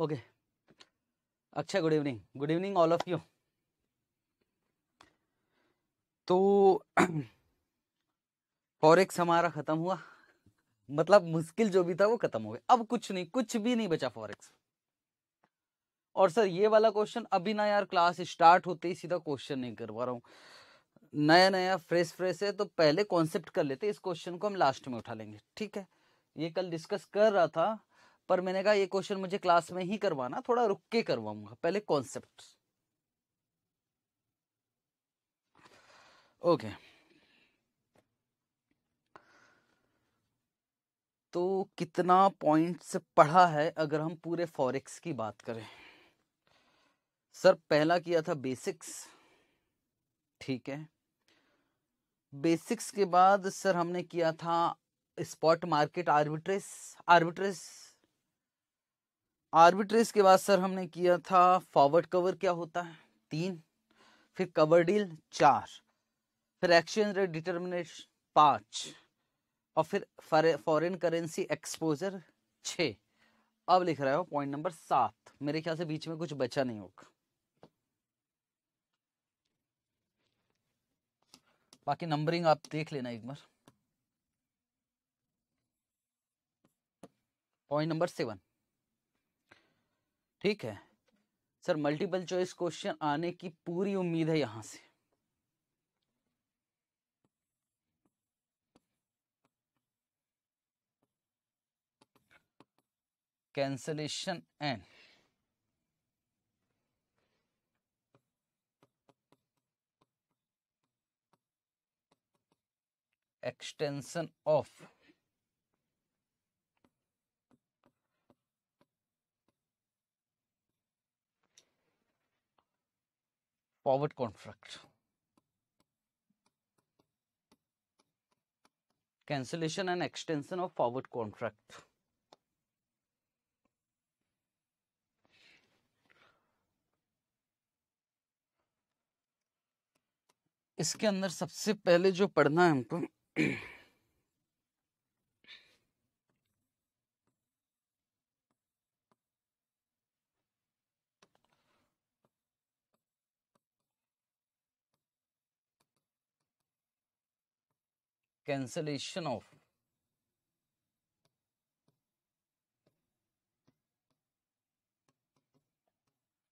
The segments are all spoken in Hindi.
ओके अच्छा good evening good evening all of you तो फॉरेक्स हमारा खत्म हुआ मतलब मुश्किल जो भी था वो खत्म हो गया अब कुछ नहीं कुछ भी नहीं बचा फॉरेक्स और सर ये वाला क्वेश्चन अभी ना यार क्लास स्टार्ट होते ही सीधा क्वेश्चन नहीं करवा रहा हूँ नया नया फ्रेश फ्रेश है तो पहले कॉन्सेप्ट कर लेते इस क्वेश्चन को हम लास्ट में उठा लेंगे ठीक है ये कल डिस्कस कर रहा था पर मैंने कहा ये क्वेश्चन मुझे क्लास में ही करवाना थोड़ा रुक के करवाऊंगा पहले कॉन्सेप्ट ओके तो कितना पॉइंट्स पढ़ा है अगर हम पूरे फॉरेक्स की बात करें सर पहला किया था बेसिक्स ठीक है बेसिक्स के बाद सर हमने किया था spot market arbitrage arbitrage arbitrage के बाद सर हमने किया था फॉरवर्ड कवर क्या होता है तीन फिर कवर डील चार फिर एक्सचेंज रेट डिटर्मिनेट पांच और फिर फॉरेन करेंसी एक्सपोजर छ अब लिख रहे हो पॉइंट नंबर सात मेरे ख्याल से बीच में कुछ बचा नहीं होगा बाकी नंबरिंग आप देख लेना एक बार पॉइंट नंबर सेवन ठीक है सर मल्टीपल चॉइस क्वेश्चन आने की पूरी उम्मीद है यहां से cancellation and extension of forward contract cancellation and extension of forward contract इसके अंदर सबसे पहले जो पढ़ना है हमको cancellation of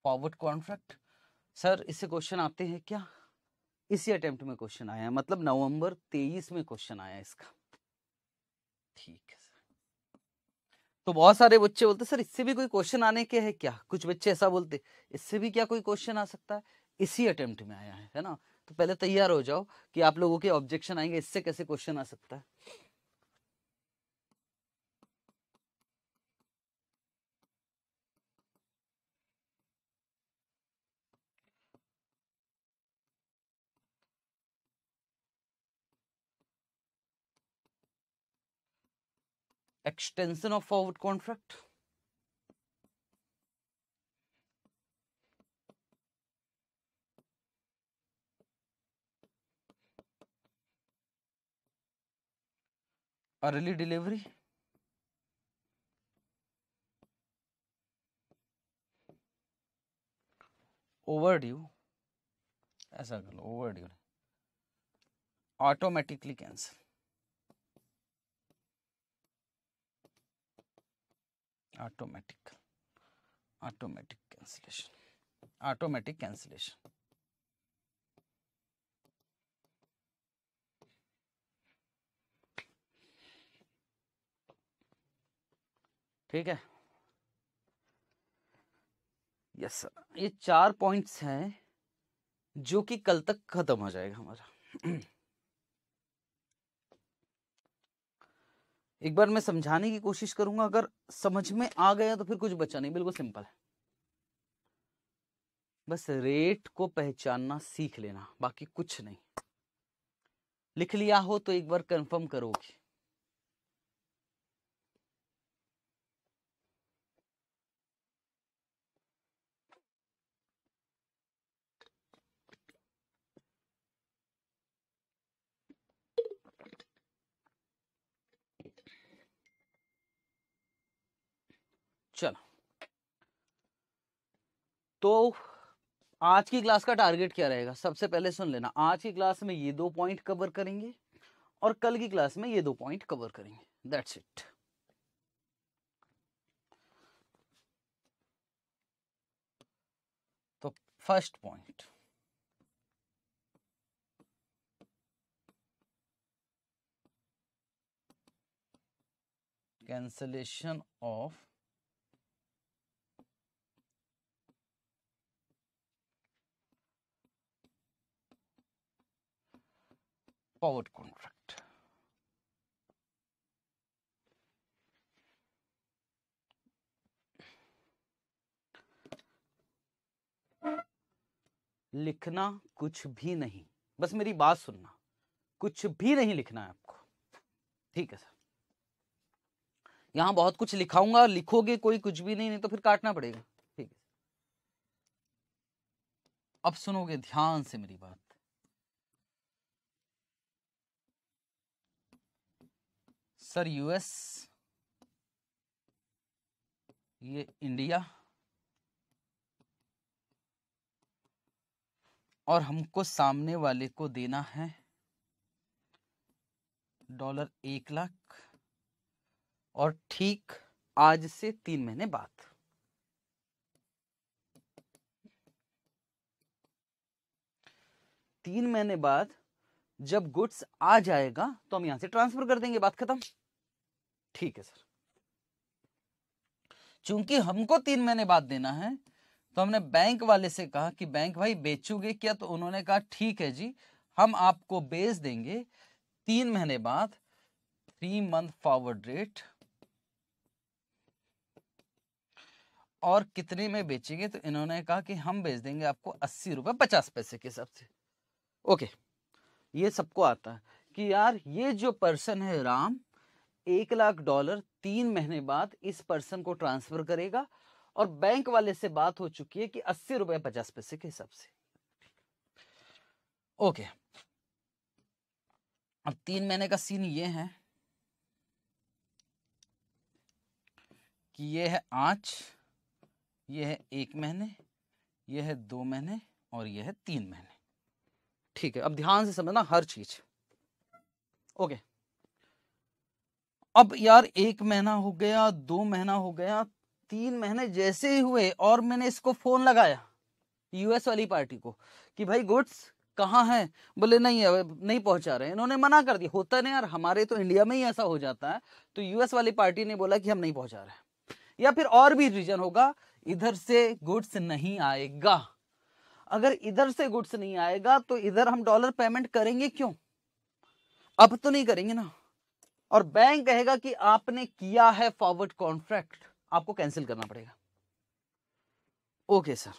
forward contract sir इससे क्वेश्चन आते हैं क्या इसी अटेम्प्ट में क्वेश्चन आया है मतलब नवंबर तेईस में क्वेश्चन आया इसका ठीक है सर तो बहुत सारे बच्चे बोलते सर इससे भी कोई क्वेश्चन आने के है क्या कुछ बच्चे ऐसा बोलते इससे भी क्या कोई क्वेश्चन आ सकता है इसी अटेम्प्ट में आया है है ना तो पहले तैयार हो जाओ कि आप लोगों के ऑब्जेक्शन आएंगे इससे कैसे क्वेश्चन आ सकता है extension of forward contract early delivery overdue ऐसा कर लो overdue automatically cancel automatic automatic cancellation automatic cancellation ठीक है यस सर ये चार पॉइंट्स हैं जो कि कल तक खत्म हो जाएगा हमारा एक बार मैं समझाने की कोशिश करूंगा अगर समझ में आ गया तो फिर कुछ बचा नहीं बिल्कुल सिंपल है बस रेट को पहचानना सीख लेना बाकी कुछ नहीं लिख लिया हो तो एक बार कंफर्म करोगे तो आज की क्लास का टारगेट क्या रहेगा सबसे पहले सुन लेना आज की क्लास में ये दो पॉइंट कवर करेंगे और कल की क्लास में ये दो पॉइंट कवर करेंगे दैट्स इट तो first point cancellation of forward contract. लिखना कुछ भी नहीं बस मेरी बात सुनना कुछ भी नहीं लिखना है आपको ठीक है सर यहां बहुत कुछ लिखाऊंगा लिखोगे कोई कुछ भी नहीं नहीं तो फिर काटना पड़ेगा ठीक है अब सुनोगे ध्यान से मेरी बात सर यूएस ये इंडिया और हमको सामने वाले को देना है डॉलर एक लाख और ठीक आज से तीन महीने बाद तीन महीने बाद जब गुड्स आ जाएगा तो हम यहां से ट्रांसफर कर देंगे बात खत्म ठीक है सर चूंकि हमको तीन महीने बाद देना है तो हमने बैंक वाले से कहा कि बैंक भाई बेचोगे क्या तो उन्होंने कहा ठीक है जी हम आपको बेच देंगे तीन महीने बाद थ्री मंथ फॉरवर्ड रेट और कितने में बेचेंगे तो इन्होंने कहा कि हम बेच देंगे आपको अस्सी रुपए पचास पैसे के हिसाब से ओके ये सबको आता है कि यार ये जो पर्सन है राम एक लाख डॉलर तीन महीने बाद इस पर्सन को ट्रांसफर करेगा और बैंक वाले से बात हो चुकी है कि अस्सी रुपए पचास पैसे के हिसाब से ओके अब तीन महीने का सीन ये है कि ये है आज ये है एक महीने ये है दो महीने और यह है तीन महीने ठीक है अब ध्यान से समझना हर चीज ओके अब यार एक महीना हो गया दो महीना हो गया तीन महीने जैसे ही हुए और मैंने इसको फोन लगाया यूएस वाली पार्टी को कि भाई गुड्स कहाँ है बोले नहीं है नहीं पहुंचा रहे इन्होंने मना कर दिया होता नहीं यार हमारे तो इंडिया में ही ऐसा हो जाता है तो यूएस वाली पार्टी ने बोला कि हम नहीं पहुंचा रहे या फिर और भी रीजन होगा इधर से गुड्स नहीं आएगा अगर इधर से गुड्स नहीं आएगा तो इधर हम डॉलर पेमेंट करेंगे क्यों अब तो नहीं करेंगे ना और बैंक कहेगा कि आपने किया है फॉरवर्ड कॉन्ट्रैक्ट आपको कैंसिल करना पड़ेगा ओके सर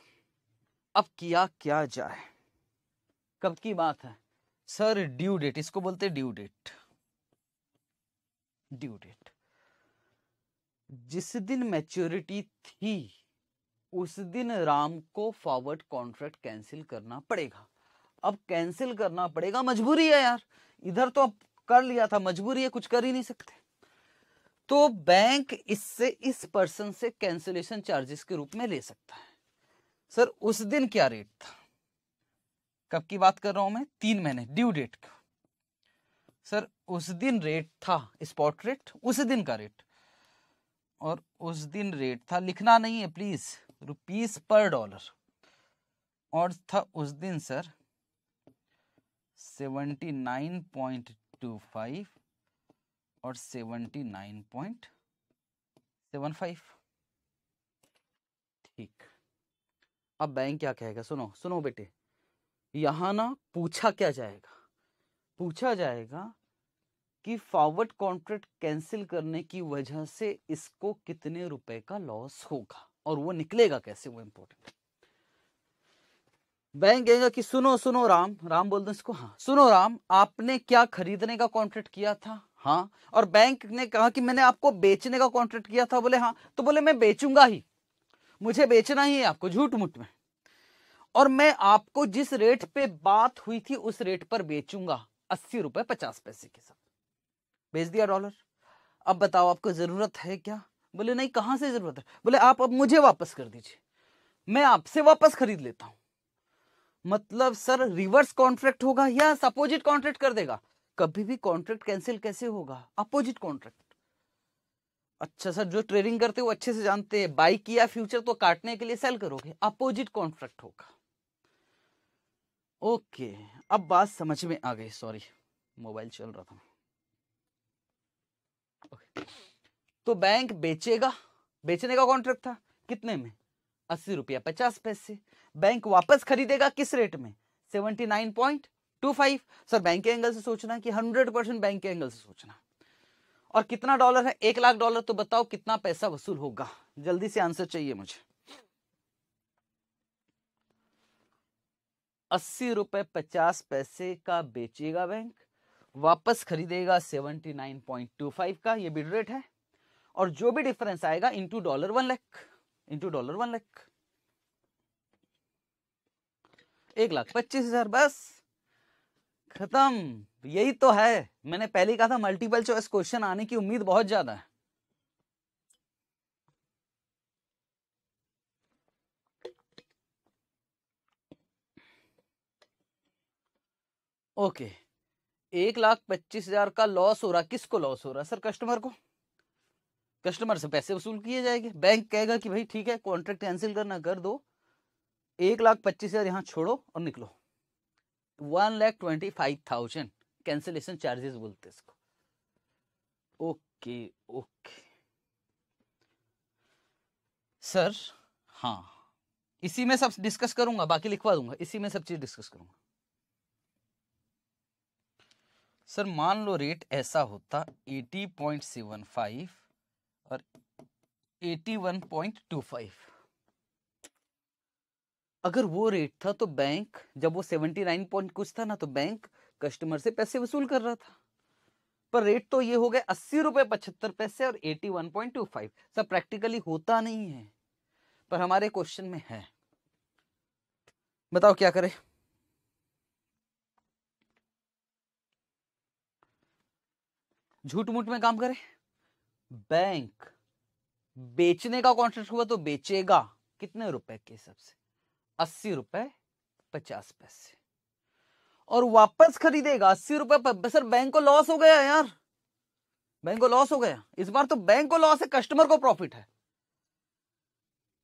अब किया क्या जाए कब की बात है सर ड्यू डेट इसको बोलते ड्यू डेट ड्यू डेट जिस दिन मैच्योरिटी थी उस दिन राम को फॉरवर्ड कॉन्ट्रैक्ट कैंसिल करना पड़ेगा अब कैंसिल करना पड़ेगा मजबूरी है यार इधर तो अब कर लिया था मजबूरी है कुछ कर ही नहीं सकते तो बैंक इससे इस पर्सन से कैंसिलेशन चार्जेस के रूप में ले सकता है सर उस दिन क्या रेट था कब की बात कर रहा हूं मैं तीन महीने ड्यू डेट का सर उस दिन रेट था स्पॉट रेट उस दिन का रेट और उस दिन रेट था लिखना नहीं है प्लीज रुपीस पर डॉलर और था उस दिन sir seventy nine point two five और seventy nine point seven five ठीक अब बैंक क्या कहेगा सुनो सुनो बेटे यहां ना पूछा क्या जाएगा पूछा जाएगा कि फॉरवर्ड कॉन्ट्रैक्ट कैंसिल करने की वजह से इसको कितने रुपए का लॉस होगा और वो निकलेगा कैसे वो है बैंक कहेगा कि सुनो सुनो राम राम बोल दो इसको हाँ सुनो राम आपने क्या खरीदने का कॉन्ट्रैक्ट किया था हाँ और बैंक ने कहा कि मैंने आपको बेचने का कॉन्ट्रैक्ट किया था बोले हाँ तो बोले मैं बेचूंगा ही मुझे बेचना ही है आपको झूठ मूठ में और मैं आपको जिस रेट पे बात हुई थी उस रेट पर बेचूंगा अस्सी रुपए पचास पैसे के साथ बेच दिया डॉलर अब बताओ आपको जरूरत है क्या बोले नहीं कहाँ से जरूरत है बोले आप अब मुझे वापस कर दीजिए मैं आपसे वापस खरीद लेता हूँ मतलब सर रिवर्स कॉन्ट्रैक्ट होगा या अपोजिट कॉन्ट्रैक्ट कर देगा कभी भी कॉन्ट्रैक्ट कैंसिल कैसे होगा अपोजिट कॉन्ट्रैक्ट अच्छा सर जो ट्रेडिंग करते हो अच्छे से जानते हैं बाई किया फ्यूचर तो काटने के लिए सेल करोगे अपोजिट कॉन्ट्रैक्ट होगा ओके अब बात समझ में आ गई सॉरी मोबाइल चल रहा था तो बैंक बेचेगा बेचने का कॉन्ट्रैक्ट था कितने में अस्सी रुपया पचास पैसे बैंक वापस खरीदेगा किस रेट में seventy nine point two five sir bank के एंगल से सोचना कि हंड्रेड परसेंट बैंक के एंगल से सोचना और कितना डॉलर है एक लाख डॉलर तो बताओ कितना पैसा वसूल होगा जल्दी से आंसर चाहिए मुझे अस्सी रुपए पचास पैसे का बेचेगा बैंक वापस खरीदेगा seventy nine point two five का ये बिड रेट है और जो भी डिफरेंस आएगा into dollar one lakh into dollar one lakh एक लाख पच्चीस हजार बस खत्म यही तो है मैंने पहले कहा था मल्टीपल चॉइस क्वेश्चन आने की उम्मीद बहुत ज्यादा है ओके एक लाख पच्चीस हजार का लॉस हो रहा किसको लॉस हो रहा सर कस्टमर को कस्टमर से पैसे वसूल किए जाएंगे बैंक कहेगा कि भाई ठीक है कॉन्ट्रैक्ट कैंसिल करना कर दो एक लाख पच्चीस हज़ार यहाँ छोड़ो और निकलो one lakh twenty five thousand cancellation charges बोलते इसको ओके ओके सर हाँ इसी में सब डिस्कस करूंगा बाकी लिखवा दूंगा इसी में सब चीज़ डिस्कस करूंगा सर मान लो रेट ऐसा होता एटी पॉइंट सेवन फाइव और 81.25 अगर वो रेट था तो बैंक जब वो 79 पॉइंट कुछ था ना तो बैंक कस्टमर से पैसे वसूल कर रहा था पर रेट तो ये हो गए अस्सी रुपए पचहत्तर पैसे और 81.25 सब प्रैक्टिकली होता नहीं है पर हमारे क्वेश्चन में है बताओ क्या करें झूठ मूठ में काम करें बैंक बेचने का कॉन्ट्रैक्ट हुआ तो बेचेगा कितने रुपए के हिसाब से अस्सी रुपए पचास पैसे और वापस खरीदेगा अस्सी रुपए सर बैंक को लॉस हो गया यार बैंक को लॉस हो गया इस बार तो बैंक को लॉस है कस्टमर को प्रॉफिट है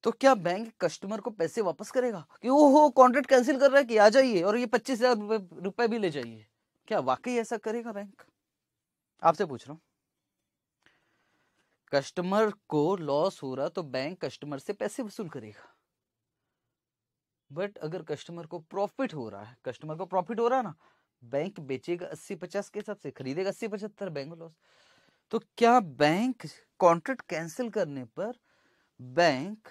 तो क्या बैंक कस्टमर को पैसे वापस करेगा कि वो हो कॉन्ट्रैक्ट कैंसिल कर रहा है कि आ जाइए और ये पच्चीस हजार रुपए भी ले जाइए क्या वाकई ऐसा करेगा बैंक आपसे पूछ रहा हूं कस्टमर को लॉस हो रहा तो बैंक कस्टमर से पैसे वसूल करेगा बट अगर कस्टमर को प्रॉफिट हो रहा है कस्टमर को प्रॉफिट हो रहा है ना बैंक बेचेगा अस्सी पचास के हिसाब से खरीदेगा अस्सी पचहत्तर बैंक लॉस तो क्या बैंक कॉन्ट्रैक्ट कैंसिल करने पर बैंक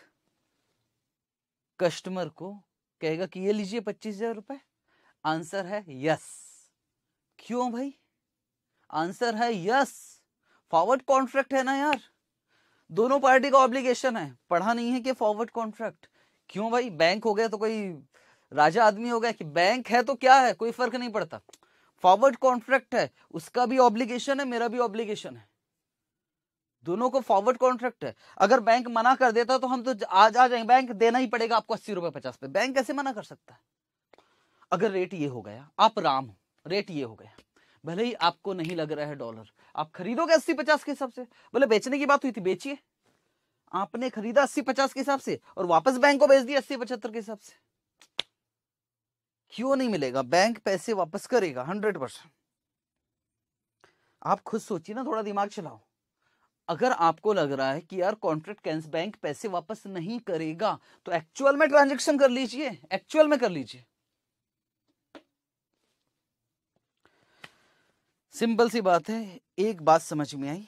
कस्टमर को कहेगा कि ये लीजिए पच्चीस हजार रुपए आंसर है यस क्यों भाई आंसर है यस फॉरवर्ड कॉन्ट्रैक्ट है ना यार दोनों पार्टी का ऑब्लिगेशन है पढ़ा नहीं है कि फॉरवर्ड कॉन्ट्रैक्ट क्यों भाई बैंक हो गया तो कोई राजा आदमी हो गया कि बैंक है तो क्या है कोई फर्क नहीं पड़ता फॉरवर्ड कॉन्ट्रैक्ट है उसका भी ऑब्लिगेशन है मेरा भी ऑब्लिगेशन है दोनों को फॉरवर्ड कॉन्ट्रैक्ट है अगर बैंक मना कर देता तो हम तो आज आ जाएंगे बैंक देना ही पड़ेगा आपको अस्सी रुपए पचास पे बैंक कैसे मना कर सकता है अगर रेट ये हो गया आप राम हो रेट ये हो गया भले ही आपको नहीं लग रहा है डॉलर आप खरीदोगे अस्सी पचास के हिसाब से बोले बेचने की बात हुई थी बेचिए आपने खरीदा अस्सी पचास के हिसाब से और वापस बैंक को बेच दिया अस्सी पचहत्तर के हिसाब से क्यों नहीं मिलेगा बैंक पैसे वापस करेगा हंड्रेड परसेंट आप खुद सोचिए ना थोड़ा दिमाग चलाओ अगर आपको लग रहा है कि यार कॉन्ट्रैक्ट कैंस बैंक पैसे वापस नहीं करेगा तो एक्चुअल में ट्रांजेक्शन कर लीजिए एक्चुअल में कर लीजिए सिंपल सी बात है एक बात समझ में आई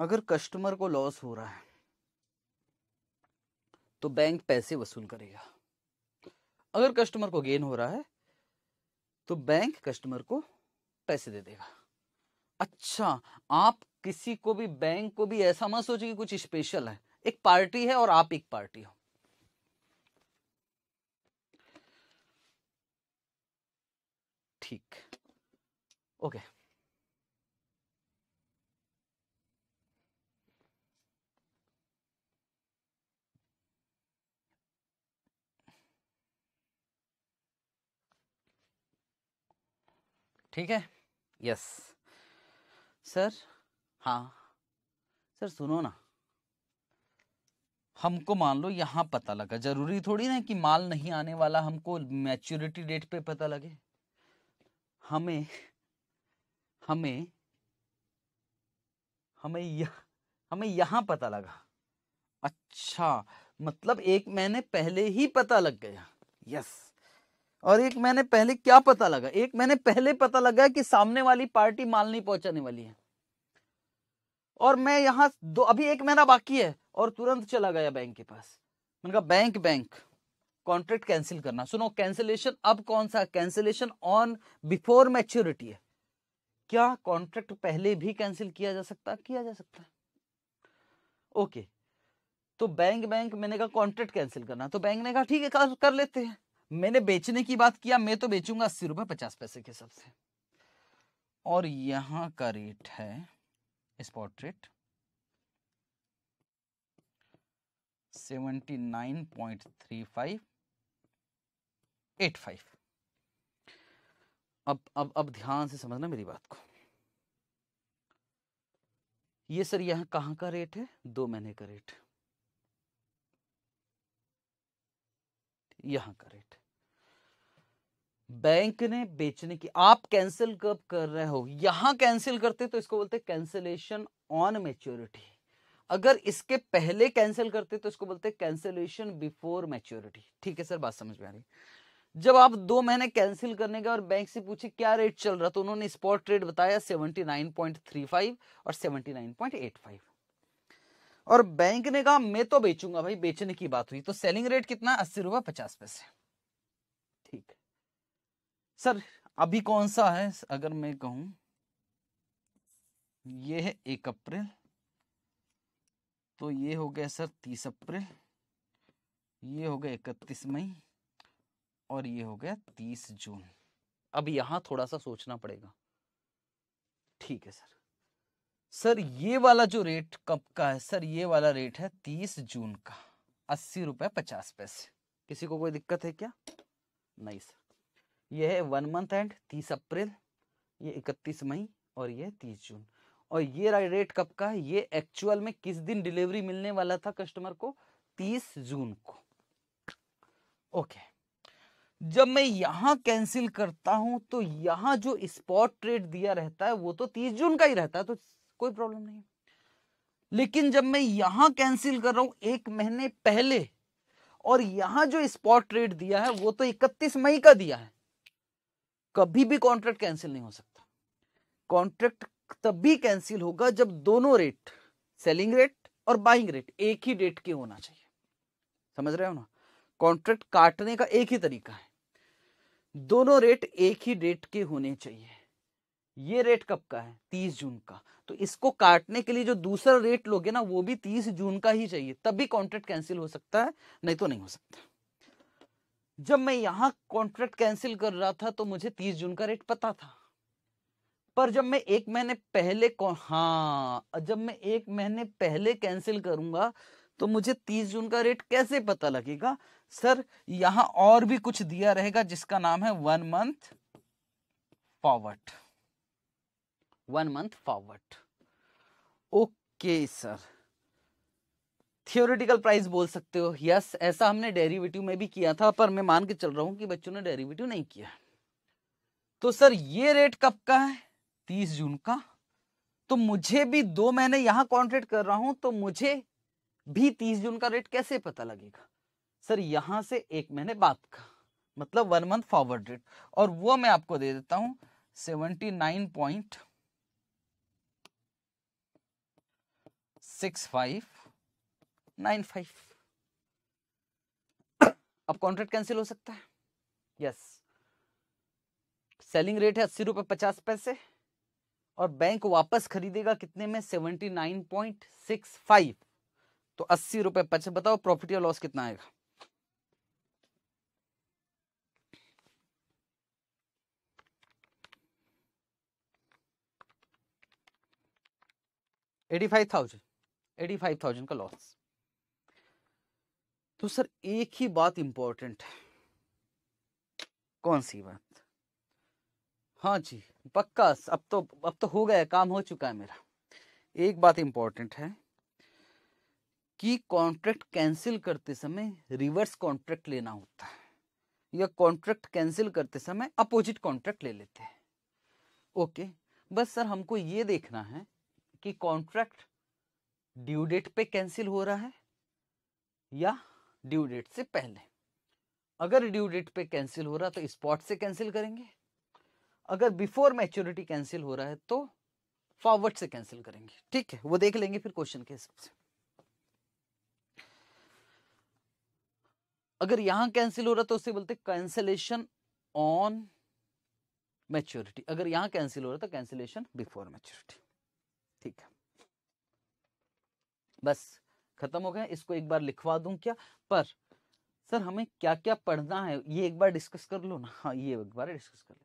अगर कस्टमर को लॉस हो रहा है तो बैंक पैसे वसूल करेगा अगर कस्टमर को गेन हो रहा है तो बैंक कस्टमर को पैसे दे देगा अच्छा आप किसी को भी बैंक को भी ऐसा मत सोचिए कुछ स्पेशल है एक पार्टी है और आप एक पार्टी हो ठीक ओके ठीक है यस सर हाँ सर सुनो ना हमको मान लो यहां पता लगा जरूरी थोड़ी ना कि माल नहीं आने वाला हमको मैच्योरिटी डेट पे पता लगे हमें हमें हमें यह हमें यहाँ पता लगा अच्छा मतलब एक मैंने पहले ही पता लग गया यस और एक मैंने पहले क्या पता लगा एक मैंने पहले पता लगा कि सामने वाली पार्टी माल नहीं पहुंचाने वाली है और मैं यहां दो अभी एक महीना बाकी है और तुरंत चला गया बैंक के पास मैंने कहा बैंक बैंक कॉन्ट्रैक्ट कैंसिल करना सुनो कैंसिलेशन अब कौन सा कैंसिलेशन ऑन बिफोर मैच्योरिटी है क्या कॉन्ट्रैक्ट पहले भी कैंसिल किया जा सकता किया जा सकता है ओके तो बैंक बैंक मैंने कहा कॉन्ट्रैक्ट कैंसिल करना तो बैंक ने कहा ठीक है कर, कर लेते हैं मैंने बेचने की बात किया मैं तो बेचूंगा अस्सी रुपए पचास पैसे के हिसाब से और यहां का रेट है spot rate seventy nine point three five eight five अब अब अब ध्यान से समझना मेरी बात को ये सर यहां कहां का रेट है दो महीने का रेट यहां का रेट बैंक ने बेचने की आप कैंसिल कब कर रहे हो यहां कैंसिल करते तो इसको बोलते कैंसिलेशन ऑन मेच्योरिटी अगर इसके पहले कैंसिल करते तो इसको बोलते कैंसिलेशन बिफोर मेच्योरिटी ठीक है सर बात समझ में आ रही जब आप दो महीने कैंसिल करने गए और बैंक से पूछे क्या रेट चल रहा तो उन्होंने स्पॉट रेट बताया 79.35 और 79.85 और बैंक ने कहा मैं तो बेचूंगा भाई बेचने की बात हुई तो सेलिंग रेट कितना अस्सी रुपए पचास पैसे ठीक सर अभी कौन सा है अगर मैं कहूं ये है एक अप्रैल तो ये हो गया सर तीस अप्रैल ये हो गया इकतीस मई और ये हो गया तीस जून अब यहां थोड़ा सा सोचना पड़ेगा ठीक है सर सर ये वाला जो रेट कब का है सर ये वाला रेट है तीस जून का अस्सी रुपए पचास पैसे किसी को कोई दिक्कत है क्या नहीं सर ये है वन मंथ एंड तीस अप्रैल ये इकतीस मई और ये तीस जून और ये रेट कब का है ये एक्चुअल में किस दिन डिलीवरी मिलने वाला था कस्टमर को तीस जून को ओके okay. जब मैं यहाँ कैंसिल करता हूँ तो यहाँ जो स्पॉट ट्रेड दिया रहता है वो तो तीस जून का ही रहता है तो कोई प्रॉब्लम नहीं लेकिन जब मैं यहाँ कैंसिल कर रहा हूँ एक महीने पहले और यहाँ जो स्पॉट ट्रेड दिया है वो तो इकतीस मई का दिया है कभी भी कॉन्ट्रैक्ट कैंसिल नहीं हो सकता कॉन्ट्रैक्ट तभी कैंसिल होगा जब दोनों रेट सेलिंग रेट और बाइंग रेट एक ही डेट के होना चाहिए समझ रहे हो ना कॉन्ट्रैक्ट काटने का एक ही तरीका है दोनों रेट एक ही डेट के होने चाहिए ये रेट कब का है तीस जून का तो इसको काटने के लिए जो दूसरा रेट लोगे ना वो भी तीस जून का ही चाहिए तभी कॉन्ट्रैक्ट कैंसिल हो सकता है नहीं तो नहीं हो सकता जब मैं यहां कॉन्ट्रैक्ट कैंसिल कर रहा था तो मुझे तीस जून का रेट पता था पर जब मैं एक महीने पहले हाँ जब मैं एक महीने पहले कैंसिल करूंगा तो मुझे तीस जून का रेट कैसे पता लगेगा सर यहां और भी कुछ दिया रहेगा जिसका नाम है one month forward one month forward okay sir theoretical price बोल सकते हो यस ऐसा हमने डेरिवेटिव में भी किया था पर मैं मान के चल रहा हूं कि बच्चों ने डेरिवेटिव नहीं किया तो सर ये रेट कब का है तीस जून का तो मुझे भी दो महीने यहां कॉन्ट्रेक्ट कर रहा हूं तो मुझे भी तीस जून का रेट कैसे पता लगेगा सर यहां से एक महीने बाद का मतलब वन मंथ फॉरवर्ड रेट और वो मैं आपको दे देता हूं seventy nine point six five nine five अब कॉन्ट्रैक्ट कैंसिल हो सकता है यस सेलिंग रेट है अस्सी रुपए पचास पैसे और बैंक वापस खरीदेगा कितने में seventy nine point six five तो अस्सी रुपए पचास अच्छा बताओ प्रॉफिट या लॉस कितना आएगा eighty five thousand eighty five thousand का लॉस तो सर एक ही बात इंपॉर्टेंट है कौन सी बात हाँ जी पक्का अब तो अब तो हो गया काम हो चुका है मेरा एक बात इंपॉर्टेंट है कि कॉन्ट्रैक्ट कैंसिल करते समय रिवर्स कॉन्ट्रैक्ट लेना होता है या कॉन्ट्रैक्ट कैंसिल करते समय अपोजिट कॉन्ट्रैक्ट ले लेते हैं ओके बस सर हमको ये देखना है कि कॉन्ट्रैक्ट ड्यू डेट पे कैंसिल हो रहा है या ड्यू डेट से पहले अगर ड्यू डेट पे कैंसिल हो रहा तो स्पॉट से कैंसिल करेंगे अगर बिफोर मैच्योरिटी कैंसिल हो रहा है तो फॉरवर्ड से कैंसिल करेंगे ठीक है वो देख लेंगे फिर क्वेश्चन के हिसाब से अगर यहां कैंसिल हो रहा तो उसे बोलते कैंसिलेशन ऑन मैच्योरिटी अगर यहां कैंसिल हो रहा तो कैंसिलेशन बिफोर मैच्योरिटी ठीक है बस खत्म हो गया इसको एक बार लिखवा दूं क्या पर सर हमें क्या क्या पढ़ना है ये एक बार डिस्कस कर लो ना हाँ ये एक बार डिस्कस कर लो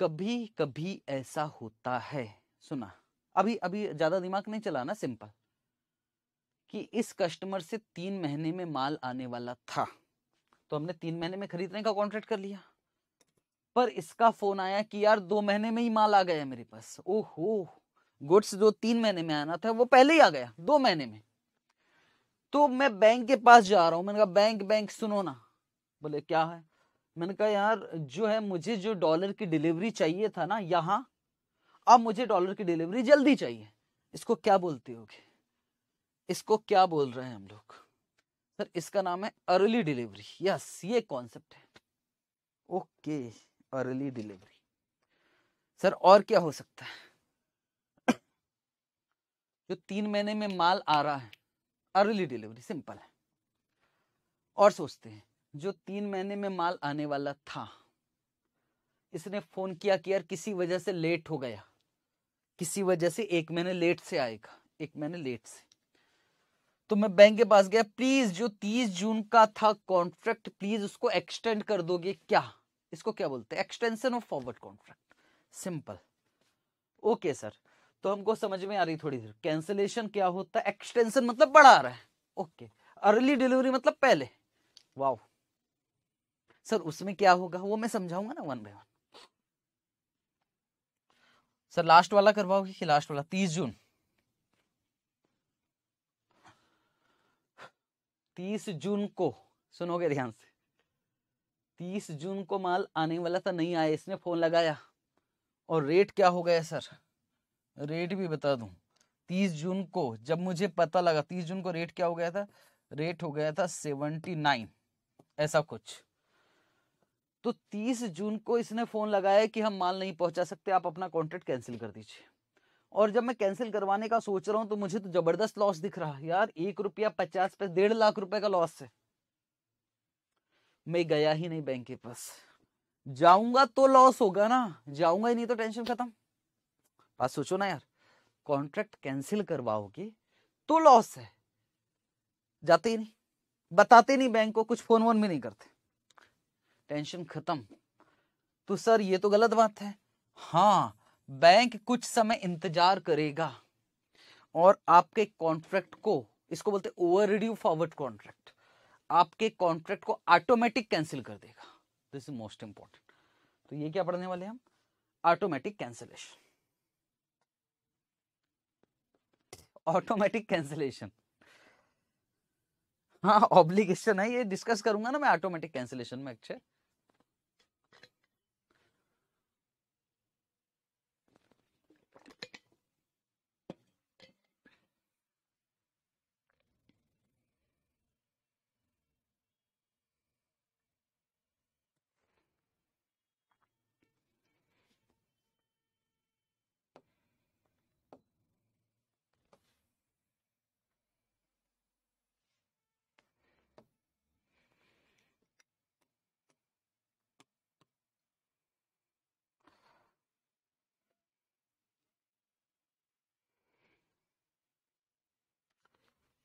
कभी कभी ऐसा होता है सुना अभी अभी ज्यादा दिमाग नहीं चलाना सिंपल कि इस कस्टमर से तीन महीने में माल आने वाला था तो हमने तीन महीने में खरीदने का कॉन्ट्रैक्ट कर लिया पर इसका फोन आया कि यार दो महीने में ही माल आ गया मेरे पास ओहो गुड्स जो तीन महीने में आना था वो पहले ही आ गया दो महीने में तो मैं बैंक के पास जा रहा हूँ मैंने कहा बैंक बैंक सुनो ना बोले क्या है मैंने कहा यार जो है मुझे जो डॉलर की डिलीवरी चाहिए था ना यहाँ अब मुझे डॉलर की डिलीवरी जल्दी चाहिए इसको क्या बोलते होगे इसको क्या बोल रहे हैं हम लोग सर इसका नाम है अर्ली डिलीवरी यस ये कॉन्सेप्ट है ओके अर्ली डिलीवरी सर और क्या हो सकता है जो तीन महीने में माल आ रहा है अर्ली डिलीवरी सिंपल है और सोचते हैं जो तीन महीने में माल आने वाला था इसने फोन किया कि यार किसी वजह से लेट हो गया किसी वजह से एक महीने लेट से आएगा एक महीने लेट से तो मैं बैंक के पास गया प्लीज जो तीस जून का था कॉन्ट्रैक्ट प्लीज उसको एक्सटेंड कर दोगे क्या इसको क्या बोलते हैं extension of forward contract simple okay sir तो हमको समझ में आ रही थोड़ी देर कैंसिलेशन क्या होता है एक्सटेंशन मतलब बढ़ा रहा है ओके अर्ली डिलीवरी मतलब पहले वाह सर उसमें क्या होगा वो मैं समझाऊंगा ना one by one sir last वाला करवाओगे कि लास्ट वाला तीस जून तीस जून को सुनोगे ध्यान से तीस जून को माल आने वाला था नहीं आया इसने फोन लगाया और रेट क्या हो गया सर रेट भी बता दूं तीस जून को जब मुझे पता लगा तीस जून को रेट क्या हो गया था रेट हो गया था सेवेंटी नाइन ऐसा कुछ तो तीस जून को इसने फोन लगाया कि हम माल नहीं पहुंचा सकते आप अपना कॉन्ट्रैक्ट कैंसिल कर दीजिए और जब मैं कैंसिल करवाने का सोच रहा हूँ तो मुझे तो जबरदस्त लॉस दिख रहा है यार एक रुपया पचास पैसे डेढ़ लाख रुपए का लॉस है मैं गया ही नहीं बैंक के पास जाऊंगा तो लॉस होगा ना जाऊंगा ही नहीं तो टेंशन खत्म बात सोचो ना यार कॉन्ट्रैक्ट कैंसिल करवाओगे तो लॉस है जाते ही नहीं बताते नहीं बैंक को कुछ फोन वोन भी नहीं करते टेंशन खत्म तो सर ये तो गलत बात है हाँ बैंक कुछ समय इंतजार करेगा और आपके कॉन्ट्रैक्ट को इसको बोलते ओवर रिड्यू फॉरवर्ड कॉन्ट्रैक्ट आपके कॉन्ट्रैक्ट को ऑटोमेटिक कैंसिल कर देगा दिस इज मोस्ट इंपॉर्टेंट तो ये क्या पढ़ने वाले हम ऑटोमेटिक कैंसिलेशन ऑटोमेटिक कैंसिलेशन हाँ ऑब्लिगेशन है ये डिस्कस करूंगा ना मैं ऑटोमेटिक कैंसिलेशन में अक्षय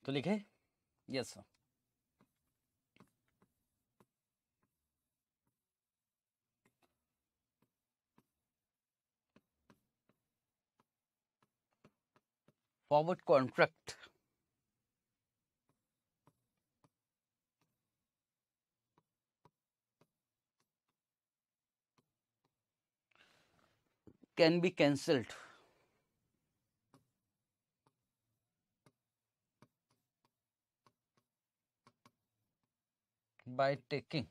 तो लिखें yes sir forward contract can be cancelled by taking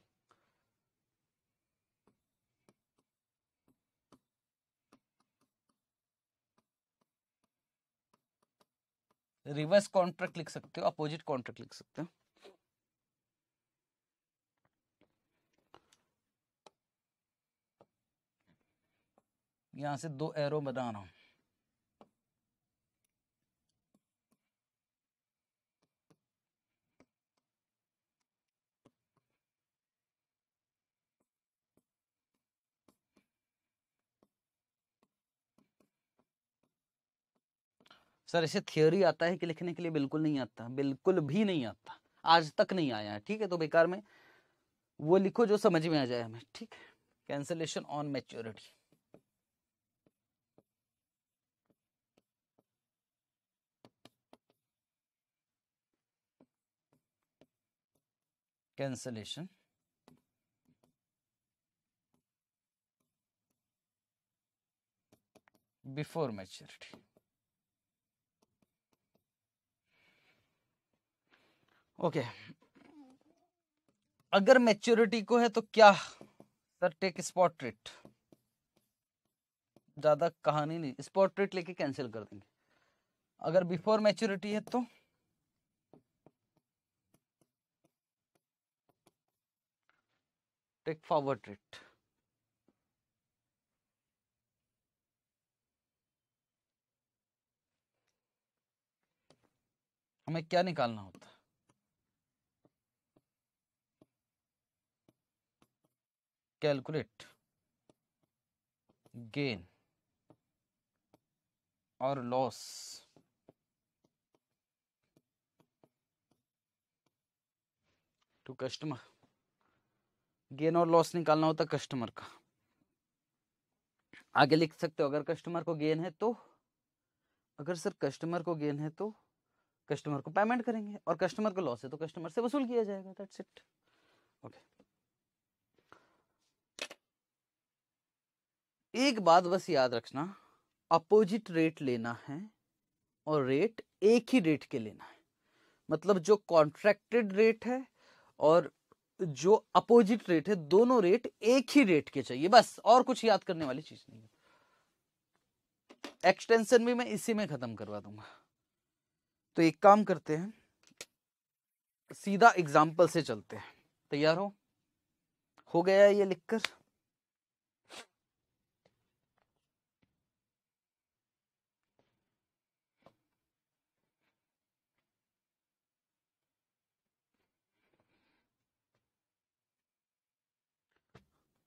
reverse contract लिख सकते हो अपोजिट कॉन्ट्रैक्ट लिख सकते हो यहां से दो एरो बना रहा हूं सर ऐसे थियोरी आता है कि लिखने के लिए बिल्कुल नहीं आता बिल्कुल भी नहीं आता आज तक नहीं आया है ठीक है तो बेकार में वो लिखो जो समझ में आ जाए हमें ठीक है cancellation on maturity cancellation before maturity okay अगर मैच्योरिटी को है तो क्या सर टेक स्पॉट ट्रेट ज्यादा कहानी नहीं स्पॉट ट्रेट लेके कैंसिल कर देंगे अगर बिफोर मैच्योरिटी है तो टेक फॉरवर्ड ट्रिट हमें क्या निकालना होता है कैलकुलेट गेन और लॉस टू कस्टमर गेन और लॉस निकालना होता कस्टमर का आगे लिख सकते हो अगर कस्टमर को गेन है तो अगर सर कस्टमर को गेन है तो कस्टमर को पेमेंट करेंगे और कस्टमर को लॉस है तो कस्टमर से वसूल किया जाएगा दैट्स इट ओके एक बात बस याद रखना अपोजिट रेट लेना है और रेट एक ही रेट के लेना है मतलब जो कॉन्ट्रैक्टेड रेट है और जो अपोजिट रेट है दोनों रेट एक ही रेट के चाहिए बस और कुछ याद करने वाली चीज नहीं है एक्सटेंशन भी मैं इसी में खत्म करवा दूंगा तो एक काम करते हैं सीधा एग्जाम्पल से चलते हैं तैयार हो हो गया ये लिखकर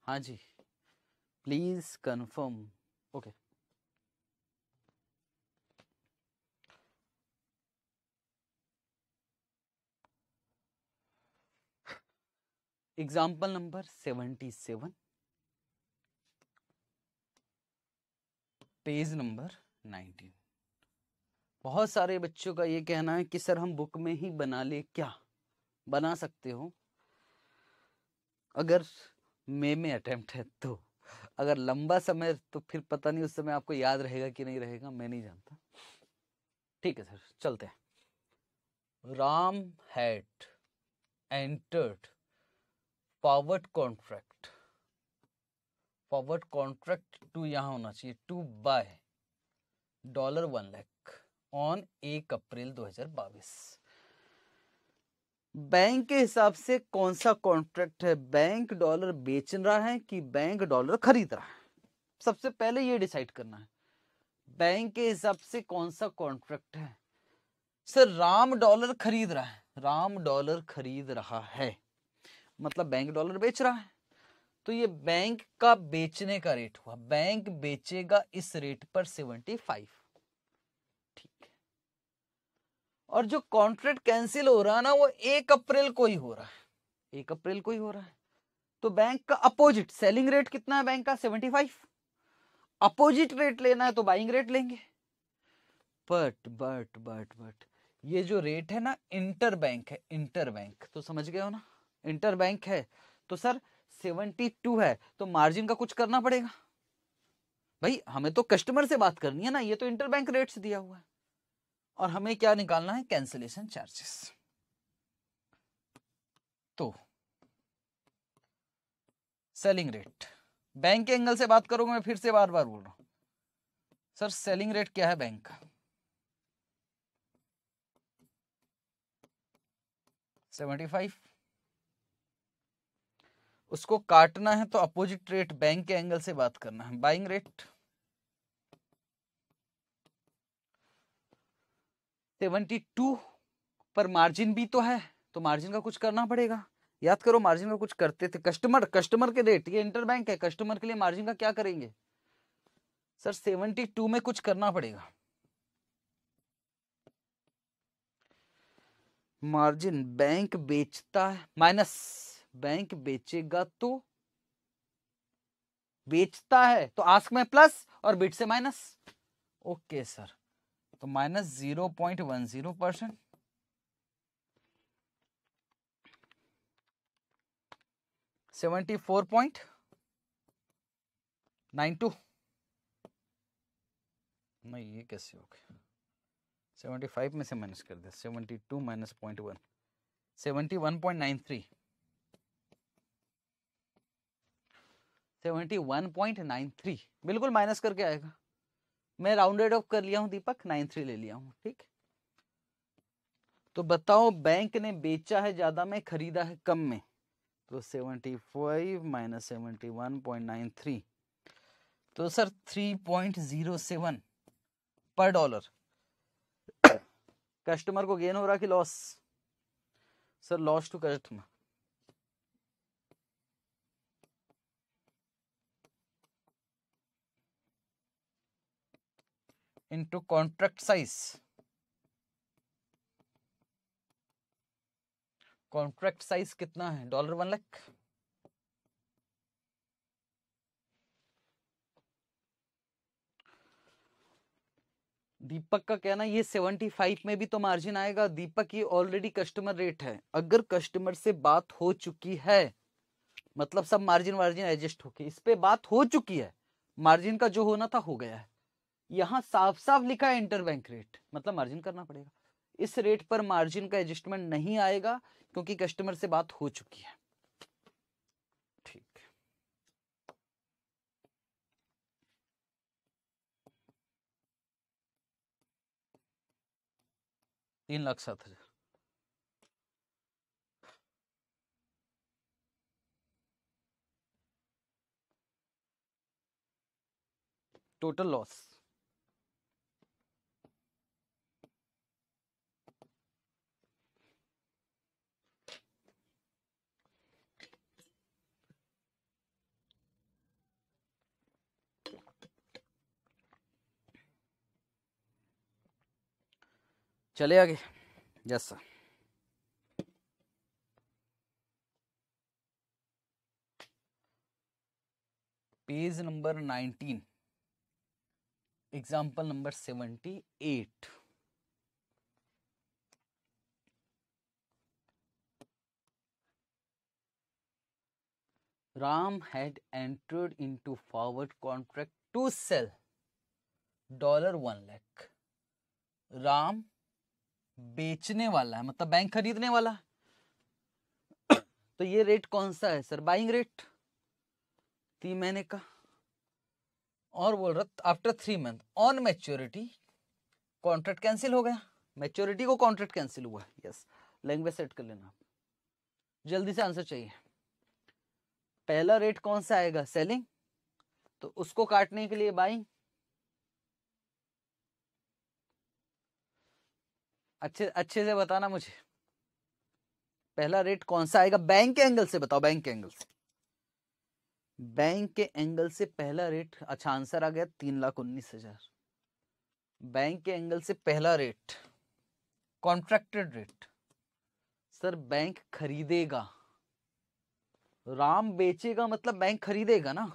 हाँ जी please confirm okay example number seventy seven page number nineteen बहुत सारे बच्चों का ये कहना है कि सर हम बुक में ही बना ले क्या बना सकते हो अगर मे में अटेम्प्ट है तो अगर लंबा समय तो फिर पता नहीं उस समय आपको याद रहेगा कि नहीं रहेगा मैं नहीं जानता ठीक है सर चलते हैं Ram had entered forward contract forward contract to यहां होना चाहिए to buy dollar one lakh on एक अप्रैल दो हजार बाईस बैंक के हिसाब से कौन सा कॉन्ट्रैक्ट है बैंक डॉलर बेच रहा है कि बैंक डॉलर खरीद रहा है सबसे पहले ये डिसाइड करना है बैंक के हिसाब से कौन सा कॉन्ट्रैक्ट है सर राम डॉलर खरीद रहा है राम डॉलर खरीद रहा है मतलब बैंक डॉलर बेच रहा है तो ये बैंक का बेचने का रेट हुआ बैंक बेचेगा इस रेट पर सेवेंटी फाइव और जो कॉन्ट्रैक्ट कैंसिल हो रहा है ना वो एक अप्रैल को ही हो रहा है एक अप्रैल को ही हो रहा है तो बैंक का अपोजिट सेलिंग रेट कितना है बैंक का सेवेंटी फाइव अपोजिट रेट लेना है तो बाइंग रेट लेंगे बट बट बट बट ये जो रेट है ना इंटर बैंक है इंटर बैंक तो समझ गए हो ना इंटर बैंक है तो सर सेवेंटी टू है तो मार्जिन का कुछ करना पड़ेगा भाई हमें तो कस्टमर से बात करनी है ना ये तो इंटर बैंक रेट दिया हुआ है और हमें क्या निकालना है कैंसिलेशन चार्जेस तो सेलिंग रेट बैंक के एंगल से बात करूंगा मैं फिर से बार बार बोल रहा हूं सर सेलिंग रेट क्या है बैंक का सेवेंटी फाइव उसको काटना है तो अपोजिट रेट बैंक के एंगल से बात करना है बाइंग रेट सेवेंटी टू पर मार्जिन भी तो है तो मार्जिन का कुछ करना पड़ेगा याद करो मार्जिन का कुछ करते थे कस्टमर कस्टमर के रेट ये इंटर बैंक है कस्टमर के लिए मार्जिन का क्या करेंगे सर सेवेंटी टू में कुछ करना पड़ेगा मार्जिन बैंक बेचता है माइनस बैंक बेचेगा तो बेचता है तो आस्क में प्लस और बिट से माइनस ओके सर तो minus zero point one zero percent seventy four point nine two नहीं ये कैसे हो गया सेवेंटी फाइव में से माइनस कर दिया seventy two minus point one seventy one point nine three seventy one point nine three बिल्कुल माइनस करके आएगा मैं राउंडेड ऑफ कर लिया हूं दीपक नाइन थ्री ले लिया हूं ठीक तो बताओ बैंक ने बेचा है ज्यादा में खरीदा है कम में तो seventy five minus seventy one point nine three तो sir three point zero seven per dollar customer को गेन हो रहा कि loss sir loss to customer into contract size. Contract size कितना है डॉलर वन लाख दीपक का कहना ये सेवेंटी फाइव में भी तो मार्जिन आएगा दीपक ये ऑलरेडी कस्टमर रेट है अगर कस्टमर से बात हो चुकी है मतलब सब मार्जिन वार्जिन एडजस्ट होके इस पे बात हो चुकी है मार्जिन का जो होना था हो गया है यहां साफ साफ लिखा है इंटरबैंक रेट मतलब मार्जिन करना पड़ेगा इस रेट पर मार्जिन का एडजस्टमेंट नहीं आएगा क्योंकि कस्टमर से बात हो चुकी है ठीक तीन लाख सात हजार टोटल लॉस चले आगे जैसा page number nineteen example number seventy eight Ram had entered into forward contract to sell dollar one lakh Ram हम्म। बेचने वाला है मतलब बैंक खरीदने वाला तो ये रेट कौन सा है सर बाइंग रेट तीन महीने का और बोल रहा after three month on maturity contract cancel हो गया मैच्योरिटी को कॉन्ट्रैक्ट कैंसिल हुआ यस लैंग्वेज सेट कर लेना जल्दी से आंसर चाहिए पहला रेट कौन सा आएगा सेलिंग तो उसको काटने के लिए बाइंग अच्छे अच्छे से बताना मुझे पहला रेट कौन सा आएगा बैंक के एंगल से बताओ बैंक के एंगल से बैंक के एंगल से पहला रेट अच्छा आंसर आ गया तीन लाख उन्नीस हजार बैंक के एंगल से पहला rate contracted rate sir bank खरीदेगा राम बेचेगा मतलब बैंक खरीदेगा ना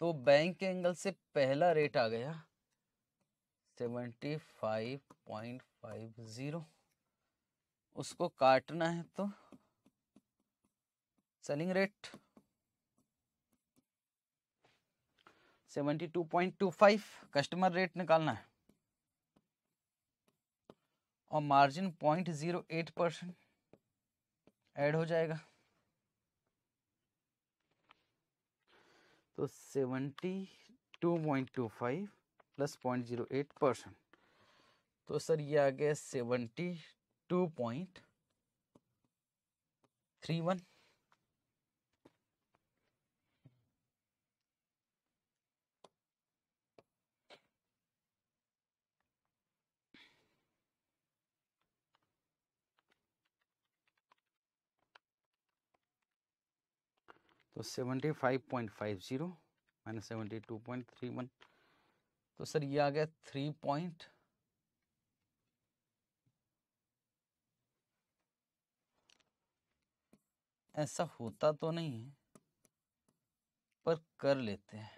तो बैंक के एंगल से पहला रेट आ गया seventy five point five zero उसको काटना है तो selling rate seventy two point two five customer rate निकालना है और margin point zero eight percent add हो जाएगा तो seventy two point two five plus point zero eight percent तो सर ये आ गया seventy two point three one तो seventy five point five zero minus seventy two point three one तो सर ये आ गया थ्री पॉइंट ऐसा होता तो नहीं है पर कर लेते हैं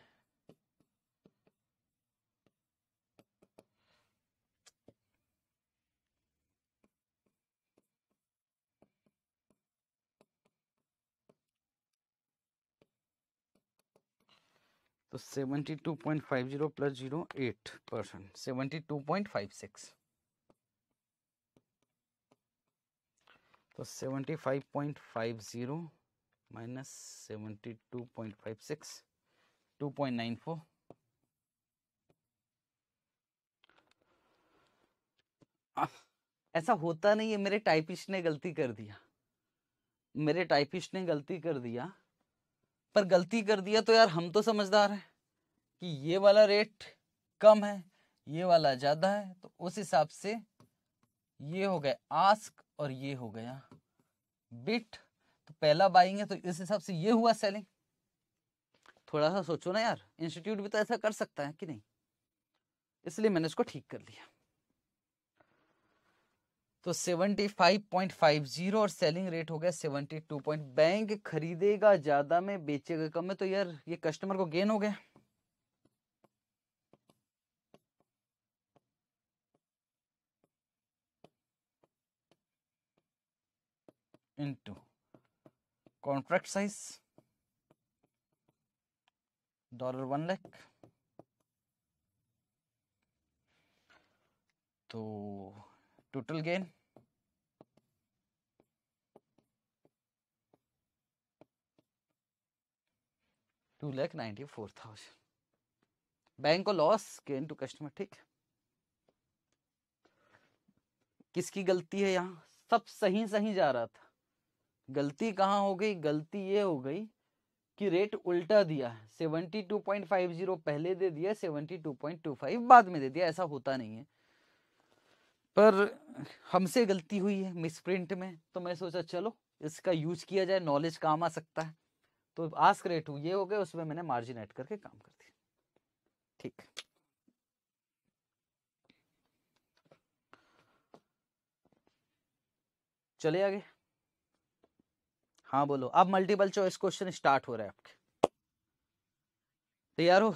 तो seventy two point five zero plus zero eight percent seventy two point five six तो seventy five point five zero minus seventy two point five six two point nine four ऐसा होता नहीं है मेरे टाइपिस्ट ने गलती कर दिया मेरे टाइपिस्ट ने गलती कर दिया पर गलती कर दिया तो यार हम तो समझदार हैं कि ये वाला रेट कम है ये वाला ज़्यादा है तो उस हिसाब से ये हो गया आस्क और ये हो गया बिट तो पहला बाइंग है तो इस हिसाब से ये हुआ सेलिंग थोड़ा सा सोचो ना यार इंस्टीट्यूट भी तो ऐसा कर सकता है कि नहीं इसलिए मैंने इसको ठीक कर लिया तो 75.50 और सेलिंग रेट हो गया 72 पॉइंट बैंक खरीदेगा ज्यादा में बेचेगा कम में तो यार ये कस्टमर को गेन हो गया into contract size dollar one lakh तो total gain two lakh ninety four thousand bank को लॉस गेन टू कस्टमर ठीक किसकी गलती है यहाँ सब सही सही जा रहा था गलती कहां हो गई गलती ये हो गई कि रेट उल्टा दिया है seventy two point five zero पहले दे दिया seventy two point two five बाद में दे दिया ऐसा होता नहीं है पर हमसे गलती हुई है मिस प्रिंट में तो मैं सोचा चलो इसका यूज किया जाए नॉलेज काम आ सकता है तो आस्क रेट ये हो गया उसमें मैंने मार्जिन ऐड करके काम कर दिया ठीक चले आगे हाँ बोलो अब मल्टीपल चॉइस क्वेश्चन स्टार्ट हो रहा है आपके तैयार हो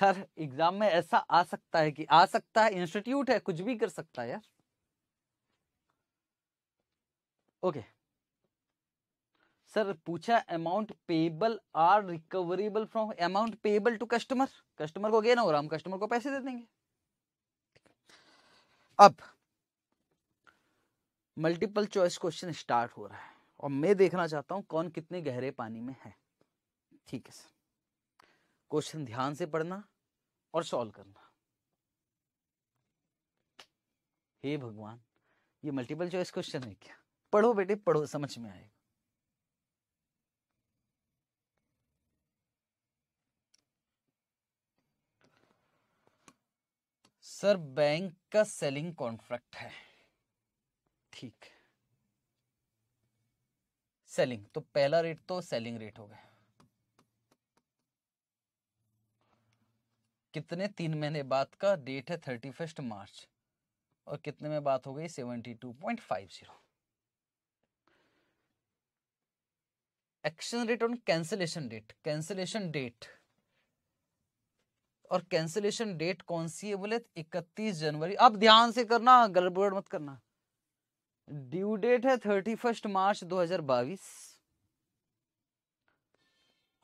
सर एग्जाम में ऐसा आ सकता है कि आ सकता है इंस्टीट्यूट है कुछ भी कर सकता है यार ओके सर पूछा amount payable are recoverable from amount payable to customer customer को गेन हो रहा हम कस्टमर को पैसे दे देंगे अब मल्टीपल चॉइस क्वेश्चन स्टार्ट हो रहा है और मैं देखना चाहता हूं कौन कितने गहरे पानी में है ठीक है सर क्वेश्चन ध्यान से पढ़ना और सॉल्व करना हे भगवान ये मल्टीपल चॉइस क्वेश्चन है क्या पढ़ो बेटे पढ़ो समझ में आएगा सर बैंक का सेलिंग कॉन्ट्रैक्ट है ठीक सेलिंग तो पहला रेट तो सेलिंग रेट हो गया कितने तीन महीने बाद का डेट है थर्टी फर्स्ट मार्च और कितने में बात हो गई seventy two point five zero action rate on cancellation date cancellation date और कैंसिलेशन डेट कौन सी है बोले इकतीस जनवरी आप ध्यान से करना गड़बड़ मत करना ड्यू डेट है थर्टी फर्स्ट मार्च दो हजार बाईस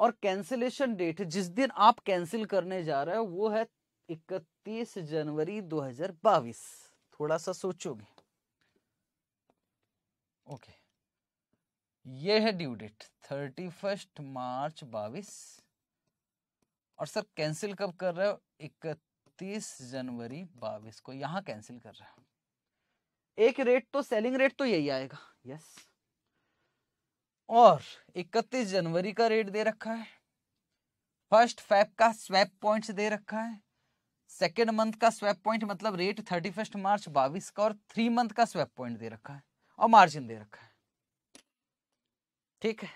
और कैंसिलेशन डेट जिस दिन आप कैंसिल करने जा रहे हो वो है इकतीस जनवरी 2022 थोड़ा सा सोचोगे ओके ये है due date thirty first March बाईस और सर कैंसिल कब कर रहे हो इकतीस जनवरी बाईस को यहां कैंसिल कर रहे हो एक रेट तो सेलिंग रेट तो यही आएगा यस yes. और 31 जनवरी का रेट दे रखा है फर्स्ट फैब का स्वैप पॉइंट दे रखा है सेकेंड मंथ का स्वैप पॉइंट मतलब रेट थर्टी फर्स्ट मार्च बाईस का और थ्री मंथ का स्वैप पॉइंट दे रखा है और मार्जिन दे रखा है ठीक है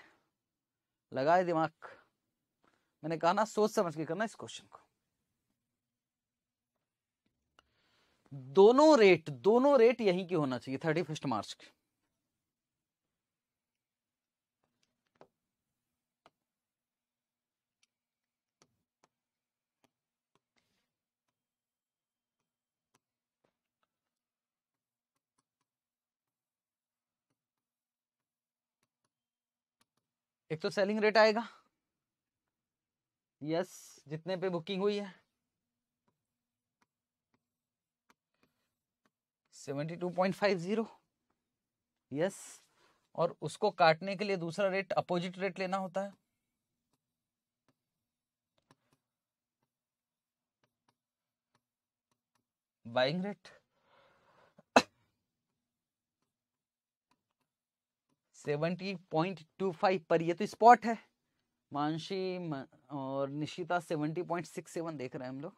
लगाए दिमाग मैंने कहा ना सोच समझ के करना इस क्वेश्चन को दोनों रेट दोनों रेट यहीं की होना चाहिए थर्टी फर्स्ट मार्च के एक तो सेलिंग रेट आएगा यस जितने पे बुकिंग हुई है seventy two point five zero yes और उसको काटने के लिए दूसरा रेट अपोजिट रेट लेना होता है buying rate seventy point two five पर ये तो स्पॉट है मानसी और Nishita seventy point six seven देख रहे हैं हम लोग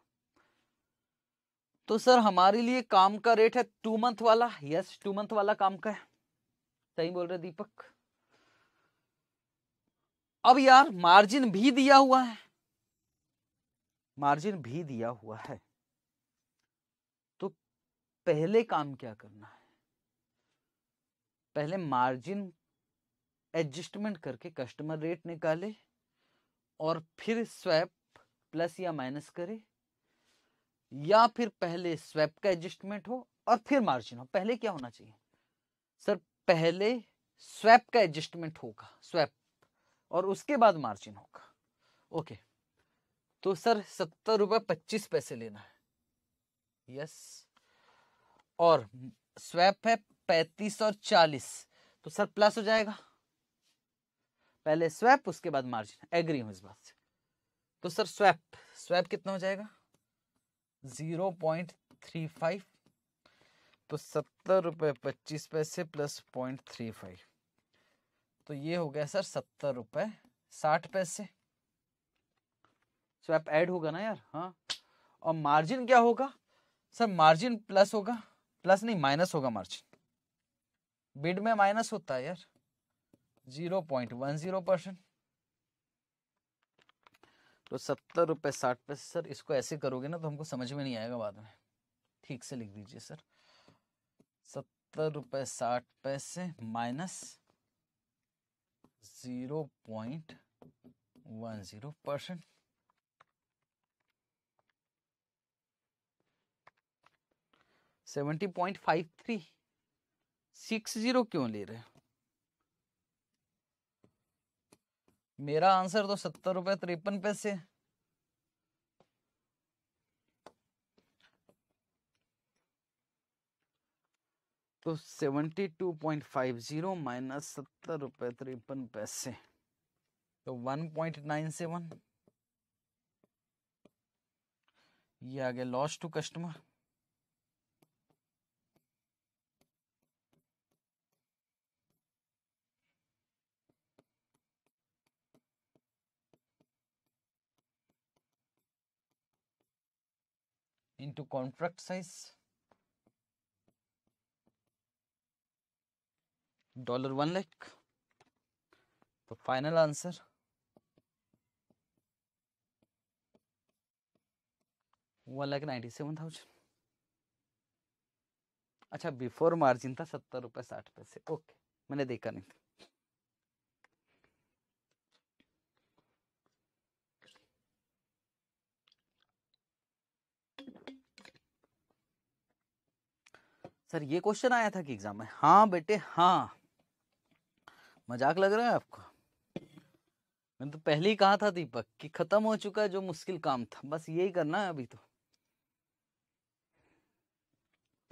तो सर हमारे लिए काम का रेट है टू मंथ वाला यस टू मंथ वाला काम का है सही बोल रहे दीपक अब यार मार्जिन भी दिया हुआ है मार्जिन भी दिया हुआ है तो पहले काम क्या करना है पहले मार्जिन एडजस्टमेंट करके कस्टमर रेट निकाले और फिर स्वैप प्लस या माइनस करे या फिर पहले स्वैप का एडजस्टमेंट हो और फिर मार्जिन हो पहले क्या होना चाहिए सर पहले स्वैप का एडजस्टमेंट होगा स्वैप और उसके बाद मार्जिन होगा ओके तो सर सत्तर रुपए पच्चीस पैसे लेना है यस और स्वैप है पैतीस और चालीस तो सर प्लस हो जाएगा पहले स्वैप उसके बाद मार्जिन एग्री हूं इस बात से तो सर स्वैप स्वैप कितना हो जाएगा जीरो पॉइंट थ्री फाइव तो सत्तर रुपये पच्चीस पैसे प्लस पॉइंट थ्री फाइव तो ये हो गया सर सत्तर रुपये साठ पैसे स्वैप ऐड होगा ना यार हाँ और मार्जिन क्या होगा सर मार्जिन प्लस होगा प्लस नहीं माइनस होगा मार्जिन बिड में माइनस होता है यार zero point one zero percent तो सत्तर रुपये साठ पैसे सर इसको ऐसे करोगे ना तो हमको समझ में नहीं आएगा बाद में ठीक से लिख दीजिए सर सत्तर रुपये साठ पैसे minus zero point one zero percent seventy point five three six zero क्यों ले रहे हो मेरा आंसर तो सत्तर रुपए तिरपन पैसे तो seventy two point five zero minus सत्तर रुपए तिरपन पैसे तो वन पॉइंट नाइन सेवन ये आ गया loss to customer into contract size dollar 1 lakh तो final answer one lakh ninety seven thousand अच्छा बिफोर मार्जिन था सत्तर रुपये साठ पैसे ओके मैंने देखा नहीं था सर ये क्वेश्चन आया था कि एग्जाम में हाँ बेटे हाँ मजाक लग रहा है आपको मैंने तो पहले ही कहा था दीपक कि खत्म हो चुका है जो मुश्किल काम था बस यही करना है अभी तो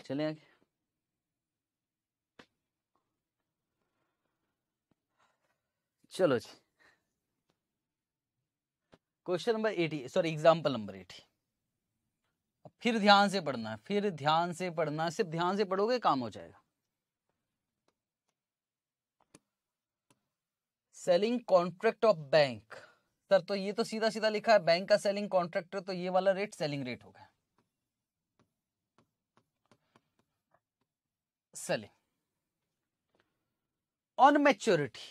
चले आगे चलो जी question number eighty sorry example number eighty फिर ध्यान से पढ़ना फिर ध्यान से पढ़ना सिर्फ ध्यान से पढ़ोगे काम हो जाएगा selling contract of bank sir तो ये तो सीधा सीधा लिखा है बैंक का सेलिंग कॉन्ट्रैक्ट तो ये वाला रेट सेलिंग रेट हो गया सेलिंग ऑन मैच्योरिटी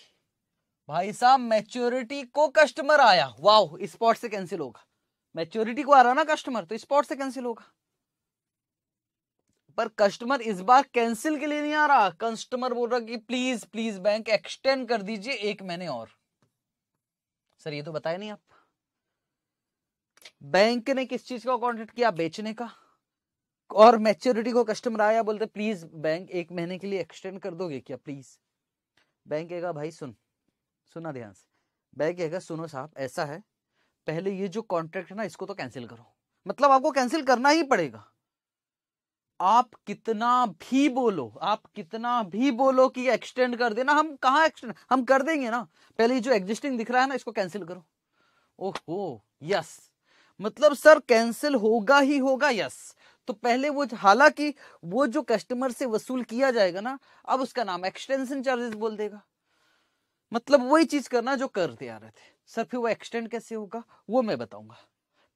भाई साहब मैच्योरिटी को कस्टमर आया वाह स्पॉट से कैंसिल होगा मैच्योरिटी को आ रहा ना कस्टमर तो स्पॉट से कैंसिल होगा पर कस्टमर इस बार कैंसिल के लिए नहीं आ रहा कस्टमर बोल रहा कि प्लीज प्लीज बैंक एक्सटेंड कर दीजिए एक महीने और सर ये तो बताया नहीं आप बैंक ने किस चीज का कॉन्ट्रेक्ट किया बेचने का और मैच्योरिटी को कस्टमर आया बोलते प्लीज बैंक एक महीने के लिए एक्सटेंड कर दोगे क्या प्लीज बैंक कहेगा भाई सुन सुना ध्यान से बैंक कहेगा सुनो साहब ऐसा है पहले ये जो कॉन्ट्रैक्ट है ना इसको तो कैंसिल करो मतलब आपको कैंसिल करना ही पड़ेगा आप कितना भी बोलो आप कितना भी बोलो कि एक्सटेंड कर देना हम कहा एक्सटेंड हम कर देंगे ना पहले जो एग्जिस्टिंग दिख रहा है ना इसको कैंसिल करो ओहो यस मतलब सर कैंसिल होगा ही होगा यस तो पहले वो हालांकि वो जो कस्टमर से वसूल किया जाएगा ना अब उसका नाम एक्सटेंशन चार्जेस बोल देगा मतलब वही चीज करना जो करते आ रहे थे सर फिर वो एक्सटेंड कैसे होगा वो मैं बताऊंगा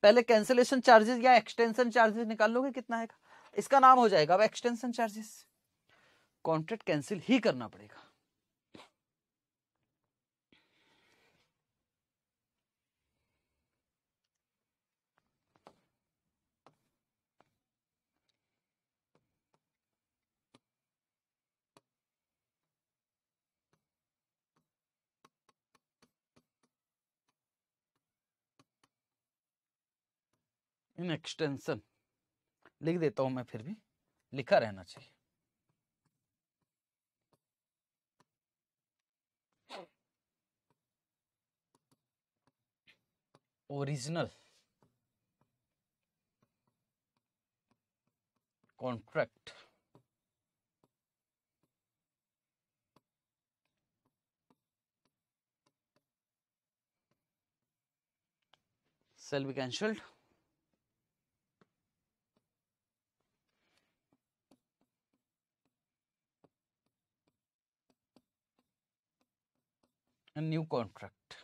पहले कैंसिलेशन चार्जेस या एक्सटेंशन चार्जेस निकाल लोगे कितना है इसका नाम हो जाएगा अब एक्सटेंशन चार्जेस कॉन्ट्रैक्ट कैंसिल ही करना पड़ेगा इन एक्सटेंशन लिख देता हूं मैं फिर भी लिखा रहना चाहिए original contract self cancelled a new contract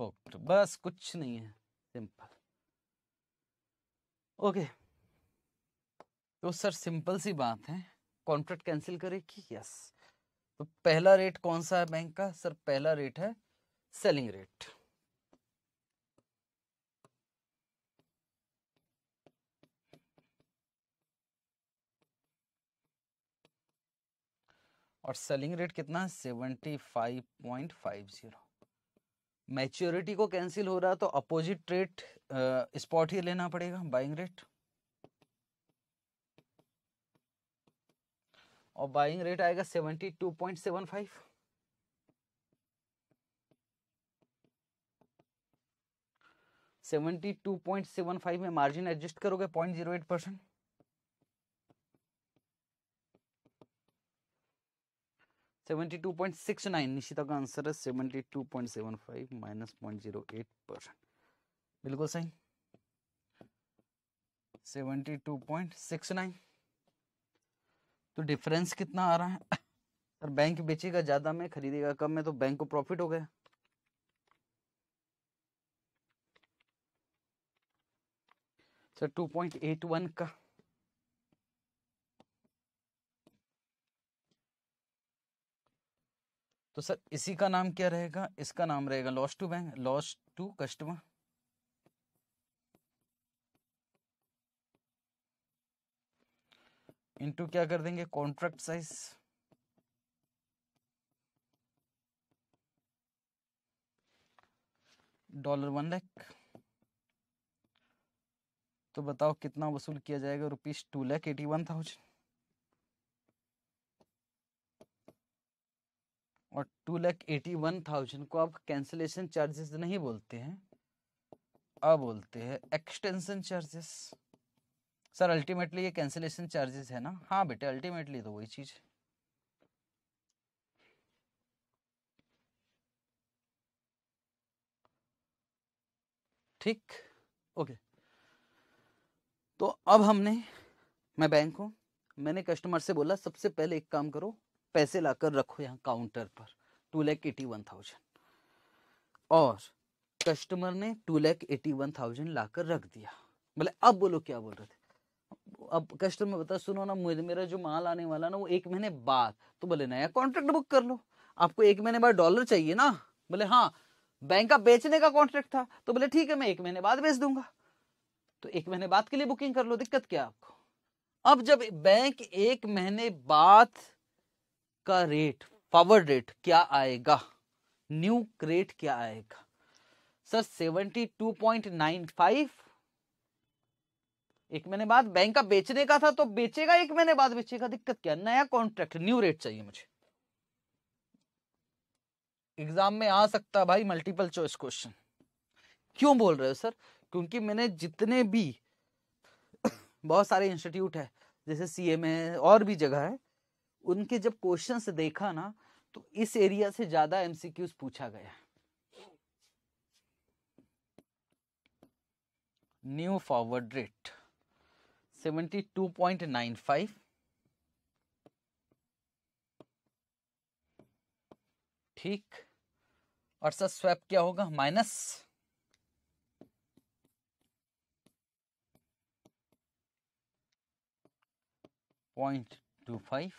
booked बस कुछ नहीं है सिंपल ओके तो सर सिंपल सी बात है कॉन्ट्रैक्ट कैंसिल करे यस तो पहला रेट कौन सा है बैंक का सर पहला रेट है सेलिंग रेट और सेलिंग रेट कितना seventy five point five zero maturity को कैंसिल हो रहा तो अपोजिट रेट स्पॉट ही लेना पड़ेगा बाइंग रेट और बाइंग रेट आएगा seventy two point seven five seventy two point seven five में मार्जिन एडजस्ट करोगे point zero eight percent seventy two point six nine Nishita का आंसर है seventy two point seven five minus point zero eight percent बिल्कुल सही seventy two point six nine तो डिफरेंस कितना आ रहा है सर बैंक बेचेगा ज्यादा में खरीदेगा कम में तो बैंक को प्रॉफिट हो गया sir two point eight one का तो सर इसी का नाम क्या रहेगा इसका नाम रहेगा loss to bank loss to customer into क्या कर देंगे contract size dollar one lakh तो बताओ कितना वसूल किया जाएगा rupees two lakh eighty one thousand और two lakh eighty one thousand को आप कैंसिलेशन चार्जेस नहीं बोलते हैं अब बोलते हैं एक्सटेंशन चार्जेस सर अल्टीमेटली ये कैंसिलेशन चार्जेस है ना हाँ बेटे अल्टीमेटली तो वही चीज़ ठीक ओके तो अब हमने मैं बैंक हूं मैंने कस्टमर से बोला सबसे पहले एक काम करो पैसे लाकर रखो यहाँ काउंटर पर two lakh eighty one thousand और कस्टमर ने two lakh eighty one thousand लाकर रख दिया बोले अब बोलो क्या बोल रहे थे अब कस्टमर बता सुनो ना मुझे मेरा जो माल आने वाला ना वो एक महीने बाद तो बोले नया कॉन्ट्रैक्ट बुक कर लो आपको एक महीने बाद डॉलर चाहिए ना बोले हाँ बैंक का बेचने का कॉन्ट्रैक्ट था तो बोले ठीक है मैं एक महीने बाद बेच दूंगा तो एक महीने बाद के लिए बुकिंग कर लो दिक्कत क्या आपको अब जब बैंक एक महीने बाद का रेट पावर रेट क्या आएगा न्यू रेट क्या आएगा sir seventy two point nine five एक महीने बाद बैंक का बेचने का था तो बेचेगा एक महीने बाद बेचेगा दिक्कत क्या नया कॉन्ट्रैक्ट न्यू रेट चाहिए मुझे एग्जाम में आ सकता भाई मल्टीपल चॉइस क्वेश्चन क्यों बोल रहे हो सर क्योंकि मैंने जितने भी बहुत सारे इंस्टीट्यूट है जैसे सीएमए और भी जगह है उनके जब क्वेश्चन देखा ना तो इस एरिया से ज्यादा एमसीक्यूज पूछा गया न्यू फॉरवर्ड रेट 72.95 ठीक और सर स्वैप क्या होगा minus point two five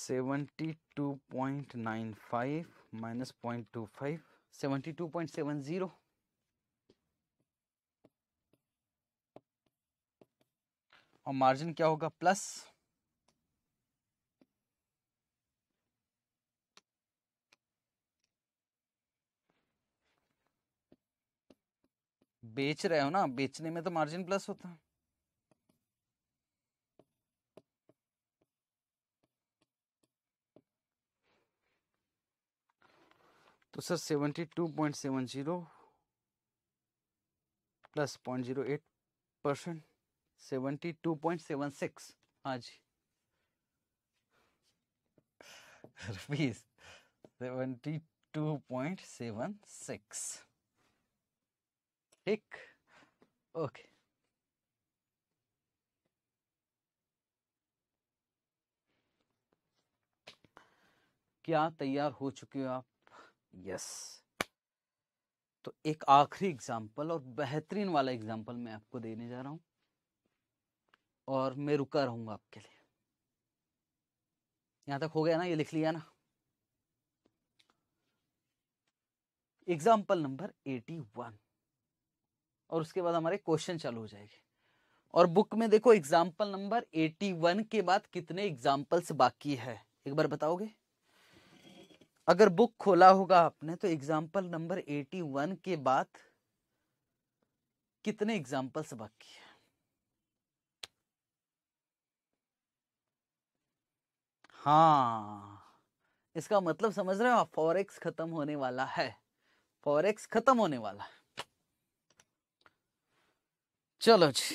seventy two point nine five minus point two five seventy two point seven zero और मार्जिन क्या होगा प्लस बेच रहे हो ना बेचने में तो मार्जिन प्लस होता है तो sir seventy two point seven zero plus point zero eight percent seventy two point seven six हाँ जी rupees seventy two point seven six ठीक ओके क्या तैयार हो चुके हो आप यस तो एक आखिरी एग्जाम्पल और बेहतरीन वाला एग्जाम्पल मैं आपको देने जा रहा हूं और मैं रुका रहूंगा आपके लिए यहां तक हो गया ना ये लिख लिया ना एग्जाम्पल नंबर एटी वन और उसके बाद हमारे क्वेश्चन चालू हो जाएंगे और बुक में देखो एग्जाम्पल नंबर एटी वन के बाद कितने एग्जाम्पल्स बाकी है एक बार बताओगे अगर बुक खोला होगा आपने तो एग्जाम्पल नंबर 81 के बाद कितने एग्जाम्पल्स बाकी हैं हाँ इसका मतलब समझ रहे हो फॉरेक्स खत्म होने वाला है फॉरेक्स खत्म होने वाला है चलो जी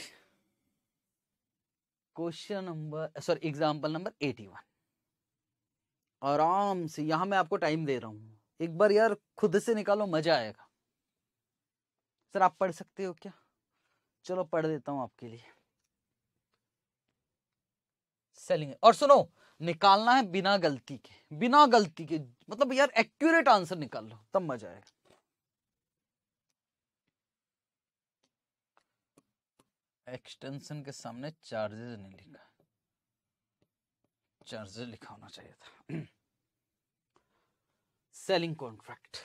question number sorry example number eighty one आराम से यहां मैं आपको टाइम दे रहा हूं एक बार यार खुद से निकालो मजा आएगा सर आप पढ़ सकते हो क्या चलो पढ़ देता हूं आपके लिए सेलिंग और सुनो निकालना है बिना गलती के बिना गलती के मतलब यार एक्यूरेट आंसर निकाल लो तब मजा आएगा एक्सटेंशन के सामने चार्जेस नहीं लिखा चार्जेस लिखा होना चाहिए था selling contract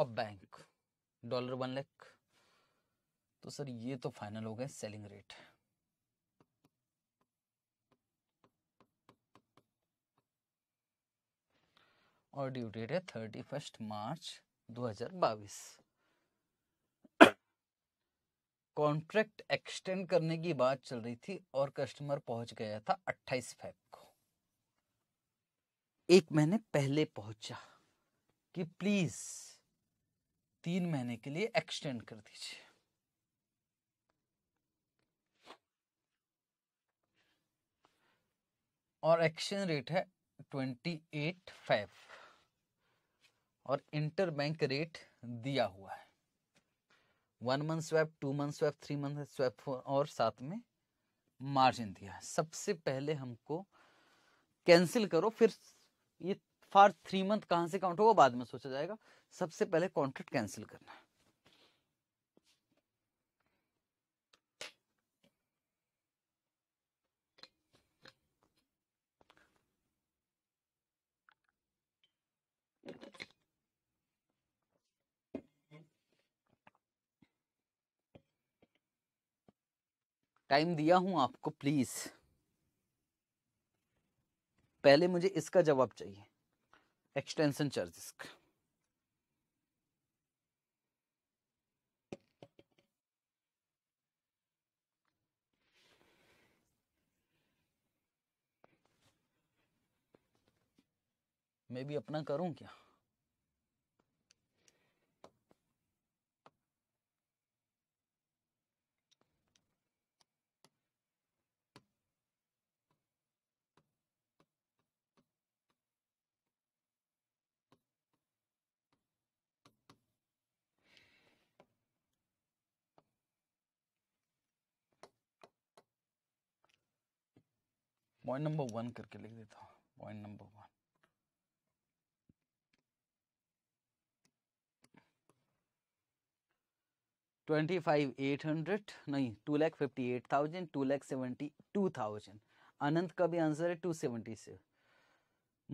of bank dollar one lakh तो सर ये तो फाइनल हो गए सेलिंग रेट और ड्यू डेट है थर्टी फर्स्ट मार्च दो हजार बाईस कॉन्ट्रैक्ट एक्सटेंड करने की बात चल रही थी और कस्टमर पहुंच गया था अट्ठाईस फेब को एक महीने पहले पहुंचा कि प्लीज तीन महीने के लिए एक्सटेंड कर दीजिए और एक्सचेंज रेट है ट्वेंटी एट फाइव और इंटर बैंक रेट दिया हुआ है one month swap two month swap three month swap और साथ में मार्जिन दिया है सबसे पहले हमको कैंसिल करो फिर ये फॉर थ्री मंथ कहां से काउंट होगा बाद में सोचा जाएगा सबसे पहले कॉन्ट्रैक्ट कैंसिल करना टाइम दिया हूं आपको प्लीज़ पहले मुझे इसका जवाब चाहिए एक्सटेंशन चार्जेस का मैं भी अपना करूं क्या पॉइंट नंबर वन करके लिख देता हूँ point number one twenty five eight hundred नहीं two lakh fifty eight thousand two lakh seventy two thousand Anant का भी आंसर है टू सेवेंटी से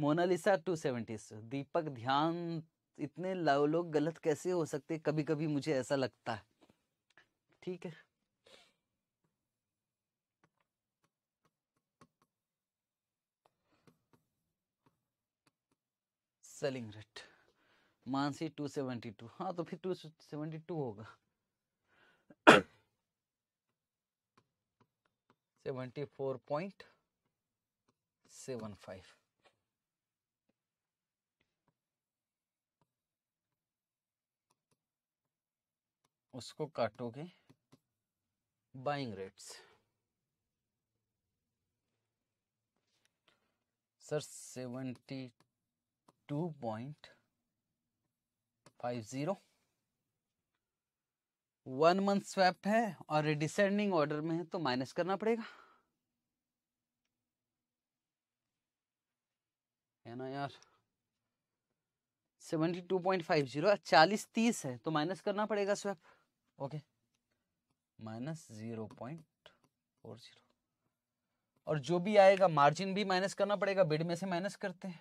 मोनालिसा टू सेवेंटी से दीपक ध्यान इतने लोग गलत कैसे हो सकते कभी कभी मुझे ऐसा लगता है ठीक है सेलिंग रेट मानसी 272 हाँ तो फिर 272 होगा 74.75 उसको काटोगे buying rates sir seventy two point five zero one month swap है और डिसेंडिंग ऑर्डर में है तो माइनस करना पड़ेगा है ना यार seventy two point five zero चालीस तीस है तो माइनस करना पड़ेगा swap okay minus zero point four zero और जो भी आएगा मार्जिन भी माइनस करना पड़ेगा बिड में से माइनस करते हैं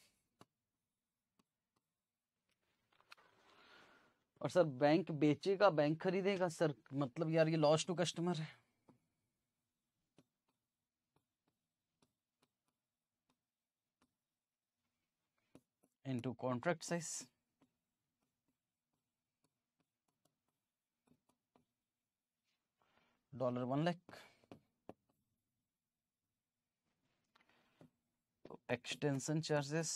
और सर बैंक बेचेगा बैंक खरीदेगा सर मतलब यार ये लॉस टू कस्टमर है into contract size dollar one lakh extension charges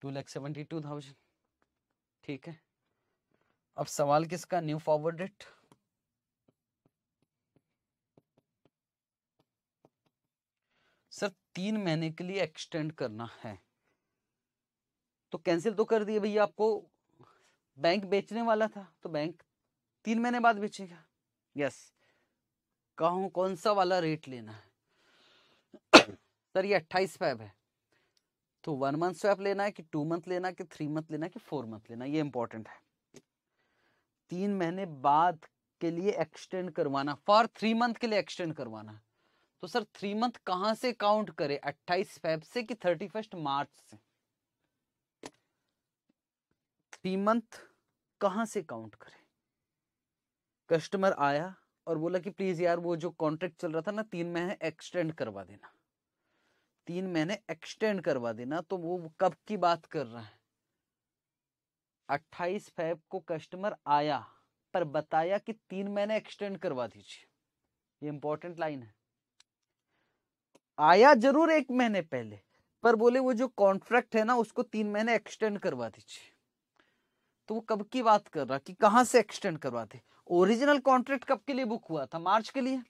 two lakh seventy two thousand ठीक है अब सवाल किसका न्यू रेट सर तीन महीने के लिए एक्सटेंड करना है तो कैंसिल तो कर दिए भैया आपको बैंक बेचने वाला था तो बैंक तीन महीने बाद बेचेगा यस कहा कौन सा वाला रेट लेना है सर ये अट्ठाईस फैब है तो वन मंथ स्वैप लेना है कि टू मंथ लेना कि थ्री मंथ लेना कि फोर मंथ लेना ये इंपॉर्टेंट है तीन महीने बाद के लिए एक्सटेंड करवाना फॉर थ्री मंथ के लिए एक्सटेंड करवाना तो सर थ्री मंथ कहां से काउंट करे अट्ठाईस फेब से कि थर्टी फर्स्ट मार्च से थ्री मंथ कहां से काउंट करे कस्टमर आया और बोला कि प्लीज यार वो जो कॉन्ट्रैक्ट चल रहा था ना तीन महीने एक्सटेंड करवा देना तीन महीने एक्सटेंड करवा देना तो वो कब की बात कर रहा है अट्ठाईस फेब को कस्टमर आया पर बताया कि तीन महीने एक्सटेंड करवा दीजिए ये इंपॉर्टेंट लाइन है आया जरूर एक महीने पहले पर बोले वो जो कॉन्ट्रैक्ट है ना उसको तीन महीने एक्सटेंड करवा दीजिए तो वो कब की बात कर रहा कि कहां से एक्सटेंड करवा दे ओरिजिनल कॉन्ट्रैक्ट कब के लिए बुक हुआ था मार्च के लिए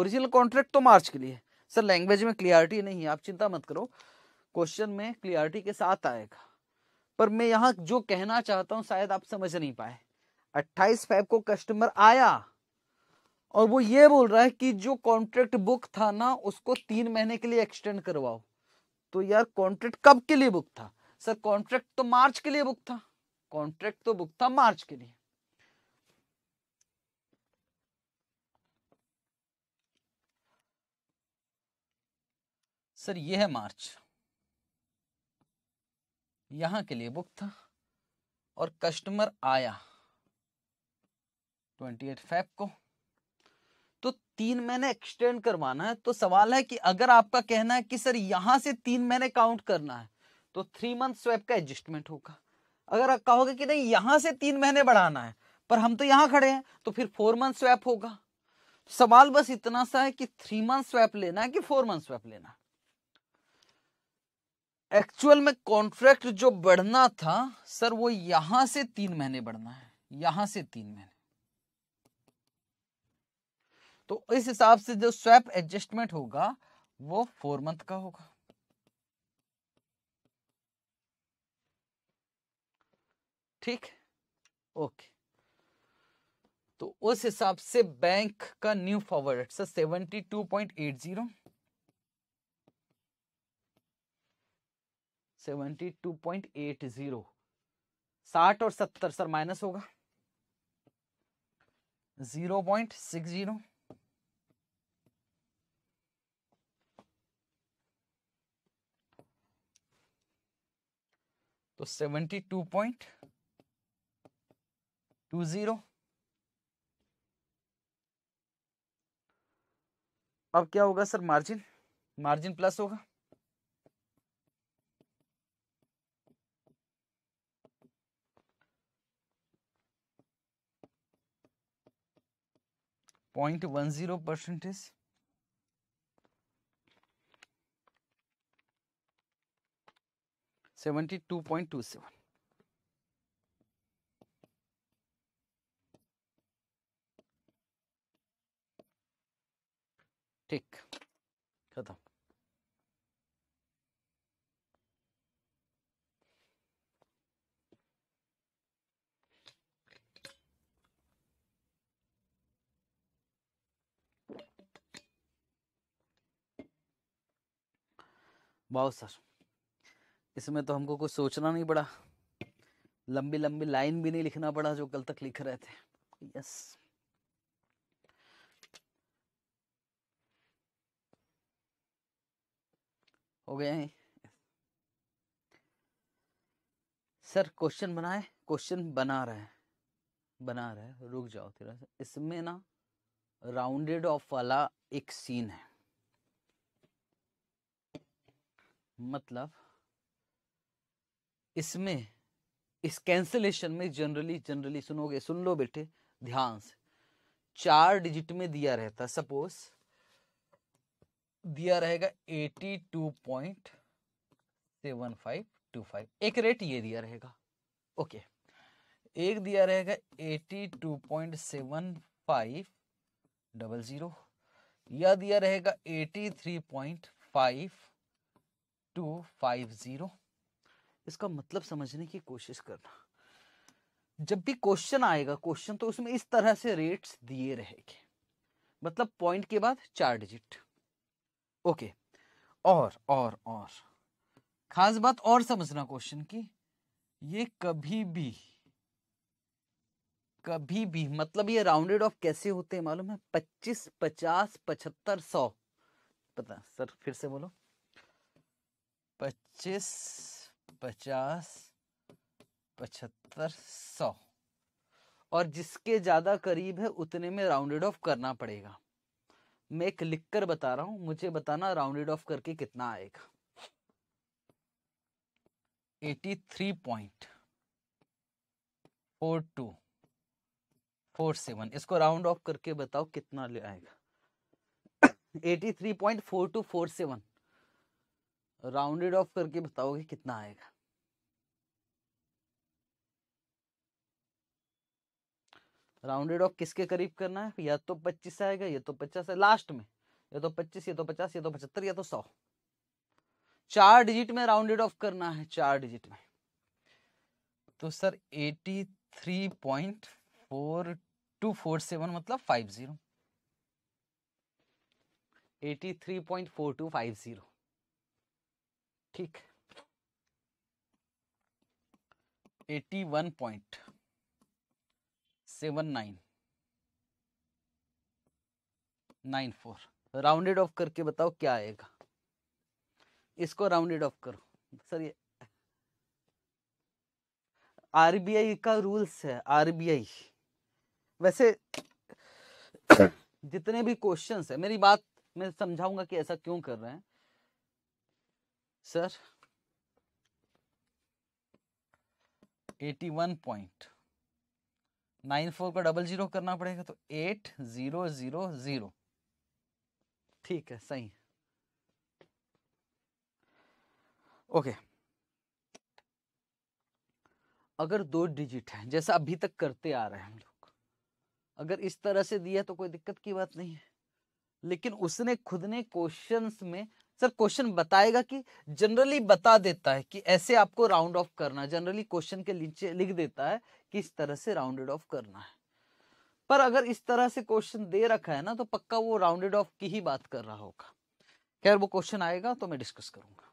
ओरिजिनल कॉन्ट्रैक्ट तो मार्च के लिए सर लैंग्वेज में क्लियरिटी नहीं है आप चिंता मत करो क्वेश्चन में क्लियरिटी के साथ आएगा पर मैं यहाँ जो कहना चाहता हूँ शायद आप समझ नहीं पाए अट्ठाईस फाइव को कस्टमर आया और वो ये बोल रहा है कि जो कॉन्ट्रैक्ट बुक था ना उसको तीन महीने के लिए एक्सटेंड करवाओ तो यार कॉन्ट्रैक्ट कब के लिए बुक था सर कॉन्ट्रैक्ट तो मार्च के लिए बुक था कॉन्ट्रैक्ट तो बुक था मार्च के लिए सर ये है मार्च यहां के लिए बुक था और कस्टमर आया ट्वेंटी एट को तो तीन महीने एक्सटेंड करवाना है तो सवाल है कि अगर आपका कहना है कि सर यहां से तीन महीने काउंट करना है तो थ्री मंथ स्वैप का एडजस्टमेंट होगा अगर आप कहोगे कि नहीं यहां से तीन महीने बढ़ाना है पर हम तो यहां खड़े हैं तो फिर फोर मंथ स्वैप होगा सवाल बस इतना सा है कि थ्री मंथ स्वैप लेना है कि फोर मंथ स्वैप लेना है एक्चुअल में कॉन्ट्रैक्ट जो बढ़ना था सर वो यहां से तीन महीने बढ़ना है यहां से तीन महीने तो इस हिसाब से जो स्वैप एडजस्टमेंट होगा वो फोर मंथ का होगा ठीक ओके तो उस हिसाब से बैंक का new forward sir seventy two point eight zero seventy two point eight zero साठ और सत्तर सर माइनस होगा जीरो पॉइंट सिक्स जीरो तो seventy two point two zero अब क्या होगा सर मार्जिन मार्जिन प्लस होगा point one zero percentage seventy two point two seven ठीक खत्म वाह सर इसमें तो हमको कुछ सोचना नहीं पड़ा लंबी लंबी लाइन भी नहीं लिखना पड़ा जो कल तक लिख रहे थे यस हो गए हैं सर क्वेश्चन बनाए क्वेश्चन बना रहे हैं बना रहे हैं रुक जाओ तेरा इसमें ना राउंडेड ऑफ वाला एक सीन है मतलब इसमें इस कैंसिलेशन में जनरली जनरली सुनोगे सुन लो बेटे ध्यान से चार डिजिट में दिया रहता सपोज दिया रहेगा eighty two point seven five two five एक रेट ये दिया रहेगा ओके एक दिया रहेगा eighty two point seven five double zero या दिया रहेगा eighty three point five two five zero इसका मतलब समझने की कोशिश करना जब भी क्वेश्चन आएगा क्वेश्चन तो उसमें इस तरह से रेट्स दिए रहेंगे मतलब पॉइंट के बाद चार डिजिट ओके और और और खास बात और समझना क्वेश्चन की ये कभी भी कभी भी मतलब ये राउंडेड ऑफ कैसे होते हैं मालूम है पच्चीस पचास पचहत्तर सौ पता सर फिर से बोलो पच्चीस पचास पचहत्तर सौ और जिसके ज़्यादा करीब है उतने में राउंडेड ऑफ करना पड़ेगा मैं एक लिख कर बता रहा हूं मुझे बताना राउंडेड ऑफ करके कितना आएगा eighty three point four two four seven इसको राउंड ऑफ करके बताओ कितना ले आएगा eighty three point four two four seven rounded off करके बताओगे कितना आएगा राउंडेड ऑफ किसके करीब करना है या तो पच्चीस आएगा या तो पचास है लास्ट में या तो पच्चीस या तो पचास या तो पचहत्तर या तो सौ चार डिजिट में राउंडेड ऑफ करना है चार डिजिट में तो sir eighty three point four two four seven मतलब five zero eighty three point four two five zero ठीक eighty one point seven nine nine four rounded off करके बताओ क्या आएगा इसको राउंडेड ऑफ करो सर ये आरबीआई का रूल्स है आरबीआई वैसे जितने भी क्वेश्चंस है मेरी बात मैं समझाऊंगा कि ऐसा क्यों कर रहे हैं सर 81.94 पॉइंट नाइन फोर का डबल जीरो करना पड़ेगा तो एट जीरो जीरो जीरो ठीक है सही ओके अगर दो डिजिट है जैसा अभी तक करते आ रहे हैं हम लोग अगर इस तरह से दिया तो कोई दिक्कत की बात नहीं है लेकिन उसने खुद ने क्वेश्चंस में सर क्वेश्चन बताएगा कि जनरली बता देता है कि ऐसे आपको राउंड ऑफ करना जनरली क्वेश्चन के नीचे लिख देता है कि इस तरह से राउंडेड ऑफ करना है पर अगर इस तरह से क्वेश्चन दे रखा है ना तो पक्का वो राउंडेड ऑफ की ही बात कर रहा होगा खैर वो क्वेश्चन आएगा तो मैं डिस्कस करूंगा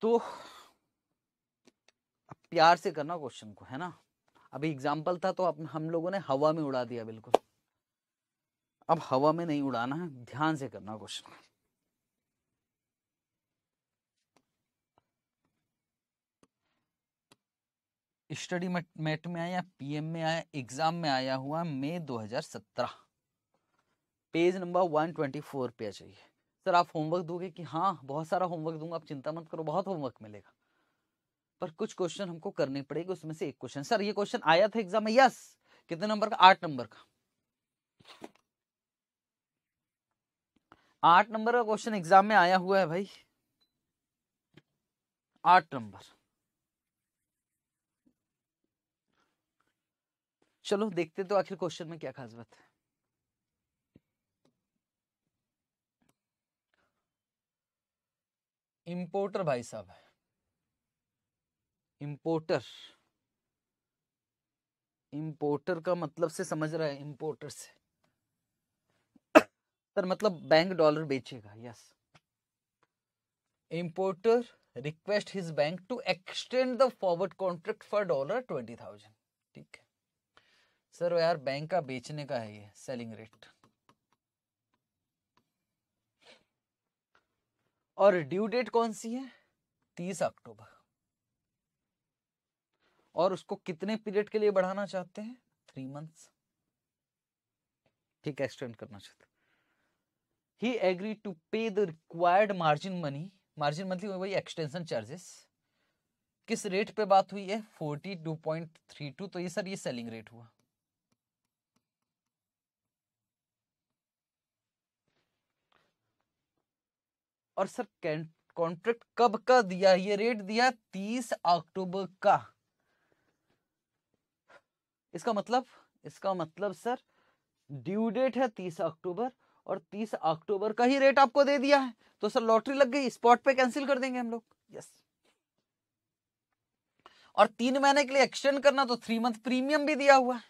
तो प्यार से करना क्वेश्चन को है ना अभी एग्जाम्पल था तो हम लोगों ने हवा में उड़ा दिया बिल्कुल अब हवा में नहीं उड़ाना है ध्यान से करना क्वेश्चन स्टडी मेट में आया पीएम में आया एग्जाम में आया हुआ मई 2017 पेज नंबर 124 पे चाहिए सर आप होमवर्क दोगे कि हाँ बहुत सारा होमवर्क दूंगा आप चिंता मत करो बहुत होमवर्क मिलेगा पर कुछ क्वेश्चन हमको करने पड़ेंगे उसमें से एक क्वेश्चन सर ये क्वेश्चन आया था एग्जाम में यस कितने नंबर का आठ नंबर का आठ नंबर का क्वेश्चन एग्जाम में आया हुआ है भाई आठ नंबर चलो देखते तो आखिर क्वेश्चन में क्या खास बात है इंपोर्टर भाई साहब है इंपोर्टर इंपोर्टर का मतलब से समझ रहा है इंपोर्टर से तर मतलब बैंक डॉलर बेचेगा yes importer request his bank to extend the forward contract for dollar twenty thousand ठीक है सर यार बैंक का बेचने का है ये सेलिंग रेट और ड्यू डेट कौन सी है तीस अक्टूबर और उसको कितने पीरियड के लिए बढ़ाना चाहते हैं थ्री मंथ्स ठीक है एक्सटेंड करना चाहते हैं he agreed to pay the required margin money margin monthly वही extension charges किस रेट पे बात हुई है 42.32 तो ये सर ये सेलिंग रेट हुआ और सर कॉन्ट्रैक्ट कब का दिया ये रेट दिया तीस अक्टूबर का इसका मतलब इसका मतलब सर ड्यू डेट है तीस अक्टूबर और 30 अक्टूबर का ही रेट आपको दे दिया है तो सर लॉटरी लग गई स्पॉट पे कैंसिल कर देंगे हम लोग यस और तीन महीने के लिए एक्सटेंड करना तो थ्री मंथ प्रीमियम भी दिया हुआ है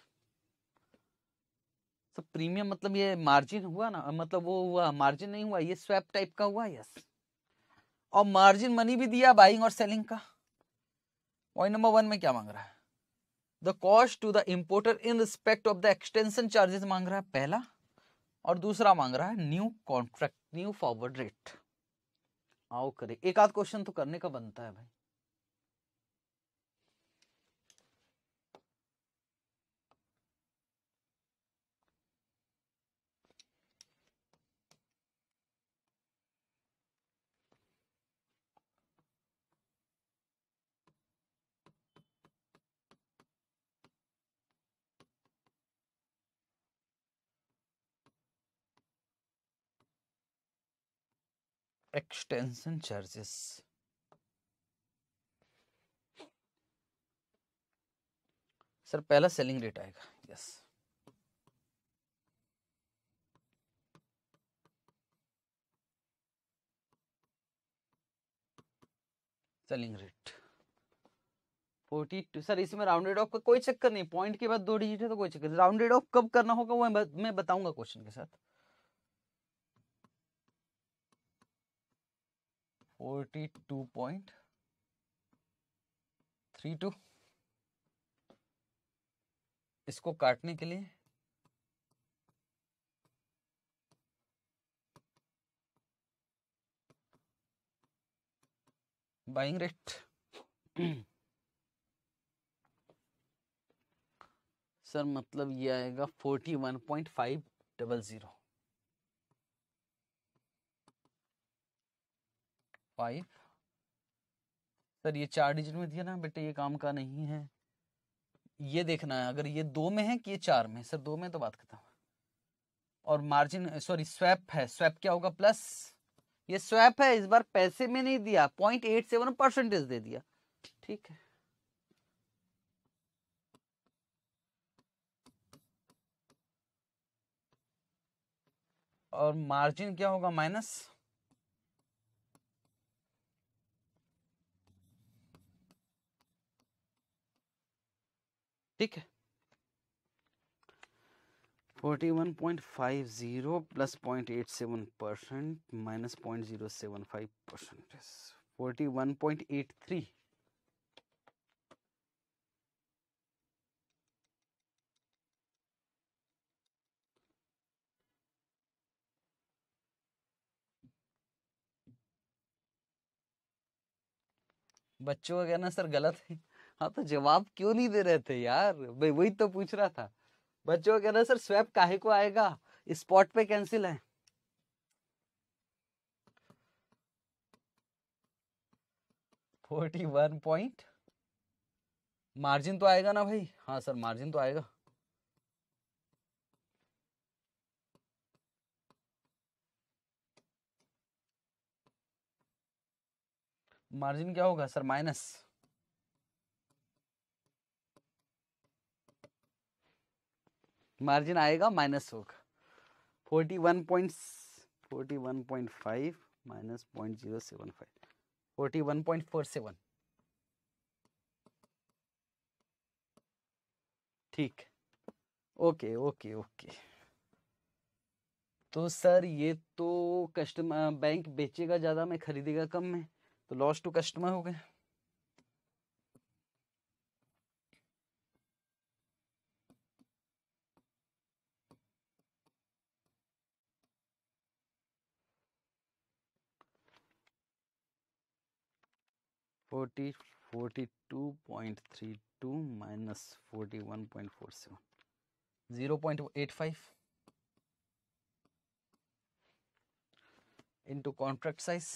सर प्रीमियम मतलब ये मार्जिन हुआ ना मतलब वो हुआ मार्जिन नहीं हुआ ये स्वैप टाइप का हुआ यस और मार्जिन मनी भी दिया बाइंग और सेलिंग का पॉइंट नंबर वन में क्या मांग रहा है the cost to the importer in respect of the extension charges मांग रहा है पहला और दूसरा मांग रहा है new contract new forward rate आओ करें एक आध क्वेश्चन तो करने का बनता है भाई एक्सटेंशन चार्जेस सर पहला सेलिंग रेट आएगा yes selling rate forty two sir इसमें राउंडेड ऑफ का कोई चक्कर नहीं पॉइंट के बाद दो डिजिट है तो कोई चक्कर राउंडेड ऑफ कब करना होगा वो मैं बताऊंगा क्वेश्चन के साथ forty two point three two इसको काटने के लिए बाइंग रेट सर मतलब ये आएगा forty one point five double zero five sir ये चार डिजिट में दिया ना बेटे ये काम का नहीं है ये देखना है अगर ये दो में है कि ये चार में सर दो में तो बात खत्म और मार्जिन सॉरी स्वैप है स्वैप क्या होगा प्लस ये स्वैप है इस बार पैसे में नहीं दिया पॉइंट एट सेवन परसेंटेज दे दिया ठीक है और मार्जिन क्या होगा माइनस ठीक है forty one point five zero plus point eight seven percent minus point zero seven five percent forty one point eight three बच्चों का कहना सर गलत है हाँ तो जवाब क्यों नहीं दे रहे थे यार भाई वही तो पूछ रहा था बच्चों कह रहे सर स्वैप काहे को आएगा स्पॉट पे कैंसिल है फोर्टी वन पॉइंट मार्जिन तो आएगा ना भाई हाँ सर मार्जिन तो आएगा मार्जिन क्या होगा सर माइनस मार्जिन आएगा माइनस होगा forty one point forty one point five minus point zero seven five forty one point four seven ठीक ओके ओके ओके तो सर ये तो कस्टमर बैंक बेचेगा ज़्यादा में खरीदेगा कम में तो लॉस टू कस्टमर हो गया forty forty two point three two minus forty one point four seven zero point eight five into contract size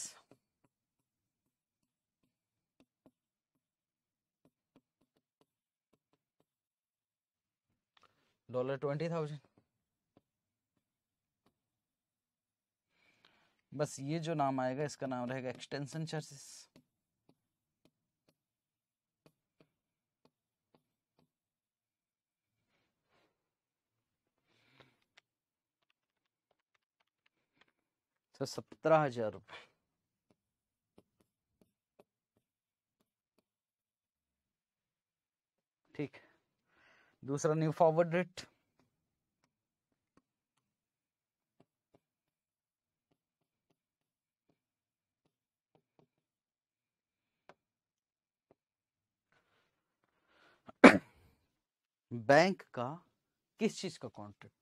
dollar twenty thousand बस ये जो नाम आएगा इसका नाम रहेगा एक्सटेंशन चार्जेस तो सत्रह हजार रुपये ठीक दूसरा न्यू फॉरवर्ड रेट बैंक का किस चीज का कॉन्ट्रैक्ट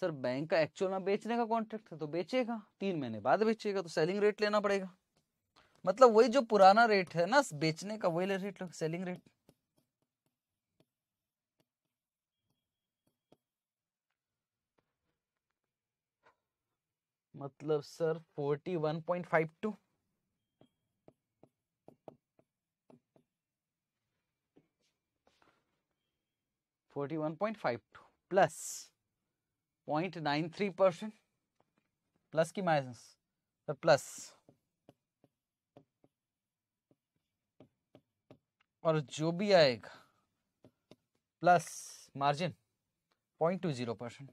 सर बैंक का एक्चुअल में बेचने का कॉन्ट्रैक्ट है तो बेचेगा तीन महीने बाद बेचेगा तो सेलिंग रेट लेना पड़ेगा मतलब वही जो पुराना रेट है ना बेचने का वही रेट सेलिंग रेट मतलब sir forty one point five two forty one point five two plus point nine three percent plus की माइनस तो प्लस और जो भी आएगा plus margin point two zero percent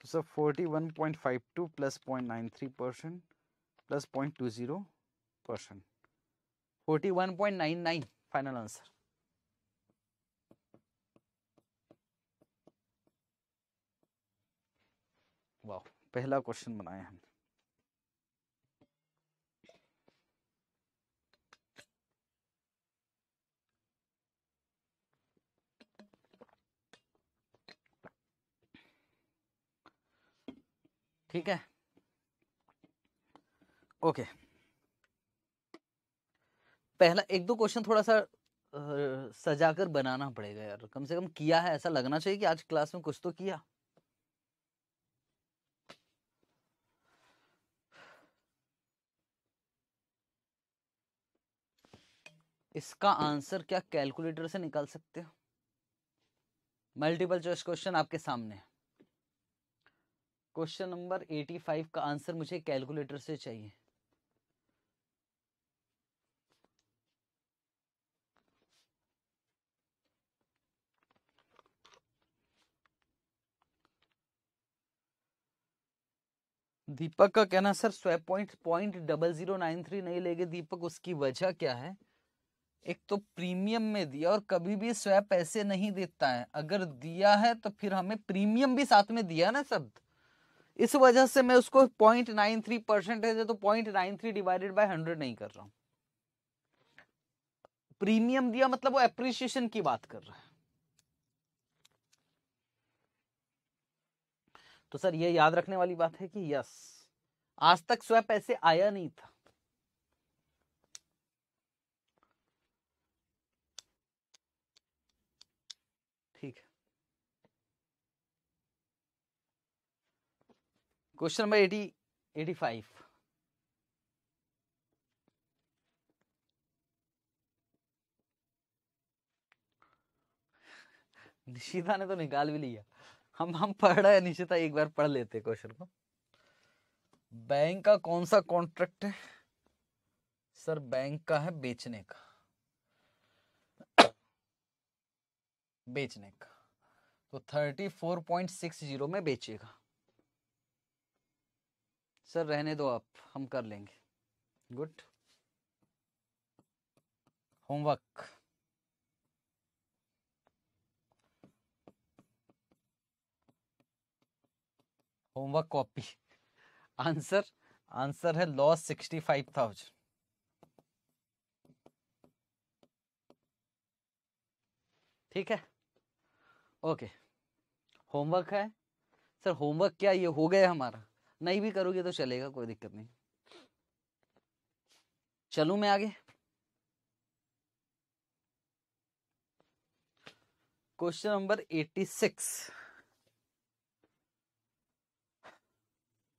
तो sir forty one point five two plus point nine three percent plus point two zero percent forty one point nine nine final answer पहला क्वेश्चन बनाया हमने ठीक है ओके पहला एक दो क्वेश्चन थोड़ा सा सजाकर बनाना पड़ेगा यार कम से कम किया है ऐसा लगना चाहिए कि आज क्लास में कुछ तो किया इसका आंसर क्या कैलकुलेटर से निकाल सकते हो मल्टीपल चॉइस क्वेश्चन आपके सामने क्वेश्चन नंबर एटी फाइव का आंसर मुझे कैलकुलेटर से चाहिए दीपक का कहना sir swap point point double zero nine three नहीं लेगे दीपक उसकी वजह क्या है एक तो प्रीमियम में दिया और कभी भी स्वैप पैसे नहीं देता है अगर दिया है तो फिर हमें प्रीमियम भी साथ में दिया ना शब्द इस वजह से मैं उसको पॉइंट नाइन थ्री परसेंटेज है तो point nine three divided by hundred नहीं कर रहा हूं प्रीमियम दिया मतलब वो एप्रिसिएशन की बात कर रहा है तो सर ये याद रखने वाली बात है कि यस आज तक स्वैप ऐसे आया नहीं था question number eighty eighty five Nishita ने तो निकाल भी लिया हम हम पढ़ रहे निशिता एक बार पढ़ लेते क्वेश्चन को बैंक का कौन सा कॉन्ट्रैक्ट है सर बैंक का है बेचने का बेचने का तो thirty four point six zero में बेचेगा सर रहने दो आप हम कर लेंगे good homework homework copy answer answer है लॉस सिक्सटी फाइव थाउजेंड ठीक है ओके होमवर्क है सर होमवर्क क्या ये हो गया हमारा नहीं भी करोगे तो चलेगा कोई दिक्कत नहीं चलू मैं आगे क्वेश्चन नंबर एट्टी सिक्स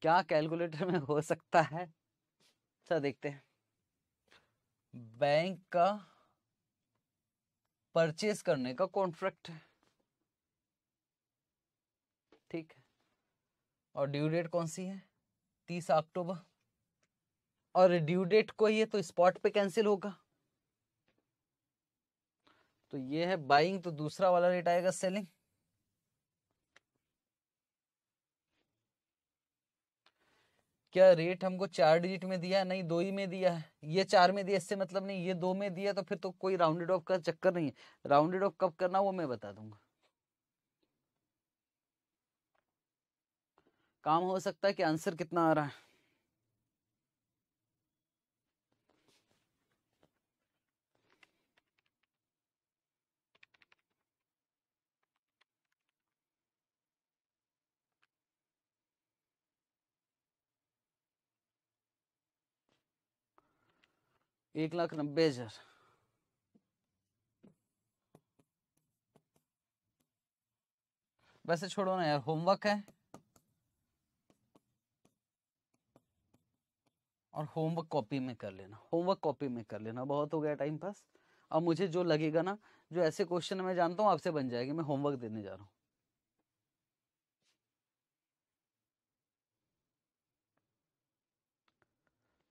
क्या कैलकुलेटर में हो सकता है अच्छा देखते हैं बैंक का परचेज करने का कॉन्ट्रैक्ट ठीक है और ड्यू डेट कौन सी है तीस अक्टूबर और ड्यू डेट को ही है तो स्पॉट पे कैंसिल होगा तो ये है बाइंग तो दूसरा वाला रेट आएगा सेलिंग क्या रेट हमको चार डिजिट में दिया है नहीं दो ही में दिया है ये चार में दिया इससे मतलब नहीं ये दो में दिया तो फिर तो कोई राउंडेड ऑफ का चक्कर नहीं है राउंडेड ऑफ कब करना वो मैं बता दूंगा काम हो सकता है कि आंसर कितना आ रहा है एक लाख नब्बे हजार वैसे छोड़ो ना यार होमवर्क है और होमवर्क कॉपी में कर लेना होमवर्क कॉपी में कर लेना बहुत हो गया टाइम पास अब मुझे जो लगेगा ना जो ऐसे क्वेश्चन मैं जानता हूँ आपसे बन जाएगी मैं होमवर्क देने जा रहा हूँ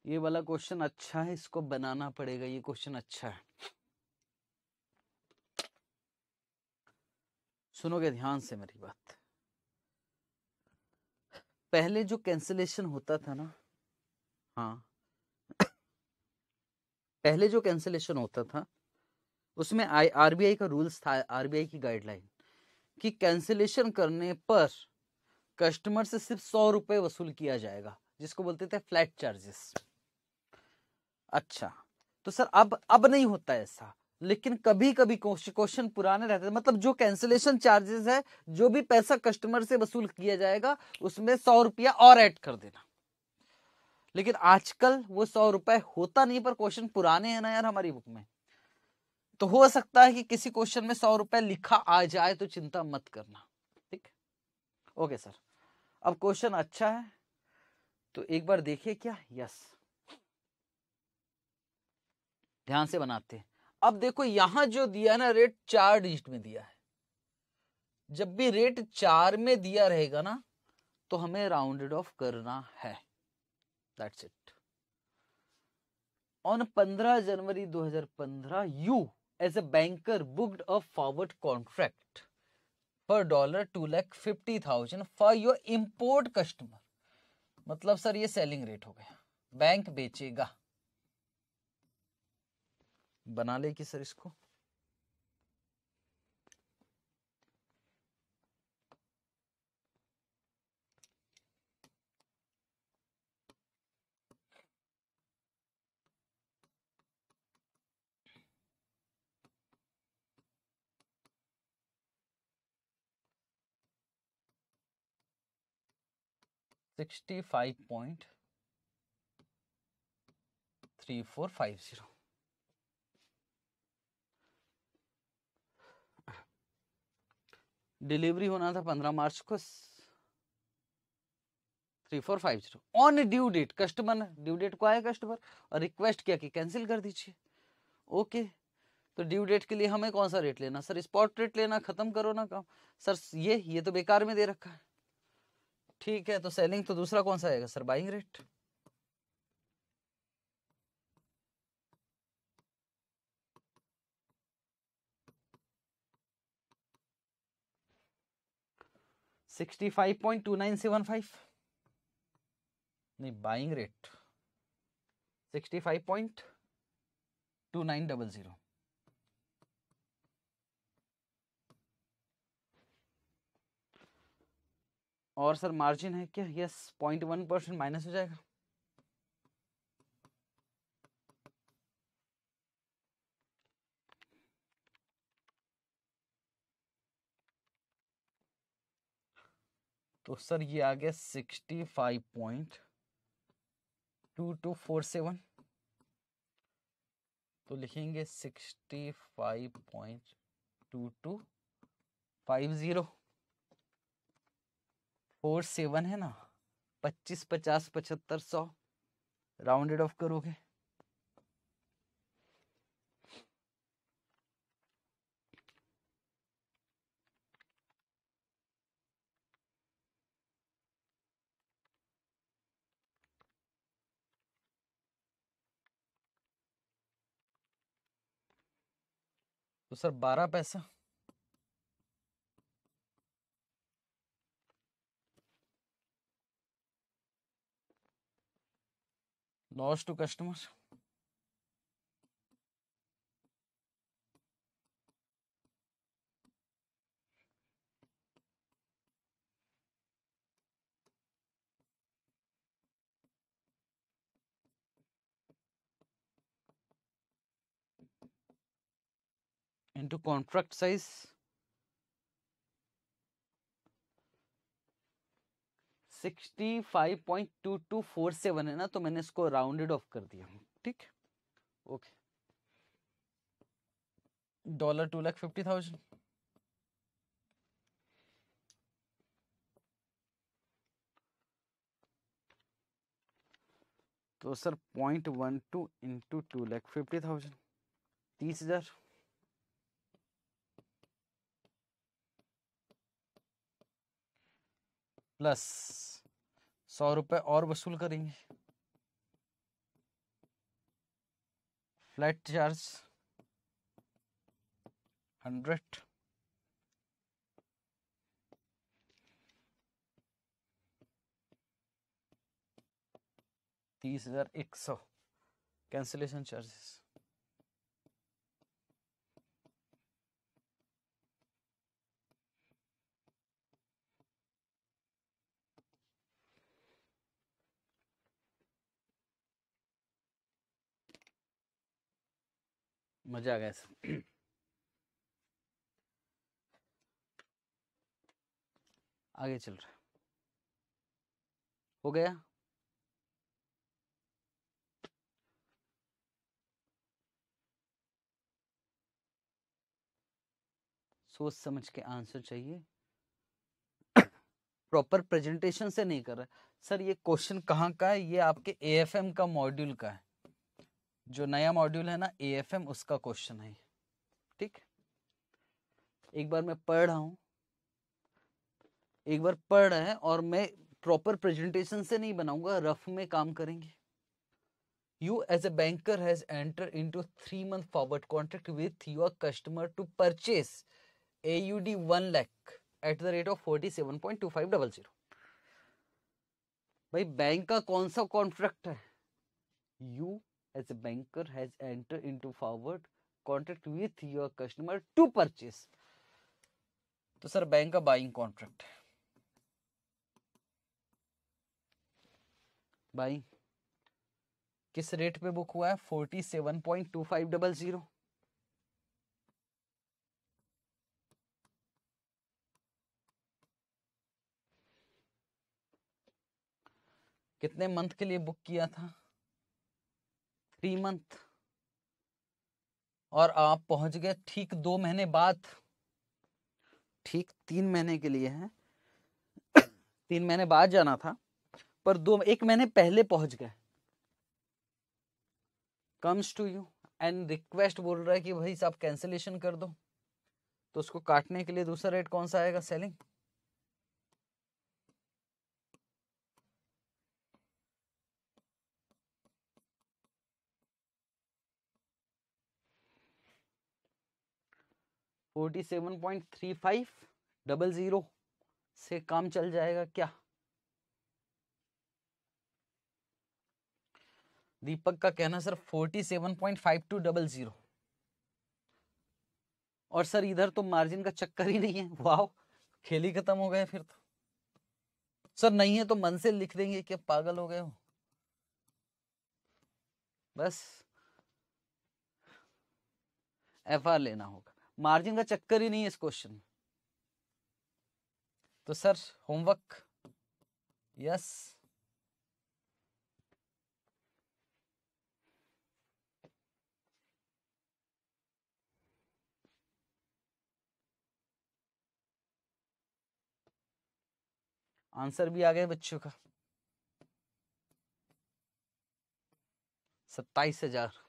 ये वाला क्वेश्चन अच्छा है इसको बनाना पड़ेगा ये क्वेश्चन अच्छा है सुनोगे ध्यान से मेरी बात पहले जो कैंसिलेशन होता था ना हाँ पहले जो कैंसिलेशन होता था उसमें आई आरबीआई का रूल्स था आरबीआई की गाइडलाइन कि कैंसिलेशन करने पर कस्टमर से सिर्फ सौ रुपये वसूल किया जाएगा जिसको बोलते थे फ्लैट चार्जेस अच्छा तो सर अब अब नहीं होता ऐसा लेकिन कभी कभी क्वेश्चन पुराने रहते थे मतलब जो कैंसिलेशन चार्जेस है जो भी पैसा कस्टमर से वसूल किया जाएगा उसमें सौ रुपया और ऐड कर देना लेकिन आजकल वो सौ रुपए होता नहीं पर क्वेश्चन पुराने हैं ना यार हमारी बुक में तो हो सकता है कि किसी क्वेश्चन में सौ रुपए लिखा आ जाए तो चिंता मत करना ठीक ओके सर अब क्वेश्चन अच्छा है तो एक बार देखिए क्या यस ध्यान से बनाते हैं अब देखो यहां जो दिया ना रेट चार डिजिट में दिया है जब भी रेट चार में दिया रहेगा ना तो हमें राउंडेड ऑफ करना है that's it on 15 January 2015 you as a banker booked a forward contract पर dollar two lakh fifty thousand for your import customer मतलब सर ये सेलिंग रेट हो गया बैंक बेचेगा बना ले कि सर इसको sixty five point three four five zero delivery होना था पंद्रह मार्च को three four five zero on due date customer ने ड्यू डेट को आया कस्टमर और रिक्वेस्ट किया कि कैंसिल कर दीजिए ओके तो ड्यू डेट के लिए हमें कौन सा रेट लेना सर स्पॉट रेट लेना खत्म करो ना काम सर ये ये तो बेकार में दे रखा है ठीक है तो सेलिंग तो दूसरा कौन सा आएगा sir buying rate sixty five point two nine seven five नहीं buying rate sixty five point two nine double zero और सर मार्जिन है क्या yes point one percent minus हो जाएगा तो सर ये आ गया sixty five point two two four seven तो लिखेंगे sixty five point two two five zero four seven है ना पच्चीस पचास पचहत्तर सौ राउंडेड ऑफ करोगे तो सर बारह पैसा loss to customers into contract size 65.2247 है ना तो मैंने इसको राउंडेड ऑफ कर दिया ठीक okay dollar two lakh fifty thousand तो sir point one two into two lakh fifty thousand तीस हजार प्लस सौ रुपये और वसूल करेंगे फ्लैट चार्ज हंड्रेड तीस हज़ार एक सौ कैंसिलेशन चार्जेस मजा आ गया सर आगे चल रहा हो गया सोच समझ के आंसर चाहिए प्रॉपर प्रेजेंटेशन से नहीं कर रहा सर ये क्वेश्चन कहाँ का है ये आपके एएफएम का मॉड्यूल का है जो नया मॉड्यूल है ना एएफएम उसका क्वेश्चन है ठीक एक बार मैं पढ़ रहा हूं एक बार पढ़ रहे हैं और मैं प्रॉपर प्रेजेंटेशन से नहीं बनाऊंगा रफ में काम करेंगे you as a banker has enter into three month forward contract with your customer to purchase AUD one lakh at the rate of forty seven point two five double zero भाई बैंक का कौन सा कॉन्ट्रैक्ट है you as a banker has entered into forward contract with your customer to purchase तो सर बैंक का बाइंग कॉन्ट्रैक्ट बाइंग किस रेट पे बुक हुआ है forty seven point two five double zero कितने मंथ के लिए बुक किया था थ्री मंथ और आप पहुंच गए ठीक दो महीने बाद ठीक तीन महीने के लिए है तीन महीने बाद जाना था पर दो एक महीने पहले पहुंच गए comes to you and request बोल रहा है कि भाई साहब कैंसिलेशन कर दो तो उसको काटने के लिए दूसरा रेट कौन सा आएगा selling forty seven point three five double zero से काम चल जाएगा क्या दीपक का कहना sir forty seven point five two double zero और सर इधर तो मार्जिन का चक्कर ही नहीं है वाह खेल ही खत्म हो गए फिर तो सर नहीं है तो मन से लिख देंगे कि पागल हो गए हो बस एफ लेना होगा मार्जिन का चक्कर ही नहीं है इस क्वेश्चन में तो सर होमवर्क यस आंसर भी आ गया बच्चों का सत्ताईस हजार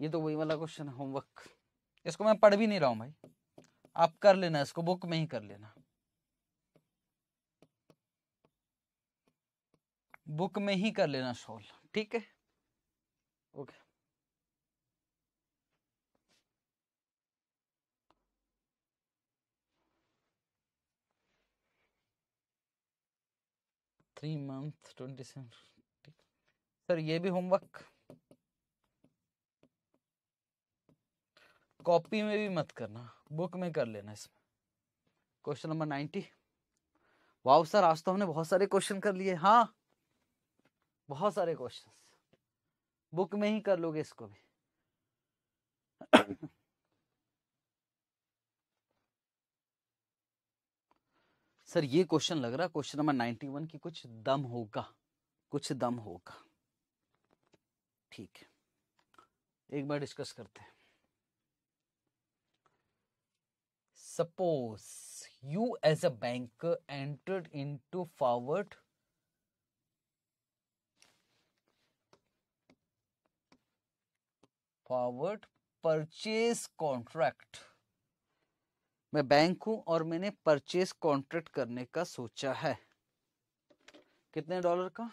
ये तो वही वाला क्वेश्चन है होमवर्क इसको मैं पढ़ भी नहीं रहा हूं भाई आप कर लेना इसको बुक में ही कर लेना बुक में ही कर लेना सॉल्व ठीक है okay three month twenty seven sir ये भी होमवर्क कॉपी में भी मत करना बुक में कर लेना इसमें question number ninety wow sir आज तो हमने बहुत सारे क्वेश्चन कर लिए हाँ बहुत सारे क्वेश्चन बुक में ही कर लोगे इसको भी सर ये क्वेश्चन लग रहा क्वेश्चन नंबर नाइन्टी वन की कुछ दम होगा कुछ दम होगा ठीक है एक बार डिस्कस करते हैं suppose you as a banker entered into forward forward purchase contract मैं बैंक हूं और मैंने परचेज कॉन्ट्रैक्ट करने का सोचा है कितने डॉलर का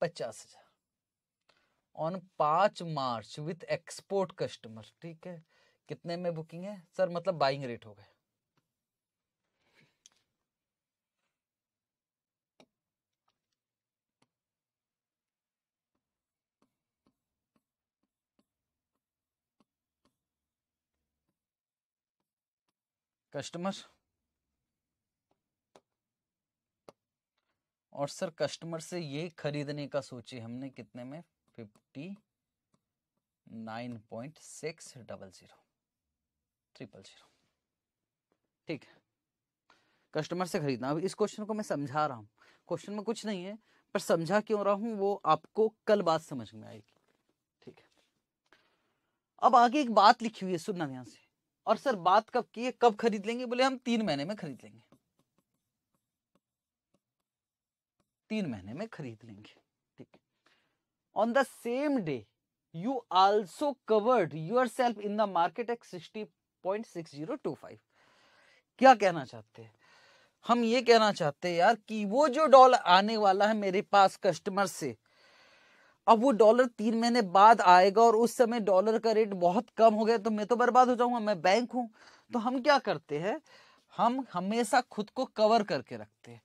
पचास हजार ऑन पांच मार्च विथ एक्सपोर्ट कस्टमर ठीक है कितने में बुकिंग है सर मतलब बाइंग रेट हो गए कस्टमर और सर कस्टमर से ये खरीदने का सोचे हमने कितने में fifty nine point six double zero triple zero ठीक है कस्टमर से खरीदना अब इस क्वेश्चन को मैं समझा रहा हूँ क्वेश्चन में कुछ नहीं है पर समझा क्यों रहा हूँ वो आपको कल बात समझ में आएगी ठीक है अब आगे एक बात लिखी हुई है सुनना ध्यान से और सर बात कब की है कब खरीद लेंगे बोले हम तीन महीने में खरीद लेंगे तीन महीने में खरीद लेंगे ठीक on the same day you also covered yourself in the market at sixty point six zero two five क्या कहना चाहते हैं हम ये कहना चाहते हैं यार कि वो जो डॉल आने वाला है मेरे पास कस्टमर से अब वो डॉलर तीन महीने बाद आएगा और उस समय डॉलर का रेट बहुत कम हो गया तो मैं तो बर्बाद हो जाऊंगा मैं बैंक हूं तो हम क्या करते हैं हम हमेशा खुद को कवर करके रखते हैं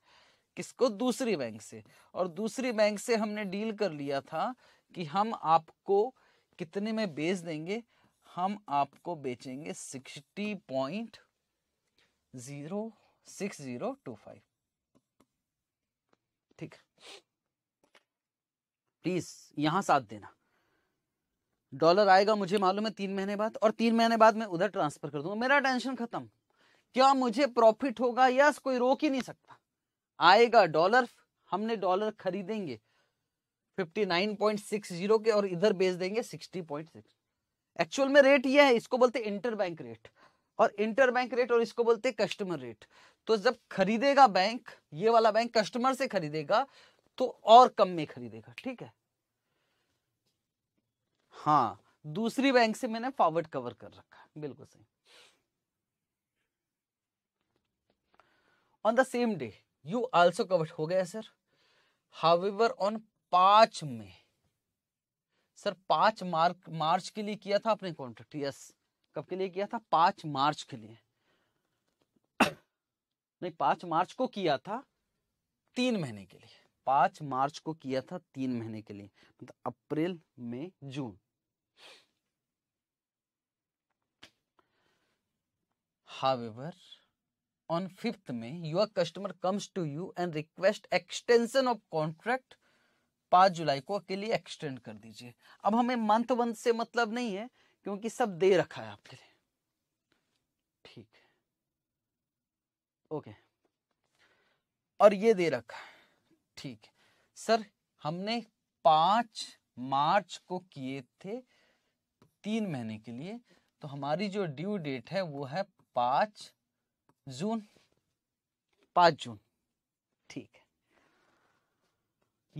किसको दूसरी बैंक से और दूसरी बैंक से हमने डील कर लिया था कि हम आपको कितने में बेच देंगे हम आपको बेचेंगे sixty point zero six zero two five please यहां साथ देना डॉलर आएगा मुझे मालूम है तीन महीने बाद और तीन महीने बाद मैं उधर ट्रांसफर कर दूंगा मेरा टेंशन खत्म क्या मुझे प्रॉफिट होगा यस कोई रोक ही नहीं सकता आएगा डॉलर हमने डॉलर खरीदेंगे 59.60 के और इधर बेच देंगे 60.6 एक्चुअल में रेट ये है इसको बोलते इंटर बैंक रेट और इंटर बैंक रेट और इसको बोलते कस्टमर रेट तो जब खरीदेगा बैंक ये वाला बैंक कस्टमर से खरीदेगा तो और कम में खरीदेगा ठीक है हाँ दूसरी बैंक से मैंने फॉरवर्ड कवर कर रखा बिल्कुल सही on the same day you also cover हो गया सर हावेवर ऑन पांच में सर पांच मार्च मार्च के लिए किया था अपने कॉन्ट्रैक्ट यस कब के लिए किया था पांच मार्च के लिए नहीं पांच मार्च को किया था तीन महीने के लिए पांच मार्च को किया था तीन महीने के लिए मतलब अप्रैल मई June however on 5th may your customer comes to you and request extension of contract पांच जुलाई को अकेले एक्सटेंड कर दीजिए अब हमें मंथ वन से मतलब नहीं है क्योंकि सब दे रखा है आपके लिए ठीक है ओके और ये दे रखा है ठीक है सर हमने पांच मार्च को किए थे तीन महीने के लिए तो हमारी जो ड्यू डेट है वो है पांच जून पांच जून ठीक है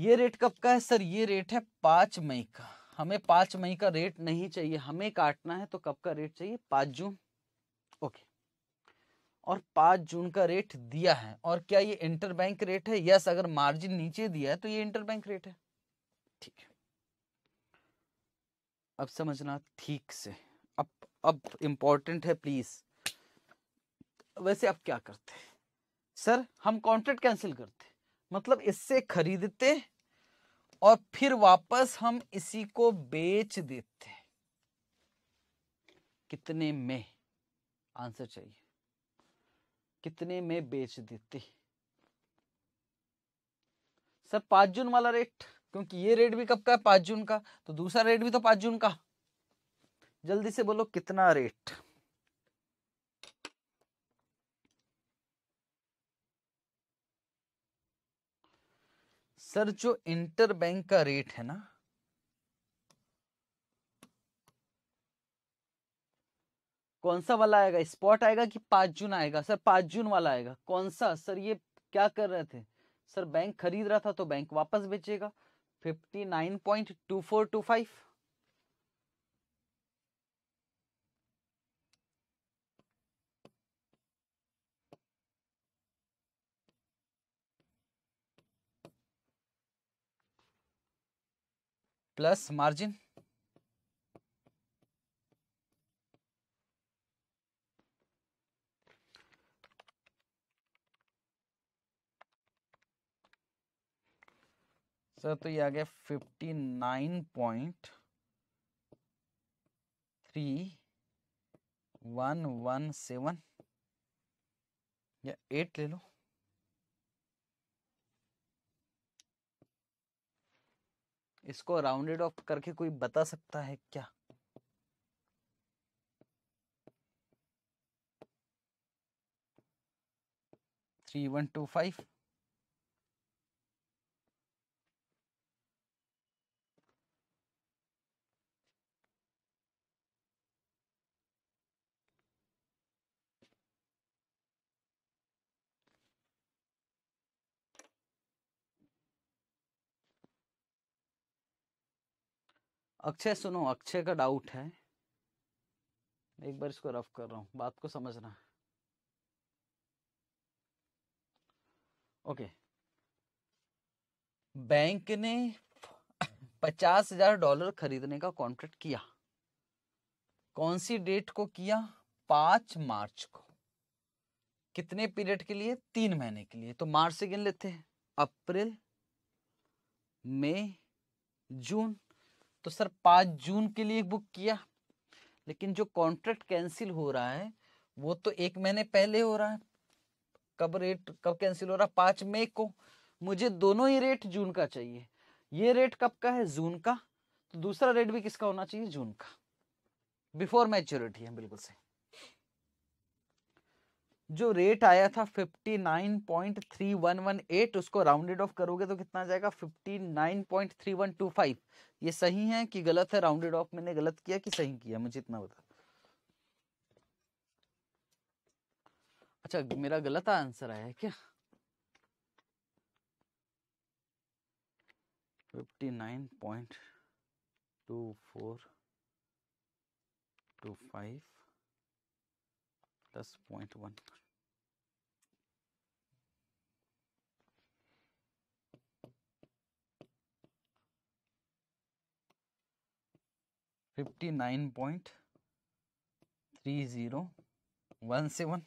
ये रेट कब का है सर ये रेट है पांच मई का हमें पांच मई का रेट नहीं चाहिए हमें काटना है तो कब का रेट चाहिए पांच जून और पांच जून का रेट दिया है और क्या ये इंटर बैंक रेट है यस अगर मार्जिन नीचे दिया है तो ये इंटर बैंक रेट है ठीक है अब समझना ठीक से अब अब इम्पोर्टेंट है प्लीज वैसे अब क्या करते हैं सर हम कॉन्ट्रैक्ट कैंसिल करते मतलब इससे खरीदते और फिर वापस हम इसी को बेच देते कितने में आंसर चाहिए कितने में बेच देते सर पांच जून वाला रेट क्योंकि ये रेट भी कब का है पांच जून का तो दूसरा रेट भी तो पांच जून का जल्दी से बोलो कितना रेट सर जो इंटर बैंक का रेट है ना कौन सा वाला आएगा स्पॉट आएगा कि पांच जून आएगा सर पांच जून वाला आएगा कौन सा सर ये क्या कर रहे थे सर बैंक खरीद रहा था तो बैंक वापस बेचेगा fifty nine point two four two five plus margin sir तो ये आ गया fifty nine point three one one seven या एट ले लो इसको राउंडेड ऑफ करके कोई बता सकता है क्या three one two five Akshay सुनो अक्षय का डाउट है एक बार इसको रफ कर रहा हूं बात को समझना ओके बैंक ने पचास हजार डॉलर खरीदने का कॉन्ट्रैक्ट किया कौन सी डेट को किया पांच मार्च को कितने पीरियड के लिए तीन महीने के लिए तो मार्च से गिन लेते हैं अप्रैल मई जून तो सर पाँच जून के लिए बुक किया लेकिन जो कॉन्ट्रैक्ट कैंसिल हो रहा है वो तो एक महीने पहले हो रहा है कब रेट कब कैंसिल हो रहा है पाँच मई को मुझे दोनों ही रेट जून का चाहिए ये रेट कब का है जून का तो दूसरा रेट भी किसका होना चाहिए जून का बिफोर मैच्योरिटी है बिल्कुल सही जो रेट आया था 59.3118 उसको राउंडेड ऑफ करोगे तो कितना जाएगा 59.3125 ये सही है कि गलत है राउंडेड ऑफ मैंने गलत किया कि सही किया मुझे इतना बता अच्छा मेरा गलत आंसर आया क्या 59.2425 plus fifty nine point three zero one seven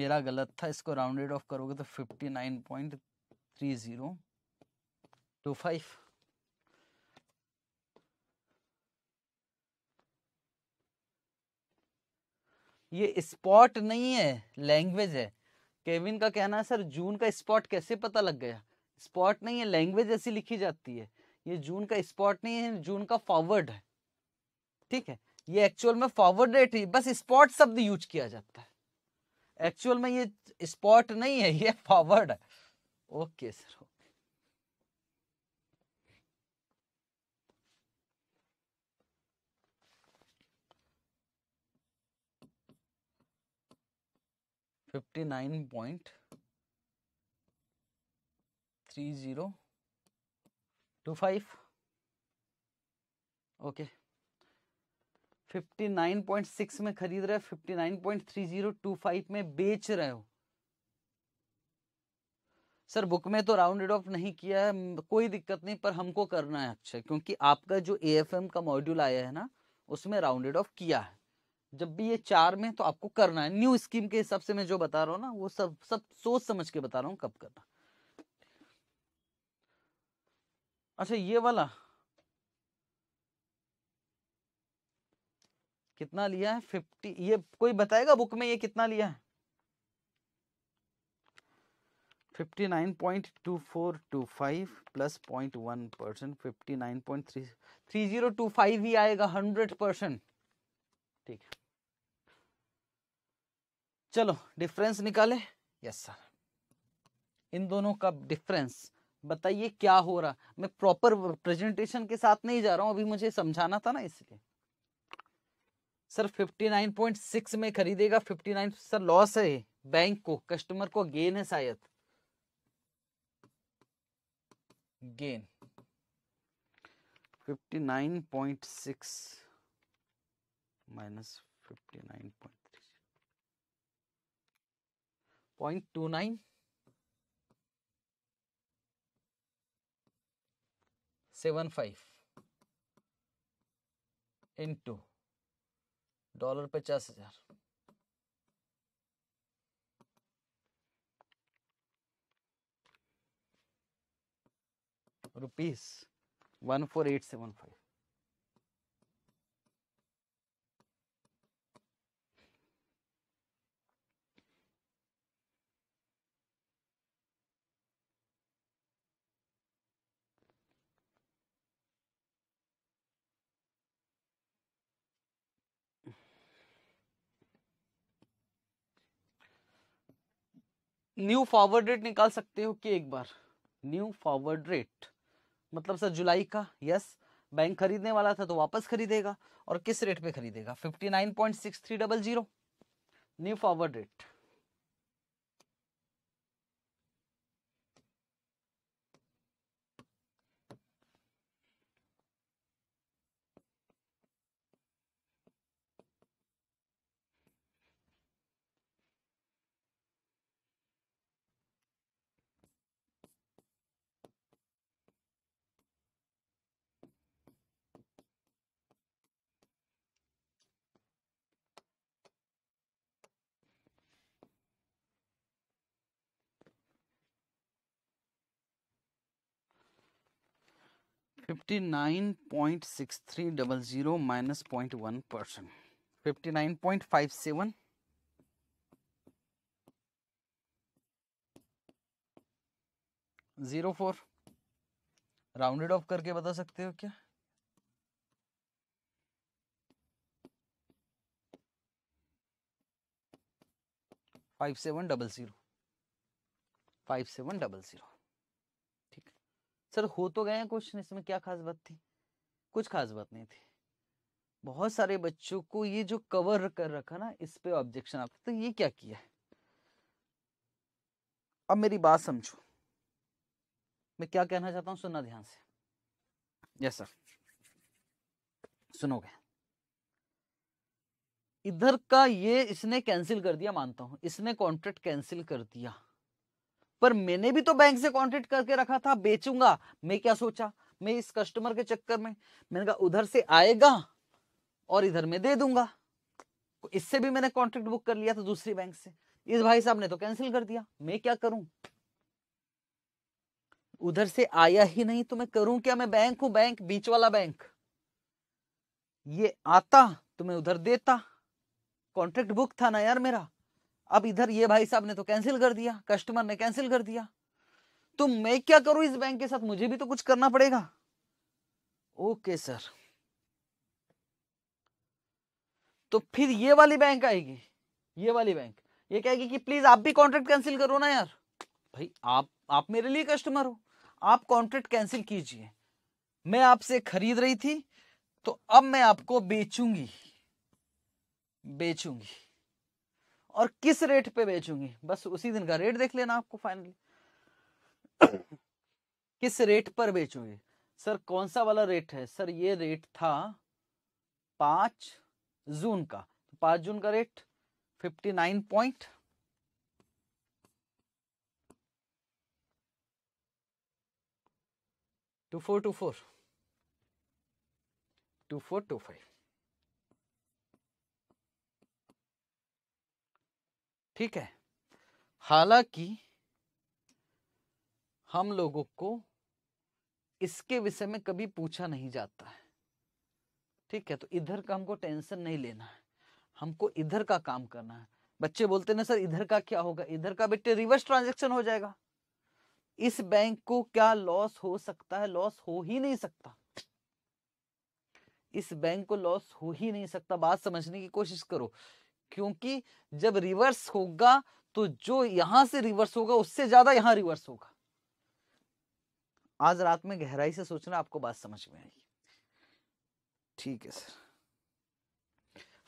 मेरा गलत था इसको राउंडेड ऑफ करोगे तो fifty nine point three zero two five ये स्पॉट नहीं है लैंग्वेज है केविन का कहना है सर जून का स्पॉट कैसे पता लग गया स्पॉट नहीं है लैंग्वेज ऐसी लिखी जाती है ये जून का स्पॉट नहीं है जून का फॉरवर्ड है ठीक है ये एक्चुअल में फॉरवर्ड रेट ही बस स्पॉट शब्द यूज किया जाता है एक्चुअल में ये स्पॉट नहीं है ये फॉरवर्ड है okay sir fifty nine point three zero two five okay fifty nine point six में खरीद रहे fifty nine point three zero two five में बेच रहे हो सर बुक में तो राउंडेड ऑफ नहीं किया है कोई दिक्कत नहीं पर हमको करना है अक्षय क्योंकि आपका जो ए का मॉड्यूल आया है ना उसमें राउंडेड ऑफ किया है जब भी ये चार में तो आपको करना है न्यू स्कीम के हिसाब से मैं जो बता रहा हूँ ना वो सब सब सोच समझ के बता रहा हूँ कब करना अच्छा ये वाला कितना लिया है फिफ्टी ये कोई बताएगा बुक में ये कितना लिया है fifty nine point two four two five plus point one percent fifty nine point three three zero two five ही आएगा हंड्रेड परसेंट ठीक है चलो डिफरेंस निकाले यस सर इन दोनों का डिफरेंस बताइए क्या हो रहा मैं प्रॉपर प्रेजेंटेशन के साथ नहीं जा रहा हूं अभी मुझे समझाना था ना इसलिए सर 59.6 में खरीदेगा 59 सर लॉस है बैंक को कस्टमर को गेन है शायद gain 59.6 minus 59.3 point two nine seven five into dollar पचास हजार rupees one four eight seven five new forward rate निकाल सकते हो कि एक बार न्यू फॉरवर्ड रेट मतलब सर जुलाई का यस बैंक खरीदने वाला था तो वापस खरीदेगा और किस रेट पे खरीदेगा fifty nine point six three double zero new forward rate fifty nine point six three double zero minus point one percent fifty nine point five seven zero four rounded off करके बता सकते हो क्या five seven double zero five seven double zero sir हो तो गए हैं क्वेश्चन इसमें क्या खास बात थी कुछ खास बात नहीं थी बहुत सारे बच्चों को ये जो कवर कर रखा ना इस पे ऑब्जेक्शन आप तो ये क्या किया है अब मेरी बात समझो मैं क्या कहना चाहता हूँ सुनना ध्यान से यस सर सुनोगे इधर का ये इसने कैंसिल कर दिया मानता हूं इसने कॉन्ट्रैक्ट कैंसिल कर दिया पर मैंने भी तो बैंक से कॉन्ट्रैक्ट करके रखा था बेचूंगा मैं क्या सोचा मैं इस कस्टमर के चक्कर में मैंने कहा उधर से आएगा और इधर में दे दूंगा तो इससे भी मैंने कॉन्ट्रैक्ट बुक कर लिया था दूसरी बैंक से इस भाई साहब ने तो कैंसिल कर दिया मैं क्या करूं उधर से आया ही नहीं तो मैं करूं क्या मैं बैंक हूं बैंक बीच वाला बैंक ये आता तो मैं उधर देता कॉन्ट्रैक्ट बुक था ना यार मेरा अब इधर ये भाई साहब ने तो कैंसिल कर दिया कस्टमर ने कैंसिल कर दिया तो मैं क्या करूं इस बैंक के साथ मुझे भी तो कुछ करना पड़ेगा ओके सर तो फिर ये वाली बैंक आएगी ये वाली बैंक ये कहेगी कि प्लीज आप भी कॉन्ट्रैक्ट कैंसिल करो ना यार भाई आप आप मेरे लिए कस्टमर हो आप कॉन्ट्रैक्ट कैंसिल कीजिए मैं आपसे खरीद रही थी तो अब मैं आपको बेचूंगी बेचूंगी और किस रेट पे बेचूंगी बस उसी दिन का रेट देख लेना आपको फाइनली किस रेट पर बेचूंगी सर कौन सा वाला रेट है सर ये रेट था पांच जून का तो पांच जून का rate fifty nine point two four two four two four two five ठीक है हालांकि हम लोगों को इसके विषय में कभी पूछा नहीं जाता है ठीक है तो इधर का हमको टेंशन नहीं लेना है हमको इधर का काम करना है बच्चे बोलते ना सर इधर का क्या होगा इधर का बेटे रिवर्स ट्रांजेक्शन हो जाएगा इस बैंक को क्या लॉस हो सकता है लॉस हो ही नहीं सकता इस बैंक को लॉस हो ही नहीं सकता बात समझने की कोशिश करो क्योंकि जब रिवर्स होगा तो जो यहां से रिवर्स होगा उससे ज्यादा यहां रिवर्स होगा आज रात में गहराई से सोचना आपको बात समझ में आएगी ठीक है सर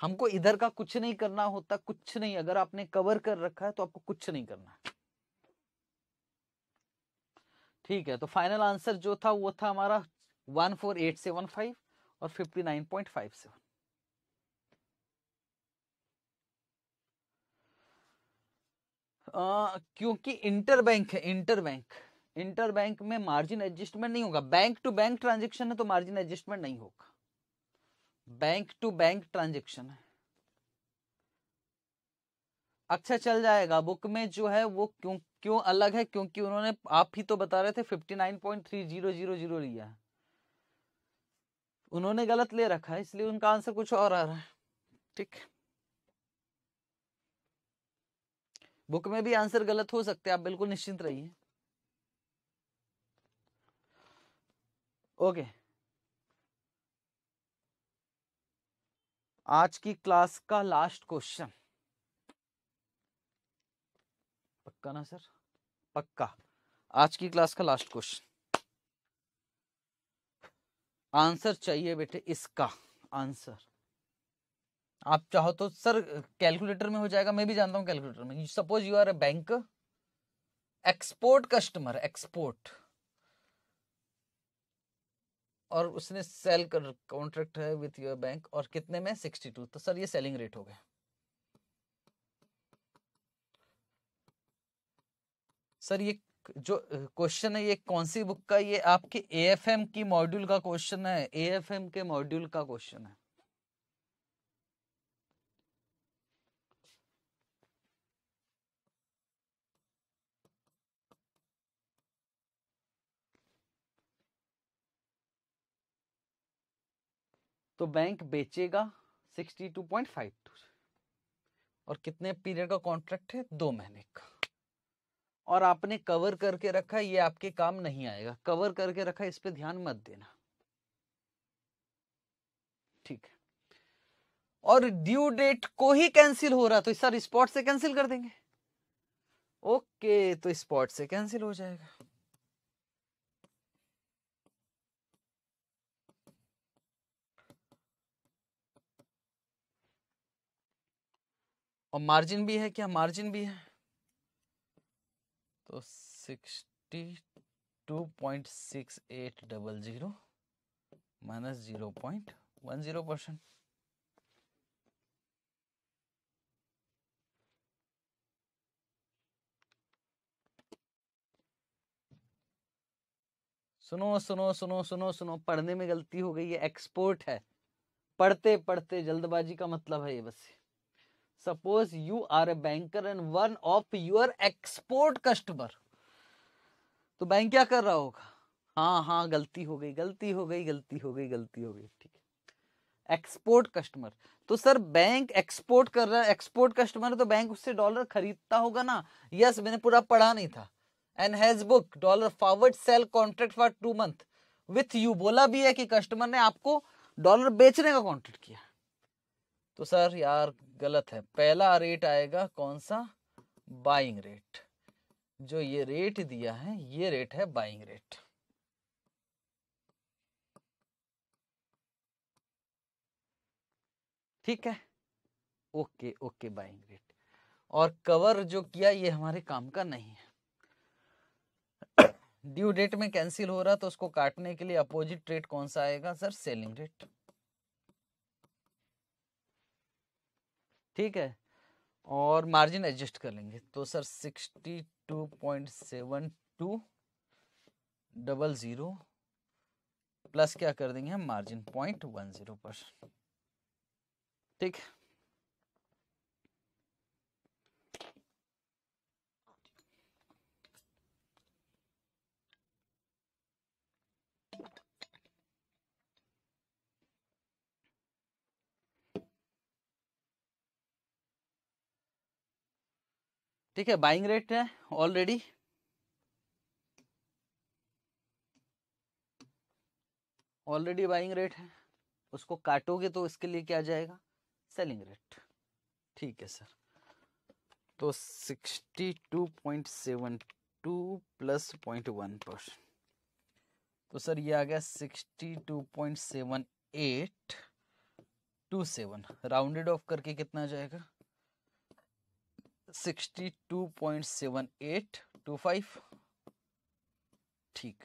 हमको इधर का कुछ नहीं करना होता कुछ नहीं अगर आपने कवर कर रखा है तो आपको कुछ नहीं करना ठीक है तो फाइनल आंसर जो था वो था हमारा one four eight seven five और fifty nine point five seven क्योंकि इंटर बैंक है इंटर बैंक में मार्जिन एडजस्टमेंट नहीं होगा बैंक टू बैंक ट्रांजेक्शन है तो मार्जिन एडजस्टमेंट नहीं होगा बैंक टू बैंक ट्रांजेक्शन है अच्छा चल जाएगा बुक में जो है वो क्यों क्यों अलग है क्योंकि उन्होंने आप ही तो बता रहे थे fifty nine point three zero zero zero लिया है उन्होंने गलत ले रखा है इसलिए उनका आंसर कुछ और आ रहा है ठीक है बुक में भी आंसर गलत हो सकते हैं आप बिल्कुल निश्चिंत रहिए ओके आज की क्लास का लास्ट क्वेश्चन पक्का ना सर पक्का आज की क्लास का लास्ट क्वेश्चन आंसर चाहिए बेटे इसका आंसर आप चाहो तो सर कैलकुलेटर में हो जाएगा मैं भी जानता हूँ कैलकुलेटर में suppose you are a bank export customer export और उसने सेल कर कॉन्ट्रैक्ट है विथ योर बैंक और कितने में सिक्सटी टू तो सर ये सेलिंग रेट हो गया सर ये जो क्वेश्चन है ये कौन सी बुक का ये आपके एएफएम की मॉड्यूल का क्वेश्चन है एएफएम के मॉड्यूल का क्वेश्चन है तो बैंक बेचेगा sixty two point five two और कितने पीरियड का कॉन्ट्रैक्ट है दो महीने का और आपने कवर करके रखा ये आपके काम नहीं आएगा कवर करके रखा इस पर ध्यान मत देना ठीक है और ड्यू डेट को ही कैंसिल हो रहा तो सर स्पॉट से कैंसिल कर देंगे ओके तो स्पॉट से कैंसिल हो जाएगा और मार्जिन भी है क्या मार्जिन भी है तो sixty two point six eight double zero minus zero point one zero percent सुनो सुनो सुनो सुनो सुनो पढ़ने में गलती हो गई है एक्सपोर्ट है पढ़ते पढ़ते जल्दबाजी का मतलब है ये बस suppose you are a banker and one of your export customer तो बैंक क्या कर रहा होगा हाँ हाँ गलती हो गई गलती हो गई गलती हो गई गलती हो गई ठीक है एक्सपोर्ट कस्टमर तो सर बैंक एक्सपोर्ट कर रहा है एक्सपोर्ट कस्टमर तो बैंक उससे डॉलर खरीदता होगा ना यस मैंने पूरा पढ़ा नहीं था and has book dollar forward sale contract for two month with you बोला भी है कि कस्टमर ने आपको डॉलर बेचने का कॉन्ट्रैक्ट किया तो सर यार गलत है पहला रेट आएगा कौन सा बाइंग रेट जो ये रेट दिया है ये रेट है बाइंग रेट ठीक है ओके ओके बाइंग रेट और कवर जो किया ये हमारे काम का नहीं है ड्यू डेट में कैंसिल हो रहा तो उसको काटने के लिए अपोजिट रेट कौन सा आएगा सर सेलिंग रेट ठीक है और मार्जिन एडजस्ट कर लेंगे तो sir sixty two point seven two double zero plus क्या कर देंगे हम मार्जिन पॉइंट वन ज़ीरो पर ठीक है ठीक है बाइंग रेट है ऑलरेडी ऑलरेडी बाइंग रेट है उसको काटोगे तो इसके लिए क्या जाएगा सेलिंग रेट ठीक है सर तो sixty two point seven two plus point one percent तो सर ये आ गया sixty two point seven eight two seven rounded off करके कितना जाएगा 62.7825 ठीक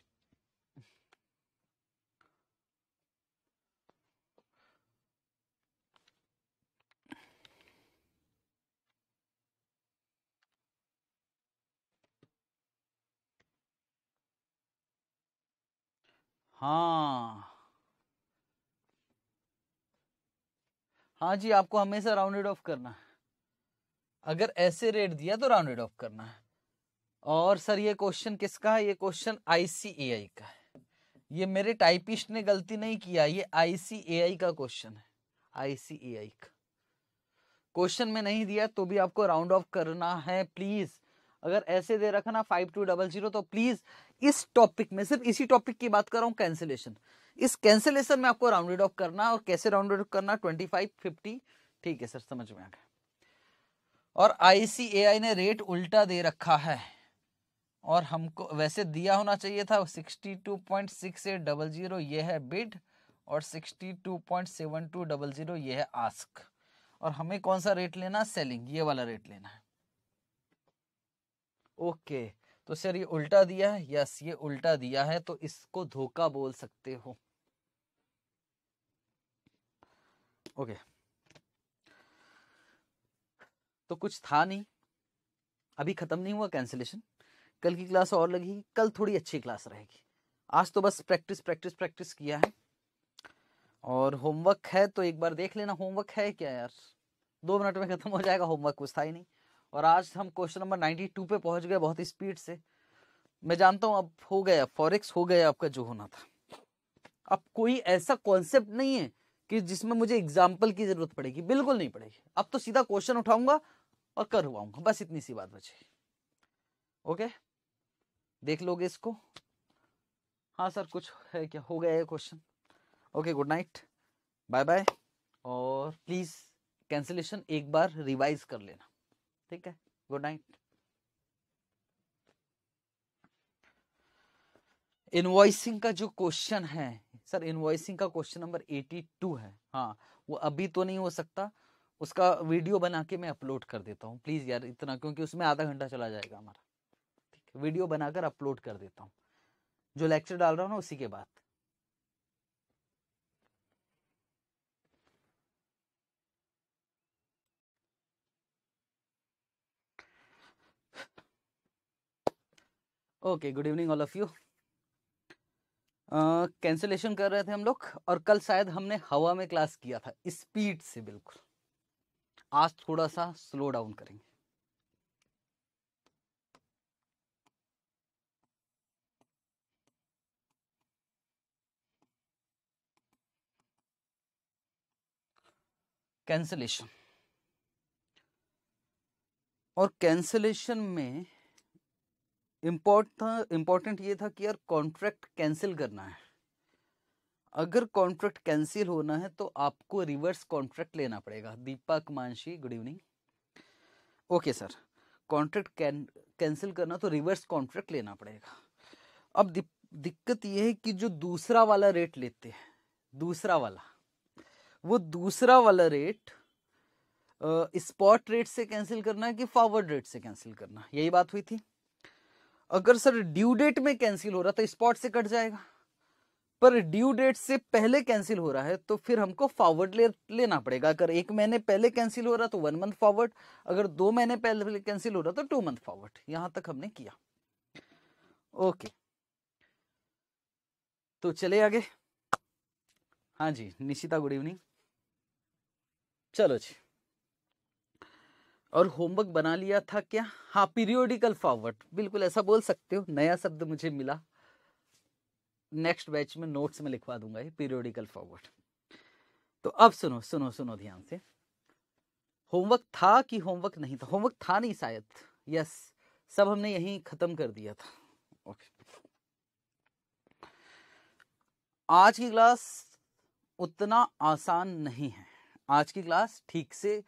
हाँ हाँ जी आपको हमेशा राउंडेड ऑफ करना है अगर ऐसे रेट दिया तो राउंडेड ऑफ करना है और सर ये क्वेश्चन किसका है ये क्वेश्चन आईसीएआई का है ये मेरे टाइपिस्ट ने गलती नहीं किया ये आईसीएआई का क्वेश्चन है आईसीएआई का क्वेश्चन में नहीं दिया तो भी आपको राउंड ऑफ करना है प्लीज अगर ऐसे दे रखा ना फाइव टू डबल जीरो तो प्लीज इस टॉपिक में सिर्फ इसी टॉपिक की बात कर रहा हूँ कैंसिलेशन इस कैंसिलेशन में आपको राउंडेड ऑफ करना और कैसे राउंडेड ऑफ करना ट्वेंटी फाइव फिफ्टी ठीक है सर समझ में आ गया और आईसीएआई ने रेट उल्टा दे रखा है और हमको वैसे दिया होना चाहिए था 62.6800 ये है बिड और 62.7200 ये है आस्क और हमें कौन सा रेट लेना सेलिंग ये वाला रेट लेना है ओके तो सर ये उल्टा दिया है यस ये उल्टा दिया है तो इसको धोखा बोल सकते हो ओके तो कुछ था नहीं अभी ख़त्म नहीं हुआ कैंसिलेशन कल की क्लास और लगी कल थोड़ी अच्छी क्लास रहेगी आज तो बस प्रैक्टिस प्रैक्टिस प्रैक्टिस किया है और होमवर्क है तो एक बार देख लेना होमवर्क है क्या यार दो मिनट में ख़त्म हो जाएगा होमवर्क कुछ था ही नहीं और आज हम क्वेश्चन नंबर नाइन्टी टू पे पहुंच गए बहुत स्पीड से मैं जानता हूँ अब हो गया फॉरेक्स हो गया आपका जो होना था अब कोई ऐसा कॉन्सेप्ट नहीं है कि जिसमें मुझे एग्जाम्पल की जरूरत पड़ेगी बिल्कुल नहीं पड़ेगी अब तो सीधा क्वेश्चन उठाऊंगा और करवाऊंगा बस इतनी सी बात बची ओके देख लोगे इसको हाँ सर कुछ है क्या हो गया है question okay good night bye bye और प्लीज़ कैंसिलेशन एक बार रिवाइज कर लेना ठीक है गुड नाइट इनवॉइसिंग का जो क्वेश्चन है सर इनवॉइसिंग का क्वेश्चन नंबर एटी टू है हाँ वो अभी तो नहीं हो सकता उसका वीडियो बना के मैं अपलोड कर देता हूँ प्लीज़ यार इतना क्योंकि उसमें आधा घंटा चला जाएगा हमारा ठीक है वीडियो बनाकर अपलोड कर देता हूँ जो लेक्चर डाल रहा हूँ ना उसी के बाद okay good evening all of you cancellation कर रहे थे हम लोग और कल शायद हमने हवा में क्लास किया था स्पीड से बिल्कुल आज थोड़ा सा स्लो डाउन करेंगे कैंसलेशन और कैंसलेशन में इम्पोर्ट था इम्पोर्टेंट ये था कि यार कॉन्ट्रैक्ट कैंसिल करना है अगर कॉन्ट्रैक्ट कैंसिल होना है तो आपको रिवर्स कॉन्ट्रैक्ट लेना पड़ेगा Deepak Mansi good evening okay sir contract can cancel करना तो रिवर्स कॉन्ट्रैक्ट लेना पड़ेगा अब दिक्कत यह है कि जो दूसरा वाला रेट लेते हैं दूसरा वाला वो दूसरा वाला रेट स्पॉट रेट से कैंसिल करना है कि फॉरवर्ड रेट से कैंसिल करना यही बात हुई थी अगर सर ड्यू डेट में कैंसिल हो रहा तो स्पॉट से कट जाएगा पर ड्यू डेट से पहले कैंसिल हो रहा है तो फिर हमको फॉरवर्ड ले लेना पड़ेगा अगर एक महीने पहले कैंसिल हो रहा तो वन मंथ फॉरवर्ड अगर दो महीने पहले कैंसिल हो रहा तो टू मंथ फॉरवर्ड यहां तक हमने किया ओके तो चले आगे हाँ जी निशिता गुड इवनिंग चलो जी और होमवर्क बना लिया था क्या हाँ पीरियोडिकल फॉरवर्ड बिल्कुल ऐसा बोल सकते हो नया शब्द मुझे मिला नेक्स्ट बैच में नोट्स में लिखवा दूंगा ये पीरियोडिकल फॉरवर्ड तो अब सुनो सुनो सुनो ध्यान से होमवर्क था कि होमवर्क नहीं था होमवर्क था नहीं शायद यस सब हमने यही खत्म कर दिया था ओके आज की क्लास उतना आसान नहीं है आज की क्लास ठीक से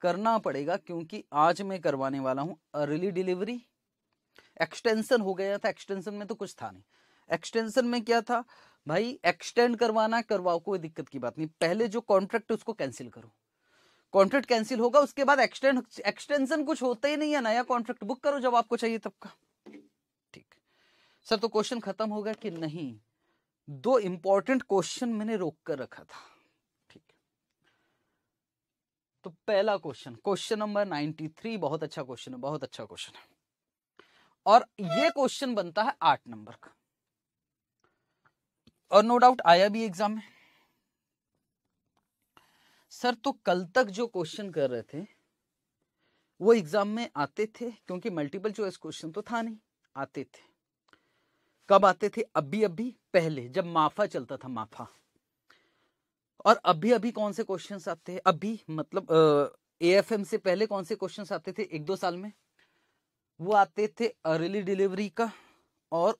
करना पड़ेगा क्योंकि आज मैं करवाने वाला हूं अर्ली डिलीवरी एक्सटेंशन हो गया था एक्सटेंशन में तो कुछ था नहीं एक्सटेंशन में क्या था भाई एक्सटेंड करवाना करवाओ कोई दिक्कत की बात नहीं पहले जो कॉन्ट्रैक्ट उसको कैंसिल करो कॉन्ट्रैक्ट कैंसिल होगा उसके बाद एक्सटेंड एक्सटेंशन कुछ होता ही नहीं है नया कॉन्ट्रैक्ट बुक करो जब आपको चाहिए तब का ठीक सर तो क्वेश्चन खत्म होगा कि नहीं दो इंपॉर्टेंट क्वेश्चन मैंने रोक कर रखा था ठीक तो पहला क्वेश्चन क्वेश्चन नंबर थ्री बहुत अच्छा क्वेश्चन है बहुत अच्छा क्वेश्चन है और ये क्वेश्चन बनता है आठ नंबर का और नो डाउट आया भी एग्जाम में सर तो कल तक जो क्वेश्चन कर रहे थे वो एग्जाम में आते थे क्योंकि मल्टीपल चॉइस क्वेश्चन तो था नहीं आते थे कब आते थे अभी अभी पहले जब माफा चलता था माफा और अभी अभी कौन से क्वेश्चन आते हैं अभी मतलब ए एफ एम से पहले कौन से क्वेश्चन आते थे एक दो साल में वो आते थे अर्ली डिलीवरी का और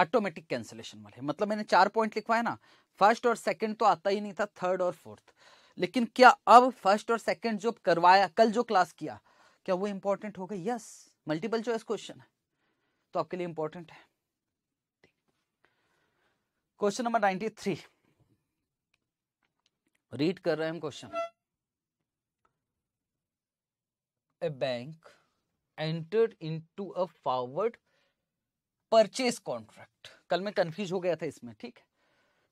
ऑटोमेटिक कैंसिलेशन वाले मतलब मैंने चार पॉइंट लिखवाया ना फर्स्ट और सेकंड तो आता ही नहीं था थर्ड और फोर्थ लेकिन क्या अब फर्स्ट और सेकंड जो करवाया कल जो क्लास किया क्या वो इंपॉर्टेंट हो गए यस मल्टीपल चॉइस क्वेश्चन है तो आपके लिए इंपॉर्टेंट है question number ninety three read कर रहे हैं हम question a bank entered into a forward purchase contract कल मैं कंफ्यूज हो गया था इसमें ठीक है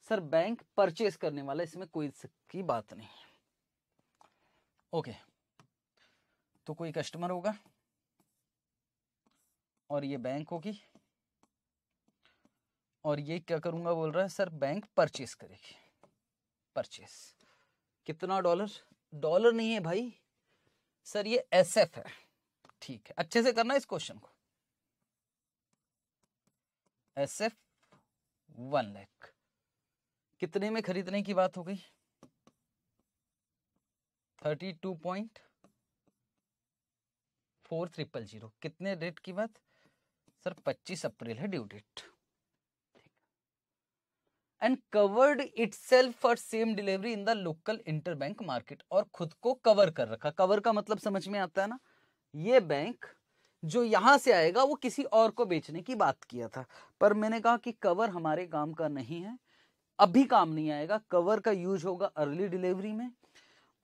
सर बैंक परचेस करने वाला इसमें कोई की बात नहीं ओके तो कोई कस्टमर होगा और ये बैंक होगी और ये क्या करूंगा बोल रहा है सर बैंक परचेस करेगी परचेस कितना डॉलर डॉलर नहीं है भाई सर ये एसएफ है ठीक है अच्छे से करना इस क्वेश्चन को एस एफ वन लैख कितने में खरीदने की बात हो गई thirty two point four triple zero कितने डेट की बात सर पच्चीस अप्रैल है due date and covered itself for same delivery in the local inter bank market और खुद को कवर कर रखा कवर का मतलब समझ में आता है ना ये बैंक जो यहाँ से आएगा वो किसी और को बेचने की बात किया था पर मैंने कहा कि कवर हमारे काम का नहीं है अभी काम नहीं आएगा कवर का यूज होगा अर्ली डिलीवरी में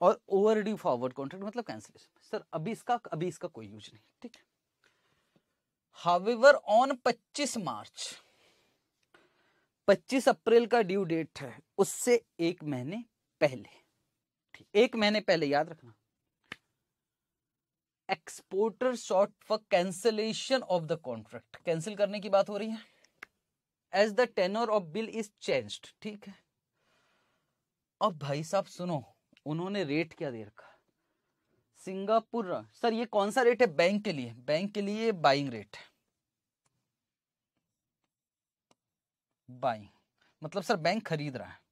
और ओवर डी फॉरवर्ड कॉन्ट्रैक्ट मतलब कैंसिलेशन सर अभी इसका अभी इसका कोई यूज नहीं ठीक है हावेवर ऑन 25 मार्च 25 अप्रैल का ड्यू डेट है उससे एक महीने पहले ठीक एक महीने पहले याद रखना exporter short for cancellation of the contract cancel करने की बात हो रही है as the tenor of bill is change ठीक है अब भाई साहब सुनो उन्होंने रेट क्या दे रखा सिंगापुर सर ये कौन सा रेट है बैंक के लिए बैंक के लिए बाइंग रेट है बाइंग मतलब सर बैंक खरीद रहा है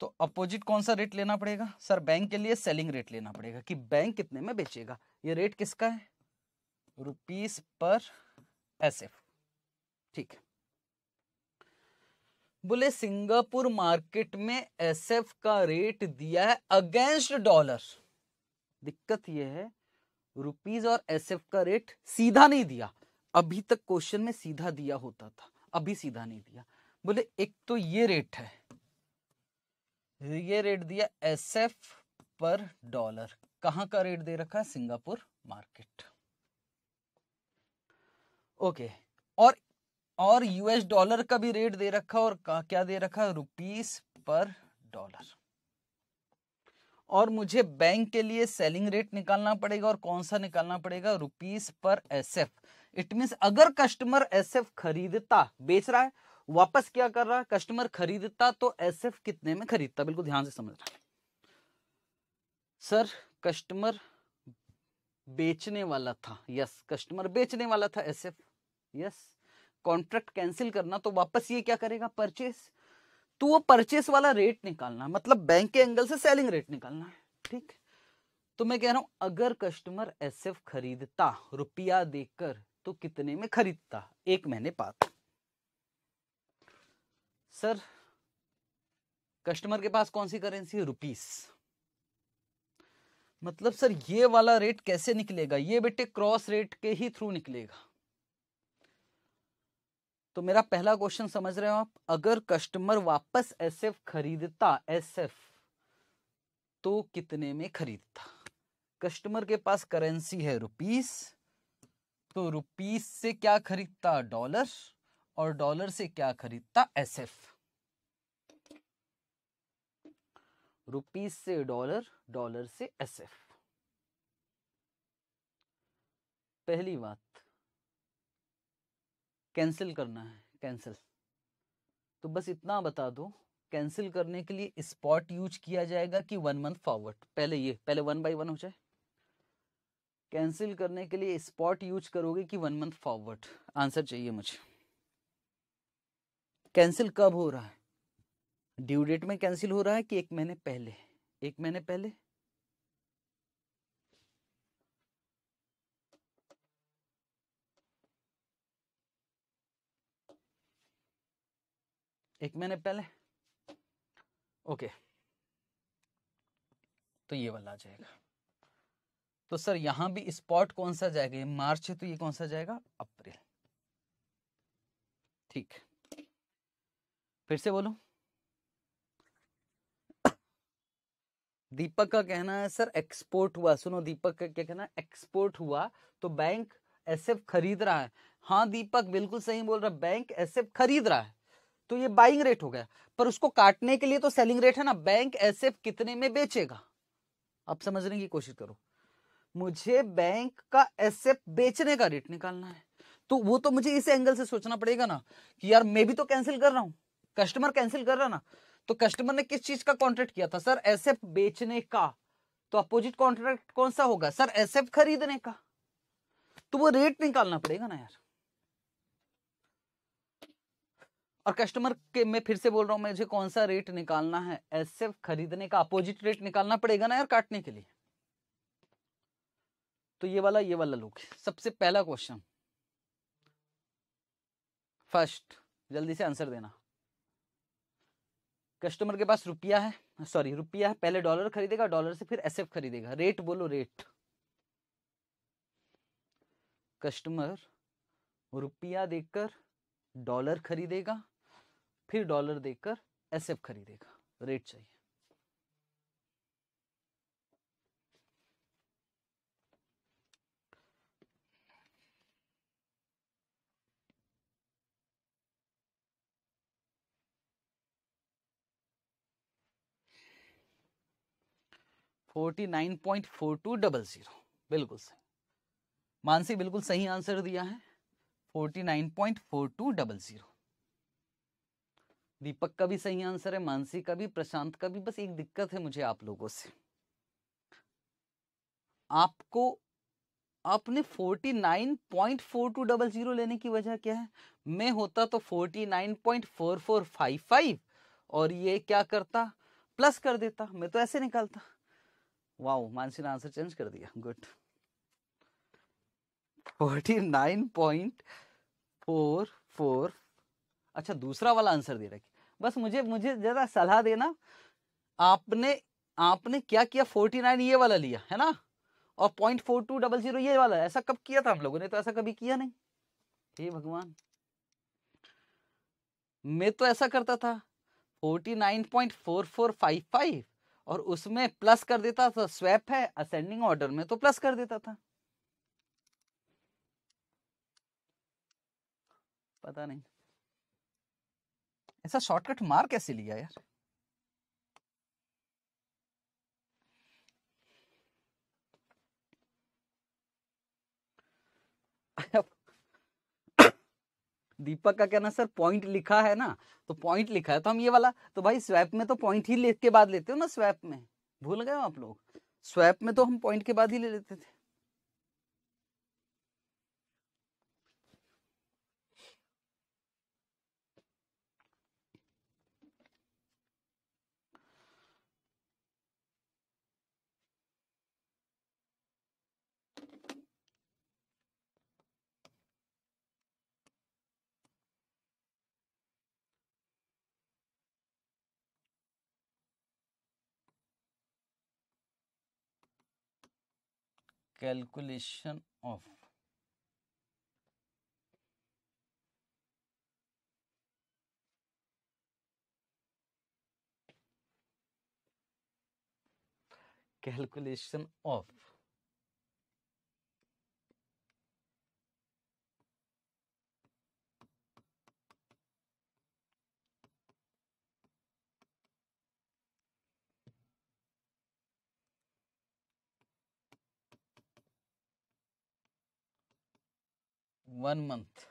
तो अपोजिट कौन सा रेट लेना पड़ेगा सर बैंक के लिए सेलिंग रेट लेना पड़ेगा कि बैंक कितने में बेचेगा ये रेट किसका है रुपीस पर एसएफ ठीक है बोले सिंगापुर मार्केट में एसएफ का रेट दिया है अगेंस्ट डॉलर दिक्कत ये है रुपीज और एसएफ का रेट सीधा नहीं दिया अभी तक क्वेश्चन में सीधा दिया होता था अभी सीधा नहीं दिया बोले एक तो ये रेट है ये रेट दिया एस एफ पर डॉलर कहां का रेट दे रखा है सिंगापुर मार्केट ओके और और यूएस डॉलर का भी रेट दे रखा और क्या दे रखा रुपीस पर डॉलर और मुझे बैंक के लिए सेलिंग रेट निकालना पड़ेगा और कौन सा निकालना पड़ेगा rupees per SF it means अगर कस्टमर एसएफ खरीदता बेच रहा है वापस क्या कर रहा है कस्टमर खरीदता तो एस एफ कितने में खरीदता बिल्कुल ध्यान से समझ रहा सर कस्टमर बेचने वाला था यस कस्टमर बेचने वाला था S F yes contract cancel करना तो वापस ये क्या करेगा परचेस तो वो परचेस वाला रेट निकालना मतलब बैंक के एंगल से सेलिंग रेट निकालना है ठीक तो मैं कह रहा हूं अगर कस्टमर एस एफ खरीदता रुपया देकर तो कितने में खरीदता एक महीने बाद सर कस्टमर के पास कौन सी करेंसी है रुपीस मतलब सर ये वाला रेट कैसे निकलेगा ये बेटे क्रॉस रेट के ही थ्रू निकलेगा तो मेरा पहला क्वेश्चन समझ रहे हो आप अगर कस्टमर वापस एसएफ खरीदता एसएफ तो कितने में खरीदता कस्टमर के पास करेंसी है रुपीस तो रुपीस से क्या खरीदता डॉलर और डॉलर से क्या खरीदता एस एफ रुपीस से डॉलर डॉलर से एस एफ पहली बात कैंसिल करना है कैंसिल तो बस इतना बता दो कैंसिल करने के लिए स्पॉट यूज किया जाएगा कि वन मंथ फॉरवर्ड पहले ये पहले वन बाई वन हो जाए कैंसिल करने के लिए स्पॉट यूज करोगे कि वन मंथ फॉरवर्ड आंसर चाहिए मुझे कैंसिल कब हो रहा है ड्यू डेट में कैंसिल हो रहा है कि एक महीने पहले एक महीने पहले एक महीने पहले ओके तो ये वाला आ जाएगा तो सर यहां भी स्पॉट कौन सा जाएगा मार्च है तो ये कौन सा जाएगा अप्रैल ठीक फिर से बोलो दीपक का कहना है सर एक्सपोर्ट हुआ सुनो दीपक का क्या कहना एक्सपोर्ट हुआ तो बैंक एस खरीद रहा है हाँ दीपक बिल्कुल सही बोल रहा है बैंक एस खरीद रहा है तो ये बाइंग रेट हो गया पर उसको काटने के लिए तो सेलिंग रेट है ना बैंक एस कितने में बेचेगा आप समझने की कोशिश करो मुझे बैंक का एस बेचने का रेट निकालना है तो वो तो मुझे इस एंगल से सोचना पड़ेगा ना कि यार मैं भी तो कैंसिल कर रहा हूं कस्टमर कैंसिल कर रहा ना तो कस्टमर ने किस चीज का कॉन्ट्रैक्ट किया था सर एस बेचने का तो अपोजिट कॉन्ट्रैक्ट कौन सा होगा सर एस खरीदने का तो वो रेट निकालना पड़ेगा ना यार और कस्टमर के मैं फिर से बोल रहा हूं मुझे कौन सा रेट निकालना है एस खरीदने का अपोजिट रेट निकालना पड़ेगा ना यार काटने के लिए तो ये वाला ये वाला लोग सबसे पहला क्वेश्चन फर्स्ट जल्दी से आंसर देना कस्टमर के पास रुपया है सॉरी रुपया है पहले डॉलर खरीदेगा डॉलर से फिर एफ खरीदेगा रेट बोलो रेट कस्टमर रुपया देकर डॉलर खरीदेगा फिर डॉलर देकर एफ खरीदेगा रेट चाहिए forty nine point four two double zero बिल्कुल सही मानसी बिल्कुल सही आंसर दिया है forty nine point four two double zero Deepak का भी सही आंसर है मानसी का भी प्रशांत का भी बस एक दिक्कत है मुझे आप लोगों से आपको आपने टू डबल जीरो लेने की वजह क्या है मैं होता तो 49.4455 और ये क्या करता प्लस कर देता मैं तो ऐसे निकालता वाओ मानसी ने आंसर चेंज कर दिया good forty nine point four four अच्छा दूसरा वाला आंसर दे रखी बस मुझे मुझे जरा सलाह देना आपने आपने क्या किया फोर्टी नाइन ये वाला लिया है ना और point four two double zero ये वाला ऐसा कब किया था हम लोगों ने तो ऐसा कभी किया नहीं हे भगवान मैं तो ऐसा करता था forty nine point four four five five और उसमें प्लस कर देता था स्वैप है असेंडिंग ऑर्डर में तो प्लस कर देता था पता नहीं ऐसा शॉर्टकट मार कैसे लिया यार अब दीपक का कहना सर पॉइंट लिखा है ना तो पॉइंट लिखा है तो हम ये वाला तो भाई स्वैप में तो पॉइंट ही लिख के बाद लेते हो ना स्वैप में भूल गए हो आप लोग स्वैप में तो हम पॉइंट के बाद ही ले लेते थे calculation of calculation of one month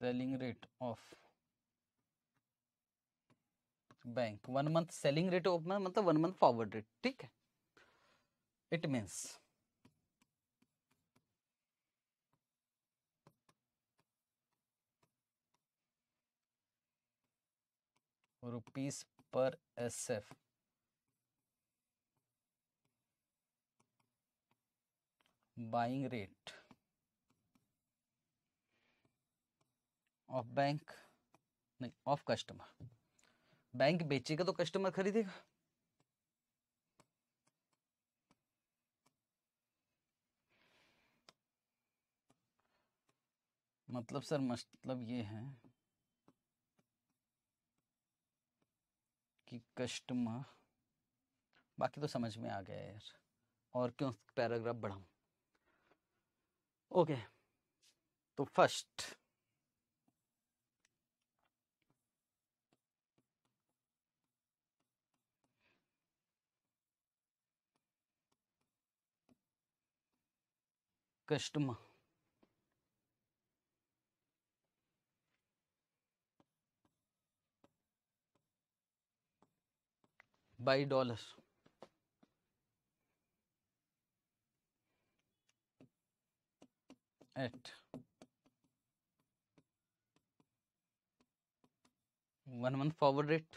selling rate of bank one month selling rate of मतलब वन मंथ फॉरवर्ड रेट ठीक है it means rupees per SF buying rate of bank नहीं ऑफ कस्टमर बैंक बेचेगा तो कस्टमर खरीदेगा मतलब सर मतलब ये है कि कस्टमर बाकी तो समझ में आ गया यार और क्यों पैराग्राफ बढ़ाऊं ओके तो first customer buy dollars at one month forward rate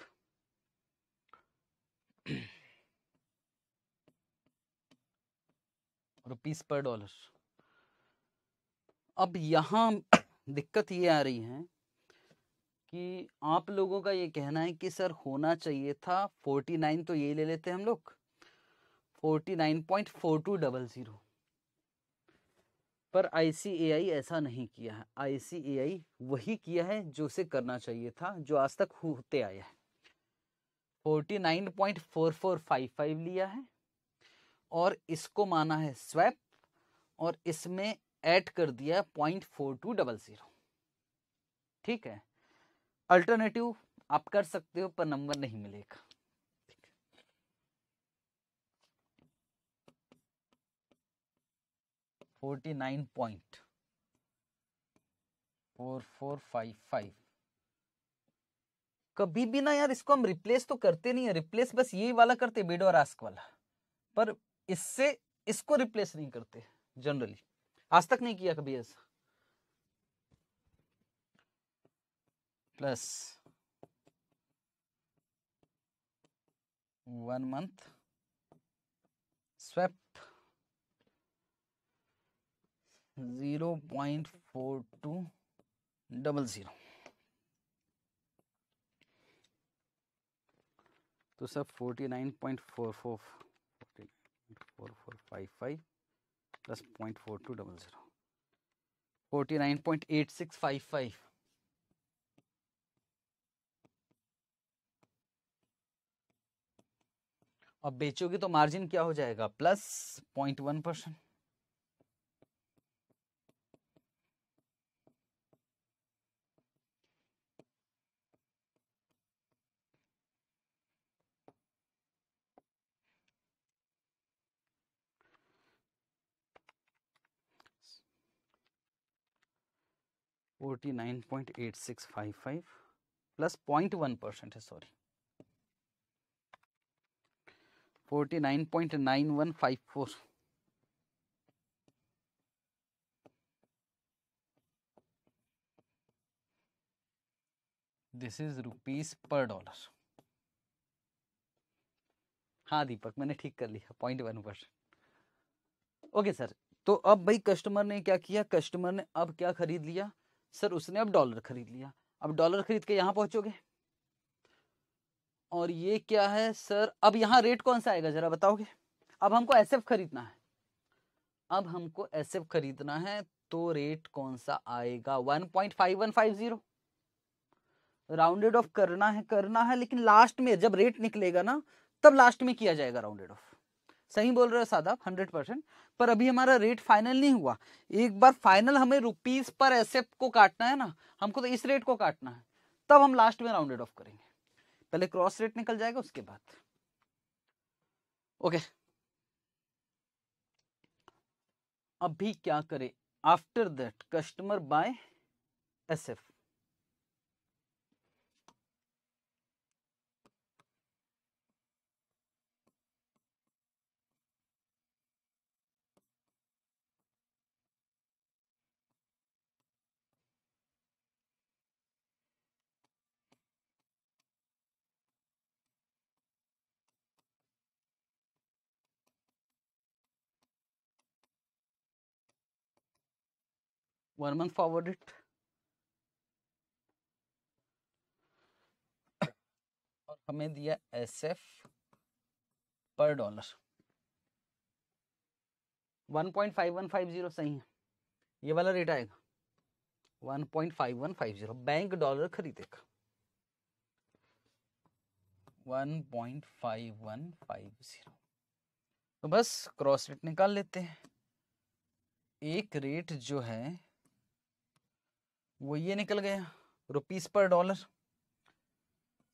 rupees per dollar अब यहां दिक्कत ये आ रही है कि आप लोगों का ये कहना है कि सर होना चाहिए था फोर्टी नाइन तो ये ले लेते हम लोग forty nine point four two double zero पर आई ऐसा नहीं किया है आई वही किया है जो उसे करना चाहिए था जो आज तक होते आया है 49.4455 लिया है और इसको माना है स्वैप और इसमें ऐड कर दिया point four two double zero ठीक है अल्टरनेटिव आप कर सकते हो पर नंबर नहीं मिलेगा forty nine point four four five five कभी भी ना यार इसको हम रिप्लेस तो करते नहीं है रिप्लेस बस यही वाला करते बेड और आस्क वाला पर इससे इसको रिप्लेस नहीं करते जनरली आज तक नहीं किया कभी ऐसा plus one month swap zero point four two double zero तो sir forty nine point four four forty four four five five plus point four two double zero forty nine point eight six five five अब बेचोगे तो मार्जिन क्या हो जाएगा plus point one percent forty nine point eight six five five plus point one percent है sorry forty nine point nine one five four this is rupees पर डॉलर हाँ दीपक मैंने ठीक कर लिया point one percent okay sir तो अब भाई कस्टमर ने क्या किया कस्टमर ने अब क्या खरीद लिया सर उसने अब डॉलर खरीद लिया अब डॉलर खरीद के यहाँ पहुंचोगे और ये क्या है सर अब यहाँ रेट कौन सा आएगा जरा बताओगे अब हमको एस खरीदना है अब हमको एस खरीदना है तो रेट कौन सा आएगा 1.5150 राउंडेड ऑफ करना है करना है लेकिन लास्ट में जब रेट निकलेगा ना तब लास्ट में किया जाएगा राउंडेड ऑफ सही बोल रहे हो सादाब हंड्रेड परसेंट पर अभी हमारा रेट फाइनल नहीं हुआ एक बार फाइनल हमें रुपीज पर एसेप्ट को काटना है ना हमको तो इस रेट को काटना है तब हम लास्ट में राउंडेड ऑफ करेंगे पहले क्रॉस रेट निकल जाएगा उसके बाद ओके अभी क्या करें after that customer buy SF one month forward it और हमें दिया S F per dollar one point five one five zero सही है ये वाला रेट आएगा one point five one five zero bank dollar खरीदेगा one point five one five zero तो बस क्रॉस रेट निकाल लेते हैं एक रेट जो है वो ये निकल गया rupees per dollar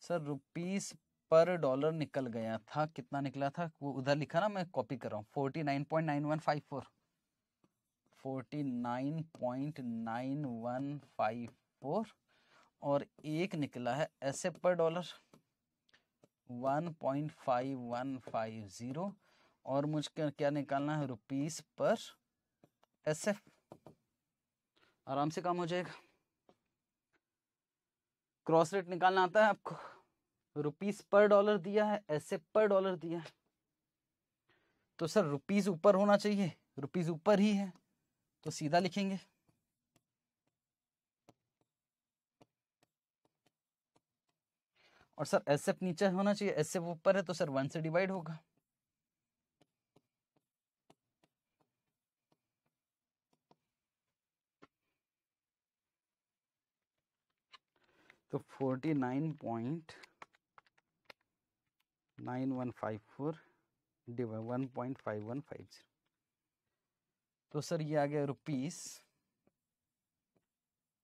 sir rupees per dollar निकल गया था कितना निकला था वो उधर लिखा ना मैं कॉपी कर रहा हूँ forty nine point nine one five four forty nine point nine one five four और एक निकला है ऐसे per dollar one point five one five zero और मुझे क्या निकालना है रुपीस पर एस एफ आराम से काम हो जाएगा क्रॉस रेट निकालना आता है आपको रुपीस पर डॉलर दिया है ऐसे पर डॉलर दिया है तो सर रुपीस ऊपर होना चाहिए रुपीस ऊपर ही है तो सीधा लिखेंगे और सर एस एफ नीचे होना चाहिए एस एफ ऊपर है तो सर वन से डिवाइड होगा तो forty nine point nine one five four divide one point five one five zero तो सर ये आ गया rupees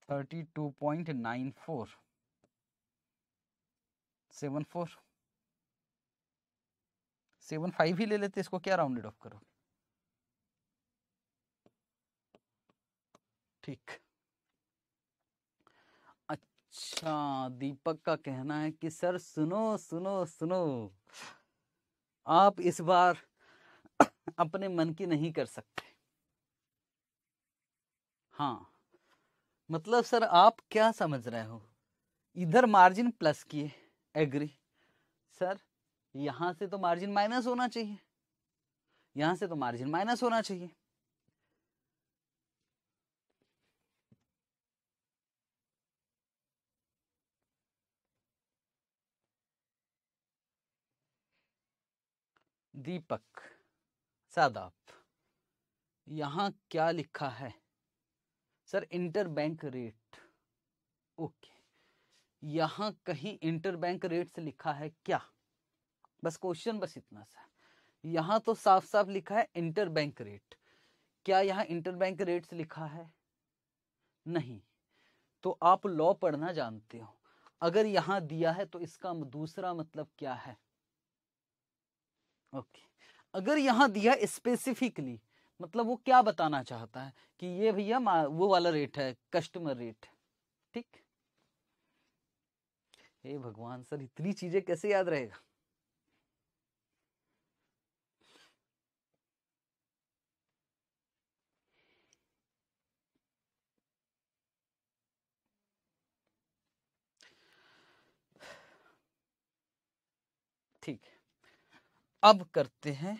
thirty two point nine four seven four seven five ही ले लेते इसको क्या राउंडेड ऑफ करो ठीक अच्छा दीपक का कहना है कि सर सुनो सुनो सुनो आप इस बार अपने मन की नहीं कर सकते हाँ मतलब सर आप क्या समझ रहे हो इधर मार्जिन प्लस किए एग्री सर यहां से तो मार्जिन माइनस होना चाहिए यहां से तो मार्जिन माइनस होना चाहिए दीपक सादाब यहाँ क्या लिखा है sir inter bank rate okay यहाँ कहीं इंटर बैंक रेट से लिखा है क्या बस क्वेश्चन बस इतना सा यहाँ तो साफ साफ लिखा है इंटर बैंक रेट क्या यहाँ इंटर बैंक रेट से लिखा है नहीं तो आप लॉ पढ़ना जानते हो अगर यहाँ दिया है तो इसका दूसरा मतलब क्या है ओके अगर यहाँ दिया स्पेसिफिकली मतलब वो क्या बताना चाहता है कि ये भैया वो वाला रेट है कस्टमर रेट ठीक हे भगवान सर इतनी चीजें कैसे याद रहेगा अब करते हैं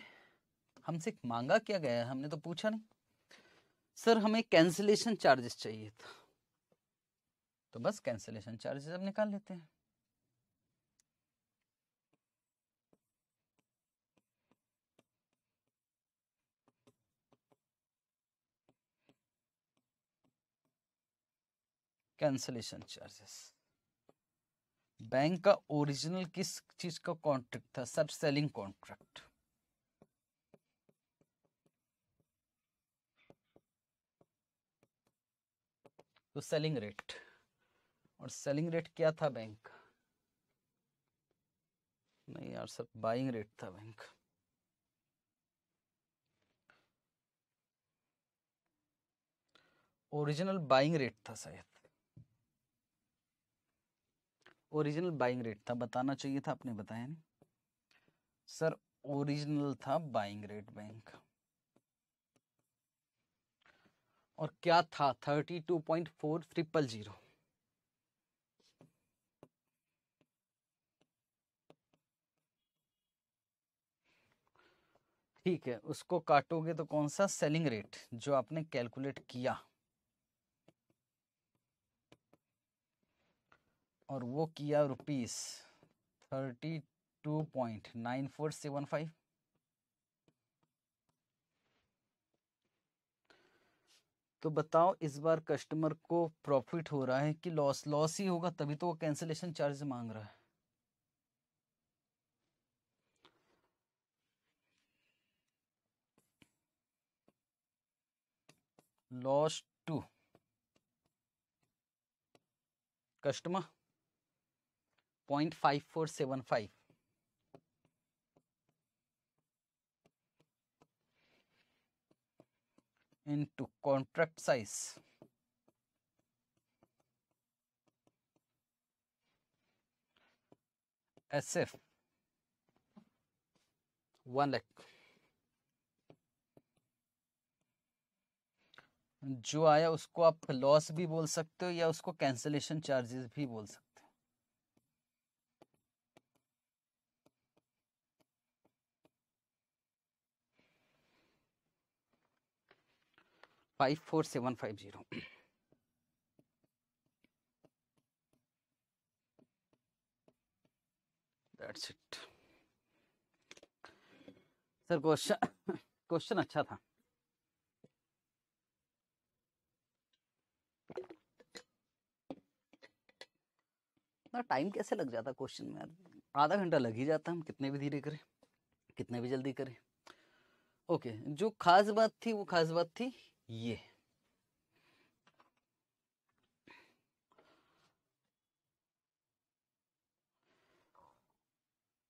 हमसे मांगा क्या गया हमने तो पूछा नहीं सर हमें कैंसिलेशन चार्जेस चाहिए था तो बस कैंसिलेशन चार्जेस अब निकाल लेते हैं कैंसिलेशन चार्जेस बैंक का ओरिजिनल किस चीज का कॉन्ट्रैक्ट था सब सेलिंग कॉन्ट्रैक्ट तो सेलिंग रेट और सेलिंग रेट क्या था बैंक का नहीं यार सर बाइंग रेट था बैंक ओरिजिनल बाइंग रेट था शायद ओरिजिनल बाइंग रेट था बताना चाहिए था आपने बताया नहीं सर ओरिजिनल था बाइंग रेट बैंक और क्या था thirty two point four triple zero ठीक है उसको काटोगे तो कौन सा सेलिंग रेट जो आपने कैलकुलेट किया और वो किया rupees thirty two point nine four seven five तो बताओ इस बार कस्टमर को प्रॉफिट हो रहा है कि लॉस लॉस ही होगा तभी तो वो कैंसिलेशन चार्ज मांग रहा है loss to customer point five four seven five into contract size S F one lakh जो आया उसको आप लॉस भी बोल सकते हो या उसको कैंसलेशन चार्जेस भी बोल सकते हो five four seven five zero sir question question अच्छा था टाइम कैसे लग जाता क्वेश्चन में आधा घंटा लग ही जाता हम कितने भी धीरे करें कितने भी जल्दी करें ओके जो खास बात थी वो खास बात थी ये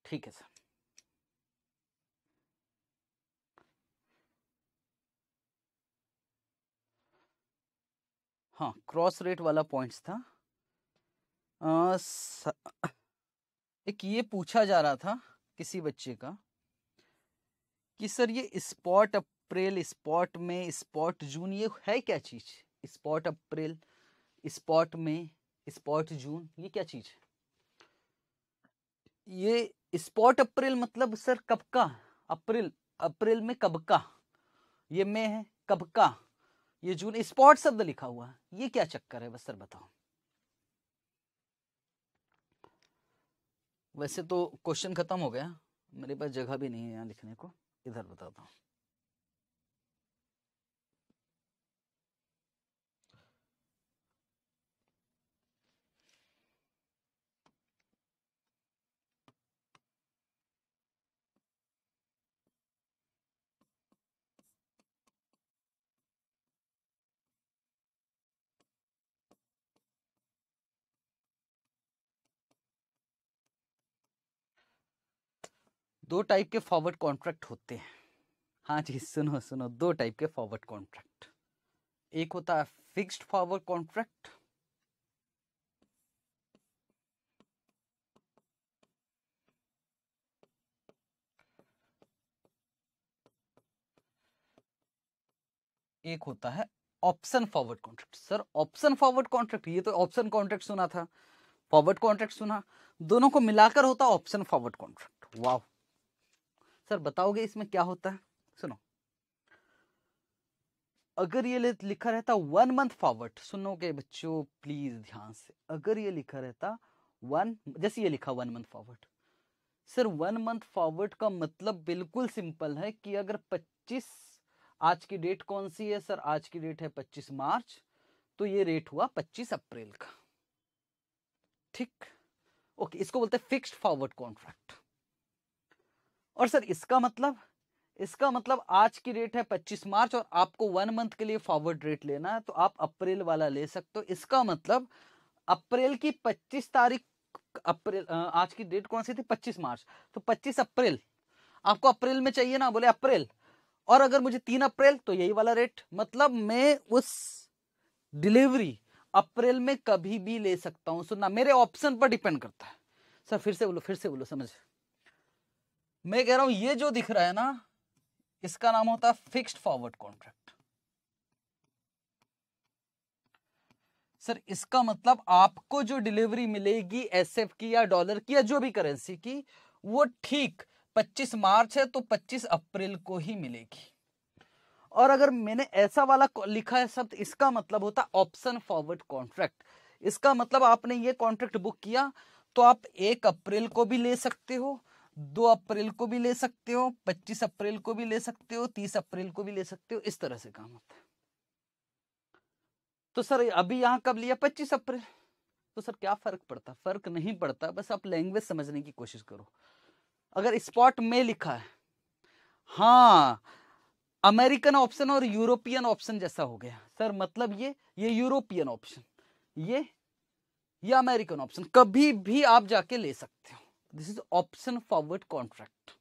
ठीक है सर हाँ क्रॉस रेट वाला पॉइंट्स था आ, स, एक ये पूछा जा रहा था किसी बच्चे का कि सर ये स्पॉट अप्रैल स्पॉट में स्पॉट जून ये है क्या चीज़ स्पॉट अप्रैल स्पॉट में स्पॉट जून ये क्या चीज़ है ये स्पॉट अप्रैल मतलब सर कब का अप्रैल अप्रैल में कब का ये मे है कब का ये जून स्पॉट शब्द लिखा हुआ है ये क्या चक्कर है बस सर बताओ वैसे तो क्वेश्चन खत्म हो गया मेरे पास जगह भी नहीं है यहाँ लिखने को इधर बताता हूँ दो टाइप के फॉरवर्ड कॉन्ट्रैक्ट होते हैं हाँ जी सुनो सुनो दो टाइप के फॉरवर्ड कॉन्ट्रैक्ट एक होता है फिक्स्ड फॉरवर्ड कॉन्ट्रैक्ट एक होता है option forward contract sir option forward contract ये तो ऑप्शन कॉन्ट्रैक्ट सुना था फॉरवर्ड कॉन्ट्रैक्ट सुना दोनों को मिलाकर होता ऑप्शन फॉरवर्ड कॉन्ट्रैक्ट वाह सर बताओगे इसमें क्या होता है सुनो अगर ये लिखा रहता वन मंथ फॉरवर्ड सुनो के बच्चों प्लीज ध्यान से अगर ये लिखा रहता वन जैसे ये लिखा one month forward sir one month forward का मतलब बिल्कुल सिंपल है कि अगर 25 आज की डेट कौन सी है सर आज की डेट है 25 मार्च तो ये रेट हुआ 25 अप्रैल का ठीक ओके इसको बोलते हैं फिक्स्ड फॉरवर्ड कॉन्ट्रैक्ट और सर इसका मतलब इसका मतलब आज की रेट है 25 मार्च और आपको वन मंथ के लिए फॉरवर्ड रेट लेना है तो आप अप्रैल वाला ले सकते हो इसका मतलब अप्रैल की 25 तारीख अप्रैल आज की डेट कौन सी थी 25 मार्च तो 25 अप्रैल आपको अप्रैल में चाहिए ना बोले अप्रैल और अगर मुझे तीन अप्रैल तो यही वाला रेट मतलब मैं उस डिलीवरी अप्रैल में कभी भी ले सकता हूँ सुनना मेरे ऑप्शन पर डिपेंड करता है सर फिर से बोलो फिर से बोलो समझ मैं कह रहा हूं ये जो दिख रहा है ना इसका नाम होता है फिक्स्ड फॉरवर्ड कॉन्ट्रैक्ट सर इसका मतलब आपको जो डिलीवरी मिलेगी एसएफ की या डॉलर की या जो भी करेंसी की वो ठीक 25 मार्च है तो 25 अप्रैल को ही मिलेगी और अगर मैंने ऐसा वाला लिखा है शब्द तो इसका मतलब होता है ऑप्शन फॉरवर्ड कॉन्ट्रैक्ट इसका मतलब आपने ये कॉन्ट्रैक्ट बुक किया तो आप एक अप्रैल को भी ले सकते हो दो अप्रैल को भी ले सकते हो पच्चीस अप्रैल को भी ले सकते हो तीस अप्रैल को भी ले सकते हो इस तरह से काम होता है तो सर अभी यहां कब लिया पच्चीस अप्रैल तो सर क्या फर्क पड़ता फर्क नहीं पड़ता बस आप लैंग्वेज समझने की कोशिश करो अगर स्पॉट में लिखा है हाँ अमेरिकन ऑप्शन और यूरोपियन ऑप्शन जैसा हो गया सर मतलब ये ये यूरोपियन ऑप्शन ये ये अमेरिकन ऑप्शन कभी भी आप जाके ले सकते हो this is option forward contract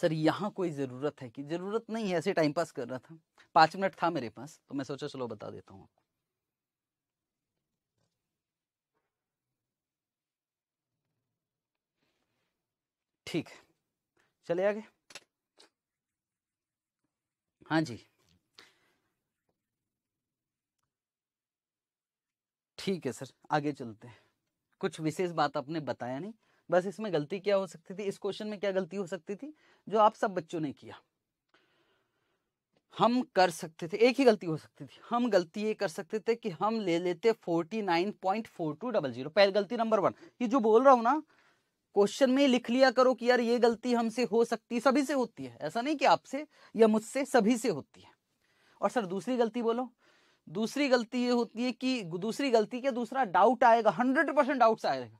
sir यहाँ कोई ज़रूरत है कि ज़रूरत नहीं है ऐसे टाइम पास कर रहा था पांच मिनट था मेरे पास तो मैं सोचा चलो बता देता हूँ आपको ठीक है चले आगे हाँ जी ठीक है सर आगे चलते हैं कुछ विशेष बात आपने बताया नहीं बस इसमें गलती क्या हो सकती थी इस क्वेश्चन में क्या गलती हो सकती थी जो आप सब बच्चों ने किया हम कर सकते थे एक ही गलती हो सकती थी हम गलती ये कर सकते थे कि हम ले लेते forty nine point four two double zero पहले गलती नंबर वन ये जो बोल रहा हूं ना क्वेश्चन में लिख लिया करो कि यार ये गलती हमसे हो सकती सभी से होती है ऐसा नहीं कि आपसे या मुझसे सभी से होती है और सर दूसरी गलती बोलो दूसरी गलती ये होती है कि दूसरी गलती क्या दूसरा डाउट आएगा हंड्रेड परसेंट डाउट आएगा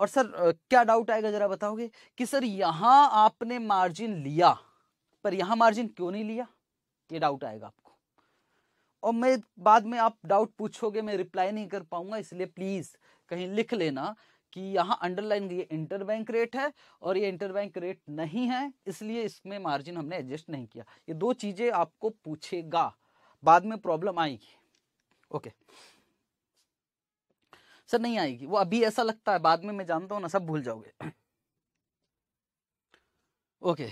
और सर क्या डाउट आएगा जरा बताओगे कि सर यहां आपने मार्जिन लिया पर यहां मार्जिन क्यों नहीं लिया ये डाउट आएगा आपको और मैं बाद में आप डाउट पूछोगे मैं रिप्लाई नहीं कर पाऊंगा इसलिए प्लीज़ कहीं लिख लेना कि यहाँ अंडरलाइन ये इंटर बैंक रेट है और ये इंटर बैंक रेट नहीं है इसलिए इसमें मार्जिन हमने एडजस्ट नहीं किया ये दो चीज़ें आपको पूछेगा बाद में प्रॉब्लम आएगी ओके सर नहीं आएगी वो अभी ऐसा लगता है बाद में मैं जानता हूं ना सब भूल जाओगे ओके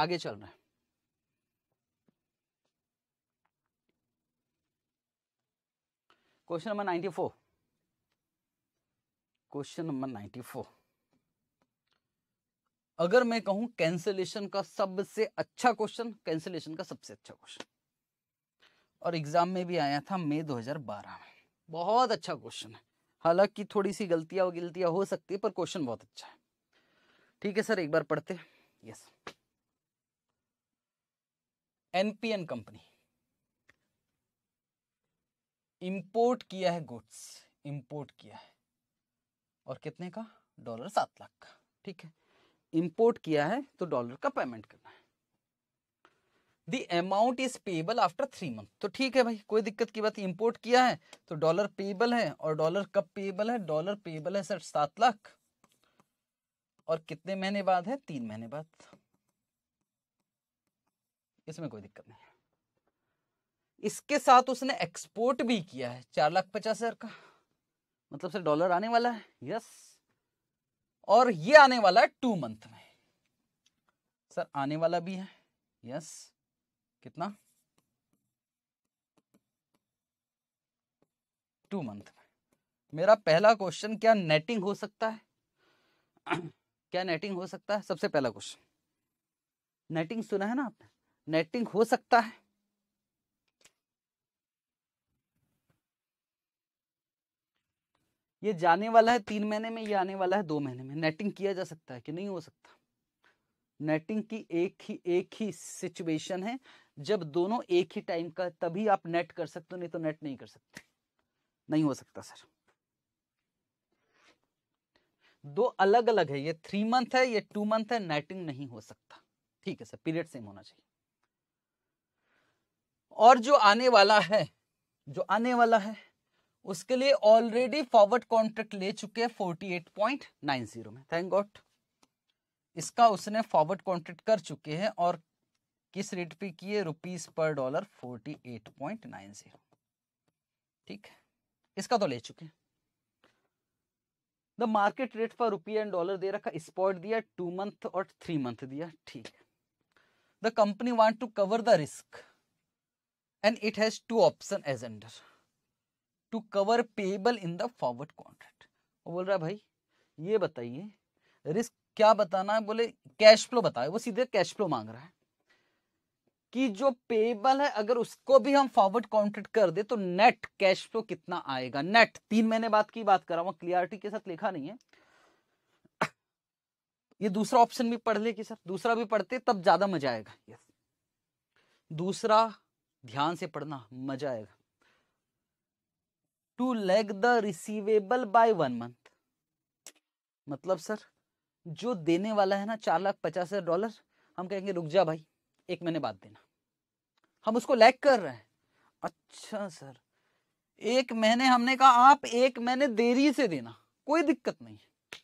आगे चल रहे question number ninety four question number ninety four अगर मैं कहूं कैंसिलेशन का सबसे अच्छा क्वेश्चन कैंसिलेशन का सबसे अच्छा क्वेश्चन और एग्जाम में भी आया था मई 2012 में बहुत अच्छा क्वेश्चन है हालांकि थोड़ी सी गलतियां गलतियां हो सकती है पर क्वेश्चन बहुत अच्छा है ठीक है सर एक बार पढ़ते यस एनपीएन कंपनी इंपोर्ट किया है गुड्स इंपोर्ट किया है और कितने का डॉलर सात लाख का ठीक है इंपोर्ट किया है तो डॉलर का पेमेंट करना है the amount is payable after three month तो ठीक है भाई कोई दिक्कत की बात इंपोर्ट किया है तो डॉलर पेबल है और डॉलर कब पेबल है डॉलर पेबल है सर सात लाख और कितने महीने बाद है तीन महीने बाद इसमें कोई दिक्कत नहीं इसके साथ उसने एक्सपोर्ट भी किया है चार लाख पचास हजार का मतलब सर डॉलर आने वाला है यस और ये आने वाला है टू मंथ में सर आने वाला भी है यस कितना टू मंथ मेरा पहला क्वेश्चन क्या नेटिंग हो सकता है क्या नेटिंग हो सकता है सबसे पहला क्वेश्चन नेटिंग सुना है ना आपने नेटिंग हो सकता है ये जाने वाला है तीन महीने में ये आने वाला है दो महीने में नेटिंग किया जा सकता है कि नहीं हो सकता नेटिंग की एक ही एक ही सिचुएशन है जब दोनों एक ही टाइम का तभी आप नेट कर सकते हो नहीं तो नेट नहीं कर सकते नहीं हो सकता सर दो अलग अलग है ये थ्री मंथ है ये टू मंथ है नेटिंग नहीं हो सकता ठीक है सर पीरियड सेम होना चाहिए और जो आने वाला है जो आने वाला है उसके लिए ऑलरेडी फॉरवर्ड कॉन्ट्रैक्ट ले चुके हैं forty eight point nine zero में थैंक गॉड इसका उसने फॉरवर्ड कॉन्ट्रैक्ट कर चुके हैं और किस रेट पे किए रुपीज पर dollar forty eight point nine zero ठीक इसका तो ले चुके the market rate for rupee and dollar दे रखा स्पॉट दिया टू मंथ और थ्री मंथ दिया ठीक है the company want to cover the risk and it has two option as under to cover payable in the forward contract बोल रहा है भाई ये बताइए रिस्क क्या बताना है बोले कैश फ्लो बताए वो सीधे कैश फ्लो मांग रहा है कि जो पेबल है अगर उसको भी हम फॉरवर्ड काउंटेड कर दे तो नेट कैश फ्लो कितना आएगा नेट तीन महीने बाद की बात कर रहा हूं क्लियरिटी के साथ लिखा नहीं है ये दूसरा ऑप्शन भी पढ़ ले कि सर दूसरा भी पढ़ते तब ज्यादा मजा आएगा यस दूसरा ध्यान से पढ़ना मजा आएगा to lag the receivable by one month मतलब सर जो देने वाला है ना चार लाख पचास हजार डॉलर हम कहेंगे रुक जा भाई एक महीने बाद देना हम उसको लैग कर रहे हैं अच्छा सर एक महीने हमने कहा आप एक महीने देरी से देना कोई दिक्कत नहीं है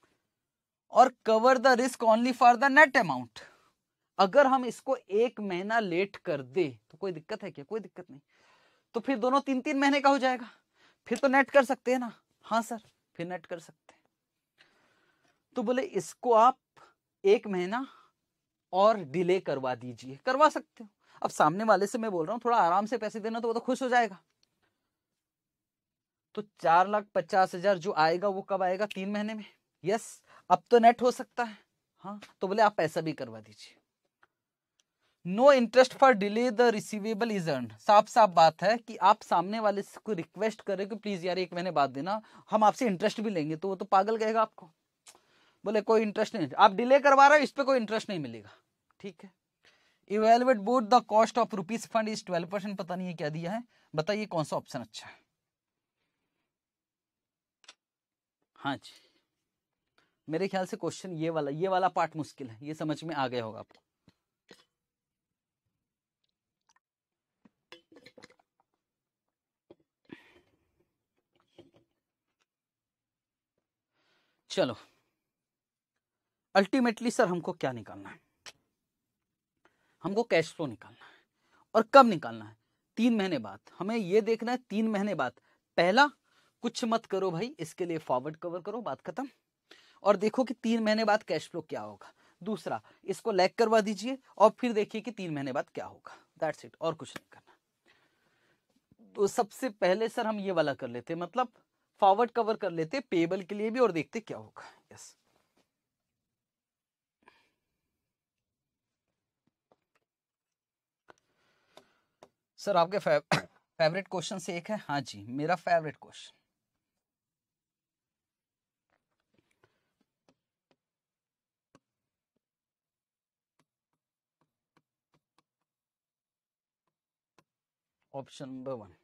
और cover the risk only for the net amount अगर हम इसको एक महीना लेट कर दे तो कोई दिक्कत है क्या कोई दिक्कत नहीं तो फिर दोनों तीन तीन महीने का हो जाएगा फिर तो नेट कर सकते हैं ना हाँ सर फिर नेट कर सकते हैं तो बोले इसको आप एक महीना और डिले करवा दीजिए करवा सकते हो अब सामने वाले से मैं बोल रहा हूँ थोड़ा आराम से पैसे देना तो वो तो खुश हो जाएगा तो चार लाख पचास हजार जो आएगा वो कब आएगा तीन महीने में यस अब तो नेट हो सकता है हाँ तो बोले आप पैसा भी करवा दीजिए no interest for delay the receivable is earn साफ साफ बात है कि आप सामने वाले को रिक्वेस्ट करें कि प्लीज यार एक महीने बाद देना हम आपसे इंटरेस्ट भी लेंगे तो वो तो पागल कहेगा आपको बोले कोई इंटरेस्ट नहीं आप डिले करवा रहे हो इस पर कोई इंटरेस्ट नहीं मिलेगा ठीक है evaluate board the cost of rupees fund is twelve percent पता नहीं है क्या दिया है बताइए कौन सा ऑप्शन अच्छा है हाँ जी मेरे ख्याल से क्वेश्चन ये वाला ये वाला पार्ट मुश्किल है ये समझ में आ गया होगा आपको चलो अल्टीमेटली सर हमको क्या निकालना है हमको कैश फ्लो निकालना है और कब निकालना है तीन महीने बाद हमें ये देखना है तीन महीने बाद पहला कुछ मत करो भाई इसके लिए फॉरवर्ड कवर करो बात खत्म और देखो कि तीन महीने बाद कैश फ्लो क्या होगा दूसरा इसको लैग करवा दीजिए और फिर देखिए कि तीन महीने बाद क्या होगा दैट्स इट और कुछ नहीं करना तो सबसे पहले सर हम ये वाला कर लेते मतलब फॉरवर्ड कवर कर लेते पेबल के लिए भी और देखते क्या होगा यस yes. सर आपके फेवरेट क्वेश्चन से एक है हाँ जी मेरा favourite question option number one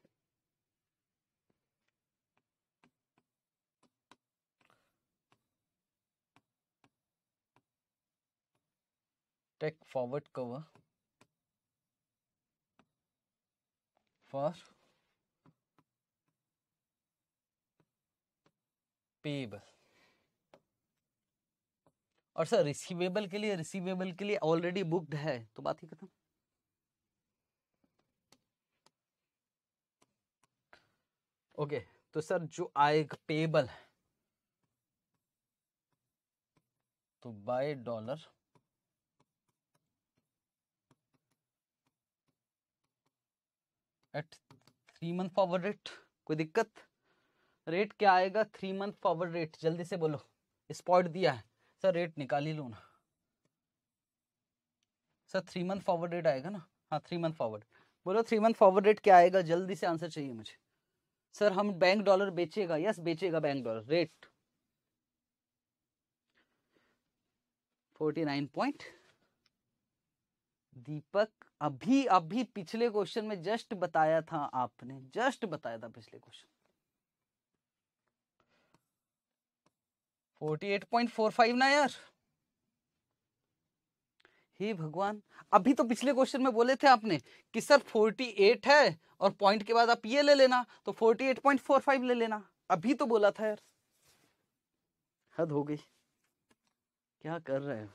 take forward cover for payable और सर रिसीवेबल के लिए रिसीवेबल के लिए ऑलरेडी बुक्ड है तो बात ही खत्म ओके तो सर जो आएगा पेबल तो buy dollar at three month forward rate कोई दिक्कत रेट क्या आएगा थ्री मंथ फॉरवर्ड रेट जल्दी से बोलो स्पॉट दिया है सर रेट निकाल ही लो ना sir three month forward rate आएगा ना हाँ थ्री मंथ फॉरवर्ड बोलो थ्री मंथ फॉरवर्ड रेट क्या आएगा जल्दी से आंसर चाहिए मुझे सर हम बैंक डॉलर बेचेगा यस बेचेगा bank dollar rate forty nine point Deepak अभी अभी पिछले क्वेश्चन में जस्ट बताया था आपने जस्ट बताया था पिछले क्वेश्चन 48.45 ना यार हे भगवान अभी तो पिछले क्वेश्चन में बोले थे आपने कि सर 48 है और पॉइंट के बाद आप ये ले लेना तो 48.45 ले लेना अभी तो बोला था यार हद हो गई क्या कर रहे हो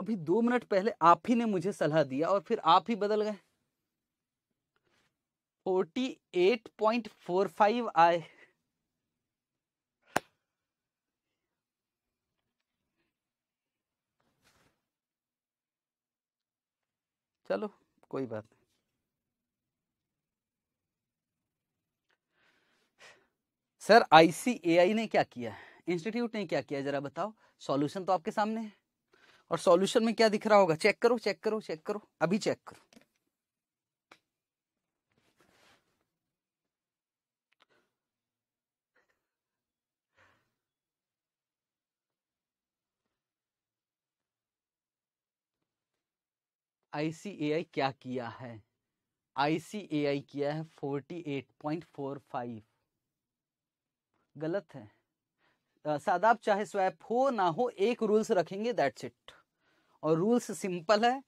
अभी दो मिनट पहले आप ही ने मुझे सलाह दिया और फिर आप ही बदल गए 48.45 आए चलो कोई बात नहीं सर आईसीएआई ने क्या किया इंस्टीट्यूट ने क्या किया जरा बताओ सॉल्यूशन तो आपके सामने है और सॉल्यूशन में क्या दिख रहा होगा चेक करो चेक करो चेक करो अभी चेक करो आईसीएआई क्या किया है आईसीएआई किया है forty eight point four five गलत है सादाब चाहे स्वैप हो ना हो एक रूल्स रखेंगे दैट्स इट और रूल्स सिंपल है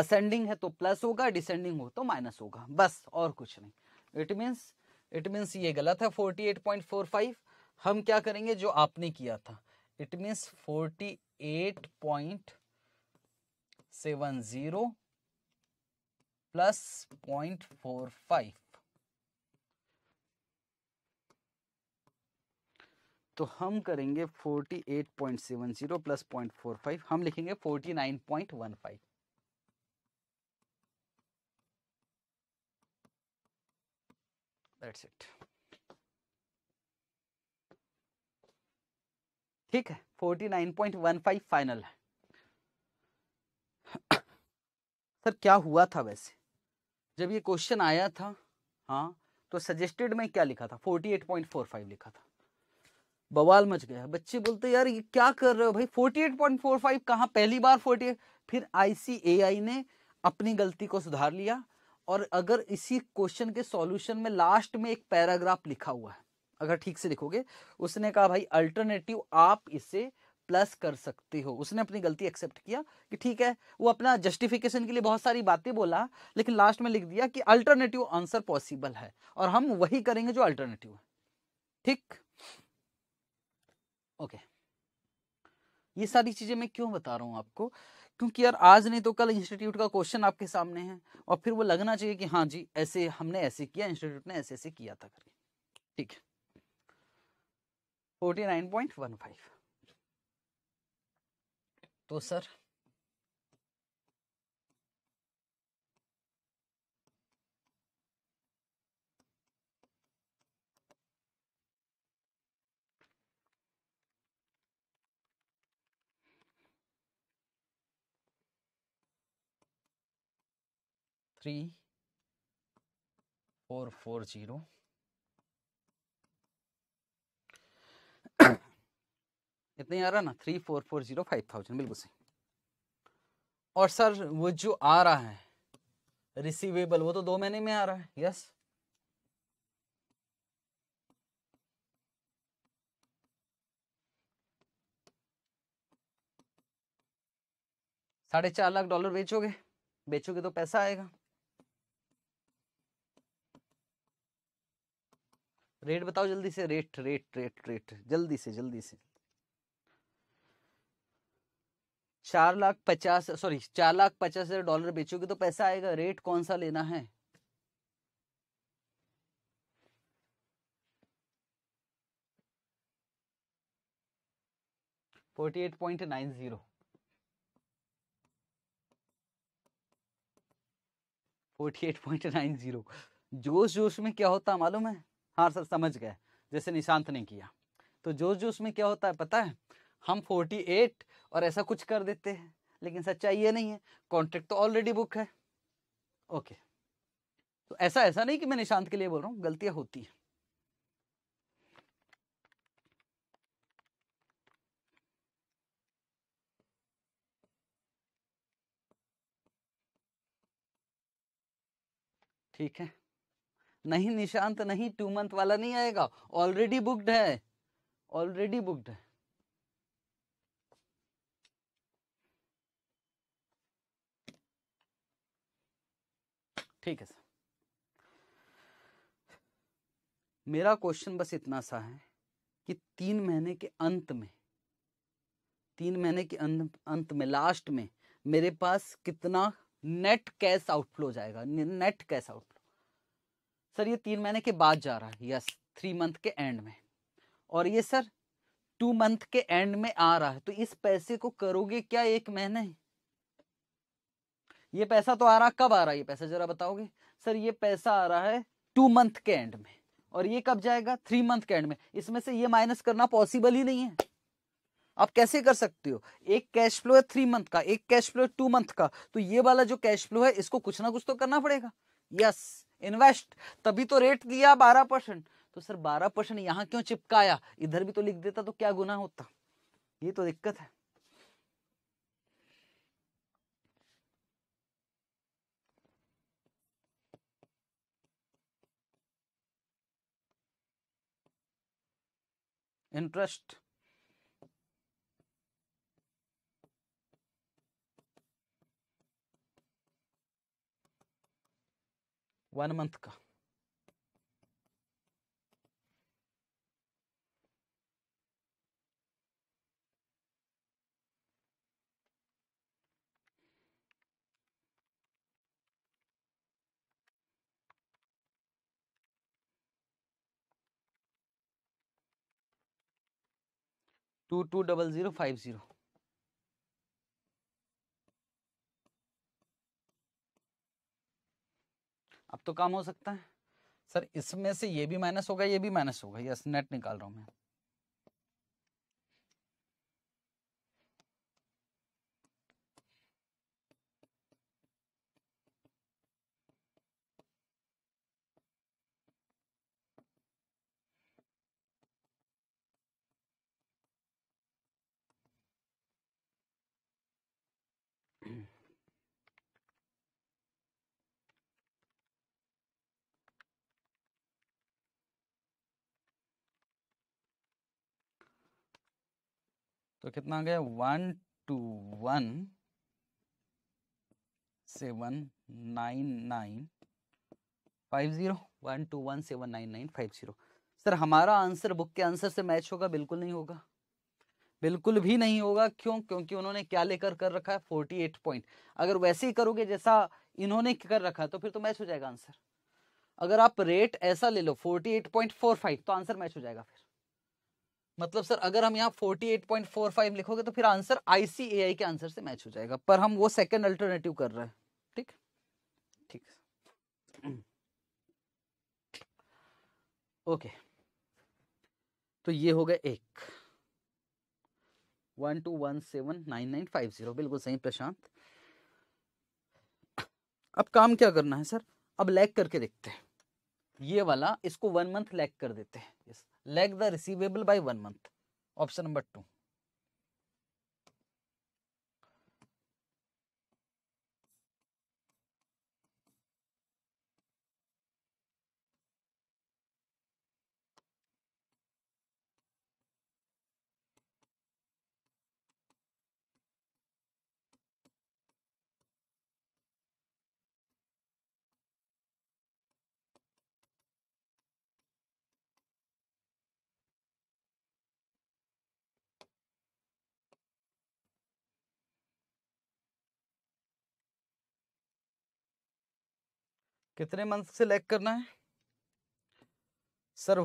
असेंडिंग है तो प्लस होगा डिसेंडिंग हो तो माइनस होगा बस और कुछ नहीं इट मीन्स इट मीन्स ये गलत है 48.45 हम क्या करेंगे जो आपने किया था इट मीन्स 48.70 प्लस 0.45 तो हम करेंगे 48.70 प्लस 0.45 हम लिखेंगे 49.15 दैट्स इट ठीक है 49.15 फाइनल है सर क्या हुआ था वैसे जब ये क्वेश्चन आया था हाँ तो सजेस्टेड में क्या लिखा था 48.45 लिखा था बवाल मच गया बच्चे बोलते यार ये क्या कर रहे हो भाई 48.45 कहाँ पहली बार 48 फिर आईसीएआई ने अपनी गलती को सुधार लिया और अगर इसी क्वेश्चन के सॉल्यूशन में लास्ट में एक पैराग्राफ लिखा हुआ है अगर ठीक से लिखोगे उसने कहा भाई अल्टरनेटिव आप इसे प्लस कर सकते हो उसने अपनी गलती एक्सेप्ट किया कि ठीक है वो अपना जस्टिफिकेशन के लिए बहुत सारी बातें बोला लेकिन लास्ट में लिख दिया कि अल्टरनेटिव आंसर पॉसिबल है और हम वही करेंगे जो अल्टरनेटिव है ठीक ओके ये सारी चीजें मैं क्यों बता रहा हूँ आपको क्योंकि यार आज नहीं तो कल इंस्टीट्यूट का क्वेश्चन आपके सामने है और फिर वो लगना चाहिए कि हाँ जी ऐसे हमने ऐसे किया इंस्टीट्यूट ने ऐसे ऐसे किया था करके ठीक है forty nine point one five तो sir three four four zero इतना ही आ रहा ना three four four zero five thousand बिल्कुल सही और सर वो जो आ रहा है रिसीवेबल वो तो दो महीने में आ रहा है यस साढ़े चार लाख डॉलर बेचोगे बेचोगे तो पैसा आएगा रेट बताओ जल्दी से रेट रेट रेट रेट जल्दी से जल्दी से चार लाख पचास सॉरी चार लाख पचास हजार डॉलर बेचोगे तो पैसा आएगा रेट कौन सा लेना है forty eight point nine zero forty eight point nine zero जोश जोश में क्या होता मालूम है हाँ सर समझ गए जैसे निशांत ने किया तो जोश जोश में क्या होता है पता है हम 48 और ऐसा कुछ कर देते हैं लेकिन सच्चाई ये नहीं है कॉन्ट्रैक्ट तो ऑलरेडी बुक है ओके तो ऐसा ऐसा नहीं कि मैं निशांत के लिए बोल रहा हूँ गलतियाँ होती हैं ठीक है नहीं निशांत नहीं टू मंथ वाला नहीं आएगा ऑलरेडी बुक्ड है ऑलरेडी बुक्ड है ठीक है सर मेरा क्वेश्चन बस इतना सा है कि तीन महीने के अंत में तीन महीने के अंत अंत में लास्ट में मेरे पास कितना नेट कैश आउटफ्लो जाएगा नेट कैश आउट सर ये तीन महीने के बाद जा रहा है यस थ्री मंथ के एंड में और ये सर टू मंथ के एंड में आ रहा है तो इस पैसे को करोगे क्या एक महीने ये पैसा तो आ रहा कब आ रहा है ये पैसा जरा बताओगे सर ये पैसा आ रहा है टू मंथ के एंड में और ये कब जाएगा थ्री मंथ के एंड में इसमें से ये माइनस करना पॉसिबल ही नहीं है आप कैसे कर सकते हो एक कैश फ्लो है थ्री मंथ का एक कैश फ्लो है टू मंथ का तो ये वाला जो कैश फ्लो है इसको कुछ ना कुछ तो करना पड़ेगा यस इन्वेस्ट तभी तो रेट दिया बारह परसेंट तो सर बारह परसेंट यहाँ क्यों चिपकाया इधर भी तो लिख देता तो क्या गुना होता ये तो दिक्कत है इंटरेस्ट वन मंथ का two two double zero five zero तो काम हो सकता है सर इसमें से ये भी माइनस होगा ये भी माइनस होगा यस नेट निकाल रहा हूँ मैं कितना आ गया one two one seven nine nine five zero one two one seven nine nine five zero sir हमारा आंसर बुक के आंसर से मैच होगा बिल्कुल नहीं होगा बिल्कुल भी नहीं होगा क्यों क्योंकि उन्होंने क्या लेकर कर रखा है फोर्टी एट पॉइंट अगर वैसे ही करोगे जैसा इन्होंने कर रखा तो फिर तो मैच हो जाएगा आंसर अगर आप रेट ऐसा ले लो forty eight point four five तो आंसर मैच हो जाएगा फिर मतलब सर अगर हम यहाँ 48.45 लिखोगे तो फिर आंसर आईसीएआई के आंसर से मैच हो जाएगा पर हम वो सेकंड अल्टरनेटिव कर रहे हैं ठीक ठीक ओके तो ये हो गया एक one two one seven nine nine five zero बिल्कुल सही प्रशांत अब काम क्या करना है सर अब लैग करके देखते हैं ये वाला इसको वन मंथ लैग कर देते हैं lag the receivable by one month. Option number 2. कितने मंथ से लैग करना है सर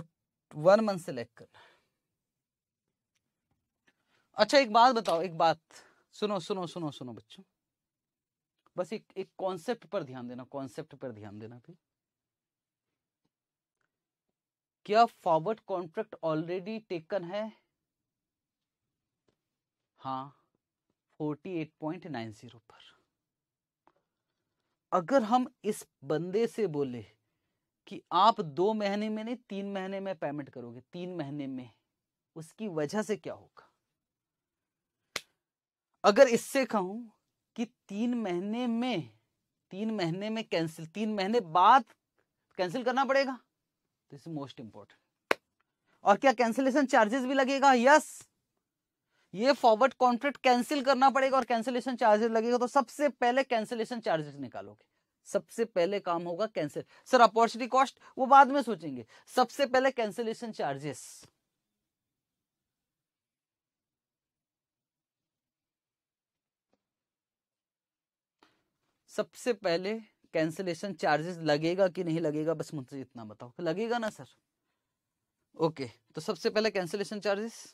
वन मंथ से लैग करना है अच्छा एक बात बताओ एक बात सुनो सुनो सुनो सुनो बच्चों बस एक एक कॉन्सेप्ट पर ध्यान देना कॉन्सेप्ट पर ध्यान देना भी क्या फॉरवर्ड कॉन्ट्रैक्ट ऑलरेडी टेकन है हाँ forty eight point nine zero पर अगर हम इस बंदे से बोले कि आप दो महीने में नहीं तीन महीने में पेमेंट करोगे तीन महीने में उसकी वजह से क्या होगा अगर इससे कहूं कि तीन महीने में तीन महीने में कैंसिल तीन महीने बाद कैंसिल करना पड़ेगा दिस मोस्ट इंपॉर्टेंट और क्या कैंसिलेशन चार्जेस भी लगेगा यस yes! ये फॉरवर्ड कॉन्ट्रैक्ट कैंसिल करना पड़ेगा और कैंसिलेशन चार्जेस लगेगा तो सबसे पहले कैंसिलेशन चार्जेस निकालोगे सबसे पहले काम होगा कैंसिल सर अपॉर्चुनिटी कॉस्ट वो बाद में सोचेंगे सबसे पहले कैंसिलेशन चार्जेस सबसे पहले कैंसिलेशन चार्जेस लगेगा कि नहीं लगेगा बस मुझसे इतना बताओ लगेगा ना सर ओके तो सबसे पहले cancellation charges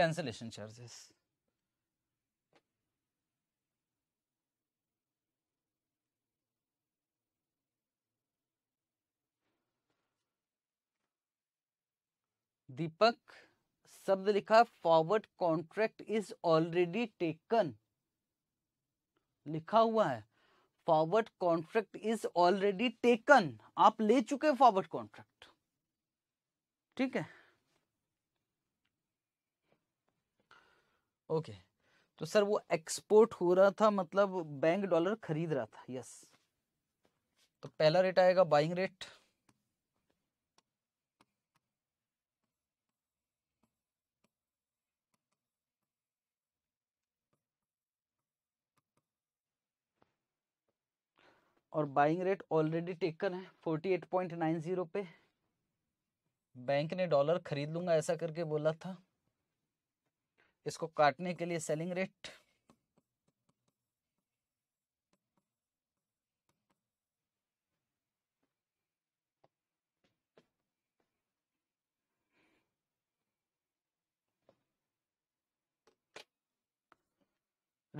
cancellation charges. Deepak शब्द लिखा forward contract is already taken लिखा हुआ है forward contract is already taken आप ले चुके फॉरवर्ड कॉन्ट्रैक्ट ठीक है ओके तो सर वो एक्सपोर्ट हो रहा था मतलब बैंक डॉलर खरीद रहा था यस तो पहला रेट आएगा बाइंग रेट और बाइंग रेट ऑलरेडी टेकन है forty eight point nine zero पे बैंक ने डॉलर खरीद लूंगा ऐसा करके बोला था इसको काटने के लिए सेलिंग रेट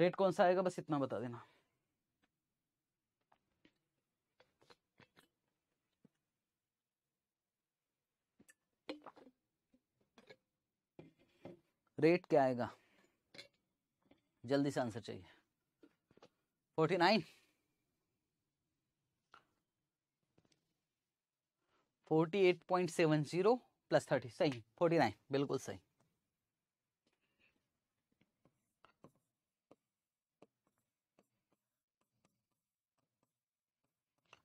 रेट कौन सा आएगा बस इतना बता देना रेट क्या आएगा जल्दी से आंसर चाहिए forty nine forty eight point seven zero plus thirty सही फोर्टी नाइन बिल्कुल सही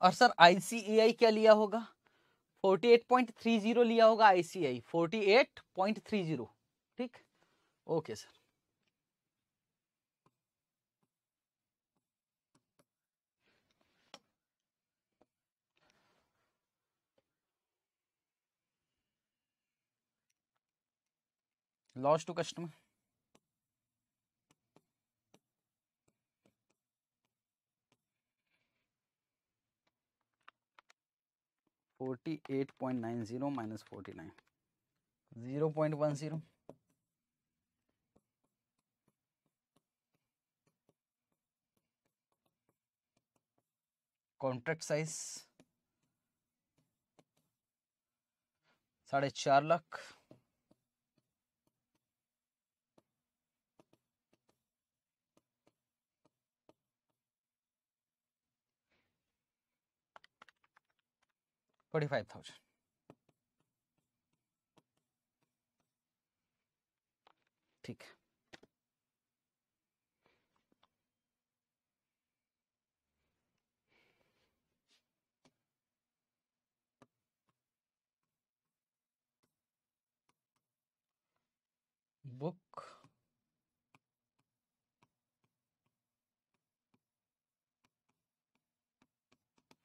और सर आईसीएआई क्या लिया होगा 48.30 लिया होगा आईसीआई 48.30 ठीक okay sir loss to customer forty eight point nine zero minus forty nine zero point one zero contract size साढ़े चार लाख फोर्टी फाइव थाउजेंड ठीक है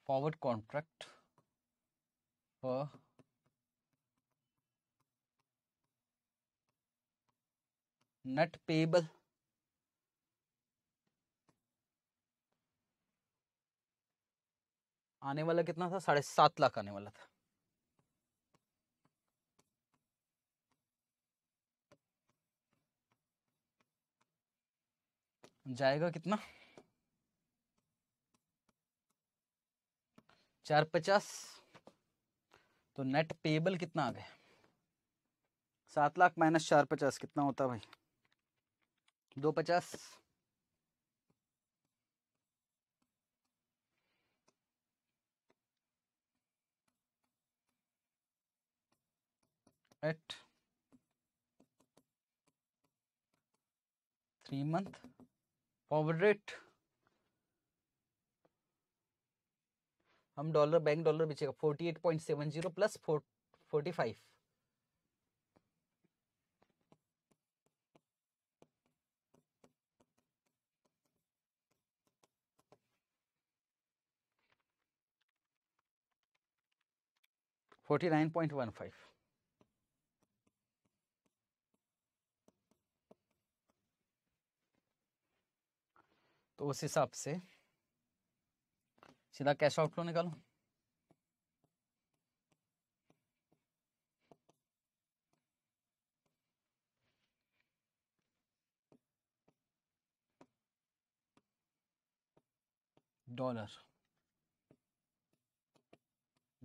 forward contract for net payable आने वाला कितना था साढ़े सात लाख आने वाला था जाएगा कितना चार पचास तो नेट पेबल कितना आ गया सात लाख माइनस चार पचास कितना होता भाई दो पचास eight three month forward rate हम डॉलर बैंक डॉलर बेचेगा forty eight point seven zero plus forty five forty nine point one five तो उस हिसाब से सीधा कैश आउटफ्लो निकालो डॉलर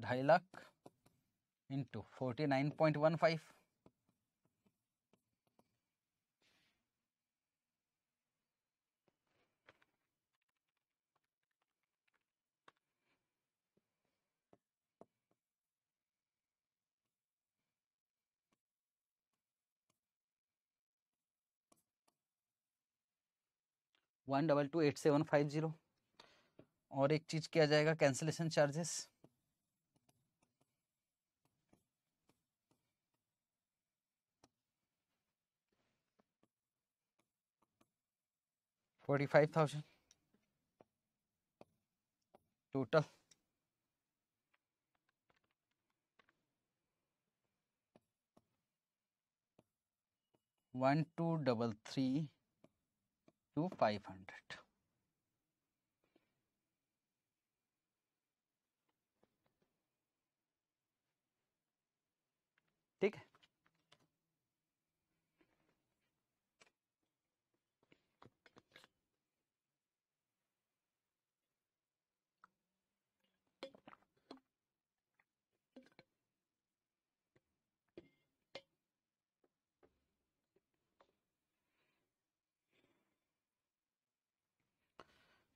ढाई lakh into forty nine point one five one double two eight seven five zero और एक चीज किया जाएगा cancellation charges forty five thousand total one two double three to 500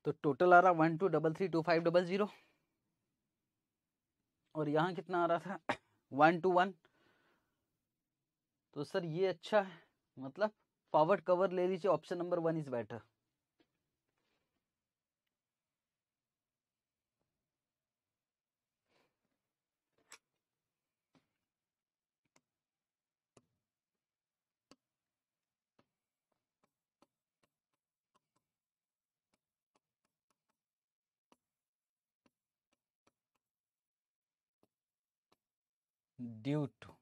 तो टोटल आ रहा one two double three two five double zero और यहाँ कितना आ रहा था वन टू वन तो सर ये अच्छा है मतलब पावर कवर ले लीजिए option number one is better due to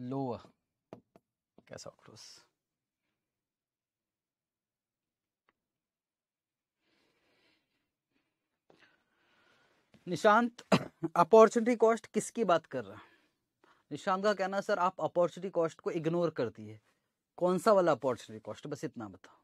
lower cash outflows Nishant opportunity cost किसकी बात कर रहा निशांत का कहना सर आप अपॉर्चुनिटी कॉस्ट को इग्नोर करती है कौन सा वाला अपॉर्चुनिटी कॉस्ट बस इतना बताओ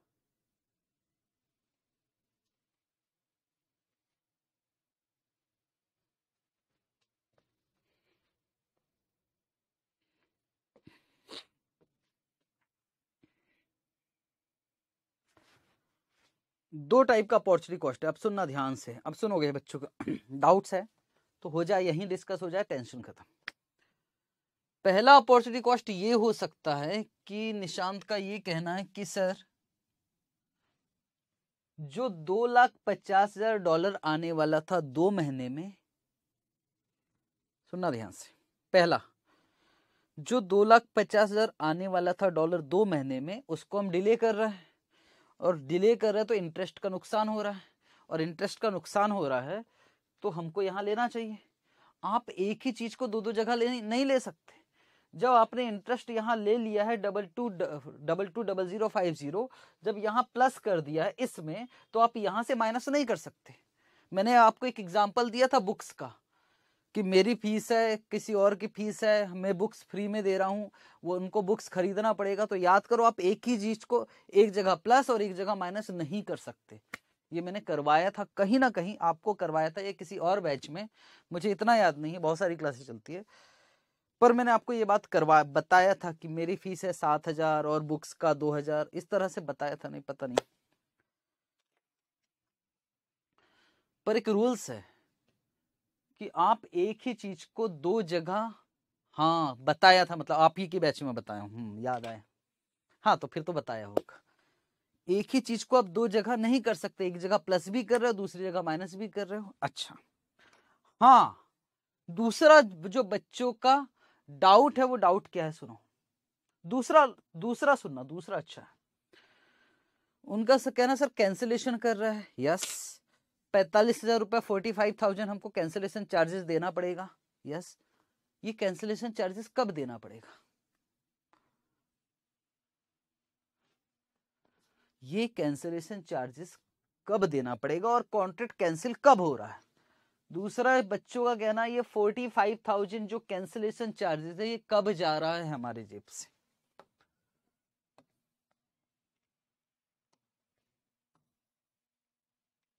दो टाइप का अपॉर्चुनिटी कॉस्ट है अब सुनना ध्यान से अब सुनोगे बच्चों का डाउट्स है तो हो जाए यहीं डिस्कस हो जाए टेंशन खत्म पहला अपॉर्चुनिटी कॉस्ट ये हो सकता है कि निशांत का ये कहना है कि सर जो दो लाख पचास हजार डॉलर आने वाला था दो महीने में सुनना ध्यान से पहला जो दो लाख पचास हजार आने वाला था डॉलर दो महीने में उसको हम डिले कर रहे हैं और डिले कर रहे हैं तो इंटरेस्ट का नुकसान हो रहा है और इंटरेस्ट का नुकसान हो रहा है तो हमको यहाँ लेना चाहिए आप एक ही चीज़ को दो दो जगह ले नहीं ले सकते जब आपने इंटरेस्ट यहाँ ले लिया है double two double two double zero five zero जब यहाँ प्लस कर दिया है इसमें तो आप यहाँ से माइनस नहीं कर सकते मैंने आपको एक एग्जाम्पल दिया था बुक्स का कि मेरी फीस है किसी और की फीस है मैं बुक्स फ्री में दे रहा हूँ वो उनको बुक्स खरीदना पड़ेगा तो याद करो आप एक ही चीज को एक जगह प्लस और एक जगह माइनस नहीं कर सकते ये मैंने करवाया था कहीं ना कहीं आपको करवाया था ये किसी और बैच में मुझे इतना याद नहीं है बहुत सारी क्लासेस चलती है पर मैंने आपको ये बात करवा बताया था कि मेरी फीस है सात हजार और बुक्स का दो हजार इस तरह से बताया था नहीं पता नहीं पर एक रूल्स है कि आप एक ही चीज को दो जगह हाँ बताया था मतलब आप ही के बैच में बताया हूँ हम्म, याद आया हाँ तो फिर तो बताया होगा एक ही चीज को आप दो जगह नहीं कर सकते एक जगह प्लस भी कर रहे हो दूसरी जगह माइनस भी कर रहे हो अच्छा हाँ दूसरा जो बच्चों का डाउट है वो डाउट क्या है सुनो दूसरा दूसरा सुनना दूसरा अच्छा है उनका कहना सर कैंसिलेशन कर रहा है यस पैंतालीस हज़ार रुपये फोर्टी फाइव थाउजेंड हमको कैंसिलेशन चार्जेस देना पड़ेगा यस ये कैंसिलेशन चार्जेस कब देना पड़ेगा ये कैंसिलेशन चार्जेस कब देना पड़ेगा और कॉन्ट्रैक्ट कैंसिल कब हो रहा है दूसरा बच्चों का कहना ये फोर्टी फाइव थाउजेंड जो कैंसिलेशन चार्जेस है ये कब जा रहा है हमारे जेब से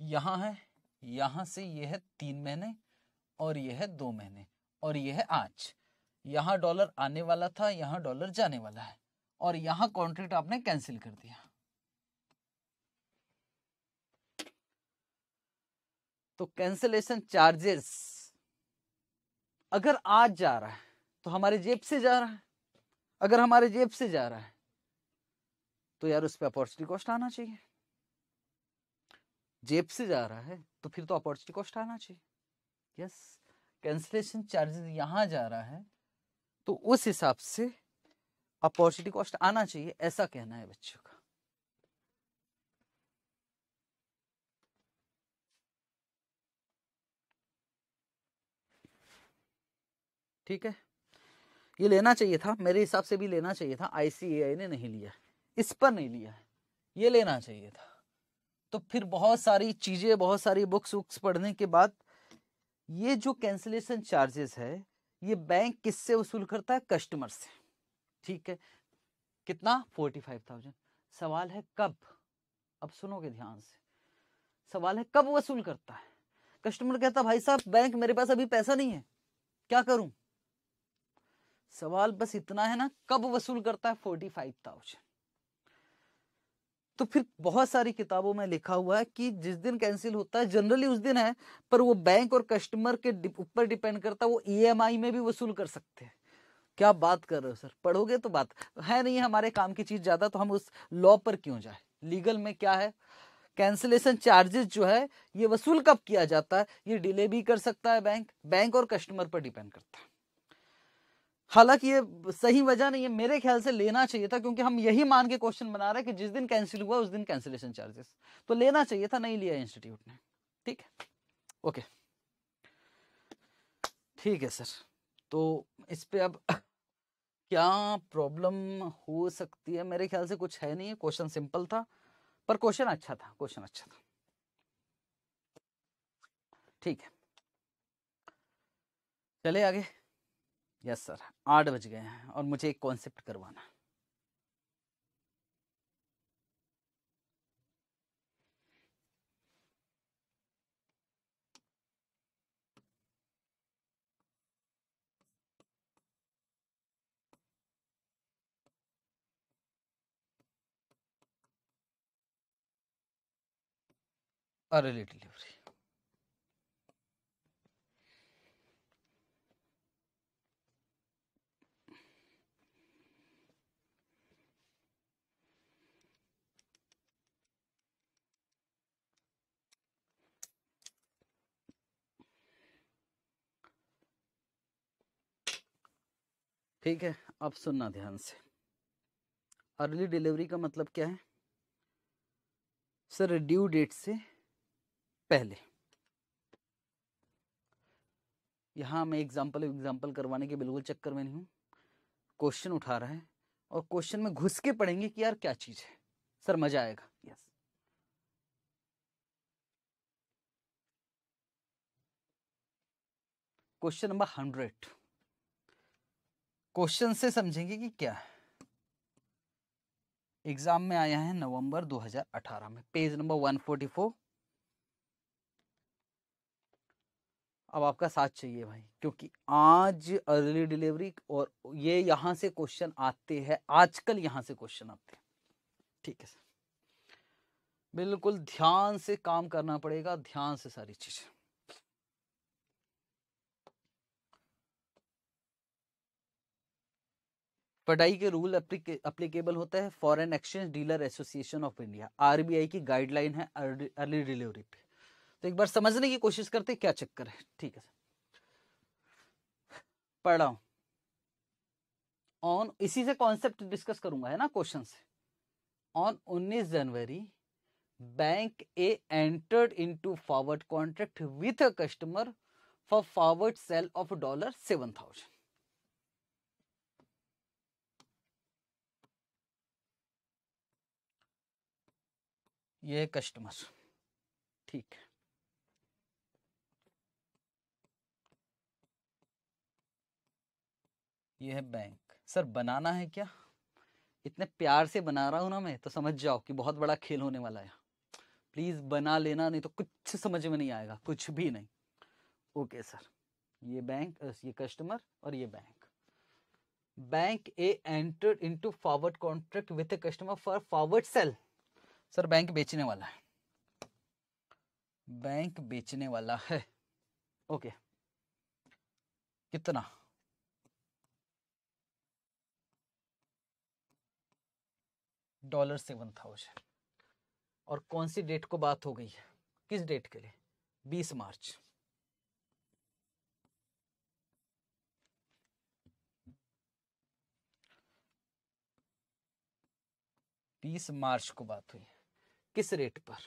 यहाँ है यहाँ से यह है तीन महीने और यह है दो महीने और यह है आज यहाँ डॉलर आने वाला था यहाँ डॉलर जाने वाला है और यहाँ कॉन्ट्रैक्ट आपने कैंसिल कर दिया तो कैंसिलेशन चार्जेस अगर आज जा रहा है तो हमारे जेब से जा रहा है अगर हमारे जेब से जा रहा है तो यार उस पर अपॉर्चुनिटी कॉस्ट आना चाहिए जेब से जा रहा है तो फिर तो अपॉर्चुनिटी कॉस्ट आना चाहिए यस कैंसिलेशन चार्जेस यहाँ जा रहा है तो उस हिसाब से अपॉर्चुनिटी कॉस्ट आना चाहिए ऐसा कहना है बच्चों का ठीक है ये लेना चाहिए था मेरे हिसाब से भी लेना चाहिए था आईसीएआई ने नहीं लिया इस पर नहीं लिया ये लेना चाहिए था तो फिर बहुत सारी चीज़ें बहुत सारी बुक्स वुक्स पढ़ने के बाद ये जो कैंसिलेशन चार्जेस है ये बैंक किससे वसूल करता है कस्टमर से ठीक है कितना फोर्टी फाइव थाउजेंड सवाल है कब अब सुनोगे ध्यान से सवाल है कब वसूल करता है कस्टमर कहता भाई साहब बैंक मेरे पास अभी पैसा नहीं है क्या करूं सवाल बस इतना है ना कब वसूल करता है फोर्टी फाइव थाउजेंड तो फिर बहुत सारी किताबों में लिखा हुआ है कि जिस दिन कैंसिल होता है जनरली उस दिन है पर वो बैंक और कस्टमर के ऊपर डिपेंड करता है वो ईएमआई e में भी वसूल कर सकते हैं क्या बात कर रहे हो सर पढ़ोगे तो बात है नहीं हमारे काम की चीज़ ज़्यादा तो हम उस लॉ पर क्यों जाए लीगल में क्या है कैंसिलेशन चार्जेस जो है ये वसूल कब किया जाता है ये डिले भी कर सकता है बैंक बैंक और कस्टमर पर डिपेंड करता है हालांकि ये सही वजह नहीं है मेरे ख्याल से लेना चाहिए था क्योंकि हम यही मान के क्वेश्चन बना रहे हैं कि जिस दिन कैंसिल हुआ उस दिन कैंसिलेशन चार्जेस तो लेना चाहिए था नहीं लिया इंस्टीट्यूट ने ठीक है ओके ठीक है सर तो इस पर अब क्या प्रॉब्लम हो सकती है मेरे ख्याल से कुछ है नहीं है क्वेश्चन सिंपल था पर क्वेश्चन अच्छा था क्वेश्चन अच्छा था ठीक है चले आगे यस सर आठ बज गए हैं और मुझे एक कॉन्सेप्ट करवाना अरे लिटिल ठीक है अब सुनना ध्यान से अर्ली डिलीवरी का मतलब क्या है सर ड्यू डेट से पहले यहाँ मैं एग्जाम्पल एग्जाम्पल करवाने के बिल्कुल चक्कर में नहीं हूँ क्वेश्चन उठा रहा है और क्वेश्चन में घुस के पढ़ेंगे कि यार क्या चीज़ है सर मज़ा आएगा yes question number hundred question से समझेंगे कि क्या है एग्जाम में आया है नवंबर 2018 में पेज नंबर 144 अब आपका साथ चाहिए भाई क्योंकि आज अर्ली डिलीवरी और ये यहां से क्वेश्चन आते हैं आजकल यहाँ से क्वेश्चन आते हैं ठीक है सर बिल्कुल ध्यान से काम करना पड़ेगा ध्यान से सारी चीज़ें पटाई के रूल अप्लीकेबल होते हैं foreign exchange dealer association of India RBI की गाइडलाइन है अर्ली डिलीवरी पे तो एक बार समझने की कोशिश करते क्या चक्कर है ठीक है पढ़ ऑन इसी से कॉन्सेप्ट डिस्कस करूंगा है ना क्वेश्चन से ऑन उन्नीस January bank A entered into forward contract with a customer for forward sale of dollar seven thousand ये कस्टमर ठीक है ये है बैंक सर बनाना है क्या इतने प्यार से बना रहा हूं ना मैं तो समझ जाओ कि बहुत बड़ा खेल होने वाला है प्लीज बना लेना नहीं तो कुछ समझ में नहीं आएगा कुछ भी नहीं ओके सर ये बैंक ये कस्टमर और ये bank bank A enter into forward contract with a customer for forward sale sir bank बेचने वाला है बैंक बेचने वाला है ओके कितना डॉलर सेवन थाउजेंड और कौन सी डेट को बात हो गई है किस डेट के लिए बीस मार्च बीस मार्च को बात हुई किस रेट पर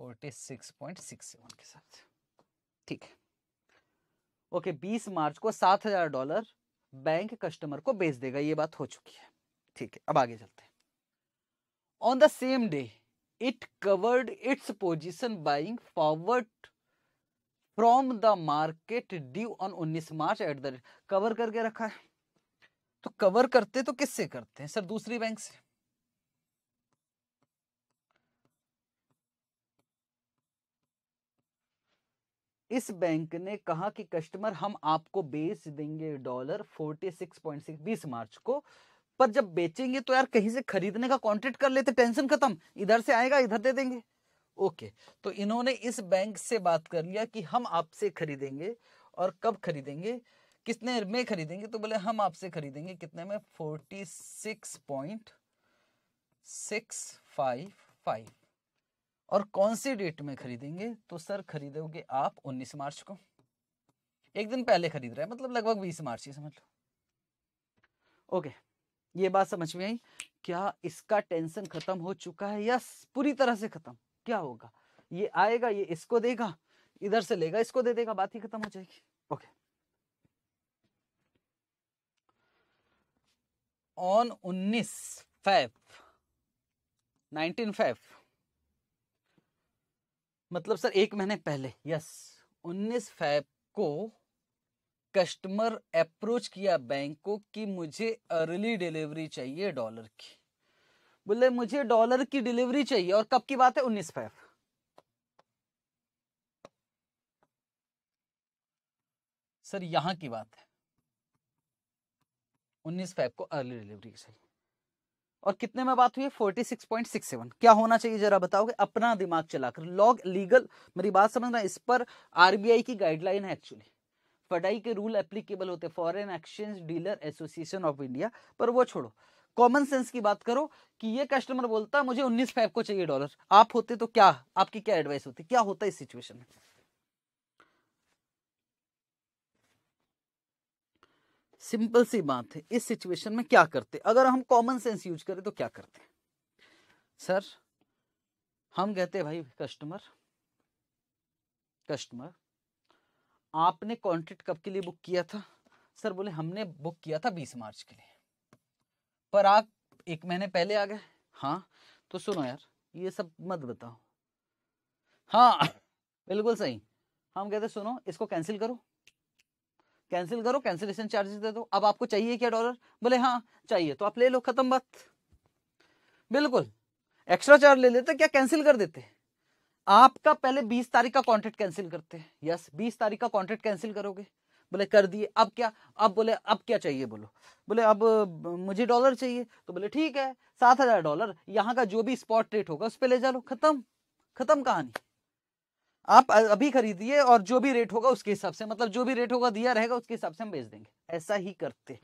46.67 के साथ ठीक है ओके okay, 20 मार्च को 7000 डॉलर बैंक कस्टमर को बेच देगा ये बात हो चुकी है ठीक है अब आगे चलते हैं on the same day it covered its position buying forward from the market due on 19 March at the cover करके रखा है तो कवर करते तो किससे करते हैं सर दूसरी बैंक से इस बैंक ने कहा कि कस्टमर हम आपको बेच देंगे dollar forty six point six बीस मार्च को पर जब बेचेंगे तो यार कहीं से खरीदने का कॉन्ट्रैक्ट कर लेते टेंशन खत्म इधर से आएगा इधर दे देंगे ओके तो इन्होंने इस बैंक से बात कर लिया कि हम आपसे खरीदेंगे और कब खरीदेंगे कितने में खरीदेंगे तो बोले हम आपसे खरीदेंगे कितने में forty six point six five five और कौन सी डेट में खरीदेंगे तो सर खरीदोगे आप उन्नीस मार्च को एक दिन पहले खरीद रहे मतलब लगभग बीस मार्च ही समझ लो ओके ये बात समझ में आई क्या इसका टेंशन खत्म हो चुका है यस पूरी तरह से खत्म क्या होगा ये आएगा ये इसको देगा इधर से लेगा इसको दे देगा बात ही खत्म हो जाएगी ऑन उन्नीस फैफ नाइनटीन फैफ मतलब सर एक महीने पहले यस उन्नीस फैफ को कस्टमर अप्रोच किया बैंक को कि मुझे अर्ली डिलीवरी चाहिए डॉलर की बोले मुझे डॉलर की डिलीवरी चाहिए और कब की बात है उन्नीस फैफ सर यहां की बात है उन्नीस फैब को अर्ली डिलीवरी चाहिए और कितने में बात हुई है 46.67 क्या होना चाहिए जरा बताओगे अपना दिमाग चलाकर लॉग लीगल मेरी बात समझना इस पर आरबीआई की गाइडलाइन है एक्चुअली फडाई के रूल एप्लीकेबल होते foreign exchange dealer association of India पर वो छोड़ो कॉमन सेंस की बात करो कि ये कस्टमर बोलता मुझे उन्नीस फाइव को चाहिए डॉलर आप होते तो क्या आपकी क्या एडवाइस होती क्या होता है इस सिचुएशन में सिंपल सी बात है इस सिचुएशन में क्या करते अगर हम कॉमन सेंस यूज करें तो क्या करते सर हम कहते भाई कस्टमर कस्टमर आपने कॉन्ट्रैक्ट कब के लिए बुक किया था सर बोले हमने बुक किया था बीस मार्च के लिए पर आप एक महीने पहले आ गए हाँ तो सुनो यार ये सब मत बताओ हाँ बिल्कुल सही हम कहते सुनो इसको कैंसिल करो कैंसिल करो कैंसिलेशन चार्जेस दे दो अब आपको चाहिए क्या डॉलर बोले हाँ चाहिए तो आप ले लो खत्म बात बिल्कुल एक्स्ट्रा चार्ज ले लेते क्या कैंसिल कर देते आपका पहले 20 तारीख का कॉन्ट्रैक्ट कैंसिल करते हैं यस 20 तारीख का कॉन्ट्रैक्ट कैंसिल करोगे बोले कर दिए अब क्या अब बोले अब क्या चाहिए बोलो बोले अब मुझे डॉलर चाहिए तो बोले ठीक है सात हजार डॉलर यहाँ का जो भी स्पॉट रेट होगा उस पर ले जा लो खत्म खत्म कहानी आप अभी खरीदिए और जो भी रेट होगा उसके हिसाब से मतलब जो भी रेट होगा दिया रहेगा उसके हिसाब से हम बेच देंगे ऐसा ही करते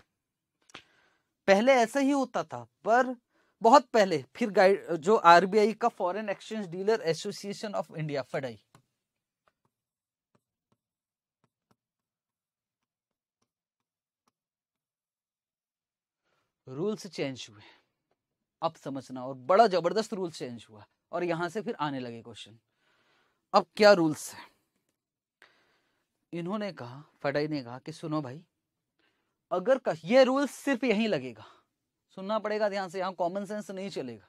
पहले ऐसा ही होता था पर बहुत पहले फिर गाइड जो आरबीआई का foreign exchange dealer association of India FEDAI rules change हुए अब समझना और बड़ा जबरदस्त रूल्स चेंज हुआ और यहां से फिर आने लगे क्वेश्चन अब क्या रूल्स है इन्होंने कहा फटाई ने कहा कि सुनो भाई अगर का, ये रूल सिर्फ यही लगेगा सुनना पड़ेगा ध्यान से यहां कॉमन सेंस नहीं चलेगा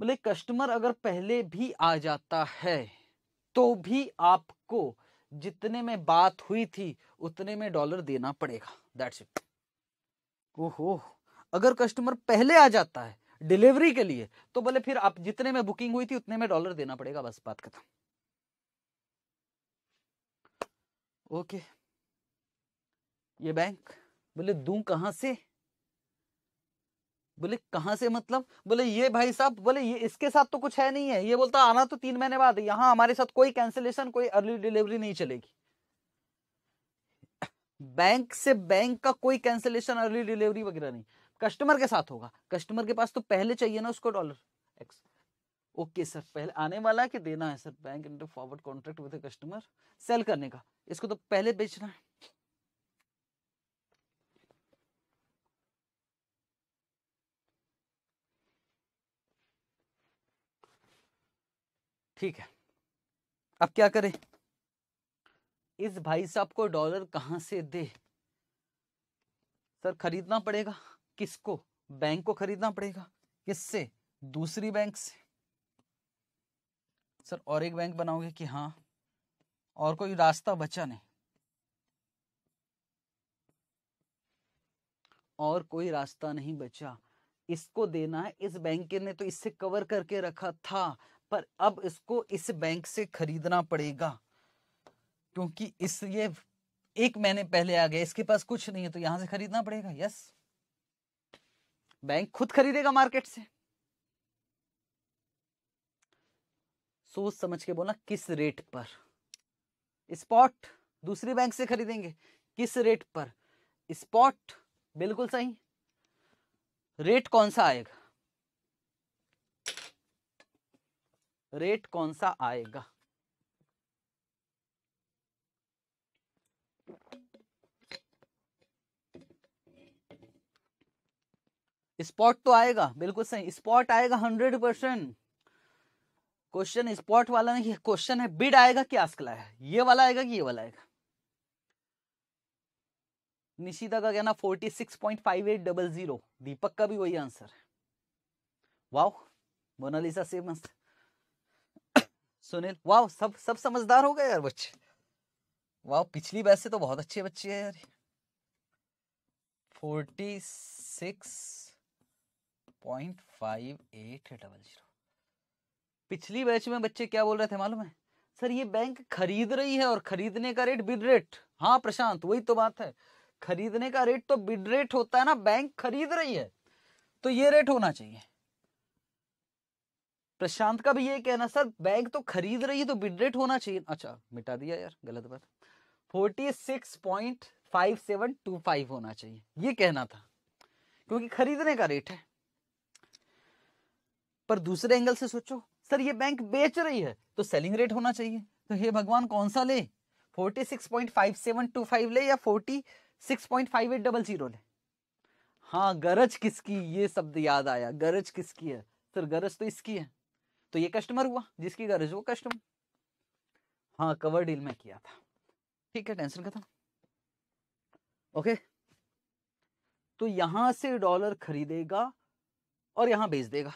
बोले कस्टमर अगर पहले भी आ जाता है तो भी आपको जितने में बात हुई थी उतने में डॉलर देना पड़ेगा दैट्स इट ओहो अगर कस्टमर पहले आ जाता है डिलीवरी के लिए तो बोले फिर आप जितने में बुकिंग हुई थी उतने में डॉलर देना पड़ेगा बस बात खत्म ओके ये बैंक बोले दू कहां से बोले कहां से मतलब बोले ये भाई साहब बोले ये इसके साथ तो कुछ है नहीं है ये बोलता आना तो तीन महीने बाद यहां हमारे साथ कोई कैंसिलेशन कोई अर्ली डिलीवरी नहीं चलेगी बैंक से बैंक का कोई कैंसिलेशन अर्ली डिलीवरी वगैरह नहीं कस्टमर के साथ होगा कस्टमर के पास तो पहले चाहिए ना उसको डॉलर एक्स ओके सर पहले आने वाला है कि देना है sir bank enter forward contract with customer sale करने का इसको तो पहले बेचना है ठीक है अब क्या करें इस भाई साहब को डॉलर कहां से दे सर खरीदना पड़ेगा किसको बैंक को खरीदना पड़ेगा किससे दूसरी बैंक से सर और एक बैंक बनाओगे कि हाँ और कोई रास्ता बचा नहीं और कोई रास्ता नहीं बचा इसको देना है इस बैंक ने तो इससे कवर करके रखा था पर अब इसको इस बैंक से खरीदना पड़ेगा क्योंकि इस ये एक महीने पहले आ गया इसके पास कुछ नहीं है तो यहां से खरीदना पड़ेगा यस बैंक खुद खरीदेगा मार्केट से सोच समझ के बोलना किस रेट पर स्पॉट दूसरी बैंक से खरीदेंगे किस रेट पर स्पॉट बिल्कुल सही रेट कौन सा आएगा रेट कौन सा आएगा स्पॉट तो आएगा बिल्कुल सही स्पॉट आएगा हंड्रेड परसेंट क्वेश्चन स्पॉट वाला नहीं क्वेश्चन है बिड आएगा कि आस्कल आएगा ये वाला आएगा कि ये वाला आएगा निशिता का कहना forty six point five eight double zero Deepak का भी वही आंसर है वाह मोनालिसा से मस्त सुनील वाह सब सब समझदार हो गए यार बच्चे वाह पिछली बैच से तो बहुत अच्छे बच्चे हैं यार forty six point five eight double zero पिछली बैच में बच्चे क्या बोल रहे थे मालूम है सर ये बैंक खरीद रही है और खरीदने का रेट बिड रेट हाँ प्रशांत वही तो बात है खरीदने का रेट तो बिड रेट होता है ना बैंक खरीद रही है तो ये रेट होना चाहिए प्रशांत का भी ये कहना सर बैंक तो खरीद रही है तो बिड रेट होना चाहिए अच्छा मिटा दिया यार गलत बात forty six point five seven two five होना चाहिए ये कहना था क्योंकि खरीदने का रेट है पर दूसरे एंगल से सोचो सर ये बैंक बेच रही है तो सेलिंग रेट होना चाहिए तो हे भगवान कौन सा ले 46.5725 ले या 46.5800 ले हाँ गरज किसकी ये शब्द याद आया गरज किसकी है सर गरज तो इसकी है तो ये कस्टमर हुआ जिसकी गरज वो कस्टमर हाँ कवर डील में किया था ठीक है टेंशन खत्म ओके तो यहां से डॉलर खरीदेगा और यहां बेच देगा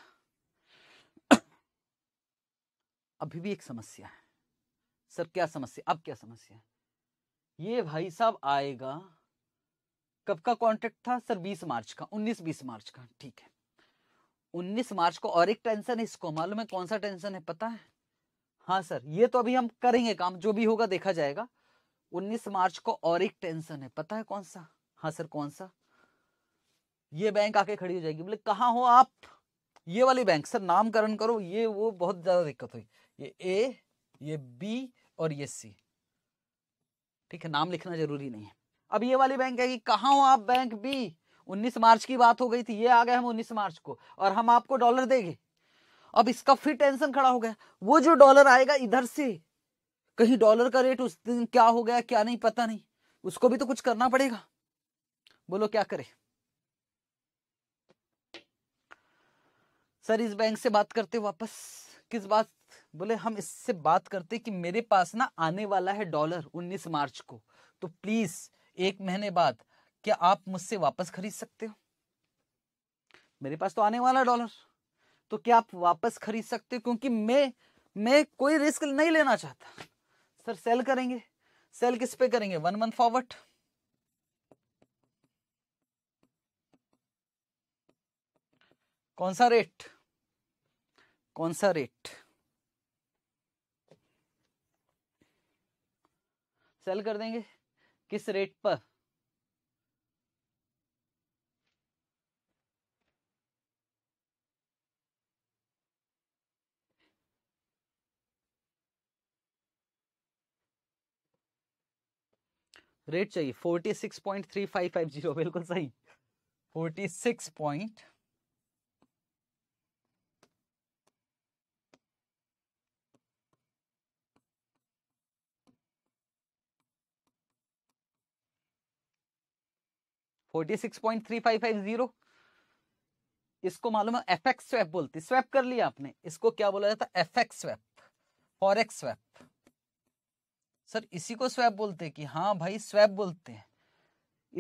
अभी भी एक समस्या है सर क्या समस्या अब क्या समस्या है ये भाई साहब आएगा कब का कॉन्ट्रैक्ट था सर 20 मार्च का 19 20 मार्च का ठीक है 19 मार्च को और एक टेंशन है इसको मालूम है कौन सा टेंशन है पता है हाँ सर ये तो अभी हम करेंगे काम जो भी होगा देखा जाएगा 19 मार्च को और एक टेंशन है पता है कौन सा हाँ सर कौन सा ये बैंक आके खड़ी हो जाएगी बोले कहा हो आप ये वाली बैंक सर नामकरण करो ये वो बहुत ज्यादा दिक्कत हुई ये ए ये बी और ये सी ठीक है नाम लिखना जरूरी नहीं है अब ये वाली बैंक है कि कहा हो आप बैंक बी 19 मार्च की बात हो गई थी ये आ गए हम 19 मार्च को और हम आपको डॉलर देंगे अब इसका फिर टेंशन खड़ा हो गया वो जो डॉलर आएगा इधर से कहीं डॉलर का रेट उस दिन क्या हो गया क्या नहीं पता नहीं उसको भी तो कुछ करना पड़ेगा बोलो क्या करे सर इस बैंक से बात करते वापस किस बात बोले हम इससे बात करते कि मेरे पास ना आने वाला है डॉलर 19 मार्च को तो प्लीज एक महीने बाद क्या आप मुझसे वापस खरीद सकते हो मेरे पास तो आने वाला डॉलर तो क्या आप वापस खरीद सकते हो क्योंकि मैं मैं कोई रिस्क नहीं लेना चाहता सर सेल करेंगे सेल किस पे करेंगे वन मंथ फॉरवर्ड कौन सा रेट कौन सा रेट सेल कर देंगे किस रेट पर रेट चाहिए forty six point three five five zero बिल्कुल सही फोर्टी सिक्स पॉइंट 46.3550 इसको मालूम है एफ एक्स स्वैप बोलती स्वैप कर लिया आपने इसको क्या बोला जाता है F X swap forex swap sir इसी को स्वैप बोलते हैं कि हाँ भाई स्वैप बोलते हैं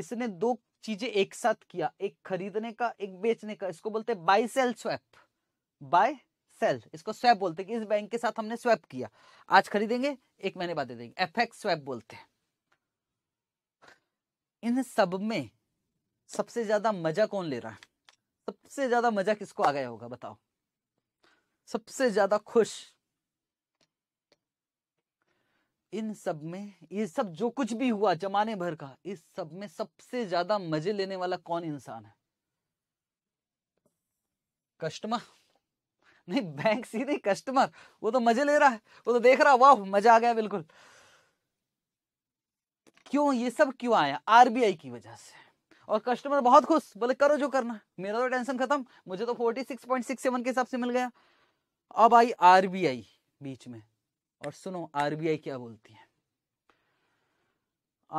इसने दो चीजें एक साथ किया एक खरीदने का एक बेचने का इसको बोलते हैं buy sell swap buy sell इसको स्वैप बोलते हैं कि इस बैंक के साथ हमने स्वैप किया आज खरीदेंगे एक महीने बाद दे देंगे एफ एक्स स्वैप बोलते हैं इन सब में सबसे ज्यादा मजा कौन ले रहा है सबसे ज्यादा मजा किसको आ गया होगा बताओ सबसे ज्यादा खुश इन सब में ये सब जो कुछ भी हुआ जमाने भर का इस सब में सबसे ज्यादा मजे लेने वाला कौन इंसान है कस्टमर नहीं बैंक सीधे कस्टमर वो तो मजे ले रहा है वो तो देख रहा वाह मजा आ गया बिल्कुल क्यों ये सब क्यों आया आरबीआई की वजह से और कस्टमर बहुत खुश बोले करो जो करना मेरा तो टेंशन खत्म मुझे तो 46.67 के हिसाब से मिल गया अब आई आरबीआई बीच में और सुनो आरबीआई क्या बोलती है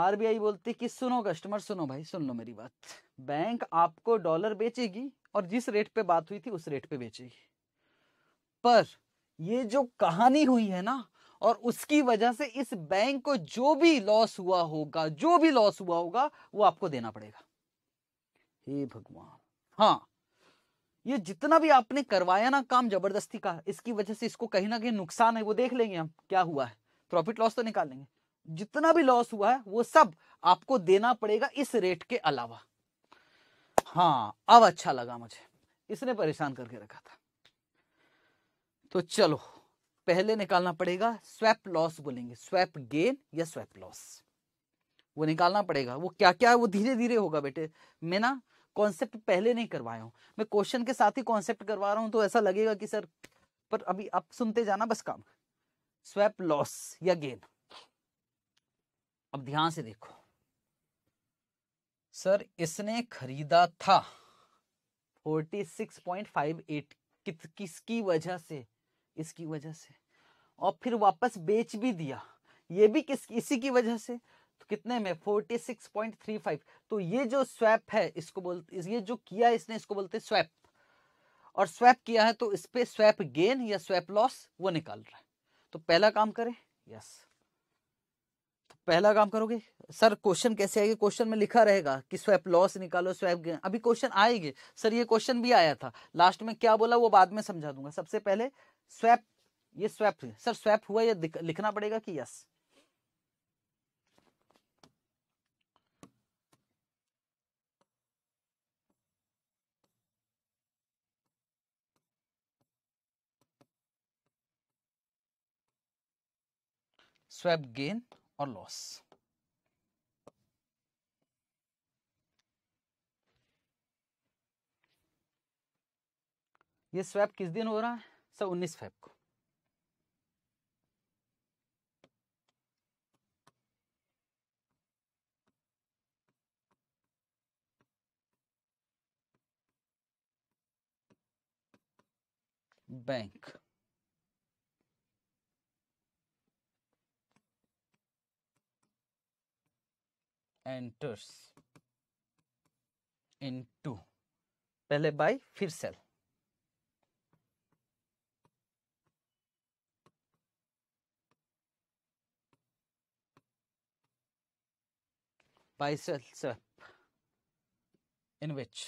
आरबीआई बोलती है कि सुनो कस्टमर सुनो भाई सुन लो मेरी बात बैंक आपको डॉलर बेचेगी और जिस रेट पे बात हुई थी उस रेट पे बेचेगी पर ये जो कहानी हुई है ना और उसकी वजह से इस बैंक को जो भी लॉस हुआ होगा जो भी लॉस हुआ होगा वो आपको देना पड़ेगा हे भगवान हाँ ये जितना भी आपने करवाया ना काम जबरदस्ती का इसकी वजह से इसको कहीं ना कहीं नुकसान है वो देख लेंगे हम क्या हुआ है प्रॉफिट लॉस तो निकाल लेंगे जितना भी लॉस हुआ है वो सब आपको देना पड़ेगा इस रेट के अलावा हाँ अब अच्छा लगा मुझे इसने परेशान करके रखा था तो चलो पहले निकालना पड़ेगा स्वैप लॉस बोलेंगे स्वैप गेन या स्वैप लॉस वो निकालना पड़ेगा वो क्या क्या है वो धीरे धीरे होगा बेटे मैं ना कॉन्सेप्ट पहले नहीं करवाया हूँ मैं क्वेश्चन के साथ ही कॉन्सेप्ट करवा रहा हूँ तो ऐसा लगेगा कि सर पर अभी आप सुनते जाना बस काम स्वैप लॉस या गेन अब ध्यान से देखो सर इसने खरीदा था 46.58 किस किसकी वजह से इसकी वजह से और फिर वापस बेच भी दिया ये भी किस इसी की वजह से तो कितने में 46.35 तो ये जो स्वैप है इसको बोलते ये जो किया इसने इसको बोलते स्वैप और स्वैप किया है तो इस पे स्वैप गेन या स्वैप लॉस वो निकाल रहा है तो पहला काम करें यस तो पहला काम करोगे सर क्वेश्चन कैसे आएगा क्वेश्चन में लिखा रहेगा कि स्वैप लॉस निकालो स्वैप गेन अभी क्वेश्चन आएंगे सर ये क्वेश्चन भी आया था लास्ट में क्या बोला वो बाद में समझा दूंगा सबसे पहले स्वैप ये स्वैप सर स्वैप हुआ या लिखना पड़ेगा कि यस स्वैप गेन और लॉस ये स्वैप किस दिन हो रहा है सर उन्नीस फेब को बैंक एंटर्स इनटू पहले बाई फिर sell by cell swap in which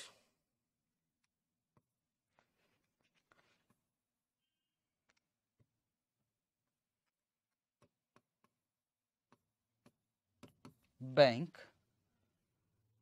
bank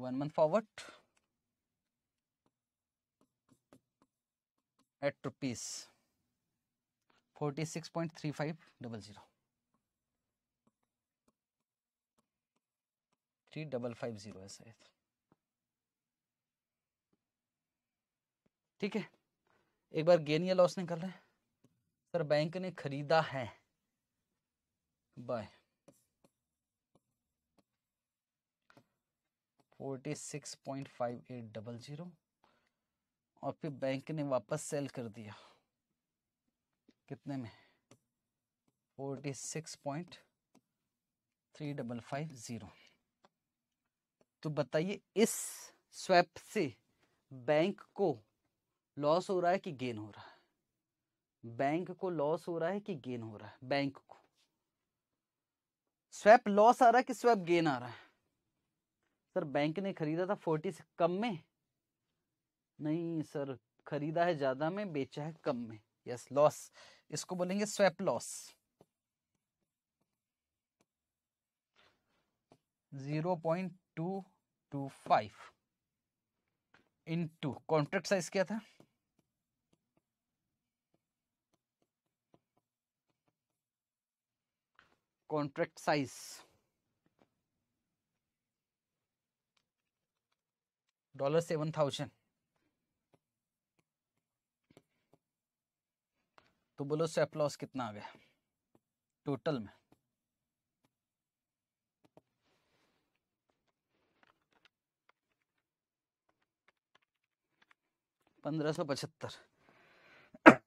one month forward at rupees 46.3500 three double five zero है शायद ठीक है एक बार गेन या लॉस निकल रहे हैं सर बैंक ने खरीदा है बाय और it is six point five eight double zero और फिर बैंक ने वापस सेल कर दिया कितने में forty six point three double five zero तो बताइए इस स्वैप से बैंक को लॉस हो रहा है कि गेन हो रहा है बैंक को लॉस हो रहा है कि गेन हो रहा है बैंक को स्वैप लॉस आ रहा है कि स्वैप गेन आ रहा है सर बैंक ने खरीदा था फोर्टी से कम में नहीं सर खरीदा है ज्यादा में बेचा है कम में यस लॉस इसको बोलेंगे swap loss zero point two two five into contract size क्या था contract size dollar seven thousand तो बोलो स्वेप लॉस कितना आ गया टोटल में पंद्रह सौ पचहत्तर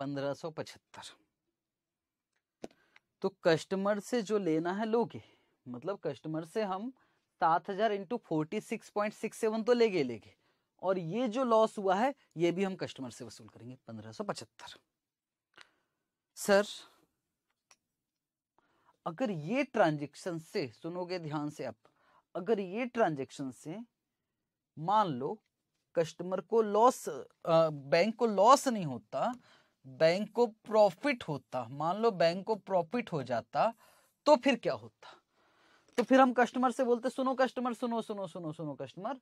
पंद्रह सौ पचहत्तर तो कस्टमर से जो लेना है लोगे मतलब कस्टमर से हम सात हजार into forty six point six seven तो ले गए और ये जो लॉस हुआ है ये भी हम कस्टमर से वसूल करेंगे पंद्रह सौ पचहत्तर सर अगर ये ट्रांजेक्शन से सुनोगे ध्यान से आप अगर ये ट्रांजेक्शन से मान लो कस्टमर को लॉस बैंक को लॉस नहीं होता बैंक को प्रॉफिट होता मान लो बैंक को प्रॉफिट हो जाता तो फिर क्या होता तो फिर हम कस्टमर से बोलते सुनो कस्टमर सुनो सुनो सुनो सुनो कस्टमर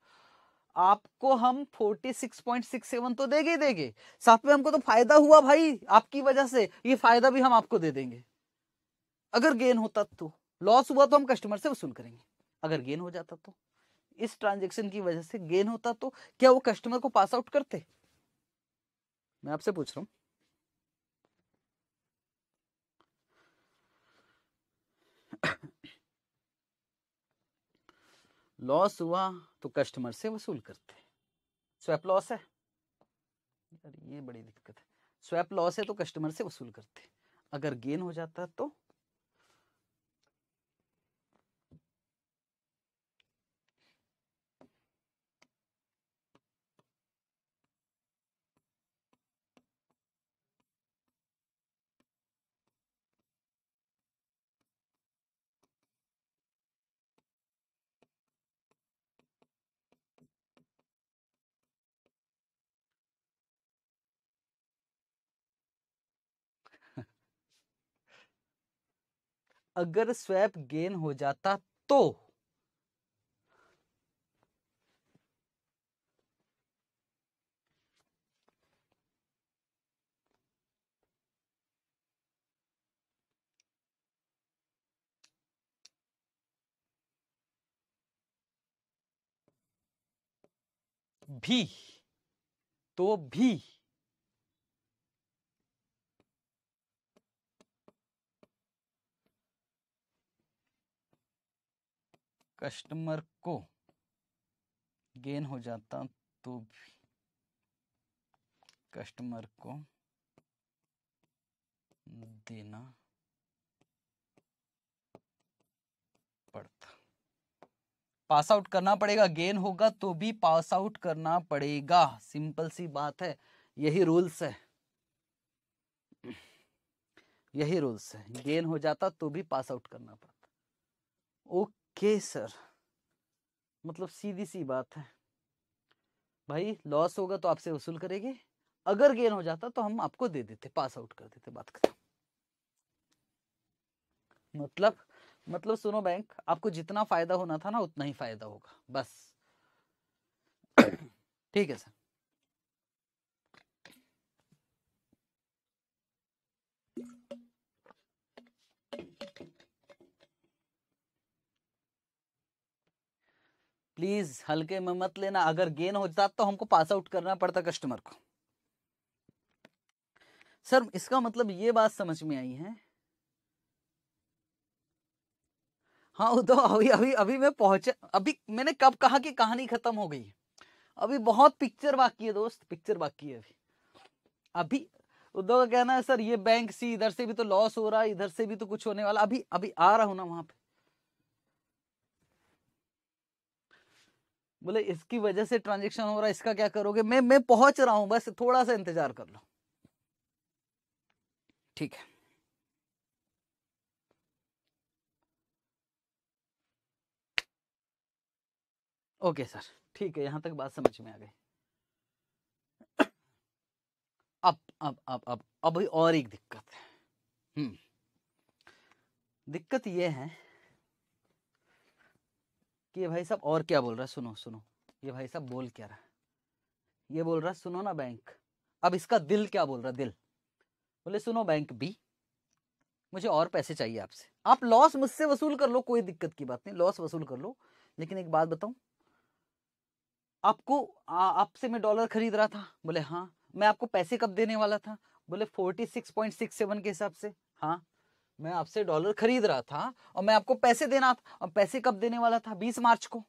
आपको हम 46.67 तो देंगे देंगे साथ में हमको तो फायदा हुआ भाई आपकी वजह से ये फायदा भी हम आपको दे देंगे अगर गेन होता तो लॉस हुआ तो हम कस्टमर से वसूल करेंगे अगर गेन हो जाता तो इस ट्रांजेक्शन की वजह से गेन होता तो क्या वो कस्टमर को पास आउट करते मैं आपसे पूछ रहा हूँ लॉस हुआ तो कस्टमर से वसूल करते स्वैप लॉस है यार ये बड़ी दिक्कत है स्वैप लॉस है तो कस्टमर से वसूल करते अगर गेन हो जाता तो अगर स्वैप गेन हो जाता तो भी तो भी कस्टमर को गेन हो जाता तो भी कस्टमर को देना पड़ता पास आउट करना पड़ेगा गेन होगा तो भी पास आउट करना पड़ेगा सिंपल सी बात है यही रूल्स है यही रूल्स है गेन हो जाता तो भी पास आउट करना पड़ता ओके ओके सर मतलब सीधी सी बात है भाई लॉस होगा तो आपसे वसूल करेंगे अगर गेन हो जाता तो हम आपको दे देते पास आउट कर देते बात खत्म मतलब मतलब सुनो बैंक आपको जितना फायदा होना था ना उतना ही फायदा होगा बस ठीक है सर प्लीज हल्के में मत लेना अगर गेन हो जाता तो हमको पास आउट करना पड़ता कस्टमर को सर इसका मतलब ये बात समझ में आई है हाँ वो तो अभी अभी अभी मैं पहुंच अभी मैंने कब कहा कि कहानी खत्म हो गई अभी बहुत पिक्चर बाकी है दोस्त पिक्चर बाकी है अभी अभी उद्धव का कहना है सर ये बैंक सी इधर से भी तो लॉस हो रहा है इधर से भी तो कुछ होने वाला अभी अभी आ रहा हूं ना वहां पे बोले इसकी वजह से ट्रांजेक्शन हो रहा है इसका क्या करोगे मैं मैं पहुंच रहा हूं बस थोड़ा सा इंतजार कर लो ठीक है ओके सर ठीक है यहां तक बात समझ में आ गई अब अब अब अब अभी और एक दिक्कत है हम्म दिक्कत यह है कि ये भाई साहब और क्या बोल रहा है सुनो सुनो ये भाई साहब बोल क्या रहा है ये बोल रहा है सुनो ना बैंक अब इसका दिल क्या बोल रहा है दिल बोले सुनो बैंक बी मुझे और पैसे चाहिए आपसे आप लॉस मुझसे वसूल कर लो कोई दिक्कत की बात नहीं लॉस वसूल कर लो लेकिन एक बात बताऊं आपको आपसे मैं डॉलर खरीद रहा था बोले हाँ मैं आपको पैसे कब देने वाला था बोले forty six point six seven के हिसाब से हाँ मैं आपसे डॉलर खरीद रहा था और मैं आपको पैसे देना था और पैसे कब देने वाला था बीस मार्च को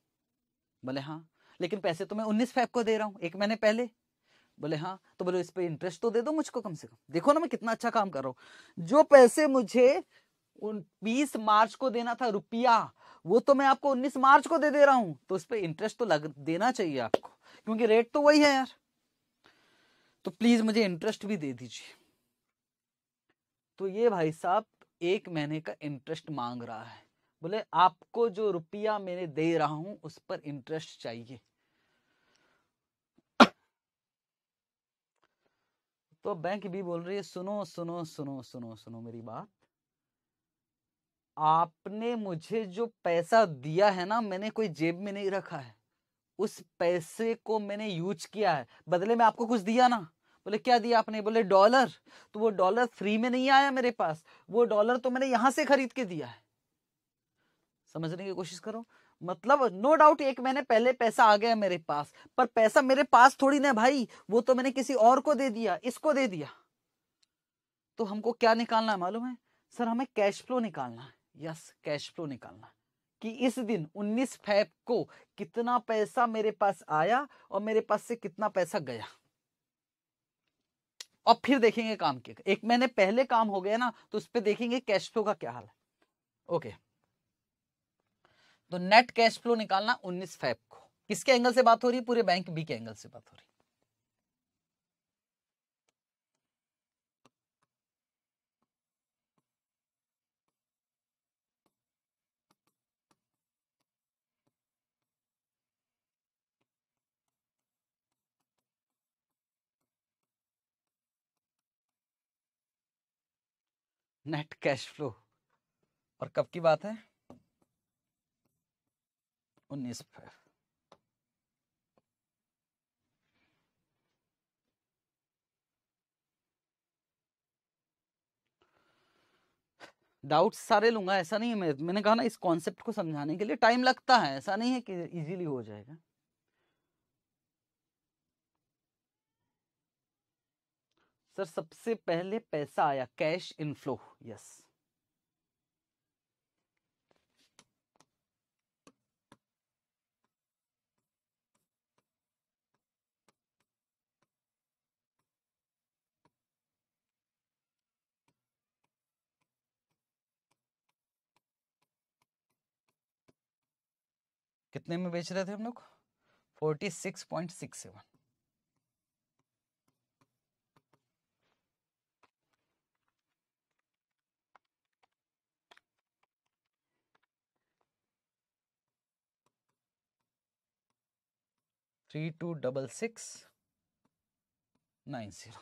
बोले हाँ लेकिन पैसे तो मैं उन्नीस फैब को दे रहा हूँ एक महीने पहले बोले हाँ तो बोले इस पर इंटरेस्ट तो दे दो मुझको कम से कम देखो ना मैं कितना अच्छा काम कर रहा हूँ जो पैसे मुझे उन बीस मार्च को देना था रुपया वो तो मैं आपको उन्नीस मार्च को दे दे रहा हूँ तो उस पर इंटरेस्ट तो लग देना चाहिए आपको क्योंकि रेट तो वही है यार तो प्लीज मुझे इंटरेस्ट भी दे दीजिए तो ये भाई साहब एक महीने का इंटरेस्ट मांग रहा है बोले आपको जो रुपया मैंने दे रहा हूं उस पर इंटरेस्ट चाहिए तो बैंक भी बोल रही है सुनो सुनो सुनो सुनो सुनो मेरी बात आपने मुझे जो पैसा दिया है ना मैंने कोई जेब में नहीं रखा है उस पैसे को मैंने यूज किया है बदले में आपको कुछ दिया ना बोले क्या दिया आपने बोले डॉलर तो वो डॉलर फ्री में नहीं आया मेरे पास वो डॉलर तो मैंने यहां से खरीद के दिया है समझने की कोशिश करो मतलब नो डाउट एक महीने पहले पैसा आ गया मेरे पास पर पैसा मेरे पास थोड़ी ना भाई वो तो मैंने किसी और को दे दिया इसको दे दिया तो हमको क्या निकालना है मालूम है सर हमें कैश फ्लो निकालना है यस कैश फ्लो निकालना कि इस दिन 19 फेब को कितना पैसा मेरे पास आया और मेरे पास से कितना पैसा गया और फिर देखेंगे काम के एक महीने पहले काम हो गया ना तो उस पर देखेंगे कैश फ्लो का क्या हाल है ओके तो नेट कैश फ्लो निकालना 19 फेब को किसके एंगल से बात हो रही है पूरे बैंक बी के एंगल से बात हो रही है नेट कैश फ्लो और कब की बात है उन्नीस डाउट्स सारे लूंगा ऐसा नहीं है मैंने कहा ना इस कॉन्सेप्ट को समझाने के लिए टाइम लगता है ऐसा नहीं है कि इजीली हो जाएगा सर सबसे पहले पैसा आया कैश इनफ्लो यस कितने में बेच रहे थे हम लोग forty six point six seven three two double six nine zero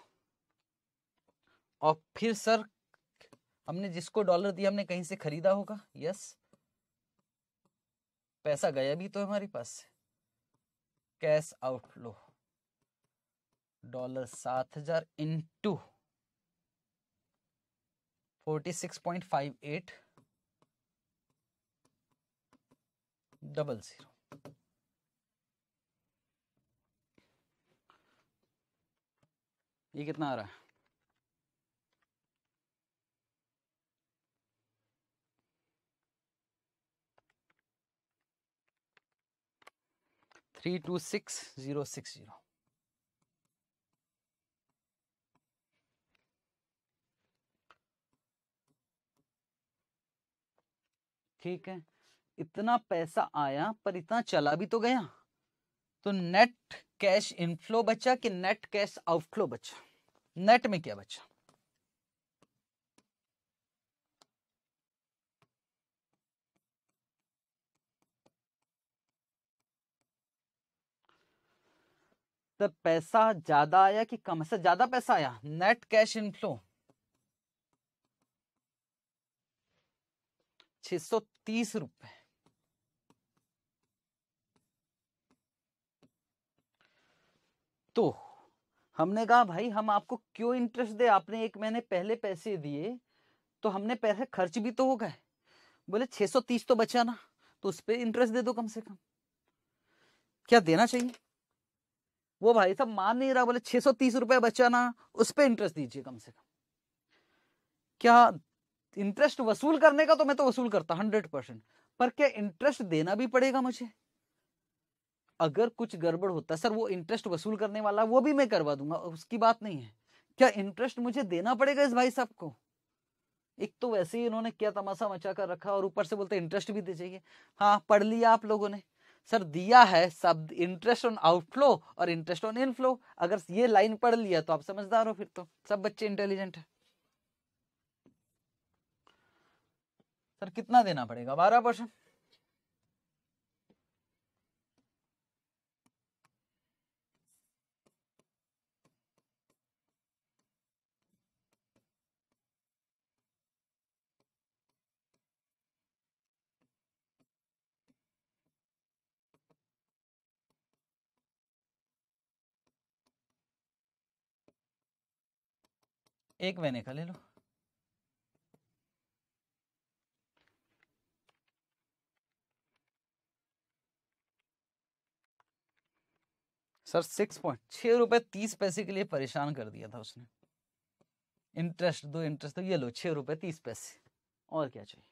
और फिर सर हमने जिसको डॉलर दिया हमने कहीं से खरीदा होगा यस पैसा गया भी तो हमारे पास कैश आउटफ्लो डॉलर सात हजार into forty six point five eight double zero ये कितना आ रहा है three two six zero six zero ठीक है इतना पैसा आया पर इतना चला भी तो गया तो नेट कैश इनफ्लो बचा कि नेट कैश आउटफ्लो बचा नेट में क्या बचा तो पैसा ज्यादा आया कि कम से ज्यादा पैसा आया नेट कैश इनफ्लो 630 रुपए तो हमने कहा भाई हम आपको क्यों इंटरेस्ट दे आपने एक महीने पहले पैसे दिए तो हमने पैसे खर्च भी तो हो गए बोले 630 तो बचा ना तो उस पर इंटरेस्ट दे दो कम से कम क्या देना चाहिए वो भाई साहब मान नहीं रहा बोले 630 सौ तीस रुपये बचाना उस पर इंटरेस्ट दीजिए कम से कम क्या इंटरेस्ट वसूल करने का तो मैं तो वसूल करता हंड्रेड परसेंट पर क्या इंटरेस्ट देना भी पड़ेगा मुझे अगर कुछ गड़बड़ होता सर वो इंटरेस्ट वसूल करने वाला वो भी मैं करवा दूंगा उसकी बात नहीं है क्या इंटरेस्ट मुझे देना पड़ेगा इस भाई साहब को एक तो वैसे ही इन्होंने क्या तमाशा मचा कर रखा और ऊपर से बोलते इंटरेस्ट भी दे चाहिए हाँ पढ़ लिया आप लोगों ने सर दिया है शब्द इंटरेस्ट ऑन आउटफ्लो और इंटरेस्ट ऑन इनफ्लो अगर ये लाइन पढ़ लिया तो आप समझदार हो फिर तो सब बच्चे इंटेलिजेंट है सर कितना देना पड़ेगा बारह परसेंट एक महीने का ले लो सर सिक्स पॉइंट छह रुपए तीस पैसे के लिए परेशान कर दिया था उसने इंटरेस्ट दो इंटरेस्ट तो ये लो छह रुपए तीस पैसे और क्या चाहिए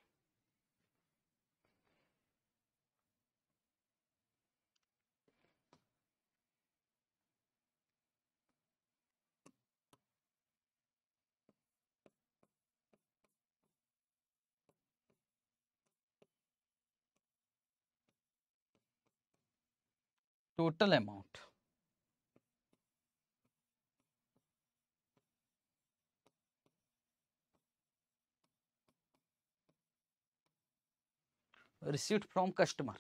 total amount receipt from customer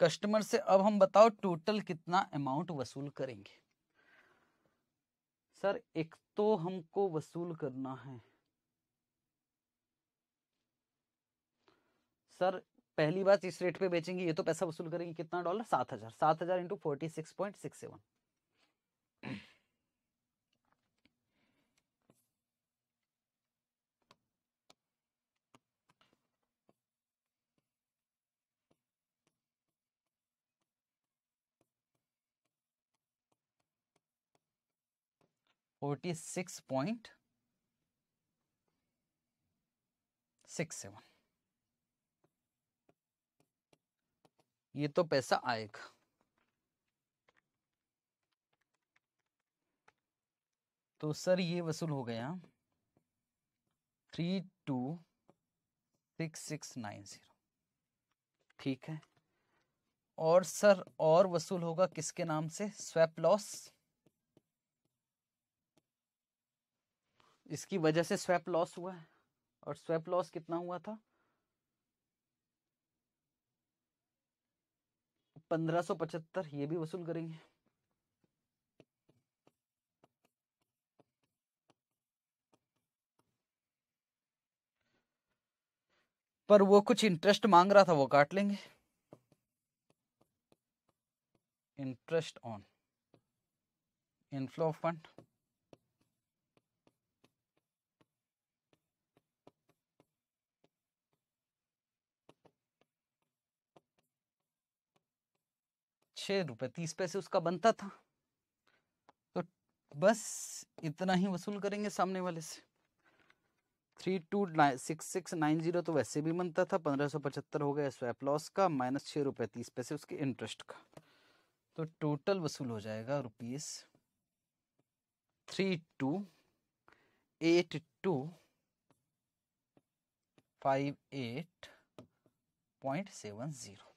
customer से अब हम बताओ टोटल कितना अमाउंट वसूल करेंगे सर एक तो हमको वसूल करना है सर पहली बात इस रेट पे बेचेंगे ये तो पैसा वसूल करेंगे कितना डॉलर सात हजार सात हजार into forty six point six seven forty six point six seven ये तो पैसा आएगा तो सर ये वसूल हो गया three two six six nine zero ठीक है और सर और वसूल होगा किसके नाम से स्वैप लॉस इसकी वजह से स्वैप लॉस हुआ है और स्वैप लॉस कितना हुआ था 1575 ये भी वसूल करेंगे पर वो कुछ इंटरेस्ट मांग रहा था वो काट लेंगे इंटरेस्ट ऑन इनफ्लो फंड छः रुपये तीस पैसे उसका बनता था तो बस इतना ही वसूल करेंगे सामने वाले से three two six six nine zero तो वैसे भी बनता था पंद्रह सौ पचहत्तर हो गया स्वैप लॉस का माइनस छः रुपये तीस पैसे उसके इंटरेस्ट का तो टोटल वसूल हो जाएगा rupees three two eight two five eight point seven zero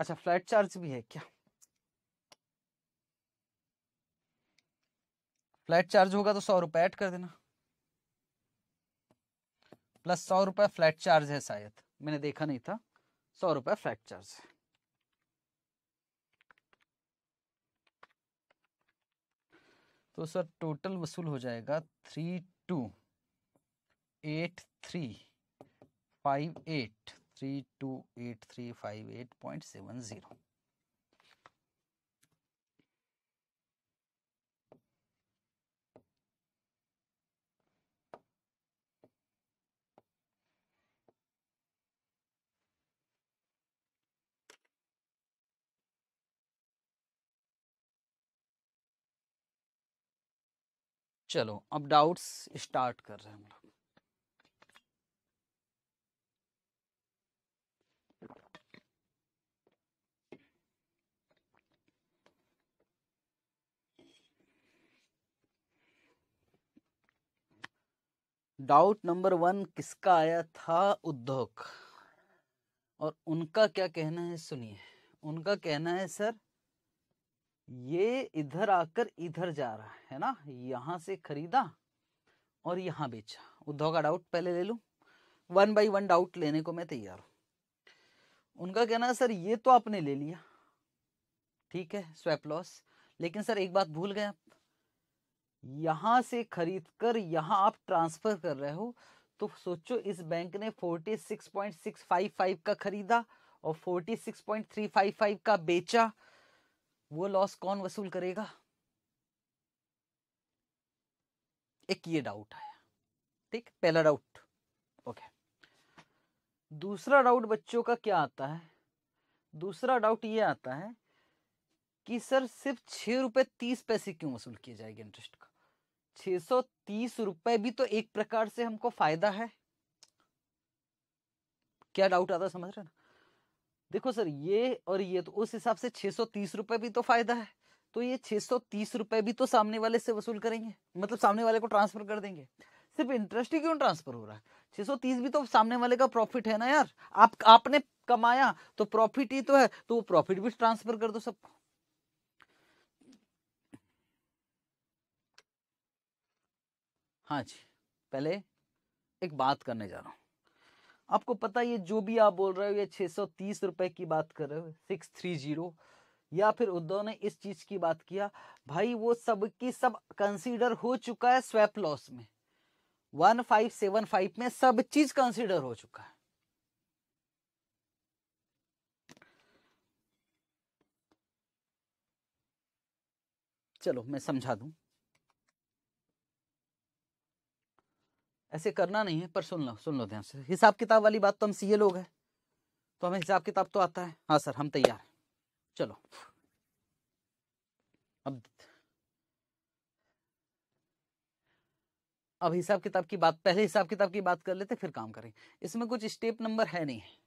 अच्छा फ्लैट चार्ज भी है क्या फ्लैट चार्ज होगा तो सौ रुपए ऐड कर देना प्लस सौ रुपए फ्लैट चार्ज है शायद मैंने देखा नहीं था सौ रुपए फ्लैट चार्ज है तो सर टोटल वसूल हो जाएगा three two eight three five eight three two eight three five eight point seven zero चलो अब डाउट्स स्टार्ट कर रहे हैं हम डाउट नंबर वन किसका आया था उद्योग और उनका क्या कहना है सुनिए उनका कहना है सर ये इधर आकर इधर जा रहा है ना यहां से खरीदा और यहां बेचा उद्धव का डाउट पहले ले लू वन बाई वन डाउट लेने को मैं तैयार हूं उनका कहना है सर ये तो आपने ले लिया ठीक है स्वेप लॉस लेकिन सर एक बात भूल गए आप यहाँ से खरीद कर यहाँ आप ट्रांसफ़र कर रहे हो तो सोचो इस बैंक ने 46.655 का खरीदा और 46.355 का बेचा वो लॉस कौन वसूल करेगा एक ये डाउट आया ठीक पहला डाउट ओके दूसरा डाउट बच्चों का क्या आता है दूसरा डाउट ये आता है कि सर सिर्फ छह रुपए तीस पैसे क्यों वसूल किया जाएगा इंटरेस्ट का छे सौ तीस रुपए भी तो एक प्रकार से हमको फायदा है क्या डाउट आता समझ रहे ना देखो सर ये और ये तो उस हिसाब से छह सौ तीस रुपए भी तो फायदा है तो ये छे सौ तीस रुपए भी तो सामने वाले से वसूल करेंगे मतलब सामने वाले को ट्रांसफर कर देंगे सिर्फ इंटरेस्ट ही क्यों ट्रांसफर हो रहा है 630 भी तो सामने वाले का प्रॉफिट है ना यार आप आपने कमाया तो प्रॉफिट ही तो है तो वो प्रॉफिट भी ट्रांसफर कर दो सबको हाँ जी पहले एक बात करने जा रहा हूँ आपको पता ये जो भी आप बोल रहे हो ये छः सौ तीस रुपए की बात कर रहे हो सिक्स थ्री जीरो या फिर उद्धव ने इस चीज़ की बात किया भाई वो सब की सब कंसीडर हो चुका है स्वैप लॉस में वन फाइव सेवन फाइव में सब चीज कंसीडर हो चुका है चलो मैं समझा दूं ऐसे करना नहीं है पर सुन लो सुन लो ध्यान से हिसाब किताब वाली बात तो हम सीए लोग हैं तो हमें हिसाब किताब तो आता है हाँ सर हम तैयार हैं चलो अब अब हिसाब किताब की बात पहले हिसाब किताब की बात कर लेते फिर काम करें इसमें कुछ स्टेप नंबर है नहीं है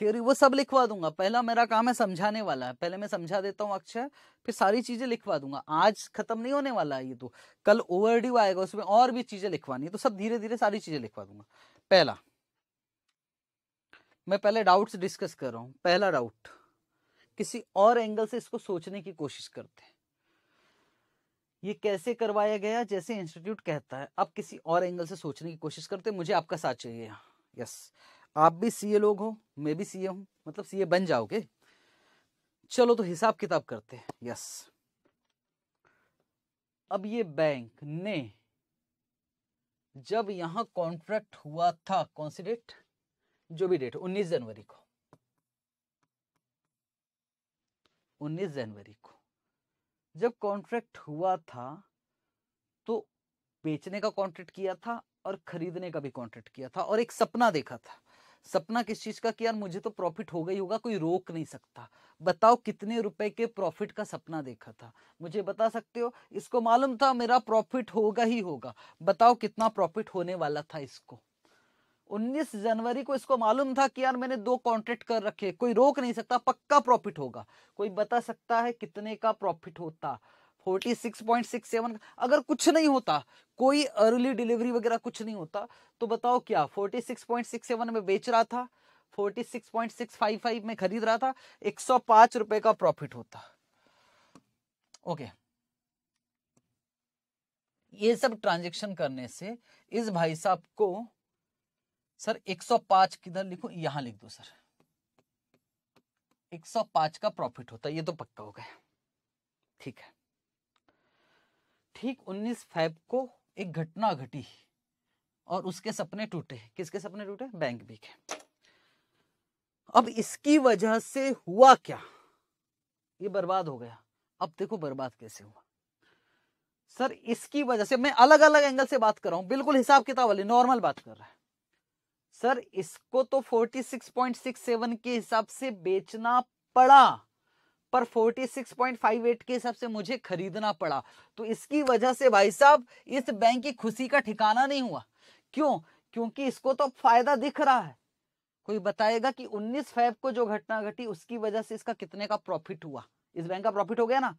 थियोरी वो सब लिखवा दूंगा पहला मेरा काम है समझाने वाला है पहले मैं समझा देता हूँ अक्षय फिर सारी चीजें लिखवा दूंगा आज खत्म नहीं होने वाला है ये तो कल ओवर आएगा उसमें और भी चीजें लिखवानी है तो सब धीरे धीरे सारी चीजें लिखवा दूंगा पहला मैं पहले डाउट्स डिस्कस कर रहा हूँ पहला डाउट किसी और एंगल से इसको सोचने की कोशिश करते हैं ये कैसे करवाया गया जैसे इंस्टीट्यूट कहता है अब किसी और एंगल से सोचने की कोशिश करते मुझे आपका साथ चाहिए यस yes. आप भी सीए लोग हो मैं भी सीए हूं मतलब सीए बन जाओगे चलो तो हिसाब किताब करते हैं यस अब ये बैंक ने जब यहां कॉन्ट्रैक्ट हुआ था कौन सी डेट जो भी डेट 19 जनवरी को 19 जनवरी को जब कॉन्ट्रैक्ट हुआ था तो बेचने का कॉन्ट्रैक्ट किया था और खरीदने का भी कॉन्ट्रैक्ट किया था और एक सपना देखा था सपना किस चीज़ का कि यार मुझे तो प्रॉफिट होगा ही होगा कोई रोक नहीं सकता बताओ कितने रुपए के प्रॉफिट का सपना देखा था मुझे बता सकते हो इसको मालूम था मेरा प्रॉफिट होगा ही होगा बताओ कितना प्रॉफिट होने वाला था इसको 19 जनवरी को इसको मालूम था कि यार मैंने दो कॉन्ट्रैक्ट कर रखे कोई रोक नहीं सकता पक्का प्रॉफिट होगा कोई बता सकता है कितने का प्रॉफिट होता forty six point six seven अगर कुछ नहीं होता कोई अर्ली डिलीवरी वगैरह कुछ नहीं होता तो बताओ क्या फोर्टी सिक्स सेवन में बेच रहा था 46.655 में खरीद रहा था एक सौ पांच रुपए का प्रॉफिट होता ओके okay. ये सब ट्रांजेक्शन करने से इस भाई साहब को सर 105 किधर लिखो यहां लिख दो सर 105 का प्रॉफिट होता ये तो पक्का हो गया ठीक है ठीक 19 फेब को एक घटना घटी और उसके सपने टूटे किसके सपने टूटे बैंक भी के अब इसकी वजह से हुआ क्या ये बर्बाद हो गया अब देखो बर्बाद कैसे हुआ सर इसकी वजह से मैं अलग अलग एंगल से बात कर रहा हूं बिल्कुल हिसाब किताब वाली नॉर्मल बात कर रहा है सर इसको तो 46.67 के हिसाब से बेचना पड़ा पर 46.58 के हिसाब से मुझे खरीदना पड़ा तो इसकी वजह से भाई साहब इस बैंक की खुशी का ठिकाना नहीं हुआ क्यों क्योंकि इसको तो फायदा दिख रहा है कोई बताएगा कि 19 फेब को जो घटना घटी उसकी वजह से इसका कितने का प्रॉफिट हुआ इस बैंक का प्रॉफिट हो गया ना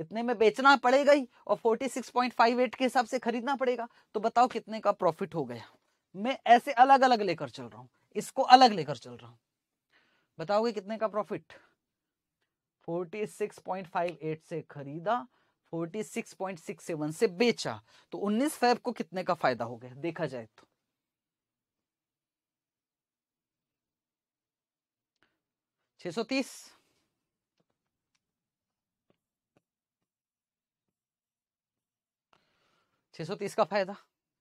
इतने में बेचना पड़ेगा ही और 46.58 के हिसाब से खरीदना पड़ेगा तो बताओ कितने का प्रॉफिट हो गया मैं ऐसे अलग अलग लेकर चल रहा हूँ इसको अलग लेकर चल रहा हूँ बताओगे कितने का प्रॉफिट 46.58 से खरीदा 46.67 से बेचा तो 19 फैब को कितने का फायदा हो गया देखा जाए तो छह सौ तीस तीस का फायदा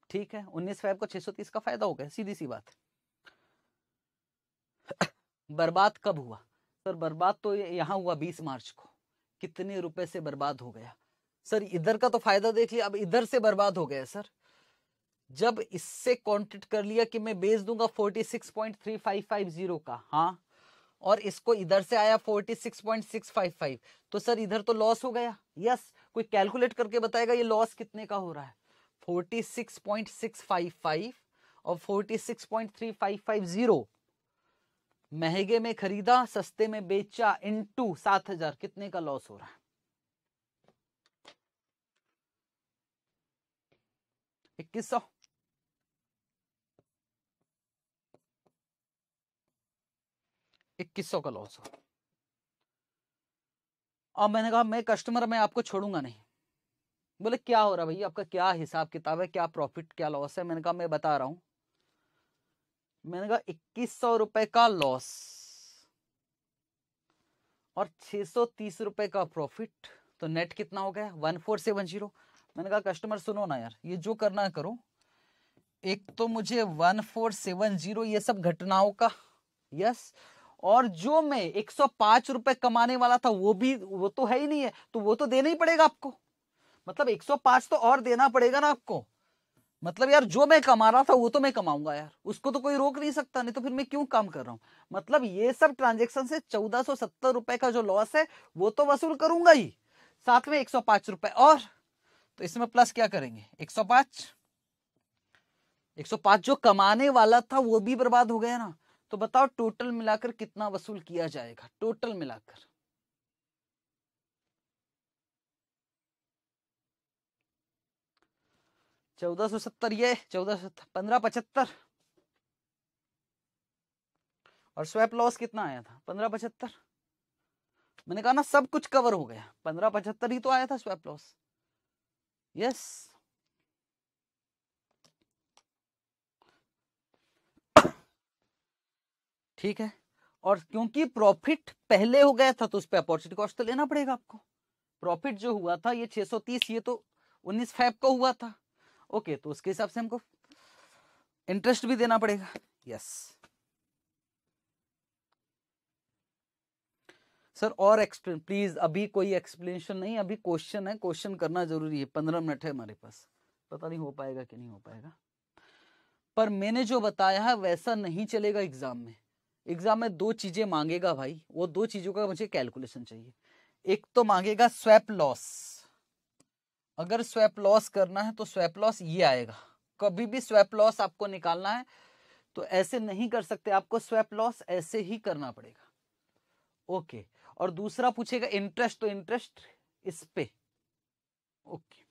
ठीक है उन्नीस फैब को 630 का फायदा हो गया सीधी सी बात बर्बाद कब हुआ सर बर्बाद तो यहाँ हुआ बीस मार्च को कितने रुपए से बर्बाद हो गया सर इधर का तो फायदा देख लिया अब इधर से बर्बाद हो गया सर जब इससे कॉन्टेक्ट कर लिया कि मैं बेच दूंगा forty six point three five five zero का हाँ और इसको इधर से आया forty six point six five five तो सर इधर तो लॉस हो गया यस कोई कैलकुलेट करके बताएगा ये लॉस कितने का हो रहा है forty six point six five five और forty six point three five five zero महंगे में खरीदा सस्ते में बेचा टू सात हजार कितने का लॉस हो रहा है इक्कीस सौ इक्कीस सौ का लॉस हो और मैंने कहा मैं कस्टमर मैं आपको छोड़ूंगा नहीं बोले क्या हो रहा भैया आपका क्या हिसाब किताब है क्या प्रॉफिट क्या लॉस है मैंने कहा मैं बता रहा हूं मैंने कहा इक्कीस सौ रुपए का लॉस और छह सौ तीस रुपए का प्रॉफिट तो नेट कितना हो गया वन फोर सेवन जीरो मैंने कहा कस्टमर सुनो ना यार ये जो करना करो एक तो मुझे वन फोर सेवन जीरो ये सब घटनाओं का यस और जो मैं एक सौ पांच रुपए कमाने वाला था वो भी वो तो है ही नहीं है तो वो तो देना ही पड़ेगा आपको मतलब एक सौ पांच तो और देना पड़ेगा ना आपको मतलब यार जो मैं कमा रहा था वो तो मैं कमाऊंगा यार उसको तो कोई रोक नहीं सकता नहीं तो फिर मैं क्यों काम कर रहा हूं मतलब ये सब ट्रांजेक्शन से चौदह सौ सत्तर रुपए का जो लॉस है वो तो वसूल करूंगा ही साथ में एक सौ पांच रुपए और तो इसमें प्लस क्या करेंगे एक सौ पांच एक सौ पांच जो कमाने वाला था वो भी बर्बाद हो गया ना तो बताओ टोटल मिलाकर कितना वसूल किया जाएगा टोटल मिलाकर चौदह सौ सत्तर ये चौदह सौ पंद्रह पचहत्तर और स्वैप लॉस कितना आया था पंद्रह पचहत्तर मैंने कहा ना सब कुछ कवर हो गया पंद्रह पचहत्तर ही तो आया था स्वैप लॉस यस ठीक है और क्योंकि प्रॉफिट पहले हो गया था तो उस पर अपॉर्चुनिटी कॉस्ट तो लेना पड़ेगा आपको प्रॉफिट जो हुआ था ये 630 ये तो 19 फेब को हुआ था ओके तो उसके हिसाब से हमको इंटरेस्ट भी देना पड़ेगा यस सर और एक्सप्लेन प्लीज अभी कोई एक्सप्लेनेशन नहीं अभी क्वेश्चन है क्वेश्चन करना जरूरी है पंद्रह मिनट है हमारे पास पता नहीं हो पाएगा कि नहीं हो पाएगा पर मैंने जो बताया है वैसा नहीं चलेगा एग्जाम में एग्जाम में दो चीजें मांगेगा भाई वो दो चीजों का मुझे कैलकुलेशन चाहिए एक तो मांगेगा स्वैप लॉस अगर स्वैप लॉस करना है तो स्वैप लॉस ये आएगा कभी भी स्वैप लॉस आपको निकालना है तो ऐसे नहीं कर सकते आपको स्वैप लॉस ऐसे ही करना पड़ेगा ओके और दूसरा पूछेगा इंटरेस्ट तो इंटरेस्ट इस पे ओके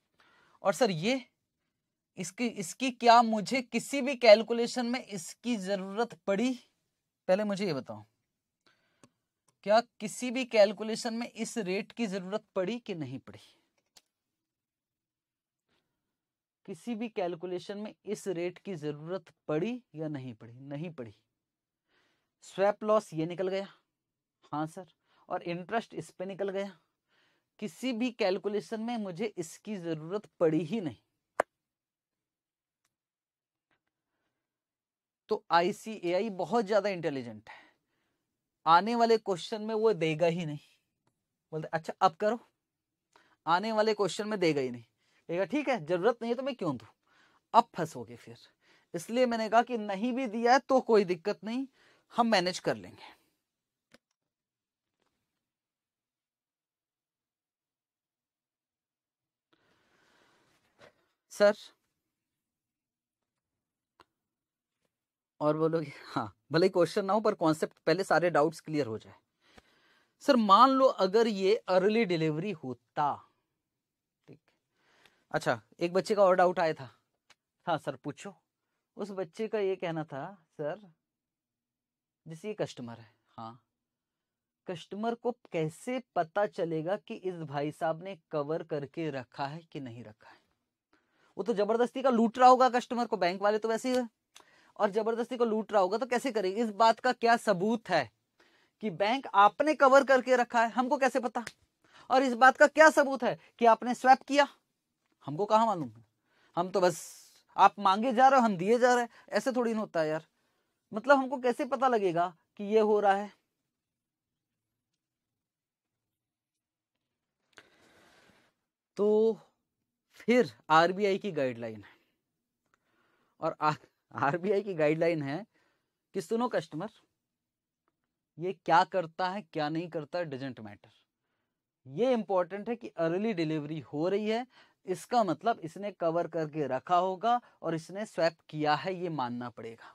और सर ये इसकी इसकी क्या मुझे किसी भी कैलकुलेशन में इसकी जरूरत पड़ी पहले मुझे ये बताओ क्या किसी भी कैलकुलेशन में इस रेट की जरूरत पड़ी कि नहीं पड़ी किसी भी कैलकुलेशन में इस रेट की जरूरत पड़ी या नहीं पड़ी नहीं पड़ी स्वैप लॉस ये निकल गया हाँ सर और इंटरेस्ट इस पे निकल गया किसी भी कैलकुलेशन में मुझे इसकी जरूरत पड़ी ही नहीं तो आईसीएआई बहुत ज्यादा इंटेलिजेंट है आने वाले क्वेश्चन में वो देगा ही नहीं बोलते अच्छा अब करो आने वाले क्वेश्चन में देगा ही नहीं कहेगा ठीक है जरूरत नहीं है तो मैं क्यों दू अब फंसोगे फिर इसलिए मैंने कहा कि नहीं भी दिया है तो कोई दिक्कत नहीं हम मैनेज कर लेंगे सर और बोलोगे हाँ भले ही क्वेश्चन ना हो पर कॉन्सेप्ट पहले सारे डाउट्स क्लियर हो जाए सर मान लो अगर ये अर्ली डिलीवरी होता अच्छा एक बच्चे का और डाउट आया था हाँ सर पूछो उस बच्चे का ये कहना था सर जैसे ये कस्टमर है हाँ कस्टमर को कैसे पता चलेगा कि इस भाई साहब ने कवर करके रखा है कि नहीं रखा है वो तो जबरदस्ती का लूट रहा होगा कस्टमर को बैंक वाले तो वैसे ही है और जबरदस्ती को लूट रहा होगा तो कैसे करेगा इस बात का क्या सबूत है कि बैंक आपने कवर करके रखा है हमको कैसे पता और इस बात का क्या सबूत है कि आपने स्वैप किया हमको कहाँ मालूम है हम तो बस आप मांगे जा रहे हो हम दिए जा रहे हैं ऐसे थोड़ी ना होता है यार मतलब हमको कैसे पता लगेगा कि ये हो रहा है तो फिर आरबीआई की गाइडलाइन है और आरबीआई की गाइडलाइन है कि सुनो कस्टमर ये क्या करता है क्या नहीं करता डजेंट मैटर ये इंपॉर्टेंट है कि अर्ली डिलीवरी हो रही है इसका मतलब इसने कवर करके रखा होगा और इसने स्वैप किया है ये मानना पड़ेगा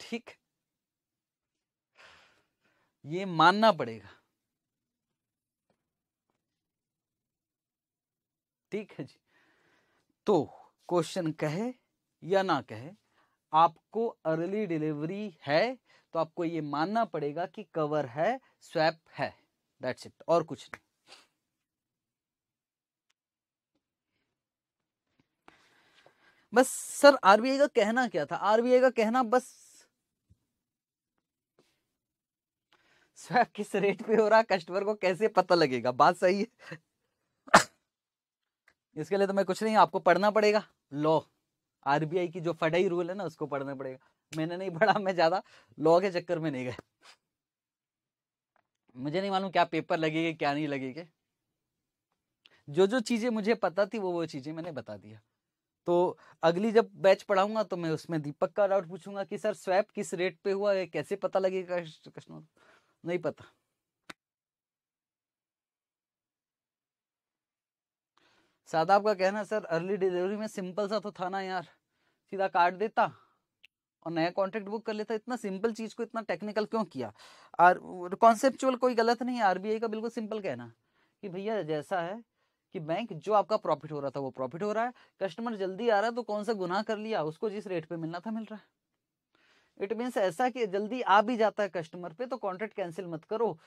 ठीक ये मानना पड़ेगा ठीक है जी तो क्वेश्चन कहे या ना कहे आपको अर्ली डिलीवरी है तो आपको ये मानना पड़ेगा कि कवर है स्वैप है दैट्स इट और कुछ नहीं बस सर आरबीआई का कहना क्या था आरबीआई का कहना बस स्वैप किस रेट पे हो रहा कस्टमर को कैसे पता लगेगा बात सही है इसके लिए तो मैं कुछ नहीं आपको पढ़ना पड़ेगा लॉ आरबीआई की जो फटाई रूल है ना उसको पढ़ना पड़ेगा मैंने नहीं पढ़ा मैं ज्यादा लॉ के चक्कर में नहीं गया मुझे नहीं मालूम क्या पेपर लगेगा क्या नहीं लगेगा जो जो चीजें मुझे पता थी वो वो चीजें मैंने बता दिया तो अगली जब बैच पढ़ाऊंगा तो मैं उसमें दीपक का डाउट पूछूंगा कि सर स्वैप किस रेट पे हुआ है कैसे पता लगेगा कस्टमर नहीं पता सादाब का कहना सर अर्ली डिलीवरी में सिंपल सा तो था ना यार सीधा कार्ड देता और नया कॉन्ट्रैक्ट बुक कर लेता इतना सिंपल चीज को इतना टेक्निकल क्यों किया और कॉन्सेप्चुअल कोई गलत नहीं है आरबीआई का बिल्कुल सिंपल कहना कि भैया जैसा है कि बैंक जो आपका प्रॉफिट हो रहा था वो प्रॉफिट हो रहा है कस्टमर जल्दी आ रहा है तो कौन सा गुनाह कर लिया उसको जिस रेट पे मिलना था मिल रहा है इट मीन्स ऐसा कि जल्दी आ भी जाता है कस्टमर पे तो कॉन्ट्रैक्ट कैंसिल मत करो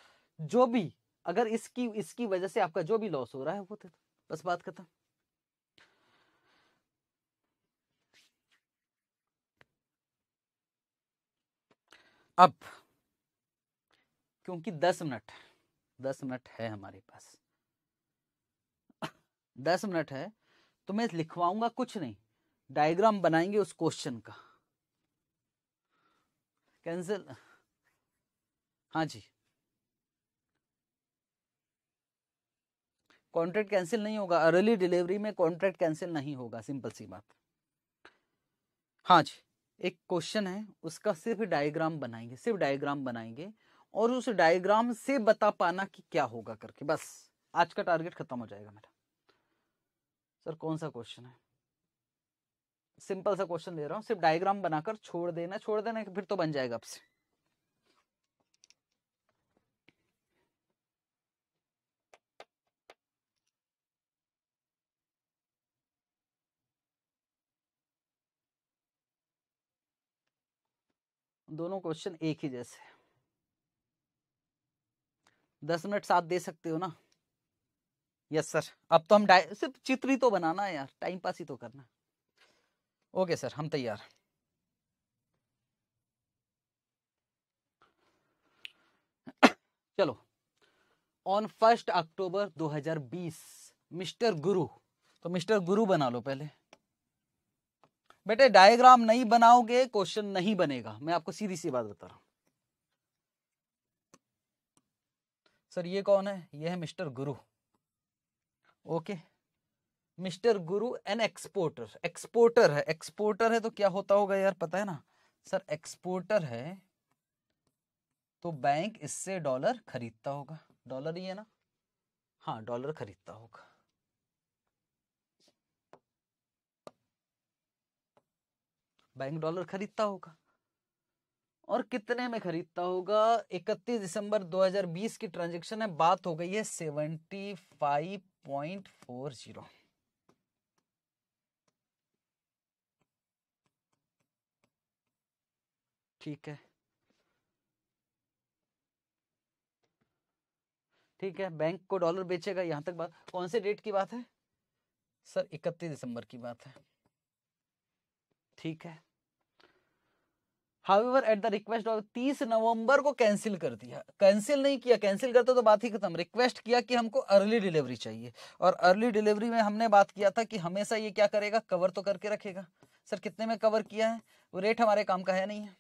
जो भी अगर इसकी इसकी वजह से आपका जो भी लॉस हो रहा है वो दे दो बस बात खत्म अब क्योंकि दस मिनट दस मिनट है हमारे पास दस मिनट है तो मैं लिखवाऊंगा कुछ नहीं डायग्राम बनाएंगे उस क्वेश्चन का कैंसिल हाँ जी कॉन्ट्रैक्ट कैंसिल नहीं होगा अर्ली डिलीवरी में कॉन्ट्रैक्ट कैंसिल नहीं होगा सिंपल सी बात हाँ जी एक क्वेश्चन है उसका सिर्फ डायग्राम बनाएंगे सिर्फ डायग्राम बनाएंगे और उस डायग्राम से बता पाना कि क्या होगा करके बस आज का टारगेट खत्म हो जाएगा मेरा सर कौन सा क्वेश्चन है सिंपल सा क्वेश्चन दे रहा हूँ सिर्फ डायग्राम बनाकर छोड़ देना छोड़ देना फिर तो बन जाएगा आपसे दोनों क्वेश्चन एक ही जैसे दस मिनट साथ दे सकते हो ना यस सर अब तो हम सिर्फ चित्र ही तो बनाना है यार टाइम पास ही तो करना है ओके सर हम तैयार चलो ऑन फर्स्ट अक्टूबर 2020 मिस्टर गुरु तो मिस्टर गुरु बना लो पहले बेटे डायग्राम नहीं बनाओगे क्वेश्चन नहीं बनेगा मैं आपको सीधी सी बात बता रहा हूं सर ये कौन है ये है mister Guru okay mister Guru an exporter exporter है एक्सपोर्टर है तो क्या होता होगा यार पता है ना सर एक्सपोर्टर है तो बैंक इससे डॉलर खरीदता होगा डॉलर ही है ना हाँ डॉलर खरीदता होगा बैंक डॉलर खरीदता होगा और कितने में खरीदता होगा 31 दिसंबर 2020 की ट्रांजेक्शन है बात हो गई है seventy five point four zero ठीक है ठीक है बैंक को डॉलर बेचेगा यहां तक बात कौन से डेट की बात है सर इकतीस दिसंबर की बात है ठीक है हावेवर एट द रिक्वेस्ट और 30 नवंबर को कैंसिल कर दिया कैंसिल नहीं किया कैंसिल करते तो बात ही खत्म रिक्वेस्ट किया कि हमको अर्ली डिलीवरी चाहिए और अर्ली डिलीवरी में हमने बात किया था कि हमेशा ये क्या करेगा कवर तो करके रखेगा सर कितने में कवर किया है वो रेट हमारे काम का है नहीं है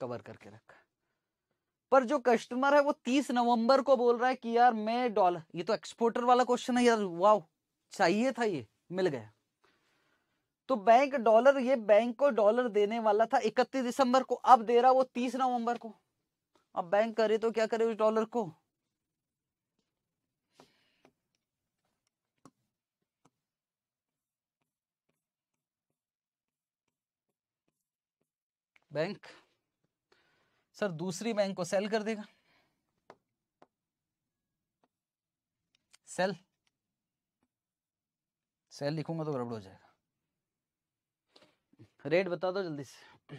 कवर करके रखा पर जो कस्टमर है वो तीस नवंबर को बोल रहा है कि यार मैं डॉलर ये तो एक्सपोर्टर वाला क्वेश्चन है यार वाह चाहिए था ये मिल गया तो बैंक डॉलर ये बैंक को डॉलर देने वाला था इकतीस दिसंबर को अब दे रहा वो तीस नवंबर को अब बैंक करे तो क्या करे उस डॉलर को बैंक सर दूसरी बैंक को सेल कर देगा सेल सेल लिखूंगा तो गड़बड़ हो जाएगा रेट बता दो जल्दी से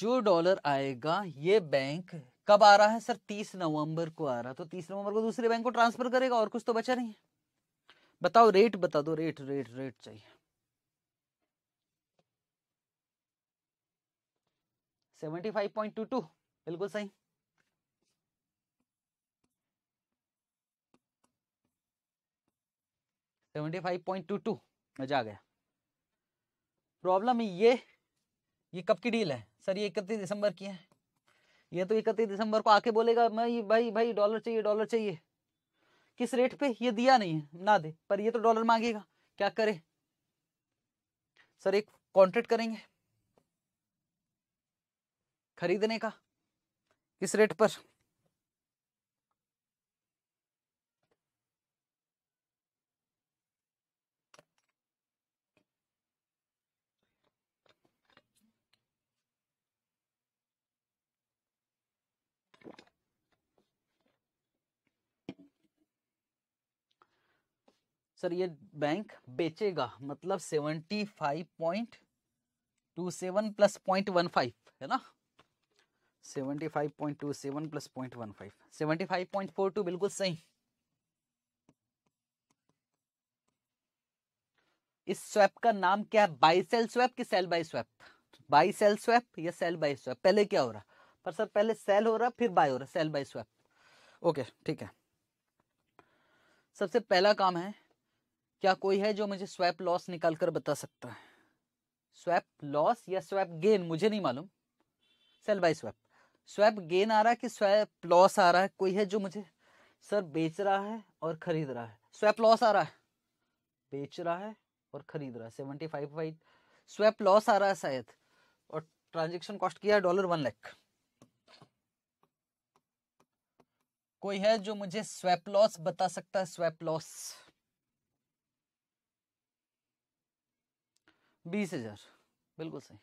जो डॉलर आएगा ये बैंक कब आ रहा है सर तीस नवंबर को आ रहा है तो तीस नवंबर को दूसरे बैंक को ट्रांसफर करेगा और कुछ तो बचा नहीं है बताओ रेट बता दो रेट रेट रेट चाहिए seventy five point two two बिल्कुल सही seventy five point two two मजा आ गया प्रॉब्लम ये ये कब की डील है सर ये इकतीस दिसंबर की है ये तो इकतीस दिसंबर को आके बोलेगा मैं ये भाई भाई डॉलर चाहिए डॉलर चाहिए किस रेट पे ये दिया नहीं है ना दे पर ये तो डॉलर मांगेगा क्या करे सर एक कॉन्ट्रैक्ट करेंगे खरीदने का किस रेट पर सर ये बैंक बेचेगा मतलब seventy five point two seven plus point one five है ना seventy five point two seven plus point one five seventy five point four two बिल्कुल सही इस स्वैप का नाम क्या है बाई सेल स्वैप की sell buy swap buy sell swap या सेल बाई स्वैप पहले क्या हो रहा पर सर पहले सेल हो रहा फिर बाय हो रहा सेल बाई स्वैप ओके ठीक है सबसे पहला काम है क्या कोई है जो मुझे स्वैप लॉस निकाल कर बता सकता है स्वैप लॉस या स्वैप गेन मुझे नहीं मालूम sell buy swap swap gain आ रहा है कि स्वैप लॉस आ रहा है कोई है जो मुझे सर बेच रहा है और खरीद रहा है स्वैप लॉस आ रहा है बेच रहा है और खरीद रहा है seventy five five swap loss आ रहा है शायद और ट्रांजेक्शन कॉस्ट किया है डॉलर वन लैख कोई है जो मुझे स्वैप लॉस बता सकता है स्वैप लॉस बीस हजार बिल्कुल सही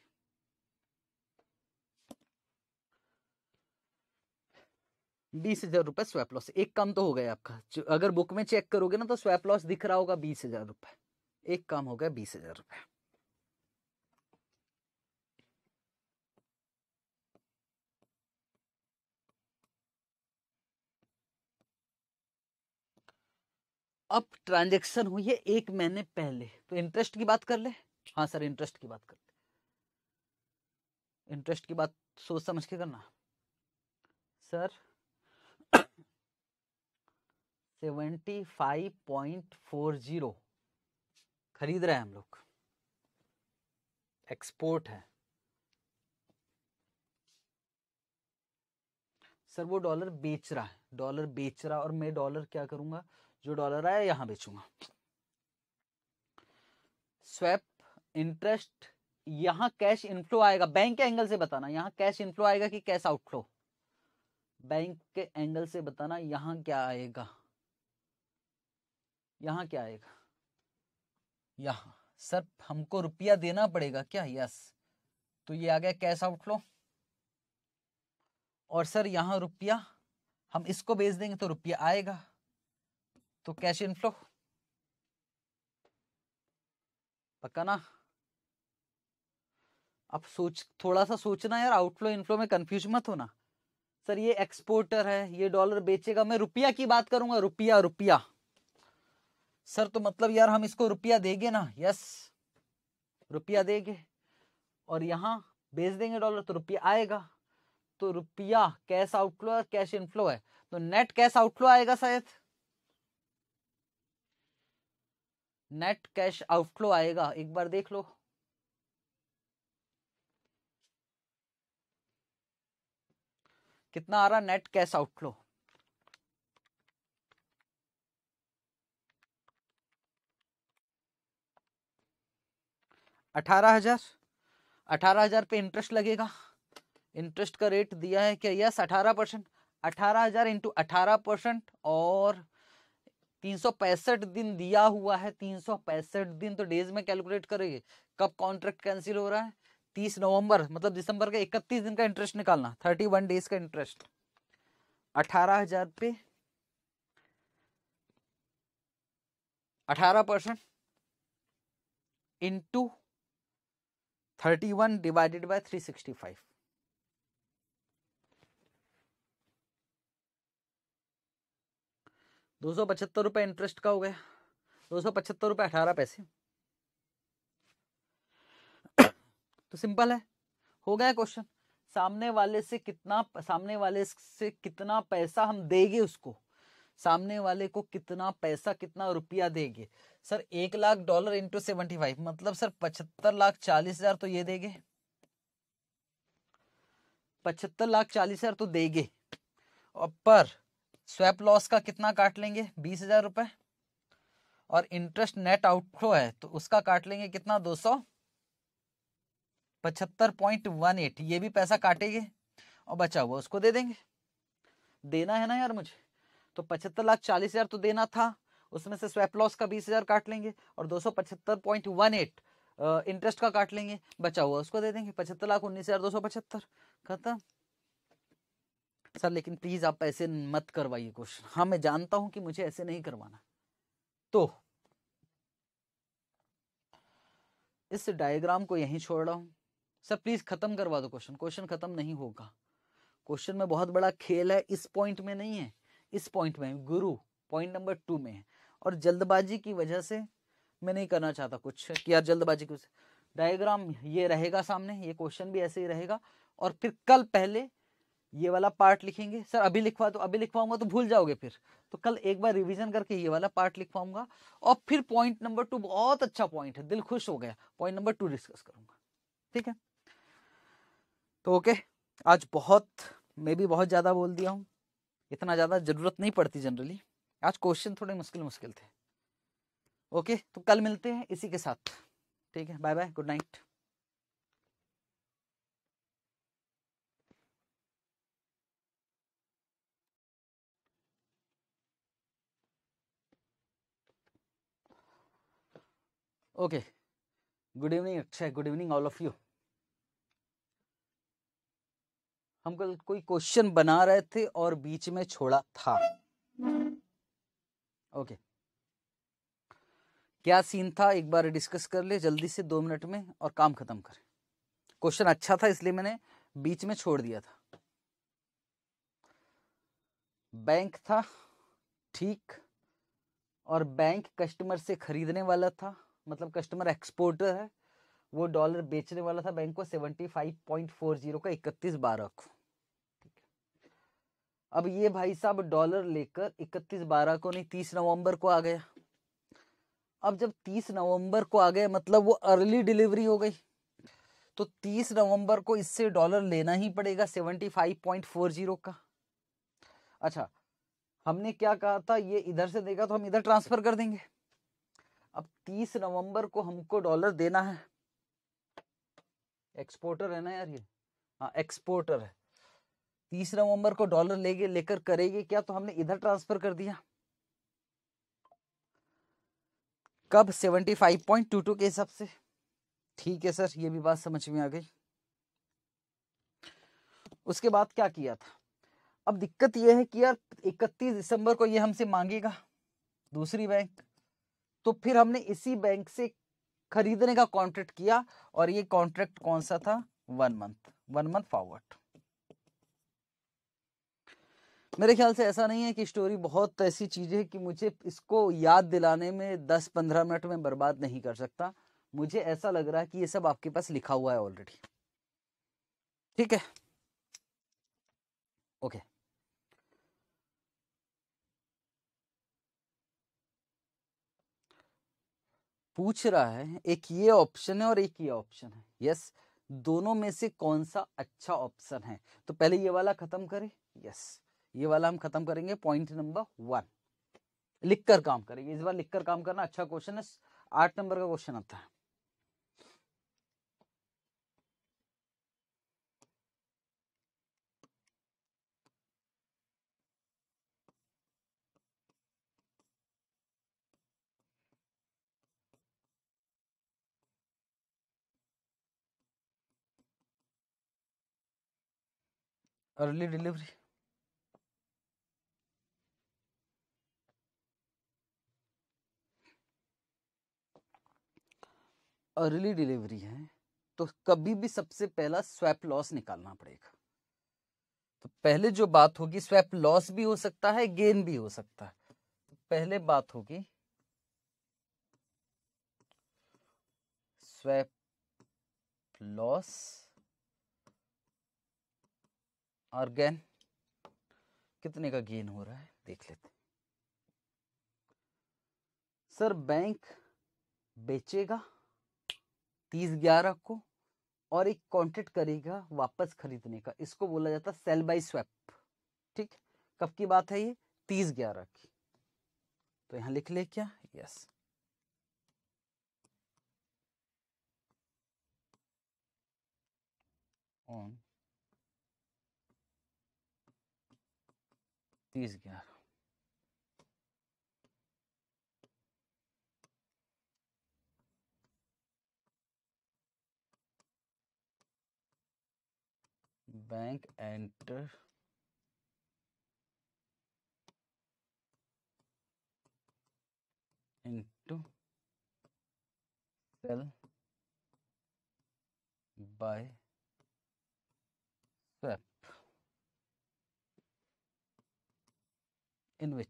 बीस हजार रुपए स्वैप लॉस एक काम तो हो गया आपका अगर बुक में चेक करोगे ना तो स्वैप लॉस दिख रहा होगा बीस हजार रुपए एक काम हो गया बीस हजार रुपए अब ट्रांजेक्शन हुई है एक महीने पहले तो इंटरेस्ट की बात कर ले हाँ सर इंटरेस्ट की बात करते इंटरेस्ट की बात सोच समझ के करना sir seventy five point four zero खरीद रहे हैं हम लोग एक्सपोर्ट है सर वो डॉलर बेच रहा है डॉलर बेच रहा और मैं डॉलर क्या करूंगा जो डॉलर आया यहां बेचूंगा स्वैप इंटरेस्ट यहां कैश इनफ्लो आएगा बैंक के एंगल से बताना यहां कैश इनफ्लो आएगा कि कैश आउटफ्लो बैंक के एंगल से बताना यहां क्या आएगा यहां क्या आएगा यहां सर हमको रुपया देना पड़ेगा क्या यस तो ये आ गया कैश आउटफ्लो और सर यहां रुपया हम इसको बेच देंगे तो रुपया आएगा तो कैश इनफ्लो पक्का ना आप सोच थोड़ा सा सोचना यार आउटफ्लो इनफ्लो में कंफ्यूज मत होना सर ये एक्सपोर्टर है ये डॉलर बेचेगा मैं रुपया की बात करूंगा रुपया रुपया सर तो मतलब यार हम इसको रुपया देंगे ना यस रुपया देंगे और यहाँ बेच देंगे डॉलर तो रुपया आएगा तो रुपया कैश आउटफ्लो है कैश इनफ्लो है तो नेट कैश आउटफ्लो आएगा शायद नेट कैश आउटफ्लो आएगा एक बार देख लो कितना आ रहा नेट कैश आउटफ्लो अठारह हजार अठारह हजार पे इंटरेस्ट लगेगा इंटरेस्ट का रेट दिया है क्या यस अठारह परसेंट अठारह हजार इंटू अठारह परसेंट और तीन सौ पैंसठ दिन दिया हुआ है तीन सौ पैंसठ दिन तो डेज में कैलकुलेट करेंगे कब कॉन्ट्रैक्ट कैंसिल हो रहा है तीस नवंबर मतलब दिसंबर का इकतीस दिन का इंटरेस्ट निकालना थर्टी वन डेज का इंटरेस्ट अठारह हजार पे अठारह percent into thirty one divided by three sixty five दो सौ पचहत्तर रुपये इंटरेस्ट का हो गया दो सौ पचहत्तर रुपये अठारह पैसे तो सिंपल है हो गया क्वेश्चन सामने वाले से कितना सामने वाले से कितना पैसा हम देंगे उसको सामने वाले को कितना पैसा कितना रुपया देंगे सर एक lakh dollar into seventy five मतलब सर पचहत्तर लाख चालीस हजार तो ये देंगे पचहत्तर लाख चालीस हजार तो देंगे और पर स्वैप लॉस का कितना काट लेंगे बीस हजार रुपये और इंटरेस्ट नेट आउटफ्लो है तो उसका काट लेंगे कितना दो सौ पचहत्तर पॉइंट वन एट ये भी पैसा काटेंगे और बचा हुआ उसको दे देंगे देना है ना यार मुझे तो पचहत्तर लाख चालीस हजार तो देना था उसमें से स्वैप लॉस का बीस हजार काट लेंगे और दो सौ पचहत्तर पॉइंट वन एट इंटरेस्ट का काट लेंगे बचा हुआ उसको दे देंगे पचहत्तर लाख उन्नीस हजार दो सौ पचहत्तर खत्म सर लेकिन प्लीज आप ऐसे मत करवाइए क्वेश्चन हाँ मैं जानता हूं कि मुझे ऐसे नहीं करवाना तो इस डायग्राम को यहीं छोड़ रहा हूं सर प्लीज खत्म करवा दो क्वेश्चन क्वेश्चन खत्म नहीं होगा क्वेश्चन में बहुत बड़ा खेल है इस पॉइंट में नहीं है इस पॉइंट में गुरु पॉइंट नंबर टू में है और जल्दबाजी की वजह से मैं नहीं करना चाहता कुछ कि यार जल्दबाजी की डायग्राम ये रहेगा सामने ये क्वेश्चन भी ऐसे ही रहेगा और फिर कल पहले ये वाला पार्ट लिखेंगे सर अभी लिखवा तो अभी लिखवाऊंगा तो भूल जाओगे फिर तो कल एक बार रिवीजन करके ये वाला पार्ट लिखवाऊंगा और फिर पॉइंट नंबर टू बहुत अच्छा पॉइंट है दिल खुश हो गया पॉइंट नंबर टू डिस्कस करूंगा ठीक है तो ओके आज बहुत मैं भी बहुत ज़्यादा बोल दिया हूँ इतना ज़्यादा ज़रूरत नहीं पड़ती जनरली आज क्वेश्चन थोड़े मुश्किल मुश्किल थे ओके तो कल मिलते हैं इसी के साथ ठीक है bye bye good night okay good evening Akshay good evening all of you हम कल कोई क्वेश्चन बना रहे थे और बीच में छोड़ा था ओके okay. क्या सीन था एक बार डिस्कस कर ले जल्दी से दो मिनट में और काम खत्म कर क्वेश्चन अच्छा था इसलिए मैंने बीच में छोड़ दिया था बैंक था ठीक और बैंक कस्टमर से खरीदने वाला था मतलब कस्टमर एक्सपोर्टर है वो डॉलर बेचने वाला था बैंक को seventy five point four zero का इकतीस बारह को अब ये भाई साहब डॉलर लेकर इकतीस बारह को नहीं तीस नवंबर को आ गया अब जब तीस नवंबर को आ गया मतलब वो अर्ली डिलीवरी हो गई तो तीस नवंबर को इससे डॉलर लेना ही पड़ेगा seventy five point four zero का अच्छा हमने क्या कहा था ये इधर से देगा तो हम इधर ट्रांसफर कर देंगे अब तीस नवंबर को हमको डॉलर देना है एक्सपोर्टर है ना यार ये हाँ एक्सपोर्टर है तीसरा नवंबर को डॉलर लेके लेकर करेगी क्या तो हमने इधर ट्रांसफर कर दिया कब seventy five point two two के हिसाब से ठीक है सर ये भी बात समझ में आ गई उसके बाद क्या किया था अब दिक्कत यह है कि यार 31 दिसंबर को ये हमसे मांगेगा दूसरी बैंक तो फिर हमने इसी बैंक से खरीदने का कॉन्ट्रैक्ट किया और ये कॉन्ट्रैक्ट कौन सा था one month one month forward मेरे ख्याल से ऐसा नहीं है कि स्टोरी बहुत ऐसी चीज़ है कि मुझे इसको याद दिलाने में दस पंद्रह मिनट में बर्बाद नहीं कर सकता मुझे ऐसा लग रहा है कि ये सब आपके पास लिखा हुआ है ऑलरेडी ठीक है ओके पूछ रहा है एक ये ऑप्शन है और एक ये ऑप्शन है यस दोनों में से कौन सा अच्छा ऑप्शन है तो पहले ये वाला खत्म करें यस ये वाला हम खत्म करेंगे पॉइंट नंबर वन लिखकर काम करेंगे इस बार लिखकर काम करना अच्छा क्वेश्चन है आठ नंबर का क्वेश्चन आता है अर्ली डिलीवरी अर्ली डिलीवरी है तो कभी भी सबसे पहला स्वैप लॉस निकालना पड़ेगा तो पहले जो बात होगी स्वैप लॉस भी हो सकता है गेन भी हो सकता है तो पहले बात होगी स्वैप लॉस और गेन कितने का गेन हो रहा है देख लेते सर बैंक बेचेगा तीस ग्यारह को और एक कॉन्ट्रैक्ट करेगा वापस खरीदने का इसको बोला जाता है सेल बाई स्वैप ठीक कब की बात है ये तीस ग्यारह की तो यहां लिख ले क्या यस ऑन तीस ग्यारह bank enter into sell by swap in which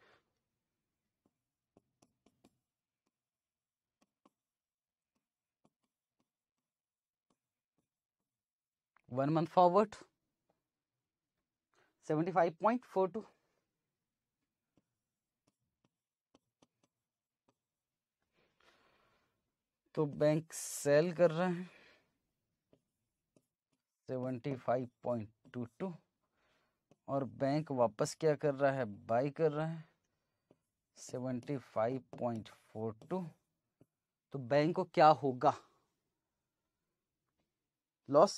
one month forward seventy five point four two तो बैंक सेल कर रहे हैं seventy five point two two और बैंक वापस क्या कर रहा है बाय कर रहा है seventy five point four two तो बैंक को क्या होगा loss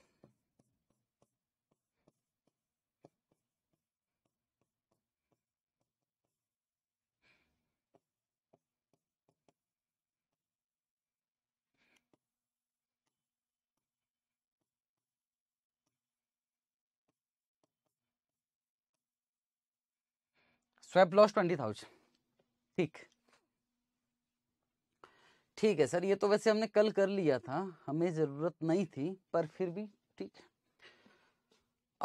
swap loss twenty thousand ठीक ठीक है सर ये तो वैसे हमने कल कर लिया था हमें ज़रूरत नहीं थी पर फिर भी ठीक है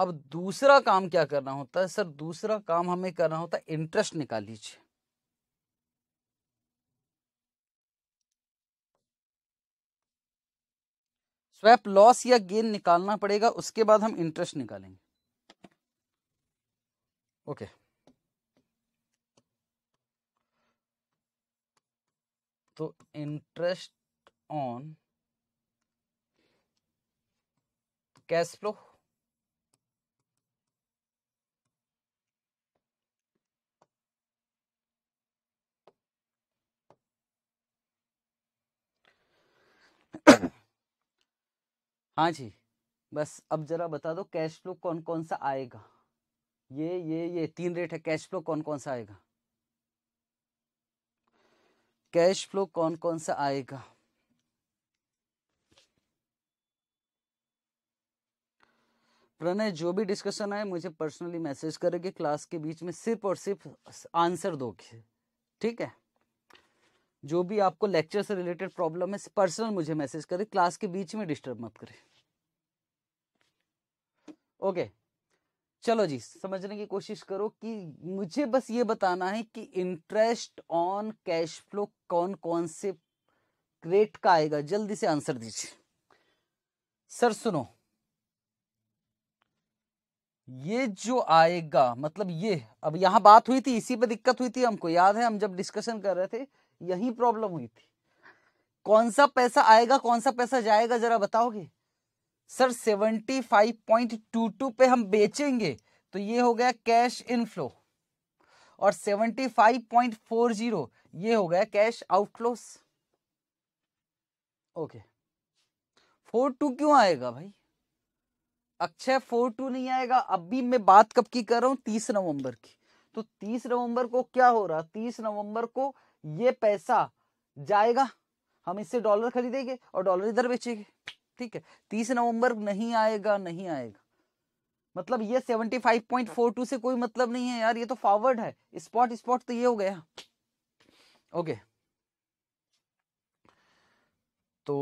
अब दूसरा काम क्या करना होता है सर दूसरा काम हमें करना होता है इंटरेस्ट निकाल लीजिए स्वैप लॉस या गेन निकालना पड़ेगा उसके बाद हम इंटरेस्ट निकालेंगे ओके okay. तो इंटरेस्ट ऑन कैश फ्लो हाँ जी बस अब जरा बता दो कैश फ्लो कौन कौन सा आएगा ये ये ये तीन रेट है कैश फ्लो कौन कौन सा आएगा कैश फ्लो कौन कौन सा आएगा प्रणय जो भी डिस्कशन आए मुझे पर्सनली मैसेज करोगे क्लास के बीच में सिर्फ और सिर्फ आंसर दोगे ठीक है जो भी आपको लेक्चर से रिलेटेड प्रॉब्लम है पर्सनल मुझे मैसेज करें क्लास के बीच में डिस्टर्ब मत करें ओके okay. चलो जी समझने की कोशिश करो कि मुझे बस ये बताना है कि इंटरेस्ट ऑन कैश फ्लो कौन कौन से रेट का आएगा जल्दी से आंसर दीजिए सर सुनो ये जो आएगा मतलब ये अब यहां बात हुई थी इसी पे दिक्कत हुई थी हमको याद है हम जब डिस्कशन कर रहे थे यही प्रॉब्लम हुई थी कौन सा पैसा आएगा कौन सा पैसा जाएगा जरा बताओगे सर 75.22 पे हम बेचेंगे तो ये हो गया कैश इनफ्लो और 75.40 ये हो गया cash outflows okay four two क्यों आएगा भाई अक्षय अच्छा फोर टू नहीं आएगा अभी मैं बात कब की कर रहा हूं तीस नवंबर की तो तीस नवंबर को क्या हो रहा तीस नवंबर को ये पैसा जाएगा हम इससे डॉलर खरीदेंगे और डॉलर इधर बेचेंगे ठीक है तीस नवंबर नहीं आएगा नहीं आएगा मतलब ये टू से कोई मतलब नहीं है यार ये तो फॉरवर्ड है स्पॉट स्पॉट तो ये हो गया ओके तो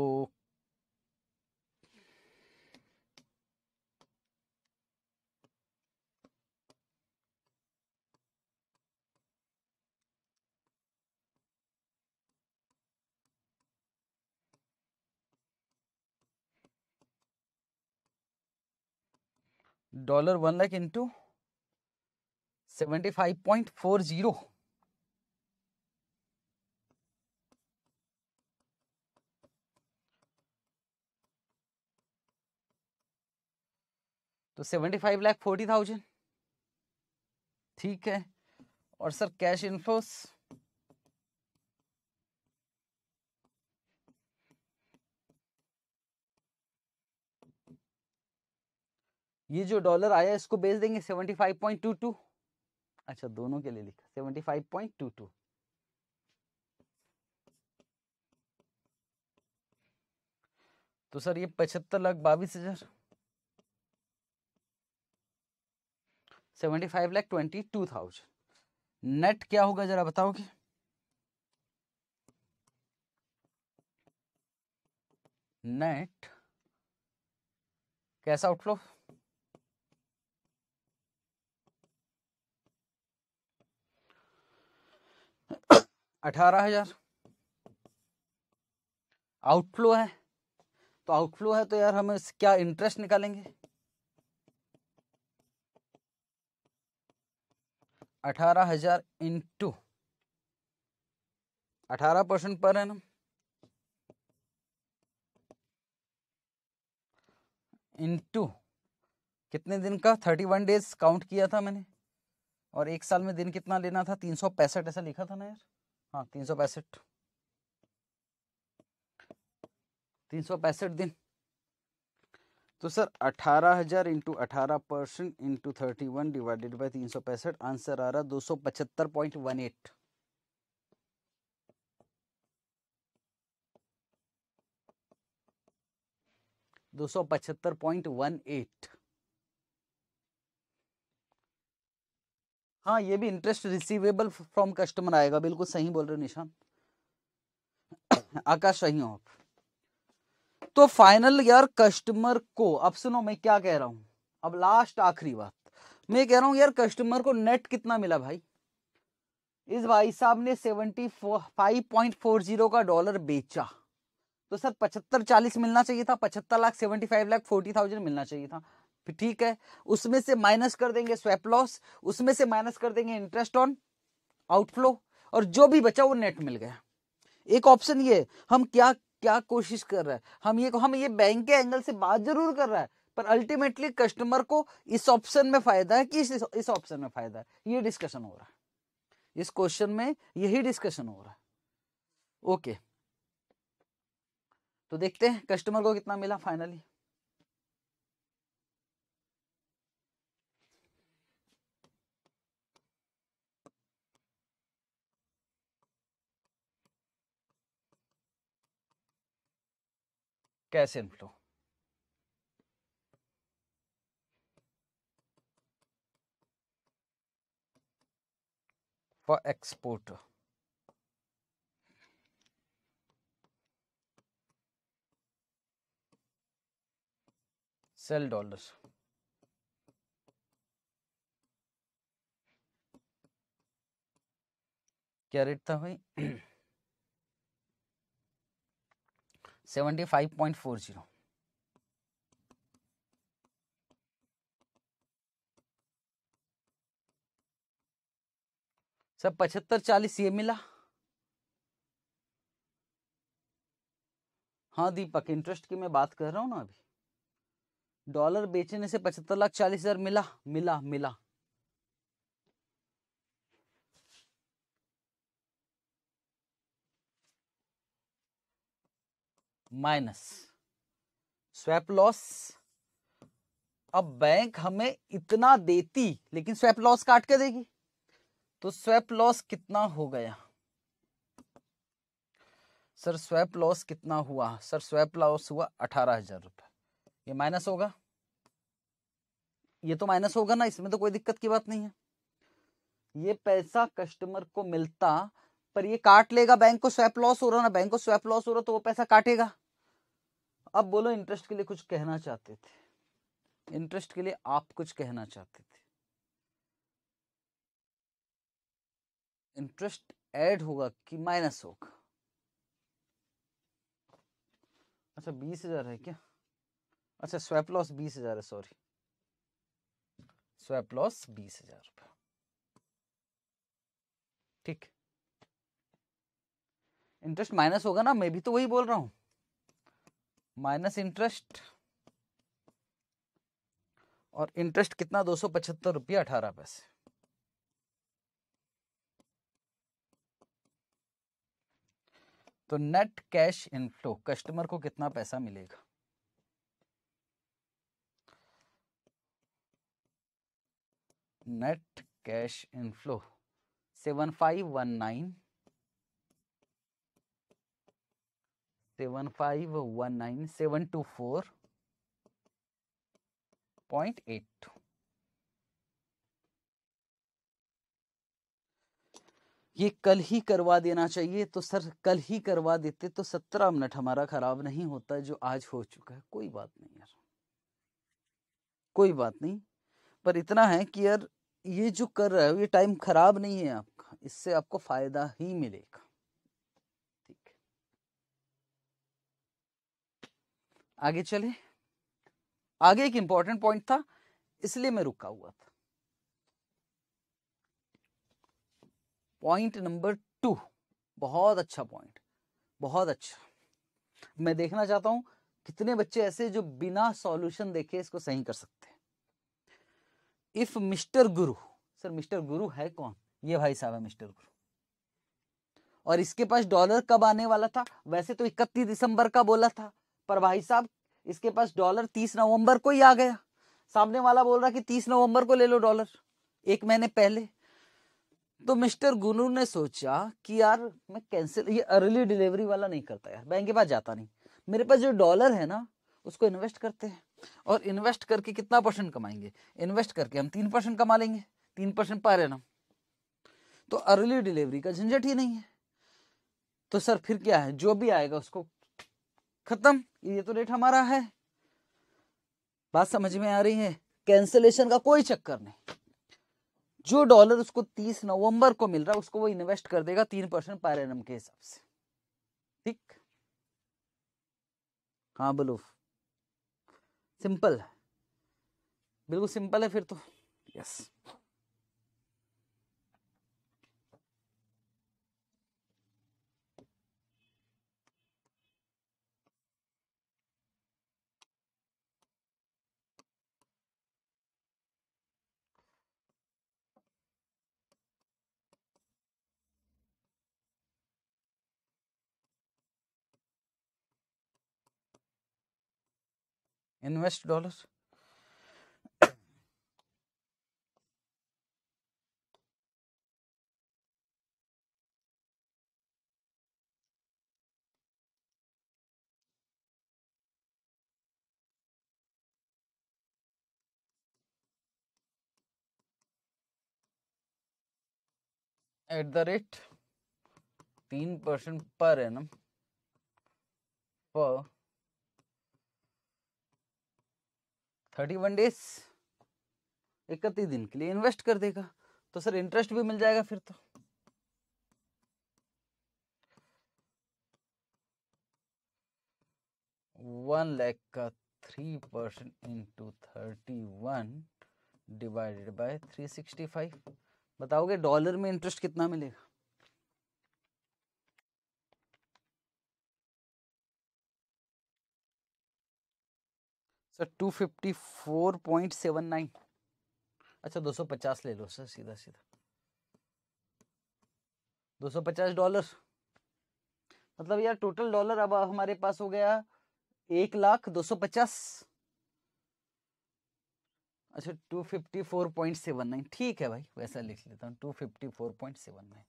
dollar one lakh into seventy five point four zero तो seventy five lakh forty thousand ठीक है और सर कैश इन्फ्लोस ये जो डॉलर आया इसको बेच देंगे seventy five point two two अच्छा दोनों के लिए लिखा seventy five point two two तो सर ये पचहत्तर लाख बाईस हजार seventy five lakh twenty two thousand net क्या होगा जरा बताओगे नेट कैसा आउटफ्लो अठारह हजार आउटफ्लो है तो आउटफ्लो है तो यार हम क्या इंटरेस्ट निकालेंगे अठारह हजार इंटू अठारह परसेंट पर है ना इंटू कितने दिन का थर्टी वन डेज काउंट किया था मैंने और एक साल में दिन कितना लेना था तीन सौ पैंसठ ऐसा लिखा था ना यार हाँ तीन सौ पैंसठ तीन सौ पैंसठ दिन तो सर अठारह हजार इंटू अठारह percent into thirty one divided by तीन सौ पैंसठ आंसर आ रहा दो सौ पचहत्तर पॉइंट वन एट दो सौ पचहत्तर पॉइंट वन एट हाँ ये भी इंटरेस्ट रिसीवेबल फ्रॉम कस्टमर आएगा बिल्कुल सही बोल रहे निशान आकाश सही हो आप तो फाइनल यार कस्टमर को अब सुनो मैं क्या कह रहा हूं अब लास्ट आखिरी बात मैं कह रहा हूं यार कस्टमर को नेट कितना मिला भाई इस भाई साहब ने seventy five point four zero का डॉलर बेचा तो सर पचहत्तर चालीस मिलना चाहिए था पचहत्तर lakh seventy five lakh forty thousand मिलना चाहिए था ठीक है उसमें से माइनस कर देंगे स्वैप लॉस उसमें से माइनस कर देंगे इंटरेस्ट ऑन आउटफ्लो और जो भी बचा वो नेट मिल गया एक ऑप्शन ये हम क्या क्या कोशिश कर रहे हैं हम ये हम ये बैंक के एंगल से बात जरूर कर रहा है पर अल्टीमेटली कस्टमर को इस ऑप्शन में फायदा है कि इस इस ऑप्शन में फायदा है ये डिस्कशन हो रहा है इस क्वेश्चन में यही डिस्कशन हो रहा है ओके तो देखते हैं कस्टमर को कितना मिला finally cash inflow for export sale dollars क्या रेट था भाई seventy five point four zero sir पचहत्तर चालीस ये मिला हाँ दीपक इंटरेस्ट की मैं बात कर रहा हूँ ना अभी डॉलर बेचने से पचहत्तर लाख चालीस हजार मिला मिला मिला माइनस स्वैप लॉस अब बैंक हमें इतना देती लेकिन स्वैप लॉस काट के देगी तो स्वैप लॉस कितना हो गया सर स्वैप लॉस कितना हुआ सर स्वैप लॉस हुआ अठारह हजार रुपये ये माइनस होगा ये तो माइनस होगा ना इसमें तो कोई दिक्कत की बात नहीं है ये पैसा कस्टमर को मिलता पर ये काट लेगा बैंक को स्वैप लॉस हो रहा ना बैंक को स्वैप लॉस हो रहा तो वो पैसा काटेगा अब बोलो इंटरेस्ट के लिए कुछ कहना चाहते थे इंटरेस्ट के लिए आप कुछ कहना चाहते थे इंटरेस्ट ऐड होगा कि माइनस होगा अच्छा बीस हजार है क्या अच्छा स्वैप लॉस बीस हजार है सॉरी स्वैप लॉस बीस हजार रुपये ठीक इंटरेस्ट माइनस होगा ना मैं भी तो वही बोल रहा हूं माइनस इंटरेस्ट और इंटरेस्ट कितना दो सौ पचहत्तर रुपया अठारह पैसे तो नेट कैश इनफ्लो कस्टमर को कितना पैसा मिलेगा net cash inflow seven five one nine seven five one nine seven two four point eight two ये कल ही करवा देना चाहिए तो सर कल ही करवा देते तो सत्रह मिनट हमारा खराब नहीं होता जो आज हो चुका है कोई बात नहीं यार कोई बात नहीं पर इतना है कि यार ये जो कर रहे हो ये टाइम खराब नहीं है आपका इससे आपको फायदा ही मिलेगा आगे चले आगे एक इंपॉर्टेंट पॉइंट था इसलिए मैं रुका हुआ था पॉइंट नंबर टू बहुत अच्छा पॉइंट बहुत अच्छा मैं देखना चाहता हूं कितने बच्चे ऐसे जो बिना सॉल्यूशन देखे इसको सही कर सकते हैं if mister Guru sir mister Guru है कौन ये भाई साहब है मिस्टर गुरु और इसके पास डॉलर कब आने वाला था वैसे तो इकतीस दिसंबर का बोला था पर भाई साहब इसके पास डॉलर तीस नवंबर को ही आ गया सामने वाला बोल रहा कि तीस नवंबर को ले लो डॉलर एक महीने पहले तो मिस्टर गुनू ने सोचा कि यार मैं कैंसिल ये अर्ली डिलीवरी वाला नहीं करता यार बैंक के पास जाता नहीं मेरे पास जो डॉलर है ना उसको इन्वेस्ट करते हैं और इन्वेस्ट करके कितना परसेंट कमाएंगे इन्वेस्ट करके हम तीन परसेंट कमा लेंगे तीन परसेंट पा रहे ना तो अर्ली डिलीवरी का झंझट ही नहीं है तो सर फिर क्या है जो भी आएगा उसको खत्म ये तो रेट हमारा है बात समझ में आ रही है कैंसलेशन का कोई चक्कर नहीं जो डॉलर उसको 30 नवंबर को मिल रहा है उसको वो इन्वेस्ट कर देगा तीन परसेंट पर एन के हिसाब से ठीक हाँ बोलो सिंपल है बिल्कुल सिंपल है फिर तो yes invest dollars. at the rate 3% per annum per thirty one days इकतीस दिन के लिए इन्वेस्ट कर देगा तो सर इंटरेस्ट भी मिल जाएगा फिर तो वन लैख का three percent into thirty one divided by three sixty five बताओगे डॉलर में इंटरेस्ट कितना मिलेगा sir two fifty four point seven nine अच्छा दो सौ पचास ले लो सर सीधा सीधा दो सौ पचास डॉलर मतलब यार टोटल डॉलर अब हमारे पास हो गया एक लाख दो सौ पचास अच्छा two fifty four point seven nine ठीक है भाई वैसा लिख लेता हूँ two fifty four point seven nine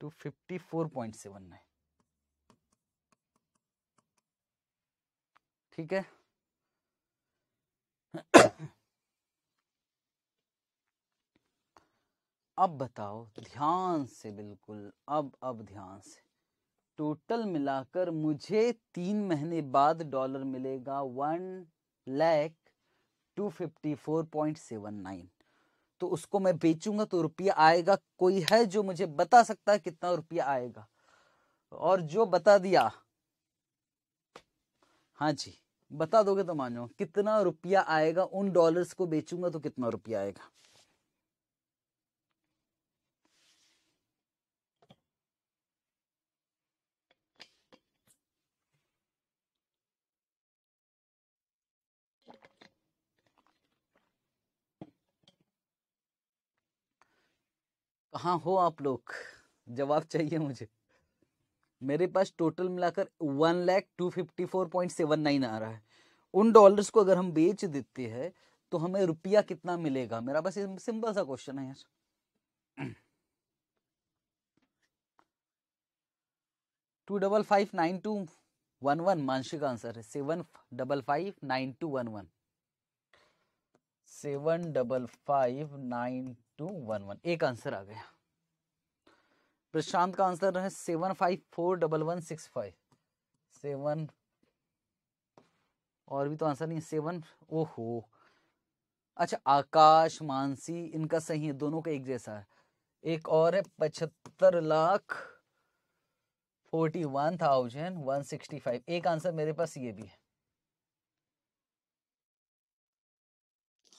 two fifty four point seven nine ठीक है अब बताओ ध्यान से बिल्कुल अब अब ध्यान से टोटल मिलाकर मुझे तीन महीने बाद डॉलर मिलेगा one lakh two fifty four point seven nine तो उसको मैं बेचूंगा तो रुपया आएगा कोई है जो मुझे बता सकता है कितना रुपया आएगा और जो बता दिया हाँ जी बता दोगे तो मानो कितना रुपया आएगा उन डॉलर्स को बेचूंगा तो कितना रुपया आएगा कहा हो आप लोग जवाब चाहिए मुझे मेरे पास टोटल मिलाकर one lakh two fifty four point seven nine आ रहा है उन डॉलर्स को अगर हम बेच देते हैं तो हमें रुपया कितना मिलेगा मेरा बस सिंपल सा क्वेश्चन है यार two double five nine two one one मानसिक आंसर है seven double five nine two one one seven double five nine two one one एक आंसर आ गया प्रशांत का आंसर है seven five four double one six five seven और भी तो आंसर नहीं है सेवन ओहो अच्छा आकाश मानसी इनका सही है दोनों का एक जैसा है एक और है पचहत्तर lakh forty one thousand one sixty five एक आंसर मेरे पास ये भी है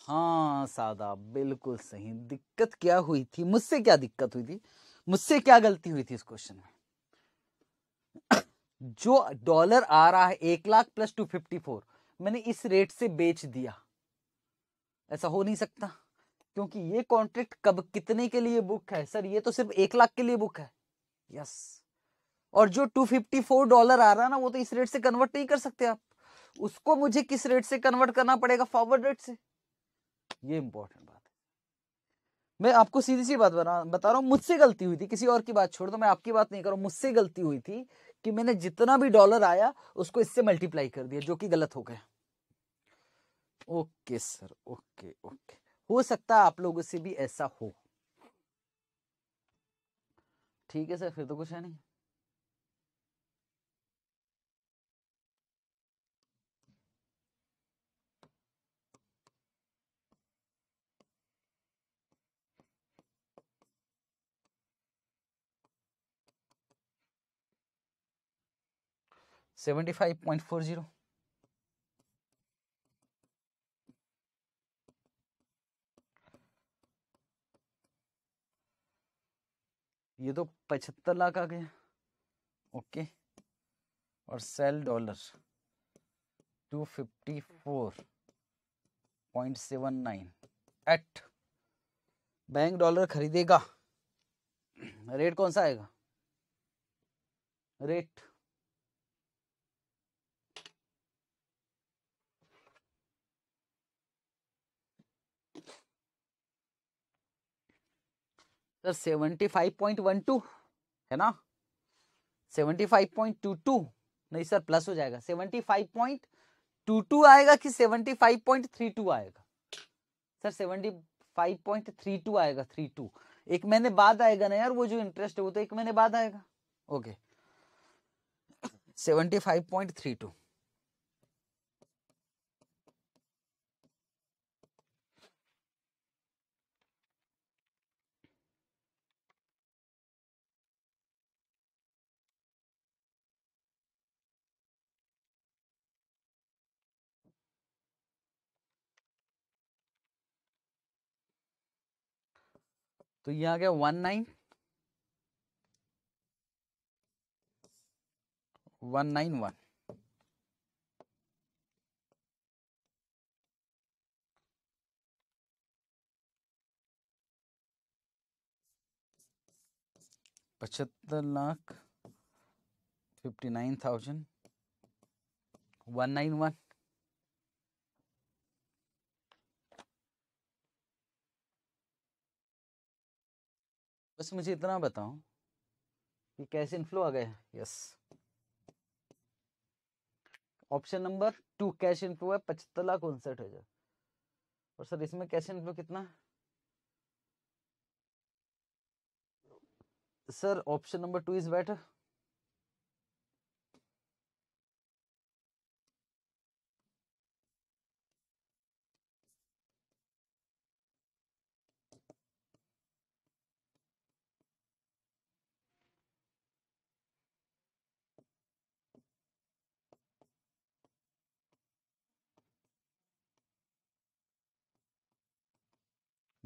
हाँ सादा बिल्कुल सही दिक्कत क्या हुई थी मुझसे क्या दिक्कत हुई थी मुझसे क्या गलती हुई थी इस क्वेश्चन में जो डॉलर आ रहा है एक lakh plus two fifty four मैंने इस रेट से बेच दिया ऐसा हो नहीं सकता क्योंकि ये कॉन्ट्रैक्ट कब कितने के लिए बुक है सर ये तो सिर्फ एक लाख के लिए बुक है यस और जो 254 डॉलर आ रहा है ना वो तो इस रेट से कन्वर्ट नहीं कर सकते आप उसको मुझे किस रेट से कन्वर्ट करना पड़ेगा फॉरवर्ड रेट से ये इंपॉर्टेंट बात मैं आपको सीधी सी बात बना बता रहा हूँ मुझसे गलती हुई थी किसी और की बात छोड़ दो मैं आपकी बात नहीं कर हूँ मुझसे गलती हुई थी कि मैंने जितना भी डॉलर आया उसको इससे मल्टीप्लाई कर दिया जो कि गलत हो गया ओके सर ओके ओके हो सकता है आप लोगों से भी ऐसा हो ठीक है सर फिर तो कुछ है नहीं seventy five point four zero ये तो पचहत्तर लाख आ गया ओके और sell dollar two fifty four point seven nine eight bank dollar खरीदेगा रेट कौन सा आएगा rate sir seventy five point one two है ना seventy five point two two नहीं सर प्लस हो जाएगा seventy five point two two आएगा कि seventy five point three two आएगा sir seventy five point three two आएगा थ्री टू एक महीने बाद आएगा ना यार वो जो इंटरेस्ट है वो तो एक महीने बाद आएगा okay seventy five point three two तो ये आ गया one nine one nine one पचहत्तर lakh fifty nine thousand one nine one बस मुझे इतना बताओ कि कैश इनफ्लो आ गया yes option number two cash inflow है पचहत्तर लाख उनसठ हजार और सर इसमें कैश इनफ्लो कितना sir option number two is better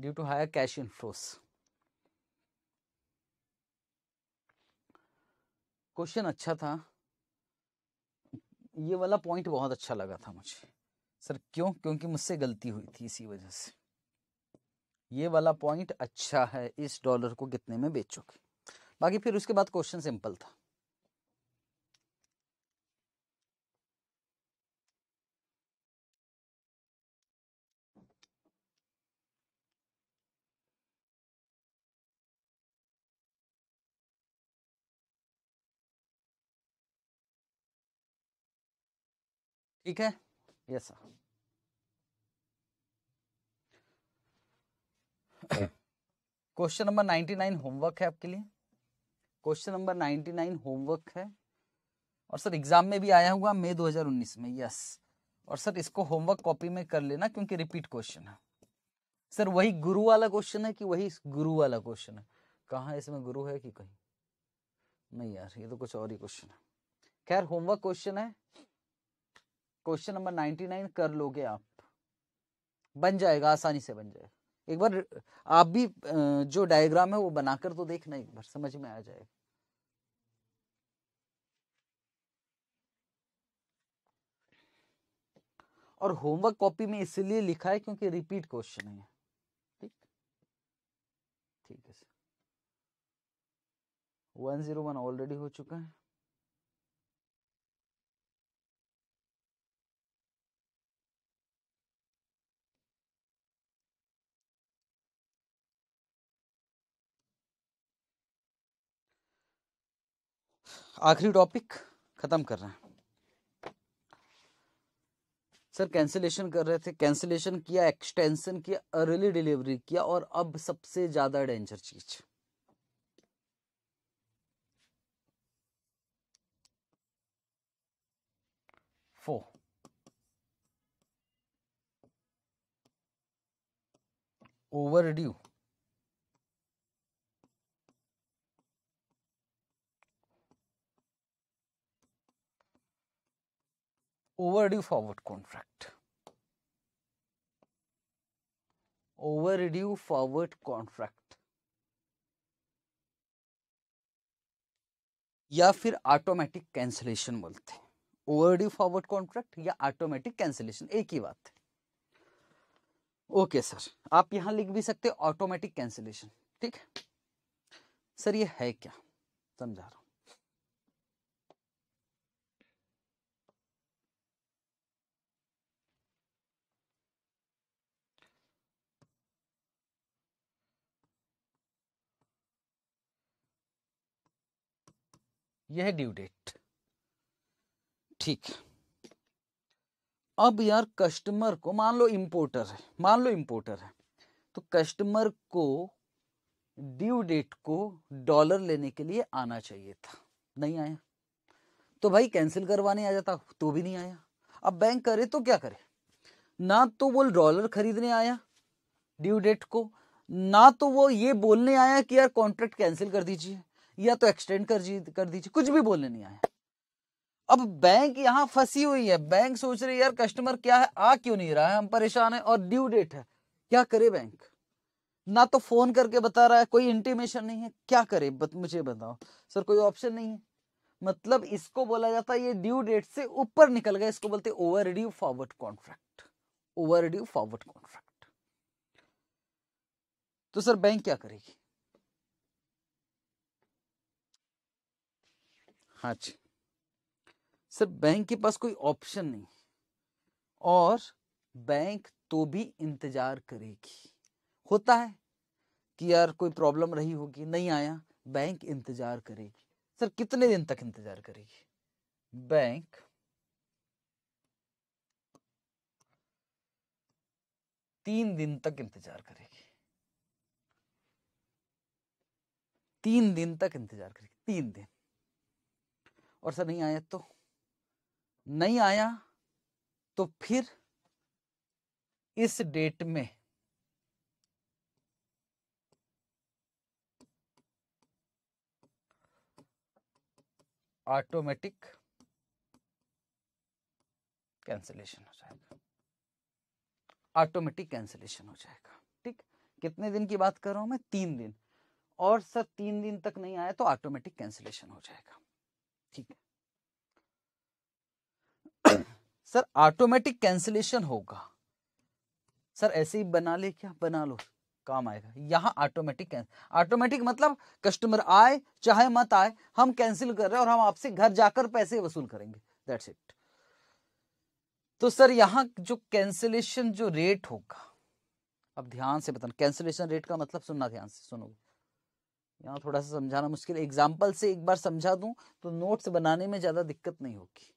due to higher cash inflows. Question अच्छा था ये वाला पॉइंट बहुत अच्छा लगा था मुझे सर क्यों क्योंकि मुझसे गलती हुई थी इसी वजह से ये वाला पॉइंट अच्छा है इस डॉलर को कितने में बेचोगे बाकी फिर उसके बाद क्वेश्चन सिंपल था ठीक है yes sir question number ninety nine homework है आपके लिए question number ninety nine homework है और सर एग्जाम में भी आया हुआ मई 2019 में यस और सर इसको होमवर्क कॉपी में कर लेना क्योंकि रिपीट क्वेश्चन है सर वही गुरु वाला क्वेश्चन है कि वही गुरु वाला क्वेश्चन है कहाँ इसमें गुरु है कि कहीं नहीं यार ये तो कुछ और ही क्वेश्चन है खैर होमवर्क क्वेश्चन है क्वेश्चन नंबर नाइनटी नाइन कर लोगे आप बन जाएगा आसानी से बन जाएगा एक बार आप भी जो डायग्राम है वो बनाकर तो देखना एक बार समझ में आ जाएगा और होमवर्क कॉपी में इसलिए लिखा है क्योंकि रिपीट क्वेश्चन है ठीक ठीक है वन जीरो वन ऑलरेडी हो चुका है आखिरी टॉपिक ख़त्म कर रहे हैं सर कैंसिलेशन कर रहे थे कैंसिलेशन किया एक्सटेंशन किया अर्ली डिलीवरी किया और अब सबसे ज़्यादा डेंजर चीज़ फो overdue overdue forward contract overdue forward contract या फिर ऑटोमेटिक कैंसिलेशन बोलते हैं ओवरड्यू फॉरवर्ड कॉन्ट्रैक्ट या ऑटोमेटिक कैंसिलेशन एक ही बात है ओके सर आप यहां लिख भी सकते हो ऑटोमेटिक कैंसिलेशन ठीक है सर ये है क्या समझा रहा हूं यह है ड्यू डेट ठीक अब यार कस्टमर को मान लो इंपोर्टर है मान लो इंपोर्टर है तो कस्टमर को ड्यू डेट को डॉलर लेने के लिए आना चाहिए था नहीं आया तो भाई कैंसिल करवाने आ जाता तो भी नहीं आया अब बैंक करे तो क्या करे ना तो वो डॉलर खरीदने आया ड्यू डेट को ना तो वो ये बोलने आया कि यार कॉन्ट्रैक्ट कैंसिल कर दीजिए या तो एक्सटेंड कर कर दीजिए कुछ भी बोलने नहीं आया अब बैंक यहां फंसी हुई है बैंक सोच रही है यार कस्टमर क्या है आ क्यों नहीं रहा है हम परेशान है और ड्यू डेट है क्या करे बैंक ना तो फोन करके बता रहा है कोई इंटीमेशन नहीं है क्या करे बत, मुझे बताओ सर कोई ऑप्शन नहीं है मतलब इसको बोला जाता है ये ड्यू डेट से ऊपर निकल गया इसको बोलते over due forward contract over due forward contract तो सर बैंक क्या करेगी हाँ जी सर बैंक के पास कोई ऑप्शन नहीं और बैंक तो भी इंतजार करेगी होता है कि यार कोई प्रॉब्लम रही होगी नहीं आया बैंक इंतजार करेगी सर कितने दिन तक इंतजार करेगी बैंक तीन दिन तक इंतजार करेगी तीन दिन तक इंतजार करेगी तीन दिन और सर नहीं आया तो नहीं आया तो फिर इस डेट में ऑटोमेटिक कैंसिलेशन हो जाएगा ऑटोमेटिक कैंसिलेशन हो जाएगा ठीक कितने दिन की बात कर रहा हूं मैं तीन दिन और सर तीन दिन तक नहीं आया तो ऑटोमेटिक कैंसिलेशन हो जाएगा ठीक है सर ऑटोमेटिक कैंसिलेशन होगा सर ऐसे ही बना ले क्या बना लो काम आएगा यहाँ ऑटोमेटिक ऑटोमेटिक मतलब कस्टमर आए चाहे मत आए हम कैंसिल कर रहे हैं और हम आपसे घर जाकर पैसे वसूल करेंगे दैट्स इट तो सर यहाँ जो कैंसिलेशन जो रेट होगा अब ध्यान से बताना कैंसिलेशन रेट का मतलब सुनना ध्यान से सुनोगे यहाँ थोड़ा सा समझाना मुश्किल एग्जाम्पल से एक बार समझा दूं तो नोट्स बनाने में ज़्यादा दिक्कत नहीं होगी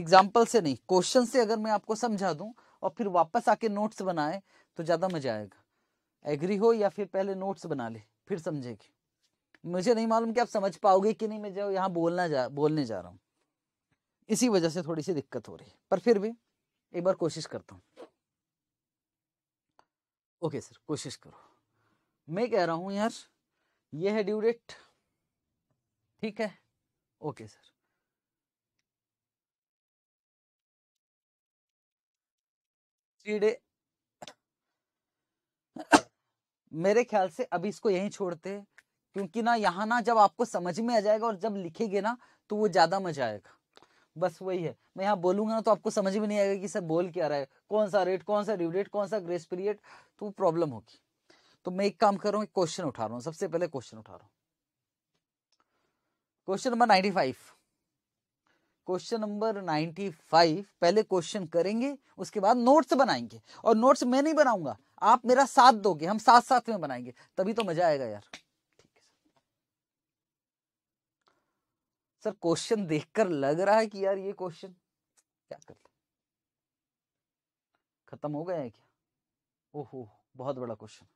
एग्जाम्पल से नहीं क्वेश्चन से अगर मैं आपको समझा दूं और फिर वापस आके नोट्स बनाए तो ज़्यादा मजा आएगा एग्री हो या फिर पहले नोट्स बना ले फिर समझेगी मुझे नहीं मालूम कि आप समझ पाओगे कि नहीं मैं जो यहाँ बोलना जा बोलने जा रहा हूँ इसी वजह से थोड़ी सी दिक्कत हो रही है पर फिर भी एक बार कोशिश करता हूँ ओके सर कोशिश करो मैं कह रहा हूँ यार ये है ड्यू डेट ठीक है ओके सर थ्री डे मेरे ख्याल से अभी इसको यहीं छोड़ते हैं क्योंकि ना यहाँ ना जब आपको समझ में आ जाएगा और जब लिखेंगे ना तो वो ज्यादा मजा आएगा बस वही है मैं यहाँ बोलूंगा ना तो आपको समझ में नहीं आएगा कि सर बोल क्या रहा है कौन सा रेट कौन सा ड्यू डेट कौन सा ग्रेस पीरियड तो प्रॉब्लम होगी तो मैं एक काम कर रहा हूँ क्वेश्चन उठा रहा हूं सबसे पहले क्वेश्चन उठा रहा हूं question number ninety five question number ninety five पहले क्वेश्चन करेंगे उसके बाद नोट्स बनाएंगे और नोट्स मैं नहीं बनाऊंगा आप मेरा साथ दोगे हम साथ साथ में बनाएंगे तभी तो मजा आएगा यार ठीक है सर क्वेश्चन देखकर लग रहा है कि यार ये क्वेश्चन क्या कर खत्म हो गया है क्या ओहो बहुत बड़ा क्वेश्चन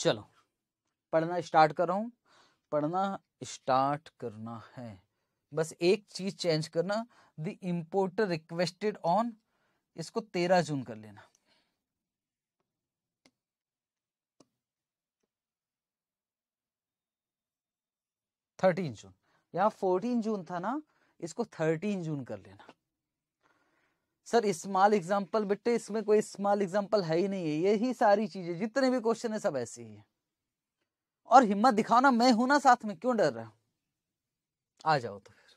चलो पढ़ना स्टार्ट कर रहा हूँ पढ़ना स्टार्ट करना है बस एक चीज चेंज करना द इम्पोर्टर रिक्वेस्टेड ऑन इसको तेरह जून कर लेना थर्टीन जून यहाँ फोर्टीन जून था ना इसको थर्टीन जून कर लेना सर स्मॉल एग्जाम्पल बेटे इसमें कोई स्मॉल एग्जाम्पल है ही नहीं है यही सारी चीजें जितने भी क्वेश्चन है सब ऐसे ही है और हिम्मत दिखाओ ना मैं हूं ना साथ में क्यों डर रहा हूं आ जाओ तो फिर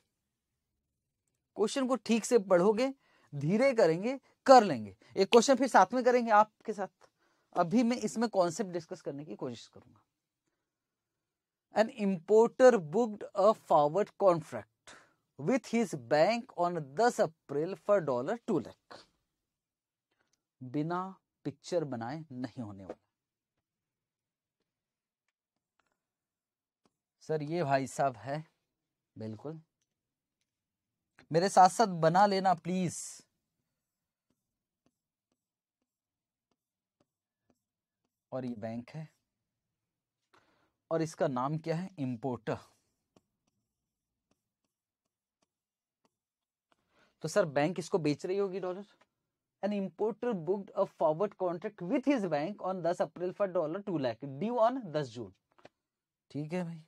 क्वेश्चन को ठीक से पढ़ोगे धीरे करेंगे कर लेंगे एक क्वेश्चन फिर साथ में करेंगे आपके साथ अभी मैं इसमें कॉन्सेप्ट डिस्कस करने की कोशिश करूंगा an importer booked a forward contract with his bank on दस April for dollar two lakh बिना पिक्चर बनाए नहीं होने वाला सर ये भाई साहब है बिल्कुल मेरे साथ साथ बना लेना प्लीज और ये बैंक है और इसका नाम क्या है इंपोर्टर तो सर बैंक इसको बेच रही होगी dollar an importer booked a forward contract with his bank on दस April for dollar two lakh due on दस जून ठीक है भाई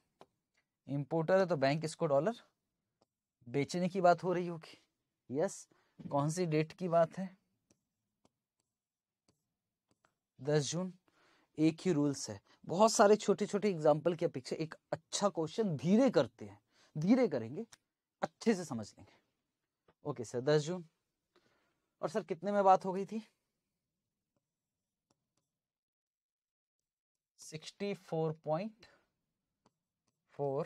इम्पोर्टर है तो बैंक इसको डॉलर बेचने की बात हो रही होगी यस yes. कौन सी डेट की बात है दस जून एक ही रूल्स है बहुत सारे छोटे छोटे एग्जाम्पल की अपेक्षा एक अच्छा क्वेश्चन धीरे करते हैं धीरे करेंगे अच्छे से समझ लेंगे ओके सर दस जून और सर कितने में बात हो गई थी sixty four point four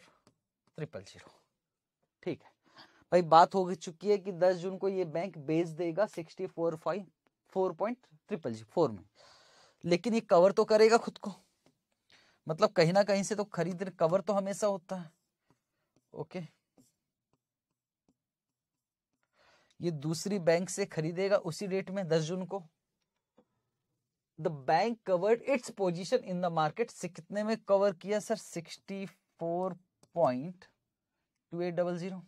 triple zero ठीक है भाई बात हो चुकी है कि दस जून को ये बैंक बेच देगा sixty four five four point triple जी फोर में लेकिन ये कवर तो करेगा खुद को मतलब कहीं ना कहीं से तो खरीद कवर तो हमेशा होता है ओके ये दूसरी बैंक से खरीदेगा उसी डेट में दस जून को the bank covered its position in the market कितने में कवर किया sir sixty four point two eight double zero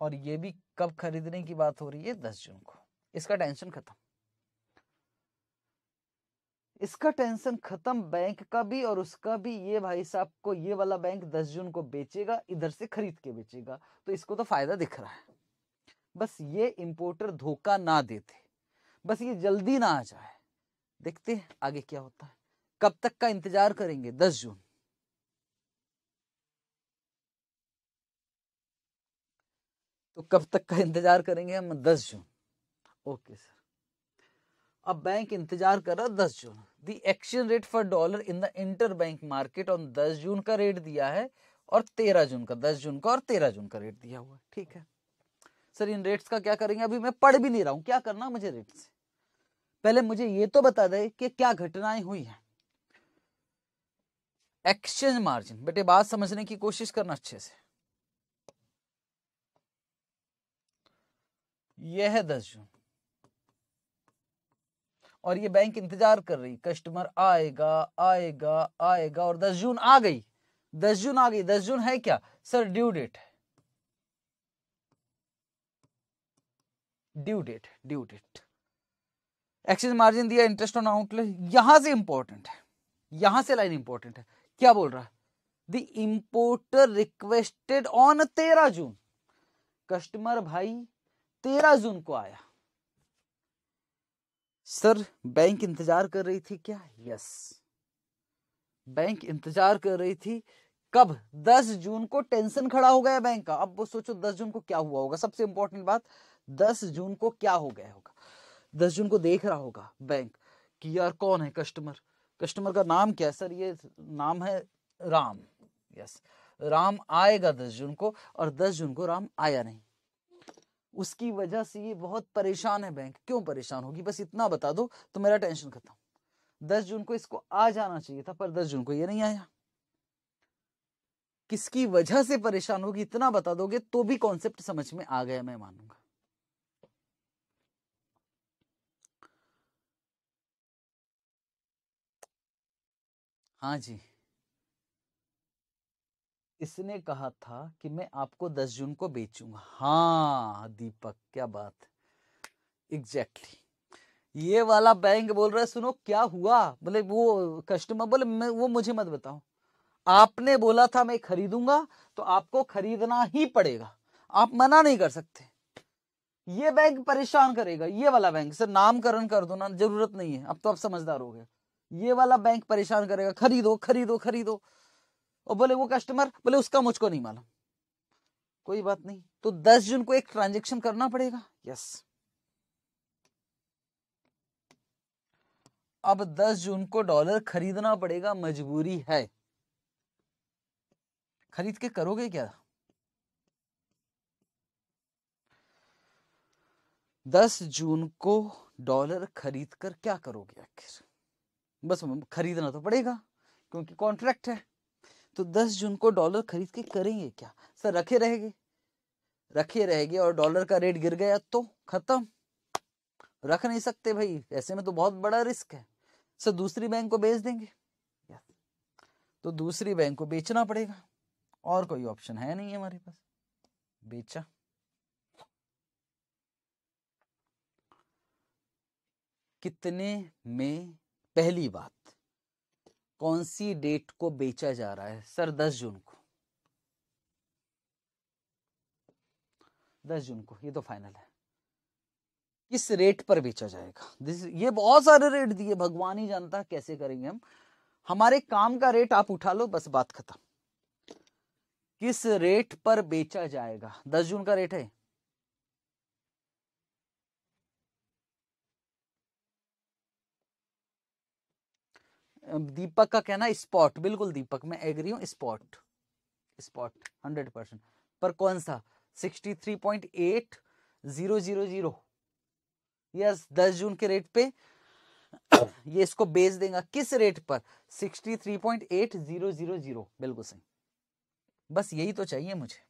और ये भी कब खरीदने की बात हो रही है दस जून को इसका टेंशन खत्म इसका टेंशन खत्म बैंक का भी और उसका भी ये भाई साहब को ये वाला बैंक दस जून को बेचेगा इधर से खरीद के बेचेगा तो इसको तो फायदा दिख रहा है बस ये इम्पोर्टर धोखा ना देते बस ये जल्दी ना आ जाए देखते हैं आगे क्या होता है कब तक का इंतजार करेंगे दस जून तो कब तक का इंतजार करेंगे हम दस जून ओके सर अब बैंक इंतजार कर रहा दस जून the exchange rate for dollar in the inter bank market on दस जून का रेट दिया है और तेरह जून का दस जून का और तेरह जून का रेट दिया हुआ है ठीक है सर इन रेट्स का क्या करेंगे अभी मैं पढ़ भी नहीं रहा हूँ क्या करना मुझे रेट से पहले मुझे ये तो बता दे कि क्या घटनाएं हुई हैं एक्सचेंज मार्जिन बेटे बात समझने की कोशिश करना अच्छे से यह है दस जून और ये बैंक इंतजार कर रही कस्टमर आएगा आएगा आएगा और दस जून आ गई दस जून आ गई दस जून है क्या सर ड्यू डेट है due date due date exchange margin दिया इंटरेस्ट ऑन आउटलेट यहां से इंपॉर्टेंट है यहां से लाइन इंपॉर्टेंट है क्या बोल रहा है द इंपोर्टर रिक्वेस्टेड ऑन तेरह जून कस्टमर भाई तेरह जून को आया सर बैंक इंतजार कर रही थी क्या यस बैंक इंतजार कर रही थी कब 10 जून को टेंशन खड़ा हो गया बैंक का अब वो सोचो 10 जून को क्या हुआ होगा सबसे इंपॉर्टेंट बात 10 जून को क्या हो गया होगा 10 जून को देख रहा होगा बैंक कि यार कौन है कस्टमर कस्टमर का नाम क्या है सर ये नाम है राम यस राम आएगा 10 जून को और 10 जून को राम आया नहीं उसकी वजह से ये बहुत परेशान है बैंक क्यों परेशान होगी बस इतना बता दो तो मेरा टेंशन खत्म दस जून को इसको आ जाना चाहिए था पर दस जून को ये नहीं आया किसकी वजह से परेशान होगी इतना बता दोगे तो भी कॉन्सेप्ट समझ में आ गया मैं मानूंगा हाँ जी इसने कहा था कि मैं आपको दस जून को बेचूंगा हाँ दीपक क्या बात एग्जैक्टली exactly. ये वाला बैंक बोल रहा है सुनो क्या हुआ बोले वो कस्टमर बोले वो मुझे मत बताओ आपने बोला था मैं खरीदूंगा तो आपको खरीदना ही पड़ेगा आप मना नहीं कर सकते ये बैंक परेशान करेगा ये वाला बैंक सर नामकरण कर दो ना जरूरत नहीं है अब तो आप समझदार हो गए ये वाला बैंक परेशान करेगा खरीदो खरीदो खरीदो और बोले वो कस्टमर बोले उसका मुझको नहीं मालूम कोई बात नहीं तो दस जून को एक ट्रांजेक्शन करना पड़ेगा यस अब दस जून को डॉलर खरीदना पड़ेगा मजबूरी है खरीद के करोगे क्या दस जून को डॉलर खरीद कर क्या करोगे आखिर बस खरीदना तो पड़ेगा क्योंकि कॉन्ट्रैक्ट है तो दस जून को डॉलर खरीद के करेंगे क्या सर रखे रहेंगे रखे रहेंगे और डॉलर का रेट गिर गया तो खत्म रख नहीं सकते भाई ऐसे में तो बहुत बड़ा रिस्क है सर दूसरी बैंक को बेच देंगे तो दूसरी बैंक को बेचना पड़ेगा और कोई ऑप्शन है नहीं हमारे पास बेचा कितने में पहली बात कौन सी डेट को बेचा जा रहा है सर दस जून को दस जून को ये तो फाइनल है किस रेट पर बेचा जाएगा दिस ये बहुत सारे रेट दिए भगवान ही जानता कैसे करेंगे हम हमारे काम का रेट आप उठा लो बस बात खत्म किस रेट पर बेचा जाएगा दस जून का रेट है दीपक का कहना स्पॉट बिल्कुल दीपक मैं एग्री हूं स्पॉट स्पॉट हंड्रेड परसेंट पर कौन सा sixty three point eight zero zero zero yes दस जून के रेट पे ये इसको बेच देगा किस रेट पर sixty three point eight zero zero zero बिल्कुल सही बस यही तो चाहिए मुझे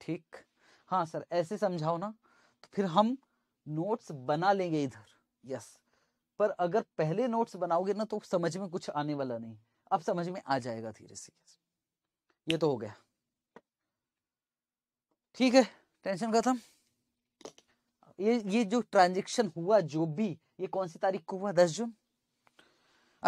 ठीक हाँ सर ऐसे समझाओ ना तो फिर हम नोट्स बना लेंगे इधर यस पर अगर पहले नोट्स बनाओगे ना तो समझ में कुछ आने वाला नहीं अब समझ में आ जाएगा धीरे से ये तो हो गया ठीक है टेंशन खत्म ये ये जो ट्रांजेक्शन हुआ जो भी ये कौन सी तारीख को हुआ दस जून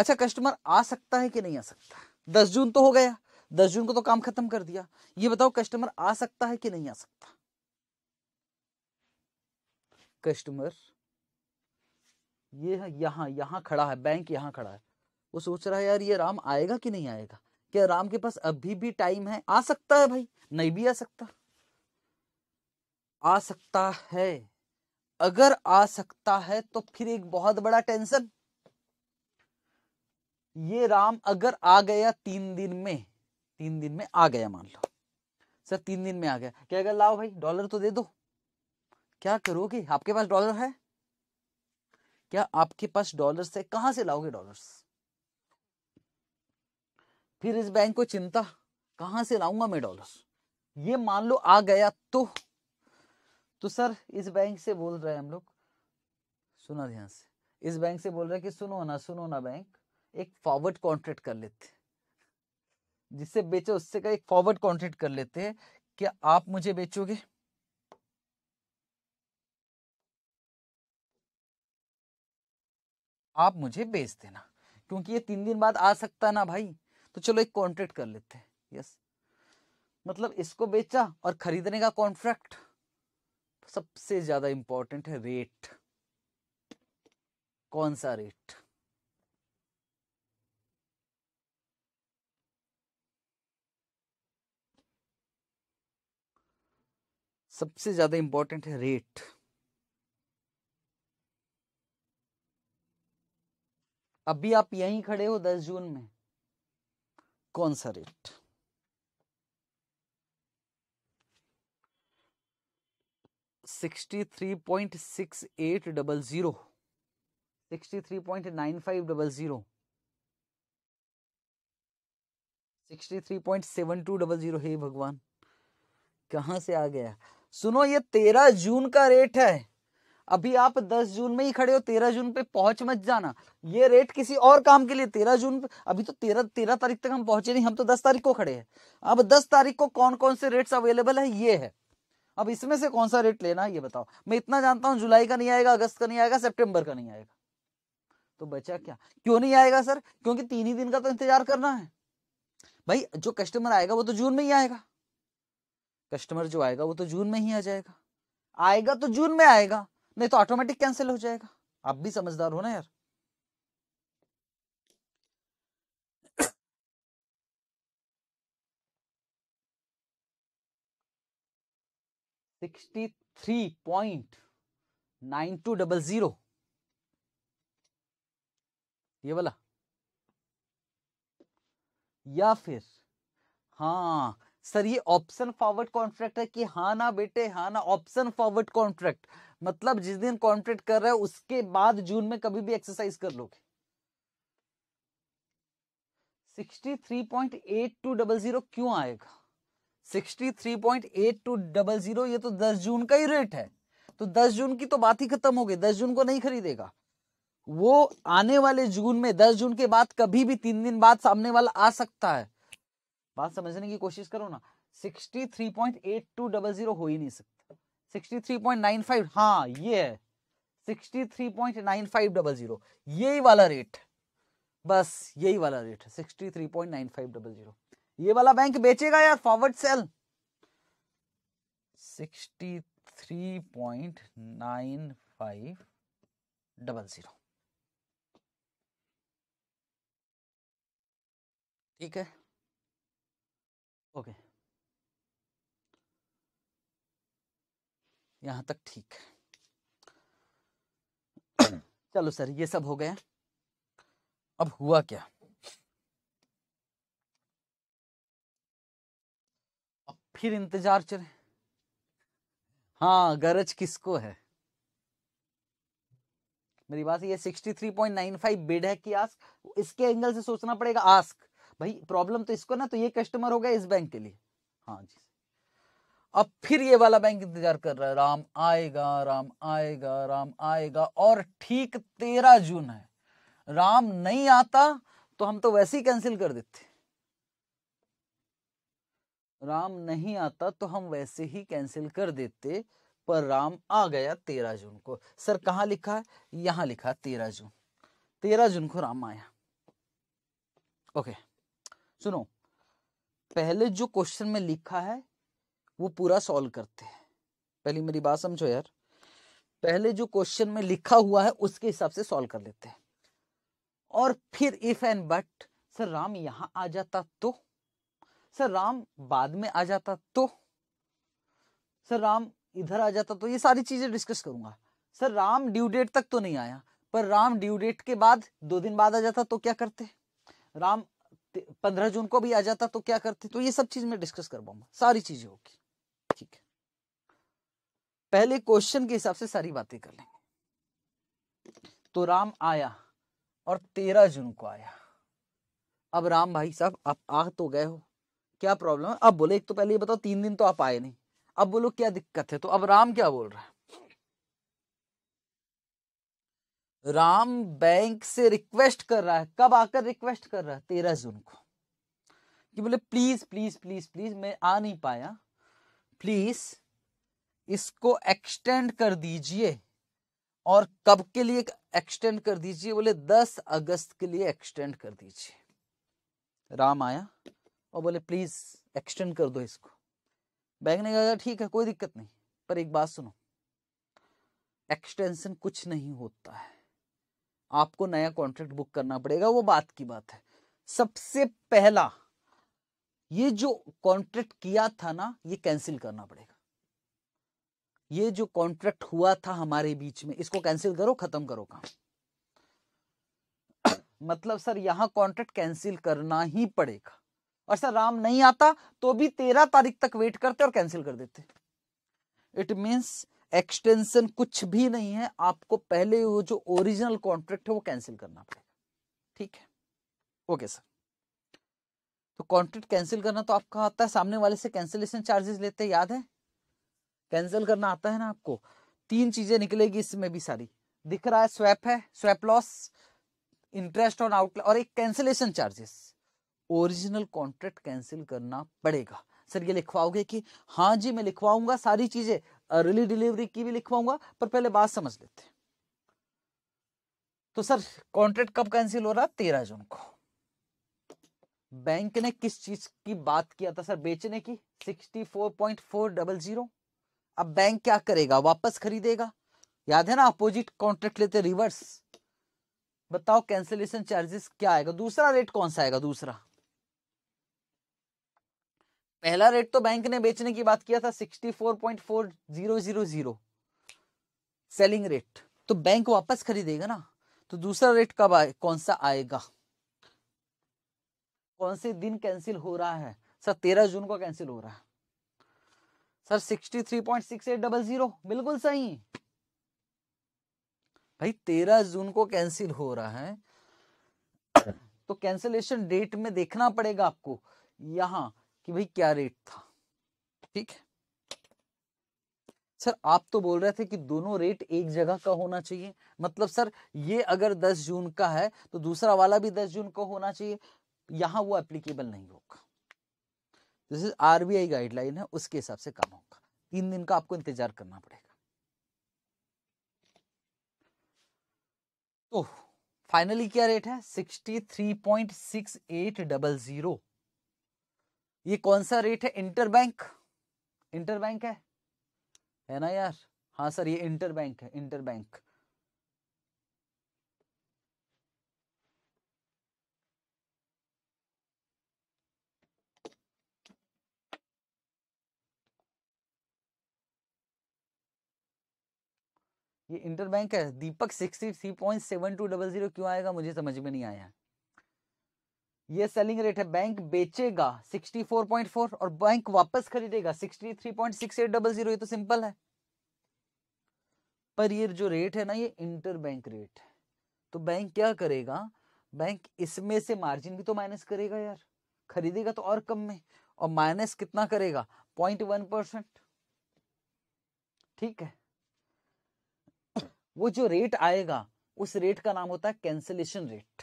अच्छा कस्टमर आ सकता है कि नहीं आ सकता दस जून तो हो गया दस जून को तो काम खत्म कर दिया ये बताओ कस्टमर आ सकता है कि नहीं आ सकता कस्टमर ये यहाँ यहाँ खड़ा है बैंक यहाँ खड़ा है वो सोच रहा है यार ये राम आएगा कि नहीं आएगा क्या राम के पास अभी भी टाइम है आ सकता है भाई नहीं भी आ सकता आ सकता है अगर आ सकता है तो फिर एक बहुत बड़ा टेंशन ये राम अगर आ गया तीन दिन में तीन दिन में आ गया मान लो सर तीन दिन में आ गया क्या अगर लाओ भाई डॉलर तो दे दो क्या करोगे आपके पास डॉलर है क्या आपके पास डॉलर्स है कहां से लाओगे डॉलर्स फिर इस बैंक को चिंता कहां से लाऊंगा मैं डॉलर्स ये मान लो आ गया तो तो सर इस बैंक से बोल रहे हैं हम लोग सुना ध्यान से इस बैंक से बोल रहे हैं कि सुनो ना सुनो ना बैंक एक फॉरवर्ड कॉन्ट्रैक्ट कर लेते जिससे बेचो उससे का एक फॉरवर्ड कॉन्ट्रैक्ट कर लेते हैं क्या आप मुझे बेचोगे आप मुझे बेच देना क्योंकि ये तीन दिन बाद आ सकता है ना भाई तो चलो एक कॉन्ट्रैक्ट कर लेते हैं यस मतलब इसको बेचा और खरीदने का कॉन्ट्रैक्ट सबसे ज्यादा इंपॉर्टेंट है रेट कौन सा रेट सबसे ज्यादा इंपॉर्टेंट है रेट अभी आप यहीं खड़े हो 10 जून में कौन सा rate sixty three point six eight double zero sixty three point nine five double zero sixty three point seven two double zero हे भगवान कहां से आ गया सुनो ये तेरह जून का रेट है अभी आप 10 जून में ही खड़े हो 13 जून पे पहुंच मत जाना ये रेट किसी और काम के लिए 13 जून अभी तो 13 13 तारीख तक हम पहुंचे नहीं हम तो 10 तारीख को खड़े हैं अब 10 तारीख को कौन कौन से रेट्स अवेलेबल है ये है अब इसमें से कौन सा रेट लेना है ये बताओ मैं इतना जानता हूँ जुलाई का नहीं आएगा अगस्त का नहीं आएगा सेप्टेम्बर का नहीं आएगा तो बचा क्या क्यों नहीं आएगा सर क्योंकि तीन ही दिन का तो इंतजार करना है भाई जो कस्टमर आएगा वो तो जून में ही आएगा कस्टमर जो आएगा वो तो जून में ही आ जाएगा आएगा तो जून में आएगा नहीं तो ऑटोमेटिक कैंसिल हो जाएगा आप भी समझदार हो ना यार sixty three point nine two double zero ये वाला या फिर हाँ सर ये ऑप्शन फॉरवर्ड कॉन्ट्रैक्ट है कि हाँ ना बेटे हाँ ना ऑप्शन फॉरवर्ड कॉन्ट्रैक्ट मतलब जिस दिन कॉन्ट्रेक्ट कर रहे हो उसके बाद जून में कभी भी एक्सरसाइज कर लोगे 63.8200 क्यों आएगा 63.8200 ये तो 10 जून का ही रेट है तो 10 जून की तो बात ही खत्म हो गई 10 जून को नहीं खरीदेगा वो आने वाले जून में 10 जून के बाद कभी भी तीन दिन बाद सामने वाला आ सकता है बात समझने की कोशिश करो ना 63.8200 हो ही नहीं सकता 63.95 हाँ ये है 63.9500 यही वाला रेट बस यही वाला रेट 63.9500 ये वाला बैंक बेचेगा यार फॉरवर्ड सेल 63.9500 ठीक है ओके okay. यहाँ तक ठीक है चलो सर ये सब हो गया अब हुआ क्या अब फिर इंतजार चले हाँ गरज किसको है मेरी बात ये 63.95 बिड है कि आस्क इसके एंगल से सोचना पड़ेगा आस्क भाई प्रॉब्लम तो इसको ना तो ये कस्टमर होगा इस बैंक के लिए हाँ जी अब फिर ये वाला बैंक इंतजार कर रहा है राम आएगा राम आएगा राम आएगा और ठीक तेरह जून है राम नहीं आता तो हम तो वैसे ही कैंसिल कर देते राम नहीं आता तो हम वैसे ही कैंसिल कर देते पर राम आ गया तेरह जून को सर कहा लिखा है यहां लिखा तेरह जून तेरह जून को राम आया ओके सुनो पहले जो क्वेश्चन में लिखा है वो पूरा सॉल्व करते हैं पहली मेरी बात समझो यार पहले जो क्वेश्चन में लिखा हुआ है उसके हिसाब से सॉल्व कर लेते हैं और फिर if and but sir Ram यहां आ जाता तो सर राम बाद में आ जाता तो सर राम इधर आ जाता तो ये सारी चीजें डिस्कस करूंगा सर राम ड्यू डेट तक तो नहीं आया पर राम ड्यू डेट के बाद दो दिन बाद आ जाता तो क्या करते राम पंद्रह जून को भी आ जाता तो क्या करते तो ये सब चीज मैं डिस्कस कर पाऊंगा सारी चीजें होगी ठीक है पहले क्वेश्चन के हिसाब से सारी बातें कर लेंगे तो राम आया और तेरह जून को आया अब राम भाई साहब आप आ तो गए हो क्या प्रॉब्लम है अब बोले एक तो पहले ये बताओ तीन दिन तो आप आए नहीं अब बोलो क्या दिक्कत है तो अब राम क्या बोल रहा है राम बैंक से रिक्वेस्ट कर रहा है कब आकर रिक्वेस्ट कर रहा है तेरह जून को कि बोले प्लीज प्लीज प्लीज प्लीज मैं आ नहीं पाया प्लीज इसको एक्सटेंड कर दीजिए और कब के लिए एक्सटेंड कर दीजिए बोले दस अगस्त के लिए एक्सटेंड कर दीजिए राम आया और बोले प्लीज एक्सटेंड कर दो इसको बैंक ने कहा ठीक है कोई दिक्कत नहीं पर एक बात सुनो एक्सटेंशन कुछ नहीं होता है आपको नया कॉन्ट्रैक्ट बुक करना पड़ेगा वो बात की बात है सबसे पहला ये जो कॉन्ट्रैक्ट किया था ना ये कैंसिल करना पड़ेगा ये जो कॉन्ट्रैक्ट हुआ था हमारे बीच में इसको कैंसिल करो खत्म करो काम मतलब सर यहां कॉन्ट्रैक्ट कैंसिल करना ही पड़ेगा और सर राम नहीं आता तो भी तेरह तारीख तक वेट करते और कैंसिल कर देते इट मींस एक्सटेंशन कुछ भी नहीं है आपको पहले वो जो ओरिजिनल कॉन्ट्रैक्ट है वो कैंसिल करना पड़ेगा ठीक है ओके सर तो कॉन्ट्रैक्ट कैंसिल करना तो आपका आता है सामने वाले से कैंसिलेशन चार्जेस लेते हैं याद है कैंसिल करना आता है ना आपको तीन चीजें निकलेगी इसमें भी सारी दिख रहा है स्वैप है swap loss interest on outlay और एक cancellation charges original contract cancel करना पड़ेगा सर ये लिखवाओगे कि हाँ जी मैं लिखवाऊंगा सारी चीजें अर्ली डिलीवरी की भी लिखवाऊंगा पर पहले बात समझ लेते तो सर कॉन्ट्रैक्ट कब कैंसिल हो रहा है तेरह जून को बैंक ने किस चीज की बात किया था सर बेचने की sixty four point four double zero अब बैंक क्या करेगा वापस खरीदेगा याद है ना अपोजिट कॉन्ट्रैक्ट लेते रिवर्स बताओ कैंसिलेशन चार्जेस क्या आएगा दूसरा रेट कौन सा आएगा दूसरा पहला रेट तो बैंक ने बेचने की बात किया था sixty four point four zero zero zero selling rate तो बैंक वापस खरीदेगा ना तो दूसरा रेट कब आए कौन सा आएगा कौन से दिन कैंसिल हो रहा है सर तेरह जून को कैंसिल हो रहा है sir sixty three point six eight double zero बिल्कुल सही भाई तेरह जून को कैंसिल हो रहा है तो कैंसिलेशन डेट में देखना पड़ेगा आपको यहां कि भाई क्या रेट था ठीक है सर आप तो बोल रहे थे कि दोनों रेट एक जगह का होना चाहिए मतलब सर ये अगर 10 जून का है तो दूसरा वाला भी 10 जून को होना चाहिए यहां वो एप्लीकेबल नहीं होगा दिस इज आरबीआई गाइडलाइन है उसके हिसाब से काम होगा तीन दिन का आपको इंतजार करना पड़ेगा तो फाइनली क्या रेट है sixty three point six eight double zero ये कौन सा रेट है इंटरबैंक इंटरबैंक है है ना यार हाँ सर ये इंटरबैंक है इंटरबैंक ये इंटरबैंक है Deepak sixty three point seven two double zero क्यों आएगा मुझे समझ में नहीं आया ये सेलिंग रेट है बैंक बेचेगा सिक्सटी फोर पॉइंट फोर और बैंक वापस खरीदेगा sixty three point six eight double zero तो सिंपल है पर ये जो रेट है ना ये इंटर बैंक रेट है तो बैंक क्या करेगा बैंक इसमें से मार्जिन भी तो माइनस करेगा यार खरीदेगा तो और कम में और माइनस कितना करेगा पॉइंट वन परसेंट ठीक है वो जो रेट आएगा उस रेट का नाम होता है कैंसिलेशन रेट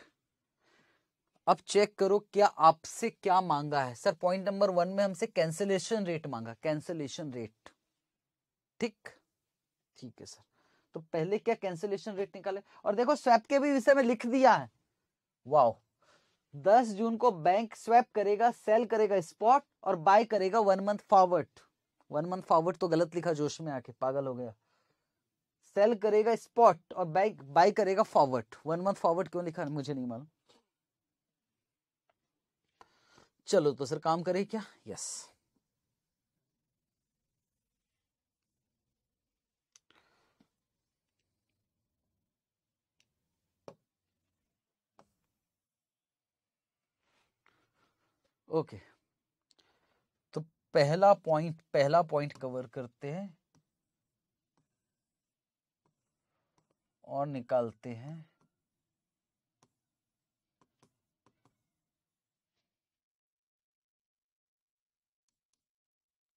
अब चेक करो क्या आपसे क्या मांगा है सर पॉइंट नंबर वन में हमसे कैंसिलेशन रेट मांगा कैंसिलेशन रेट ठीक ठीक है सर तो पहले क्या कैंसिलेशन रेट निकाले और देखो स्वैप के भी विषय में लिख दिया है वाओ 10 जून को बैंक स्वैप करेगा सेल करेगा स्पॉट और बाय करेगा one month forward one month forward तो गलत लिखा जोश में आके पागल हो गया सेल करेगा स्पॉट और बाय बाय करेगा फॉरवर्ड वन मंथ फॉरवर्ड क्यों लिखा मुझे नहीं मालूम चलो तो सर काम करे क्या यस ओके okay. तो पहला पॉइंट पहला पॉइंट कवर करते हैं और निकालते हैं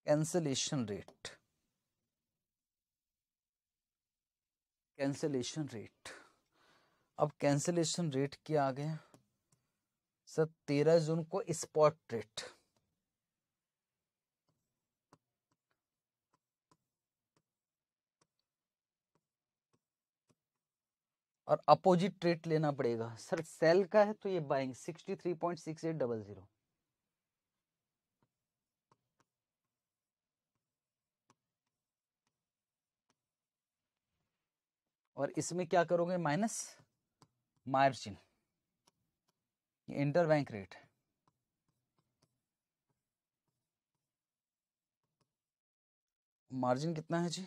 कैंसलेशन रेट कैंसलेशन रेट अब कैंसलेशन रेट क्या आ गया सर तेरह जून को स्पॉट रेट और अपोजिट ट्रेट लेना पड़ेगा सर सेल का है तो ये buying sixty three point six eight double zero और इसमें क्या करोगे minus margin inter bank rate margin कितना है जी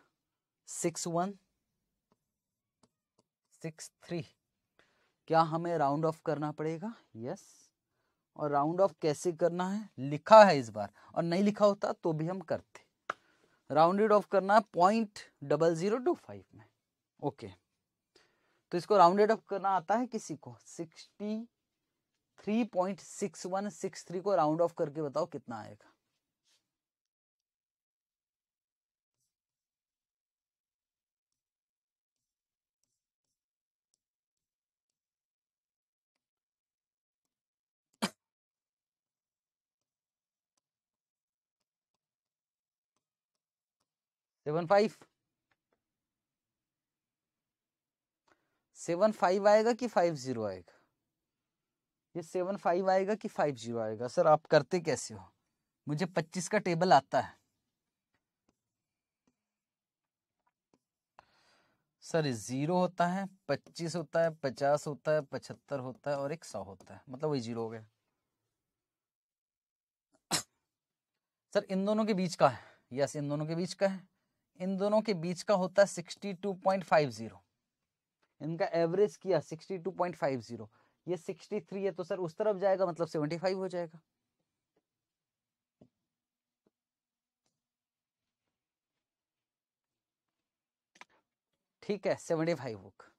सिक्स वन सिक्स थ्री क्या हमें राउंड ऑफ करना पड़ेगा यस और राउंड ऑफ कैसे करना है लिखा है इस बार और नहीं लिखा होता तो भी हम करते राउंडेड ऑफ करना है point double zero two five में ओके तो इसको राउंडेड ऑफ करना आता है किसी को sixty three point six one six three को राउंड ऑफ करके बताओ कितना आएगा सेवन फाइव सेवन फाइव आएगा कि फाइव जीरो आएगा ये सेवन फाइव आएगा कि फाइव जीरो आएगा सर आप करते कैसे हो मुझे पच्चीस का टेबल आता है सर जीरो होता है पच्चीस होता है पचास होता है पचहत्तर होता है और एक सौ होता है मतलब वही जीरो हो गया सर इन दोनों के बीच का है यस इन दोनों के बीच का है इन दोनों के बीच का होता है sixty two point five zero इनका एवरेज किया sixty two point five zero ये सिक्सटी थ्री है तो सर उस तरफ जाएगा मतलब सेवेंटी फाइव हो जाएगा ठीक है seventy five book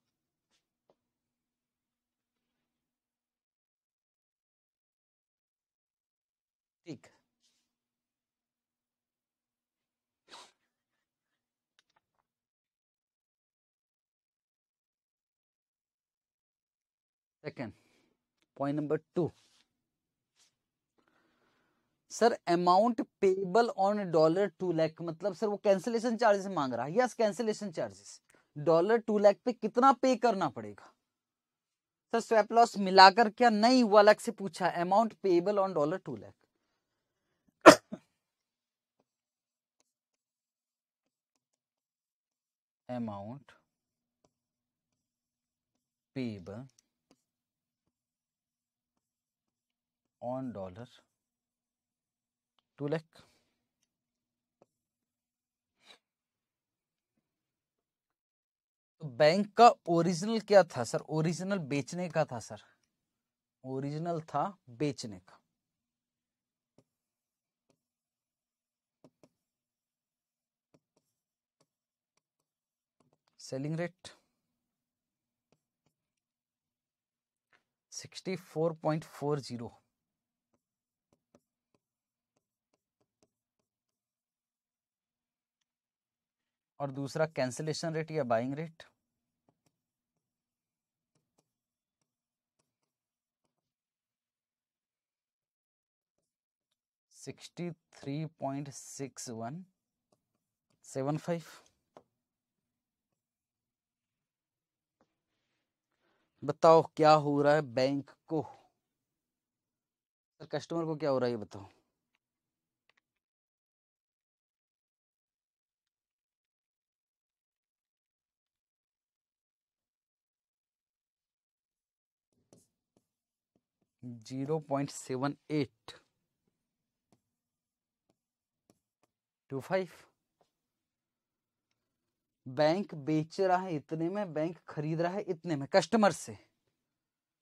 second point number two sir amount payable on dollar two lakh मतलब सर वो कैंसिलेशन चार्जेस मांग रहा है yes cancellation charges dollar two lakh पे कितना पे करना पड़ेगा सर स्वैप लॉस मिलाकर क्या नहीं हुआ अलग से पूछा amount payable on dollar two lakh amount payable on dollar 2 lakh तो बैंक का ओरिजिनल क्या था सर ओरिजिनल बेचने का था सर ओरिजिनल था बेचने का सेलिंग रेट 64.40 और दूसरा कैंसिलेशन रेट या buying rate sixty three point six one seven five बताओ क्या हो रहा है बैंक को सर कस्टमर को क्या हो रहा है ये बताओ zero point seven eight two five bank बेच रहा है इतने में बैंक खरीद रहा है इतने में कस्टमर से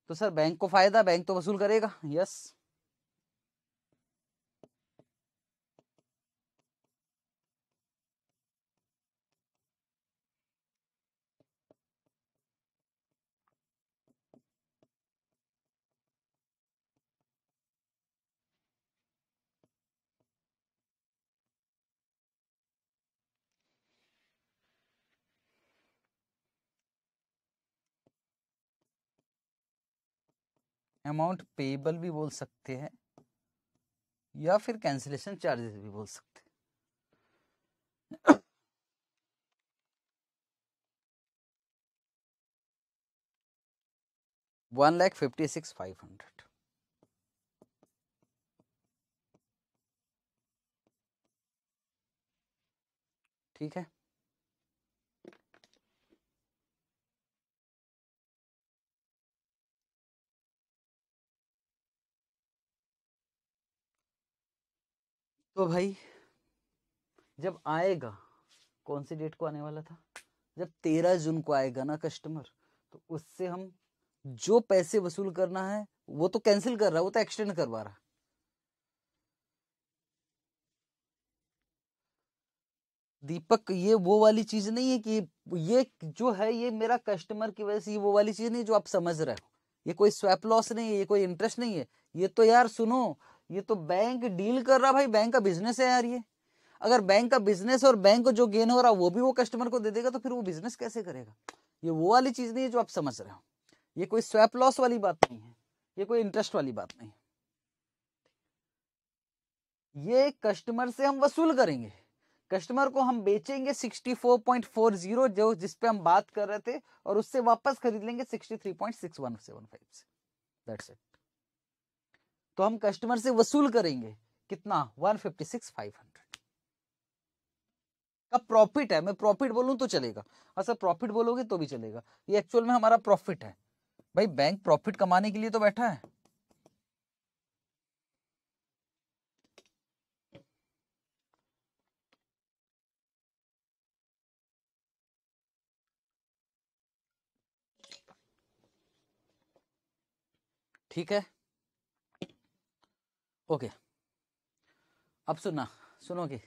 तो सर बैंक को फायदा बैंक तो वसूल करेगा यस अमाउंट पेबल भी बोल सकते हैं या फिर कैंसिलेशन चार्जेस भी बोल सकते one lakh fifty six five hundred ठीक है तो भाई जब आएगा कौन सी डेट को आने वाला था जब तेरह जून को आएगा ना कस्टमर तो उससे हम जो पैसे वसूल करना है वो तो कैंसिल कर रहा है वो तो एक्सटेंड करवा रहा दीपक ये वो वाली चीज नहीं है कि ये जो है ये मेरा कस्टमर की वजह से ये वो वाली चीज नहीं जो आप समझ रहे हो ये कोई स्वैप लॉस नहीं है ये कोई इंटरेस्ट नहीं है ये तो यार सुनो ये तो बैंक डील कर रहा भाई बैंक का बिजनेस है यार ये अगर बैंक का बिजनेस और बैंक को जो गेन हो रहा वो भी वो कस्टमर को दे देगा तो फिर वो बिजनेस कैसे करेगा ये वो वाली चीज नहीं है जो आप समझ रहे हो ये कोई स्वैप लॉस वाली बात नहीं है ये कोई इंटरेस्ट वाली बात नहीं है ये कस्टमर से हम वसूल करेंगे कस्टमर को हम बेचेंगे 64.40 जो जिस पे हम बात कर रहे थे और उससे वापस खरीद लेंगे 63.6175 से दैट्स इट तो हम कस्टमर से वसूल करेंगे कितना one fifty six five hundred का प्रॉफिट है मैं प्रॉफिट बोलूं तो चलेगा अच्छा हाँ प्रॉफिट बोलोगे तो भी चलेगा ये एक्चुअल में हमारा प्रॉफिट है भाई बैंक प्रॉफिट कमाने के लिए तो बैठा है ठीक है ओके अब सुनना सुनोगे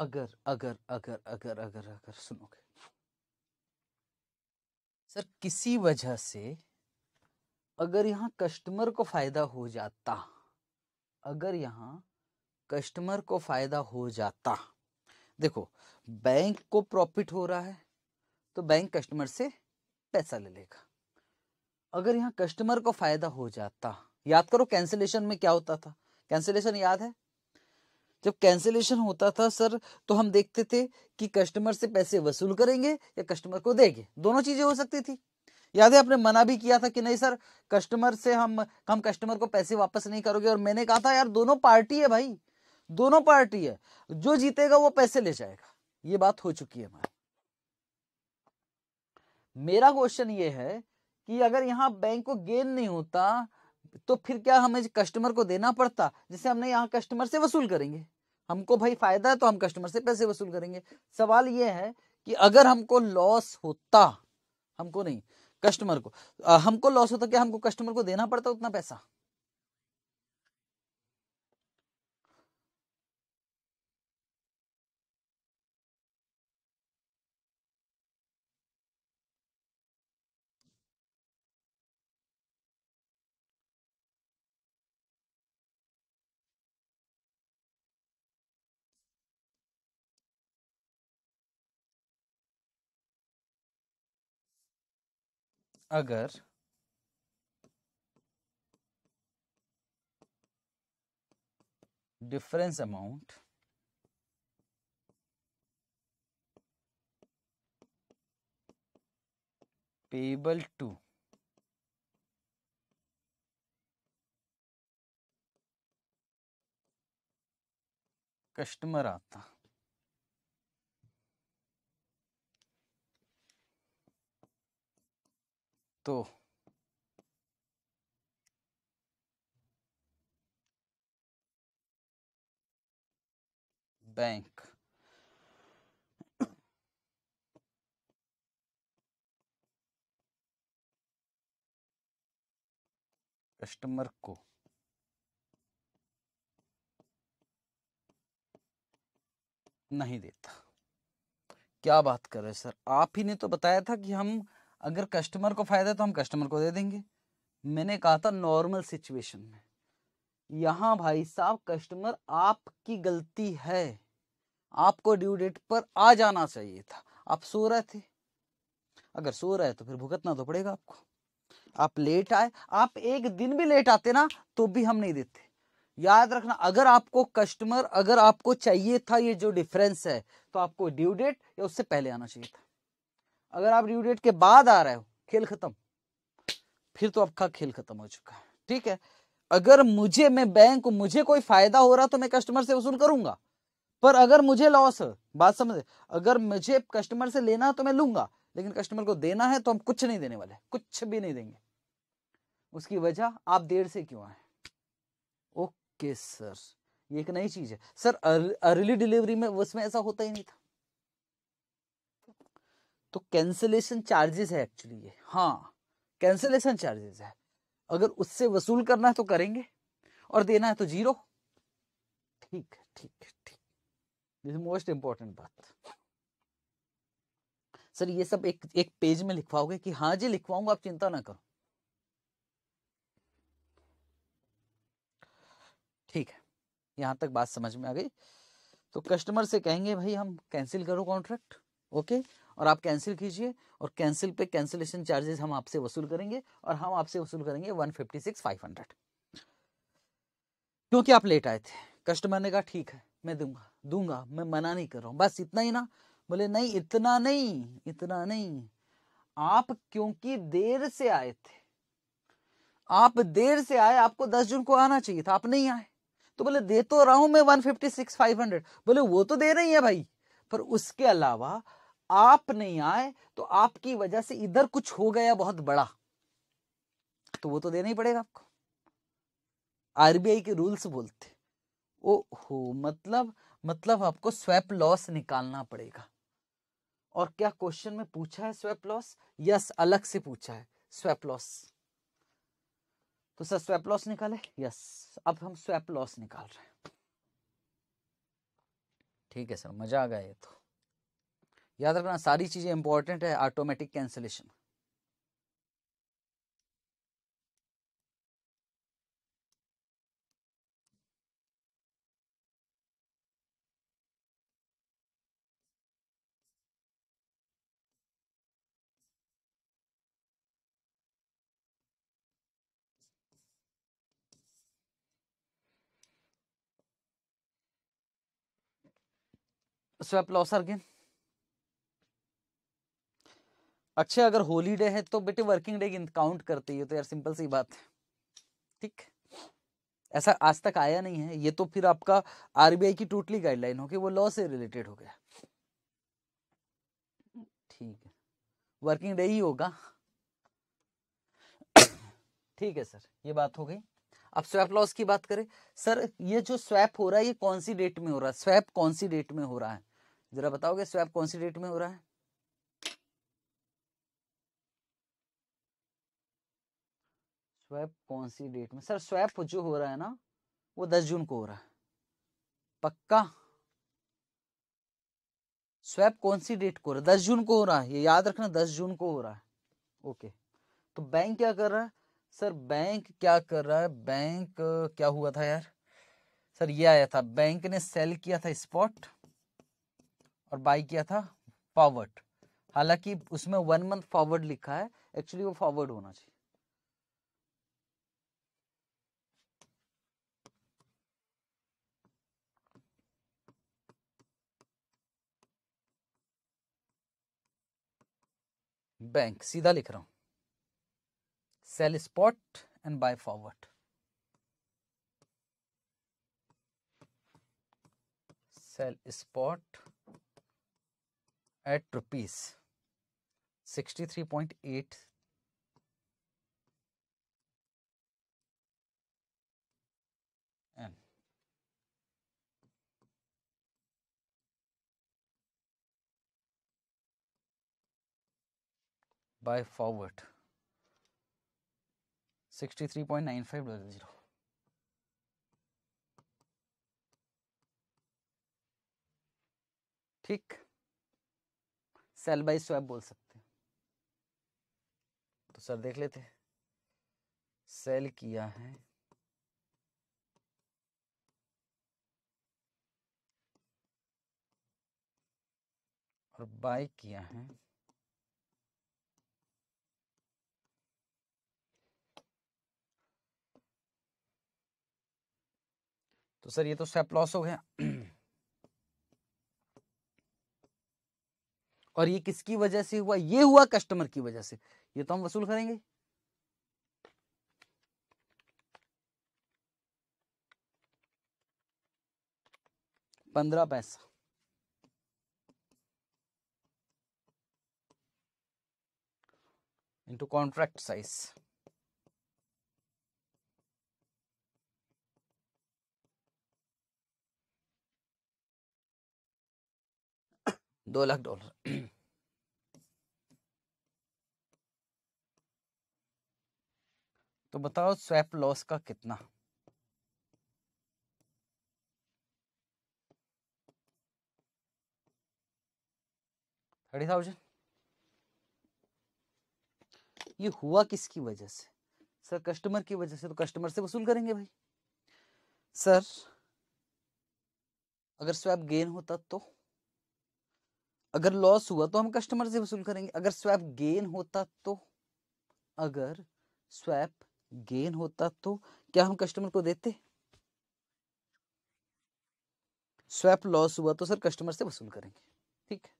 अगर अगर अगर अगर अगर अगर सुनोगे सर किसी वजह से अगर यहाँ कस्टमर को फायदा हो जाता अगर यहाँ कस्टमर को फायदा हो जाता देखो बैंक को प्रॉफिट हो रहा है तो बैंक कस्टमर से पैसा ले लेगा अगर यहाँ कस्टमर को फायदा हो जाता याद करो कैंसिलेशन में क्या होता था कैंसिलेशन याद है जब कैंसिलेशन होता था सर तो हम देखते थे कि कस्टमर से पैसे वसूल करेंगे या कस्टमर को देंगे दोनों चीजें हो सकती थी याद है आपने मना भी किया था कि नहीं सर कस्टमर से हम हम कस्टमर को पैसे वापस नहीं करोगे और मैंने कहा था यार दोनों पार्टी है भाई दोनों पार्टी है जो जीतेगा वो पैसे ले जाएगा ये बात हो चुकी है हमारी मेरा क्वेश्चन ये है कि अगर यहाँ बैंक को गेन नहीं होता तो फिर क्या हमें कस्टमर को देना पड़ता जिसे हमने यहाँ कस्टमर से वसूल करेंगे हमको भाई फायदा है तो हम कस्टमर से पैसे वसूल करेंगे सवाल यह है कि अगर हमको लॉस होता हमको नहीं कस्टमर को हमको लॉस होता क्या हमको कस्टमर को देना पड़ता उतना पैसा अगर difference amount payable to customer आता तो बैंक कस्टमर को नहीं देता क्या बात कर रहे सर आप ही ने तो बताया था कि हम अगर कस्टमर को फ़ायदा है तो हम कस्टमर को दे देंगे मैंने कहा था नॉर्मल सिचुएशन में यहाँ भाई साहब कस्टमर आपकी गलती है आपको ड्यू डेट पर आ जाना चाहिए था आप सो रहे थे अगर सो रहे तो फिर भुगतना तो पड़ेगा आपको आप लेट आए आप एक दिन भी लेट आते ना तो भी हम नहीं देते याद रखना अगर आपको कस्टमर अगर आपको चाहिए था ये जो डिफरेंस है तो आपको ड्यू डेट या उससे पहले आना चाहिए था अगर आप ड्यू डेट के बाद आ रहे हो खेल खत्म फिर तो आपका खेल खत्म हो चुका है ठीक है अगर मुझे मैं बैंक को मुझे कोई फायदा हो रहा तो मैं कस्टमर से वसूल करूंगा पर अगर मुझे लॉस बात समझ अगर मुझे कस्टमर से लेना है तो मैं लूंगा लेकिन कस्टमर को देना है तो हम कुछ नहीं देने वाले कुछ भी नहीं देंगे उसकी वजह आप देर से क्यों आए ओके सर ये एक नई चीज है सर अर्ली डिलीवरी में उसमें ऐसा होता ही नहीं था तो कैंसिलेशन चार्जेस है एक्चुअली ये हाँ कैंसिलेशन चार्जेस है अगर उससे वसूल करना है तो करेंगे और देना है तो जीरो ठीक ठीक ठीक दिस मोस्ट इंपॉर्टेंट बात सर ये सब एक एक पेज में लिखवाओगे कि हाँ जी लिखवाऊंगा आप चिंता ना करो ठीक है यहां तक बात समझ में आ गई तो कस्टमर से कहेंगे भाई हम कैंसिल करो कॉन्ट्रैक्ट ओके और आप कैंसिल कीजिए और कैंसिल पे कैंसिलेशन चार्जेस हम आपसे वसूल करेंगे और हम आपसे वसूल करेंगे one fifty six five hundred क्योंकि आप लेट आए थे कस्टमर ने कहा ठीक है मैं दूंगा दूंगा मैं मना नहीं कर रहा हूँ बस इतना ही ना बोले नहीं इतना नहीं इतना नहीं आप क्योंकि देर से आए थे आप देर से आए आपको दस जून को आना चाहिए था आप नहीं आए तो बोले दे तो रहा हूं मैं one fifty six five hundred बोले वो तो दे रही है भाई पर उसके अलावा आप नहीं आए तो आपकी वजह से इधर कुछ हो गया बहुत बड़ा तो वो तो देना ही पड़ेगा आपको आरबीआई के रूल्स बोलते ओ हो मतलब मतलब आपको स्वैप लॉस निकालना पड़ेगा और क्या क्वेश्चन में पूछा है स्वैप लॉस यस अलग से पूछा है स्वैप लॉस तो सर स्वैप लॉस निकाले यस अब हम स्वैप लॉस निकाल रहे हैं ठीक है सर मजा आ गया ये तो याद रखना सारी चीज़ें इंपॉर्टेंट है automatic cancellation swap loss again अच्छे अगर होलीडे है तो बेटे वर्किंग डे काउंट करती है तो यार सिंपल सी बात है ठीक ऐसा आज तक आया नहीं है ये तो फिर आपका आरबीआई की टोटली गाइडलाइन होगी वो लॉ से रिलेटेड हो गया ठीक है वर्किंग डे ही होगा ठीक है सर ये बात हो गई अब स्वैप लॉस की बात करें सर ये जो स्वैप हो रहा है ये कौन सी डेट में हो रहा है स्वैप कौन सी डेट में हो रहा है जरा बताओगे स्वैप कौन सी डेट में हो रहा है स्वैप कौन सी डेट में सर स्वैप जो हो रहा है ना वो दस जून को हो रहा है पक्का स्वैप कौन सी डेट को हो रहा है दस जून को हो रहा है ये याद रखना दस जून को हो रहा है ओके तो बैंक क्या कर रहा है सर बैंक क्या कर रहा है बैंक क्या हुआ था यार सर ये आया था बैंक ने सेल किया था स्पॉट और बाय किया था फॉरवर्ड हालांकि उसमें वन मंथ फॉरवर्ड लिखा है एक्चुअली वो फॉरवर्ड होना चाहिए बैंक सीधा लिख रहा हूं sell spot and buy forward sell spot at rupees sixty three point eight by forward zero ठीक सेल बाई स्वैप बोल सकते हैं तो सर देख लेते हैं सेल किया है और बाय किया है तो सर ये तो स्टेप लॉस हो गया और ये किसकी वजह से हुआ ये हुआ कस्टमर की वजह से ये तो हम वसूल करेंगे पंद्रह पैसा इंटू कॉन्ट्रैक्ट साइज दो लाख डॉलर तो बताओ स्वैप लॉस का कितना थर्टी थाउजेंड ये हुआ किसकी वजह से सर कस्टमर की वजह से तो कस्टमर से वसूल करेंगे भाई सर अगर स्वैप गेन होता तो अगर लॉस हुआ तो हम कस्टमर से वसूल करेंगे अगर स्वैप गेन होता तो अगर स्वैप गेन होता तो क्या हम कस्टमर को देते स्वैप लॉस हुआ तो सर कस्टमर से वसूल करेंगे ठीक है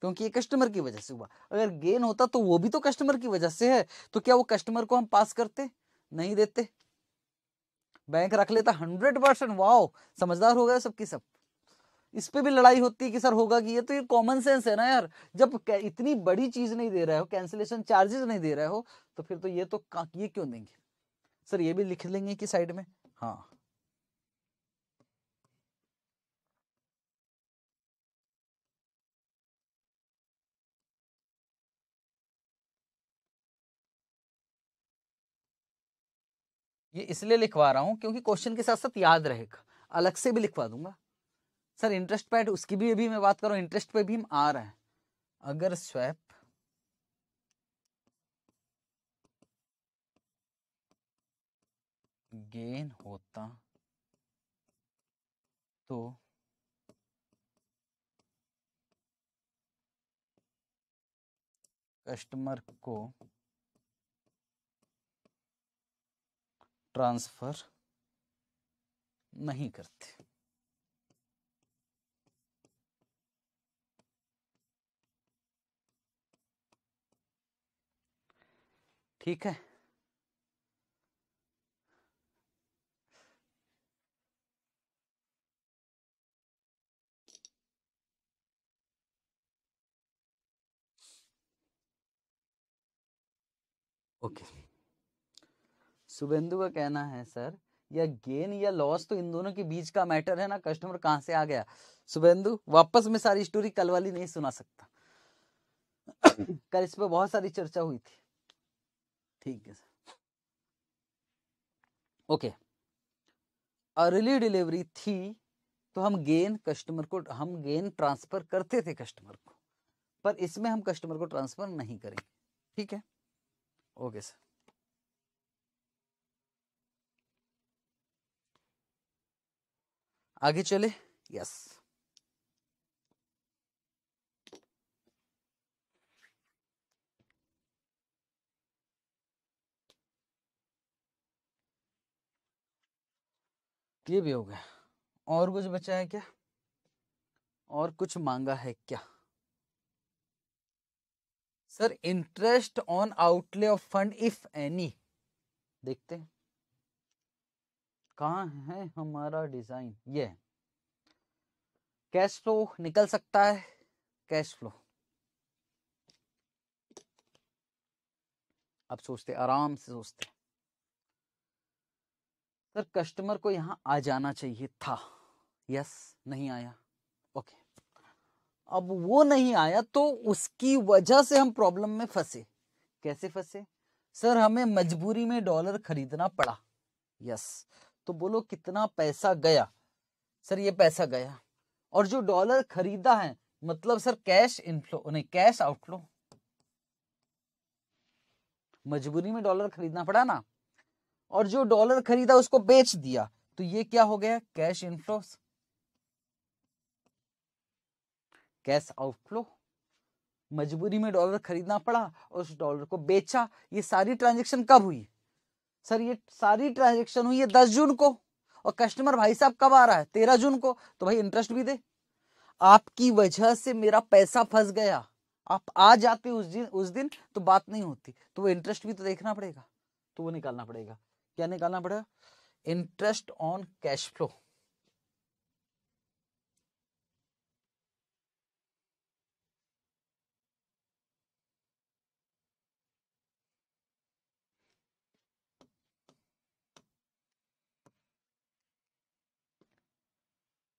क्योंकि ये कस्टमर की वजह से हुआ अगर गेन होता तो वो भी तो कस्टमर की वजह से है तो क्या वो कस्टमर को हम पास करते नहीं देते बैंक रख लेता हंड्रेड परसेंट वाओ समझदार हो गया सबकी सब इस पर भी लड़ाई होती है कि सर होगा कि ये तो ये कॉमन सेंस है ना यार जब इतनी बड़ी चीज़ नहीं दे रहे हो कैंसिलेशन चार्जेस नहीं दे रहे हो तो फिर तो ये तो ये क्यों देंगे सर ये भी लिख लेंगे कि साइड में हाँ ये इसलिए लिखवा रहा हूं क्योंकि क्वेश्चन के साथ साथ याद रहेगा अलग से भी लिखवा दूंगा सर इंटरेस्ट पैड तो उसकी भी अभी मैं बात कर रहा इंटरेस्ट पे भी हम आ रहे हैं अगर स्वैप गेन होता तो कस्टमर को ट्रांसफर नहीं करते ठीक है ओके शुभेंदु का कहना है सर या गेन या लॉस तो इन दोनों के बीच का मैटर है ना कस्टमर कहां से आ गया शुभेंदु वापस में सारी स्टोरी कल वाली नहीं सुना सकता कल इस पर बहुत सारी चर्चा हुई थी ठीक है ओके अर्ली डिलीवरी थी तो हम गेन कस्टमर को हम गेन ट्रांसफर करते थे कस्टमर को पर इसमें हम कस्टमर को ट्रांसफर नहीं करेंगे ठीक है ओके सर आगे चले यस yes. ये भी हो गया और कुछ बचा है क्या और कुछ मांगा है क्या sir interest on outlay of fund if any देखते हैं कहा है हमारा डिजाइन ये कैश फ्लो निकल सकता है कैश फ्लो आप सोचते आराम से सोचते सर कस्टमर को यहाँ आ जाना चाहिए था यस नहीं आया ओके अब वो नहीं आया तो उसकी वजह से हम प्रॉब्लम में फंसे कैसे फंसे सर हमें मजबूरी में डॉलर खरीदना पड़ा यस तो बोलो कितना पैसा गया सर ये पैसा गया और जो डॉलर खरीदा है मतलब सर कैश इनफ्लो नहीं कैश आउटफ्लो मजबूरी में डॉलर खरीदना पड़ा ना और जो डॉलर खरीदा उसको बेच दिया तो ये क्या हो गया कैश इनफ्लो कैश आउटफ्लो मजबूरी में डॉलर खरीदना पड़ा और उस डॉलर को बेचा ये सारी ट्रांजेक्शन कब हुई सर ये सारी ट्रांजेक्शन हुई है दस जून को और कस्टमर भाई साहब कब आ रहा है तेरह जून को तो भाई इंटरेस्ट भी दे आपकी वजह से मेरा पैसा फंस गया आप आ जाते उस दिन उस दिन तो बात नहीं होती तो वो इंटरेस्ट भी तो देखना पड़ेगा तो वो निकालना पड़ेगा क्या निकालना पड़ेगा interest on cash flow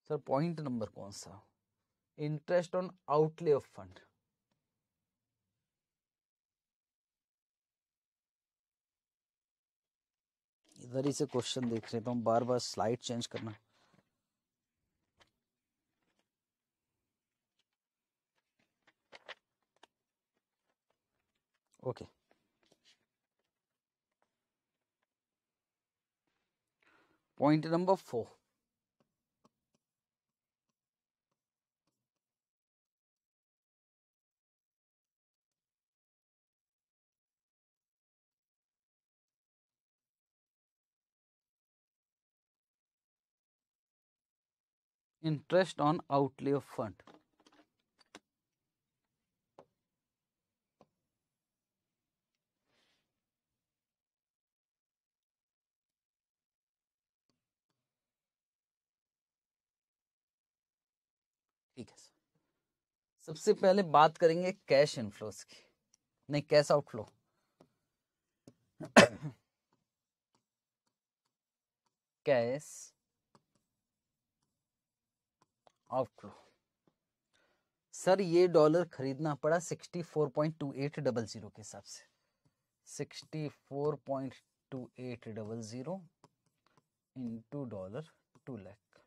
sir point number कौन सा interest on outlay of fund जरी से क्वेश्चन देख रहे तो हम बार बार स्लाइड चेंज करना okay point number four interest on outlay of fund ठीक है सबसे पहले बात करेंगे कैश इनफ्लोस की नहीं cash outflow cash outflow sir ये डॉलर खरीदना पड़ा sixty four point two eight double zero के हिसाब से sixty four point two eight double zero into dollar two lakh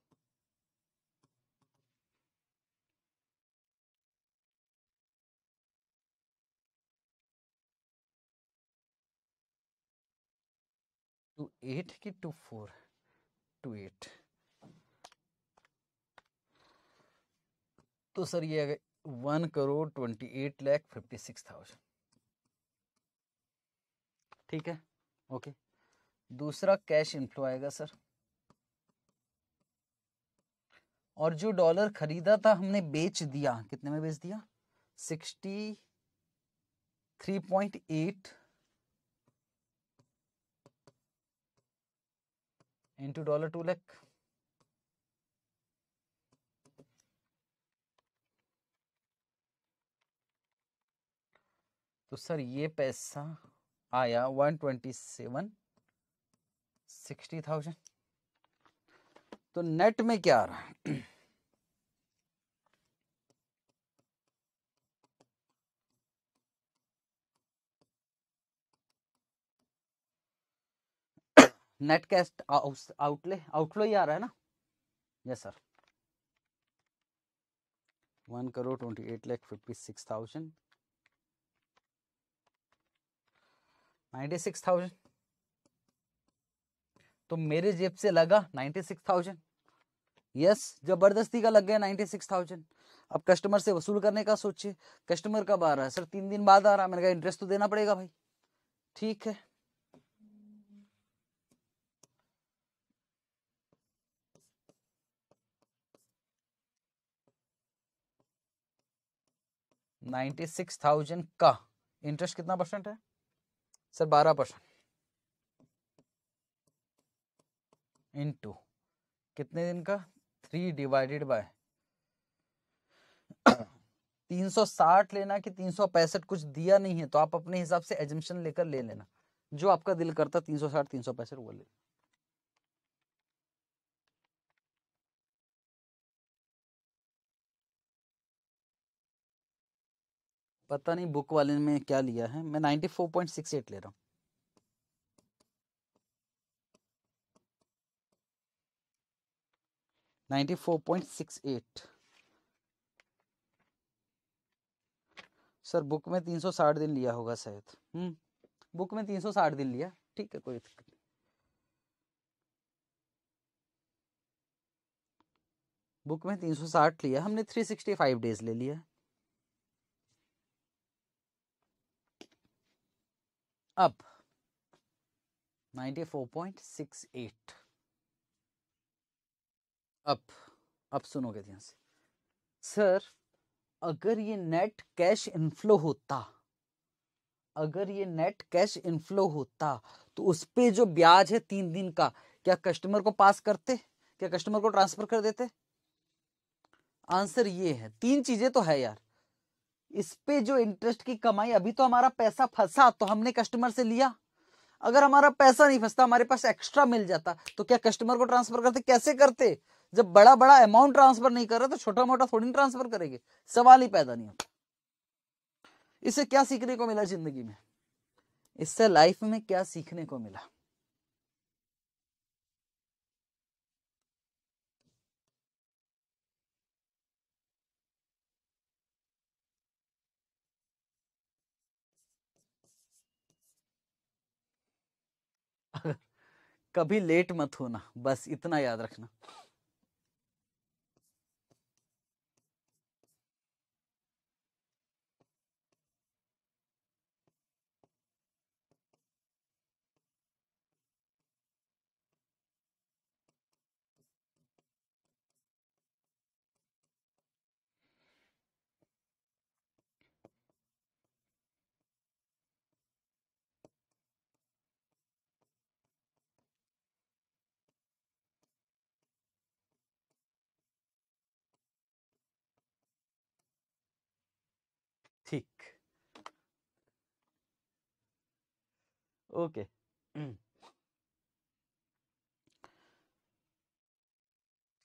two eight की टू फोर टू एट तो सर ये one crore twenty eight lakh fifty six thousand ठीक है ओके दूसरा कैश इनफ्लो आएगा सर और जो डॉलर खरीदा था हमने बेच दिया कितने में बेच दिया sixty three point eight into dollar two lakh तो सर ये पैसा आया one twenty seven sixty thousand तो नेट में क्या आ रहा है नेट कैश आउटले आउटफ्लो ही आ रहा है ना yes sir one crore twenty eight lakh fifty six thousand ninety six thousand तो मेरे जेब से लगा नाइन्टी सिक्स थाउजेंड यस जबरदस्ती का लग गया नाइन्टी सिक्स थाउजेंड अब कस्टमर से वसूल करने का सोचिए कस्टमर कब आ रहा है सर तीन दिन बाद आ रहा है मैंने कहा इंटरेस्ट तो देना पड़ेगा भाई ठीक है नाइन्टी सिक्स थाउजेंड का इंटरेस्ट कितना परसेंट है सर बारह परसेंट इन टू कितने दिन का थ्री डिवाइडेड बाय तीन सौ साठ लेना कि तीन सौ पैंसठ कुछ दिया नहीं है तो आप अपने हिसाब से एजम्पन लेकर ले लेना जो आपका दिल करता तीन सौ साठ तीन सौ पैंसठ वो ले पता नहीं बुक वाले में क्या लिया है मैं ninety four point six eight ले रहा हूँ ninety four point six eight sir book में तीन सौ साठ दिन लिया होगा शायद हम्म बुक में तीन सौ साठ दिन लिया ठीक है कोई दिक्कत नहीं बुक में तीन सौ साठ लिया हमने थ्री सिक्सटी फाइव डेज ले लिया अब 94.68 अब अब सुनोगे ध्यान से सर अगर ये नेट कैश इनफ्लो होता अगर ये नेट कैश इनफ्लो होता तो उस पे जो ब्याज है तीन दिन का क्या कस्टमर को पास करते क्या कस्टमर को ट्रांसफर कर देते आंसर ये है तीन चीजें तो है यार इस पे जो इंटरेस्ट की कमाई अभी तो हमारा पैसा फंसा तो हमने कस्टमर से लिया अगर हमारा पैसा नहीं फंसता हमारे पास एक्स्ट्रा मिल जाता तो क्या कस्टमर को ट्रांसफर करते कैसे करते जब बड़ा बड़ा अमाउंट ट्रांसफर नहीं कर रहे तो छोटा मोटा थोड़ी ट्रांसफर करेंगे सवाल ही पैदा नहीं होता इससे क्या सीखने को मिला जिंदगी में इससे लाइफ में क्या सीखने को मिला कभी लेट मत होना बस इतना याद रखना ओके हम्म।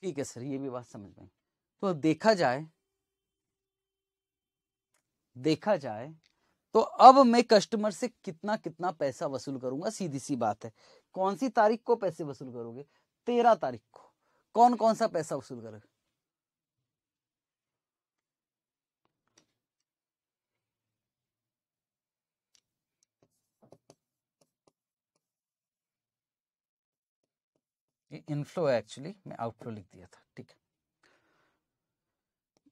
ठीक है सर ये भी बात समझ में तो देखा जाए देखा जाए तो अब मैं कस्टमर से कितना कितना पैसा वसूल करूंगा सीधी सी बात है कौन सी तारीख को पैसे वसूल करोगे तेरह तारीख को कौन कौन सा पैसा वसूल करोगे ये इनफ्लो है एक्चुअली मैं आउटफ्लो लिख दिया था ठीक है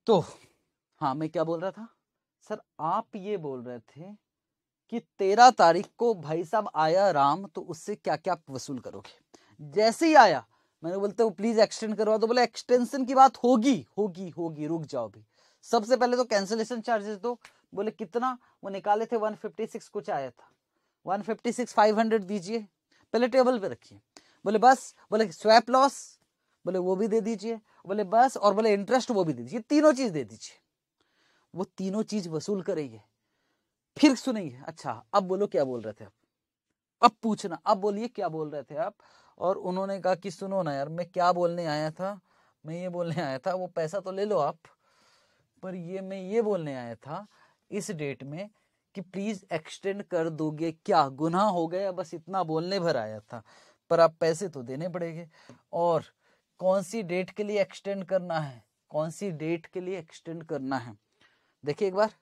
तो हाँ मैं क्या बोल रहा था सर आप ये बोल रहे थे कि तेरह तारीख को भाई साहब आया राम तो उससे क्या क्या वसूल करोगे जैसे ही आया मैंने बोलते हो प्लीज एक्सटेंड करवा तो बोले एक्सटेंशन की बात होगी होगी होगी रुक जाओ भी सबसे पहले तो कैंसिलेशन चार्जेस दो बोले कितना वो निकाले थे 156 कुछ आया था 156 500 दीजिए पहले टेबल पे रखिए बोले बस बोले स्वैप लॉस बोले वो भी दे दीजिए बोले बस और बोले इंटरेस्ट वो भी दे दीजिए तीनों चीज दे दीजिए वो तीनों चीज वसूल करेंगे फिर सुनेंगे अच्छा अब बोलो क्या बोल रहे थे आप अब पूछना अब बोलिए क्या बोल रहे थे आप और उन्होंने कहा कि सुनो ना यार मैं क्या बोलने आया था मैं ये बोलने आया था वो पैसा तो ले लो आप पर ये मैं ये बोलने आया था इस डेट में कि प्लीज एक्सटेंड कर दोगे क्या गुनाह हो गया बस इतना बोलने भर आया था पर आप पैसे तो देने पड़ेंगे और कौन सी डेट के लिए एक्सटेंड करना है कौन सी डेट के लिए एक्सटेंड करना है देखिए एक बार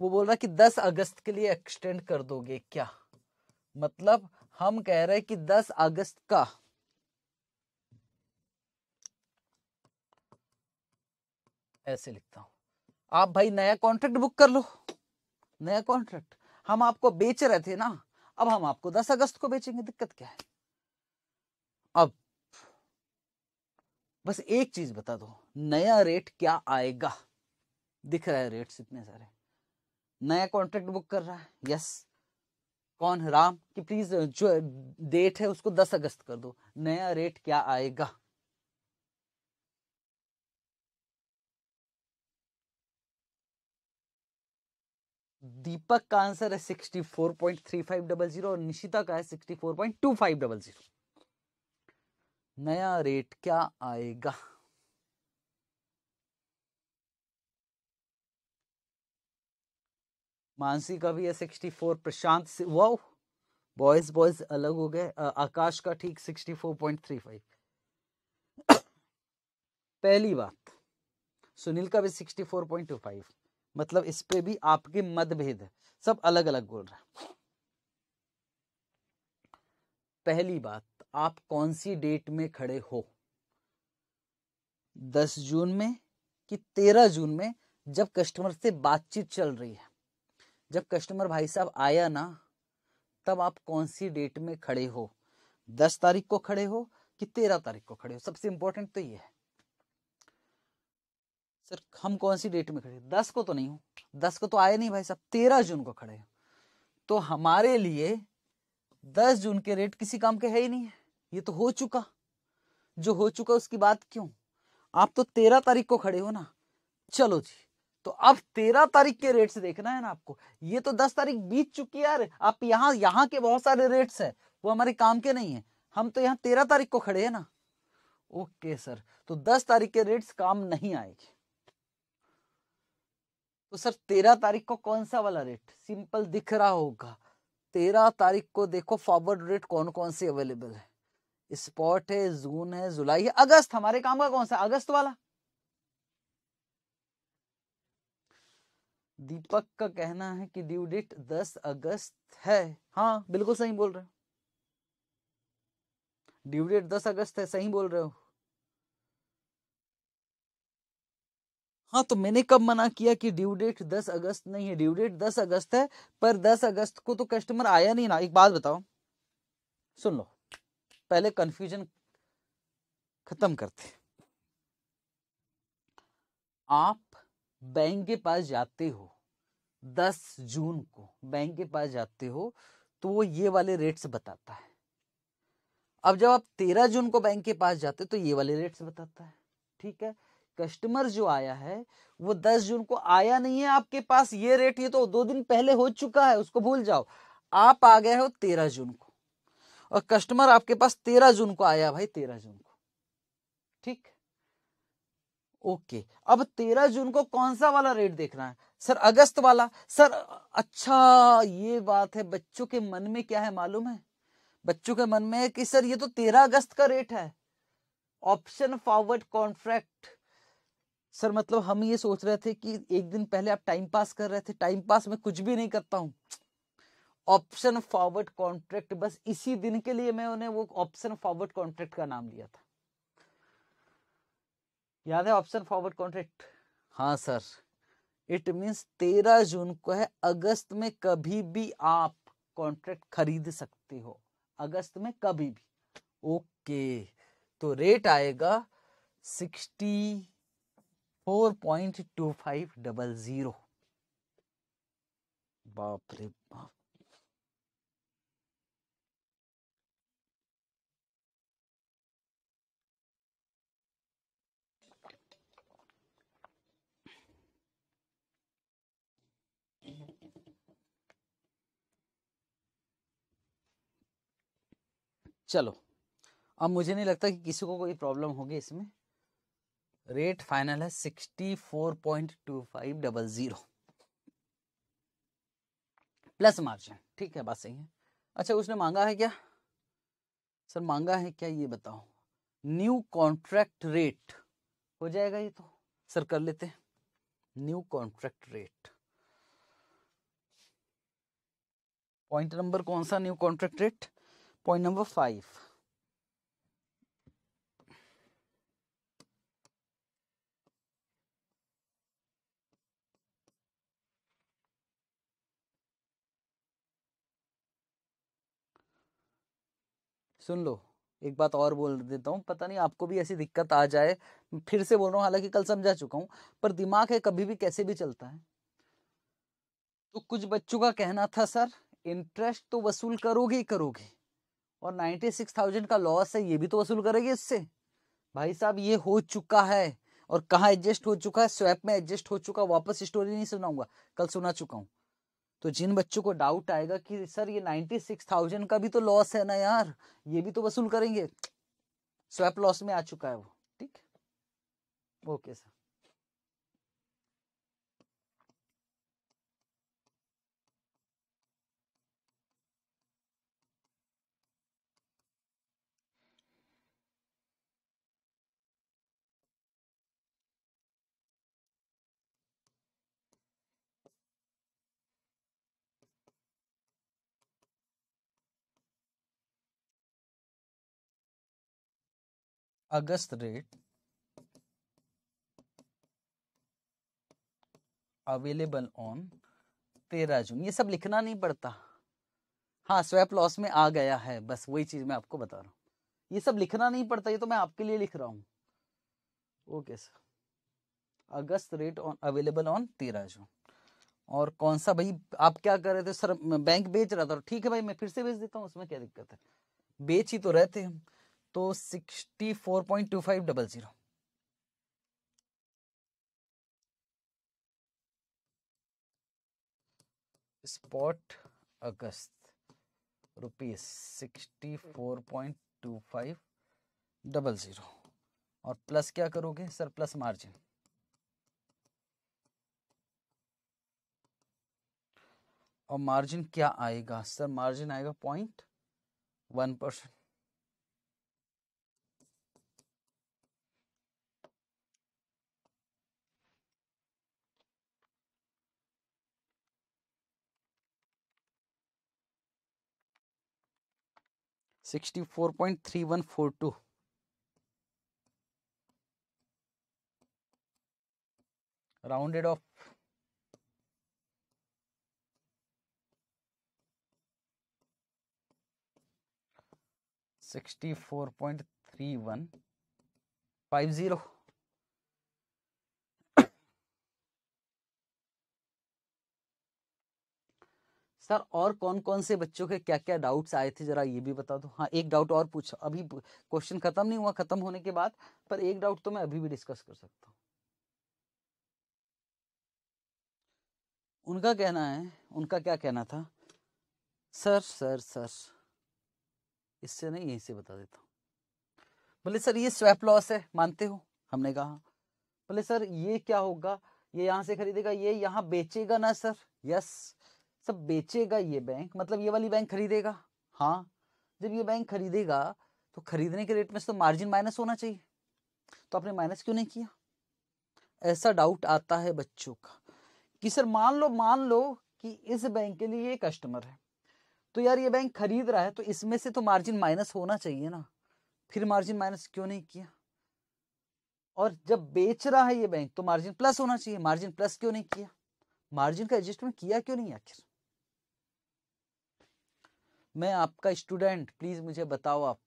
वो बोल रहा कि 10 अगस्त के लिए एक्सटेंड कर दोगे क्या मतलब हम कह रहे हैं कि 10 अगस्त का ऐसे लिखता हूं आप भाई नया कॉन्ट्रैक्ट बुक कर लो नया कॉन्ट्रैक्ट हम आपको बेच रहे थे ना अब हम आपको 10 अगस्त को बेचेंगे दिक्कत क्या है अब बस एक चीज बता दो नया रेट क्या आएगा दिख रहा है रेट्स इतने सारे नया कॉन्ट्रैक्ट बुक कर रहा है यस कौन राम कि प्लीज जो डेट है उसको दस अगस्त कर दो नया रेट क्या आएगा दीपक का आंसर है sixty four point three five double zero और निशिता का है sixty four point two five double zero नया रेट क्या आएगा मानसी का भी है सिक्सटी फोर प्रशांत से बॉयज बॉयज अलग हो गए आकाश का ठीक sixty four point three five पहली बात सुनील का भी sixty four point two five मतलब इस पे भी आपके मतभेद सब अलग अलग बोल रहे हैं पहली बात आप कौन सी डेट में खड़े हो दस जून में कि तेरह जून में जब कस्टमर से बातचीत चल रही है जब कस्टमर भाई साहब आया ना तब आप कौन सी डेट में खड़े हो दस तारीख को खड़े हो कि तेरह तारीख को खड़े हो सबसे इंपॉर्टेंट तो ये है सर हम कौन सी डेट में खड़े दस को तो नहीं हो दस को तो आए नहीं भाई साहब तेरह जून को खड़े हो तो हमारे लिए दस जून के रेट किसी काम के है ही नहीं है ये तो हो चुका जो हो चुका उसकी बात क्यों आप तो तेरह तारीख को खड़े हो ना चलो जी तो अब तेरह तारीख के से देखना है ना आपको ये तो दस तारीख बीत चुकी है यार आप यहाँ यहाँ के बहुत सारे रेट्स है वो हमारे काम के नहीं है हम तो यहाँ तेरह तारीख को खड़े हैं ना ओके सर तो दस तारीख के रेट्स काम नहीं आएगी तो सर तेरह तारीख को कौन सा वाला रेट सिंपल दिख रहा होगा तेरह तारीख को देखो फॉरवर्ड रेट कौन कौन से अवेलेबल है स्पॉट है जून है जुलाई है अगस्त हमारे काम का कौन सा अगस्त वाला दीपक का कहना है कि ड्यू डेट दस अगस्त है हाँ बिल्कुल सही बोल रहे हो ड्यू डेट दस अगस्त है सही बोल रहे हो हाँ तो मैंने कब मना किया कि ड्यू डेट दस अगस्त नहीं है ड्यू डेट दस अगस्त है पर दस अगस्त को तो कस्टमर आया नहीं ना एक बात बताओ सुन लो पहले कंफ्यूजन खत्म करते आप बैंक के पास जाते हो दस जून को बैंक के पास जाते हो तो वो ये वाले रेट्स बताता है अब जब आप तेरह जून को बैंक के पास जाते हो तो ये वाले रेट्स बताता है ठीक है कस्टमर जो आया है वो दस जून को आया नहीं है आपके पास ये रेट ये तो दो दिन पहले हो चुका है उसको भूल जाओ आप आ गए हो तेरह जून को और कस्टमर आपके पास तेरह जून को आया भाई तेरह जून को ठीक ओके अब तेरह जून को कौन सा वाला रेट देखना है सर अगस्त वाला सर अच्छा ये बात है बच्चों के मन में क्या है मालूम है बच्चों के मन में है कि सर ये तो तेरह अगस्त का रेट है ऑप्शन फॉरवर्ड कॉन्ट्रैक्ट सर मतलब हम ये सोच रहे थे कि एक दिन पहले आप टाइम पास कर रहे थे टाइम पास में कुछ भी नहीं करता हूँ ऑप्शन फॉरवर्ड कॉन्ट्रैक्ट बस इसी दिन के लिए मैं उन्हें वो ऑप्शन फॉरवर्ड कॉन्ट्रैक्ट का नाम लिया था याद है ऑप्शन फॉरवर्ड कॉन्ट्रैक्ट हाँ सर इट मीन्स तेरह जून को है अगस्त में कभी भी आप कॉन्ट्रैक्ट खरीद सकते हो अगस्त में कभी भी ओके तो रेट आएगा sixty four point two five double zero बाप रे बाप चलो अब मुझे नहीं लगता कि किसी को कोई प्रॉब्लम होगी इसमें रेट फाइनल है sixty four point two five double zero plus margin ठीक है बात सही है अच्छा उसने मांगा है क्या सर मांगा है क्या ये बताओ न्यू कॉन्ट्रैक्ट रेट हो जाएगा ये तो सर कर लेते हैं new contract rate point number कौन सा new contract rate point number five सुन लो एक बात और बोल देता हूँ पता नहीं आपको भी ऐसी दिक्कत आ जाए फिर से बोल रहा हूँ हालांकि कल समझा चुका हूँ पर दिमाग है कभी भी कैसे भी चलता है तो कुछ बच्चों का कहना था सर इंटरेस्ट तो वसूल करोगे ही करोगे और नाइन्टी सिक्स थाउजेंड का लॉस है ये भी तो वसूल करेगी इससे भाई साहब ये हो चुका है और कहाँ एडजस्ट हो चुका है स्वैप में एडजस्ट हो चुका वापस स्टोरी नहीं सुनाऊंगा कल सुना चुका हूँ तो जिन बच्चों को डाउट आएगा कि सर ये नाइन्टी सिक्स थाउजेंड का भी तो लॉस है ना यार ये भी तो वसूल करेंगे स्वैप लॉस में आ चुका है वो ठीक okay sir August rate available on तेरह जून ये सब लिखना नहीं पड़ता हाँ स्वैप लॉस में आ गया है बस वही चीज मैं आपको बता रहा हूँ ये सब लिखना नहीं पड़ता ये तो मैं आपके लिए लिख रहा हूँ okay sir August rate on available on तेरह जून और कौन सा भाई आप क्या कर रहे थे सर बैंक बेच रहा था ठीक है भाई मैं फिर से बेच देता हूँ उसमें क्या दिक्कत है बेच ही तो रहते हैं तो sixty four point two five double zero spot August rupees sixty four point two five double zero और प्लस क्या करोगे सर प्लस मार्जिन और मार्जिन क्या आएगा सर मार्जिन आएगा point one percent 64.3142 rounded off Sixty-four point three one five zero. Sir और कौन कौन से बच्चों के क्या क्या डाउट्स आए थे जरा ये भी बता दो हाँ एक डाउट और पूछ अभी क्वेश्चन खत्म नहीं हुआ खत्म होने के बाद पर एक डाउट तो मैं अभी भी डिस्कस कर सकता हूँ उनका कहना है उनका क्या कहना था सर सर सर इससे नहीं यहीं से बता देता हूँ बोले सर ये स्वैप लॉस है मानते हो हमने कहा बोले सर ये क्या होगा ये यहां से खरीदेगा ये यहाँ बेचेगा ना सर यस सब बेचेगा ये बैंक मतलब ये वाली बैंक खरीदेगा हाँ जब ये बैंक खरीदेगा तो खरीदने के रेट में से तो मार्जिन माइनस होना चाहिए तो आपने माइनस क्यों नहीं किया ऐसा डाउट आता है बच्चों का कि सर मान लो मान लो कि इस बैंक के लिए ये कस्टमर है तो यार ये बैंक खरीद रहा है तो इसमें से तो मार्जिन माइनस होना चाहिए ना फिर मार्जिन माइनस क्यों नहीं किया और जब बेच रहा है ये बैंक तो मार्जिन प्लस होना चाहिए मार्जिन प्लस क्यों नहीं किया मार्जिन का एडजस्टमेंट किया क्यों नहीं आखिर मैं आपका स्टूडेंट प्लीज मुझे बताओ आप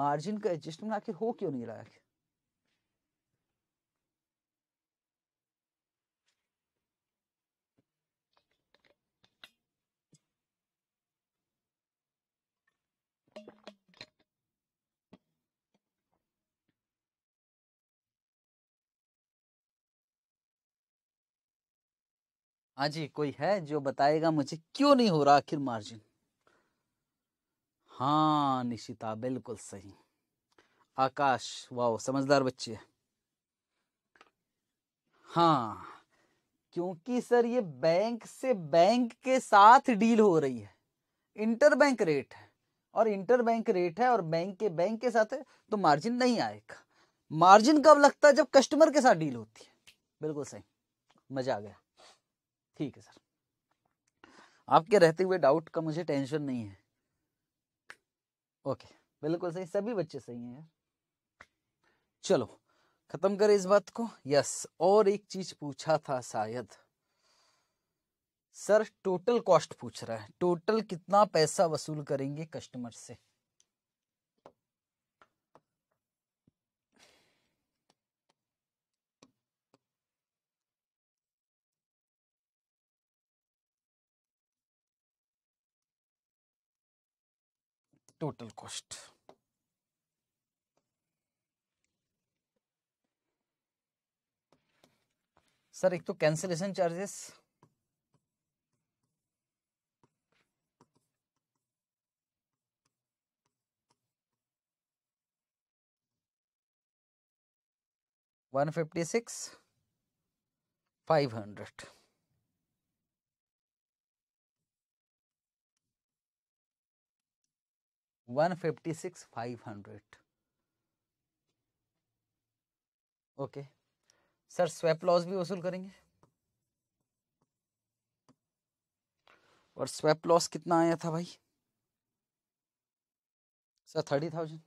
मार्जिन का एडजस्टमेंट आखिर हो क्यों नहीं रहा है हाँ जी कोई है जो बताएगा मुझे क्यों नहीं हो रहा आखिर मार्जिन हाँ निशिता बिल्कुल सही आकाश वाह समझदार बच्चे हाँ क्योंकि सर ये बैंक से बैंक के साथ डील हो रही है इंटर बैंक रेट है और इंटर बैंक रेट है और बैंक के बैंक के साथ है तो मार्जिन नहीं आएगा मार्जिन कब लगता है जब कस्टमर के साथ डील होती है बिल्कुल सही मजा आ गया ठीक है सर आपके रहते हुए डाउट का मुझे टेंशन नहीं है ओके बिल्कुल सही सभी बच्चे सही हैं यार चलो खत्म करें इस बात को यस और एक चीज पूछा था शायद सर टोटल कॉस्ट पूछ रहा है टोटल कितना पैसा वसूल करेंगे कस्टमर से टोटल कॉस्ट सर एक तो cancellation charges one fifty six five hundred one fifty six five hundred okay sir swap loss भी वसूल करेंगे और स्वेप लॉस कितना आया था भाई सर थर्टी थाउजेंड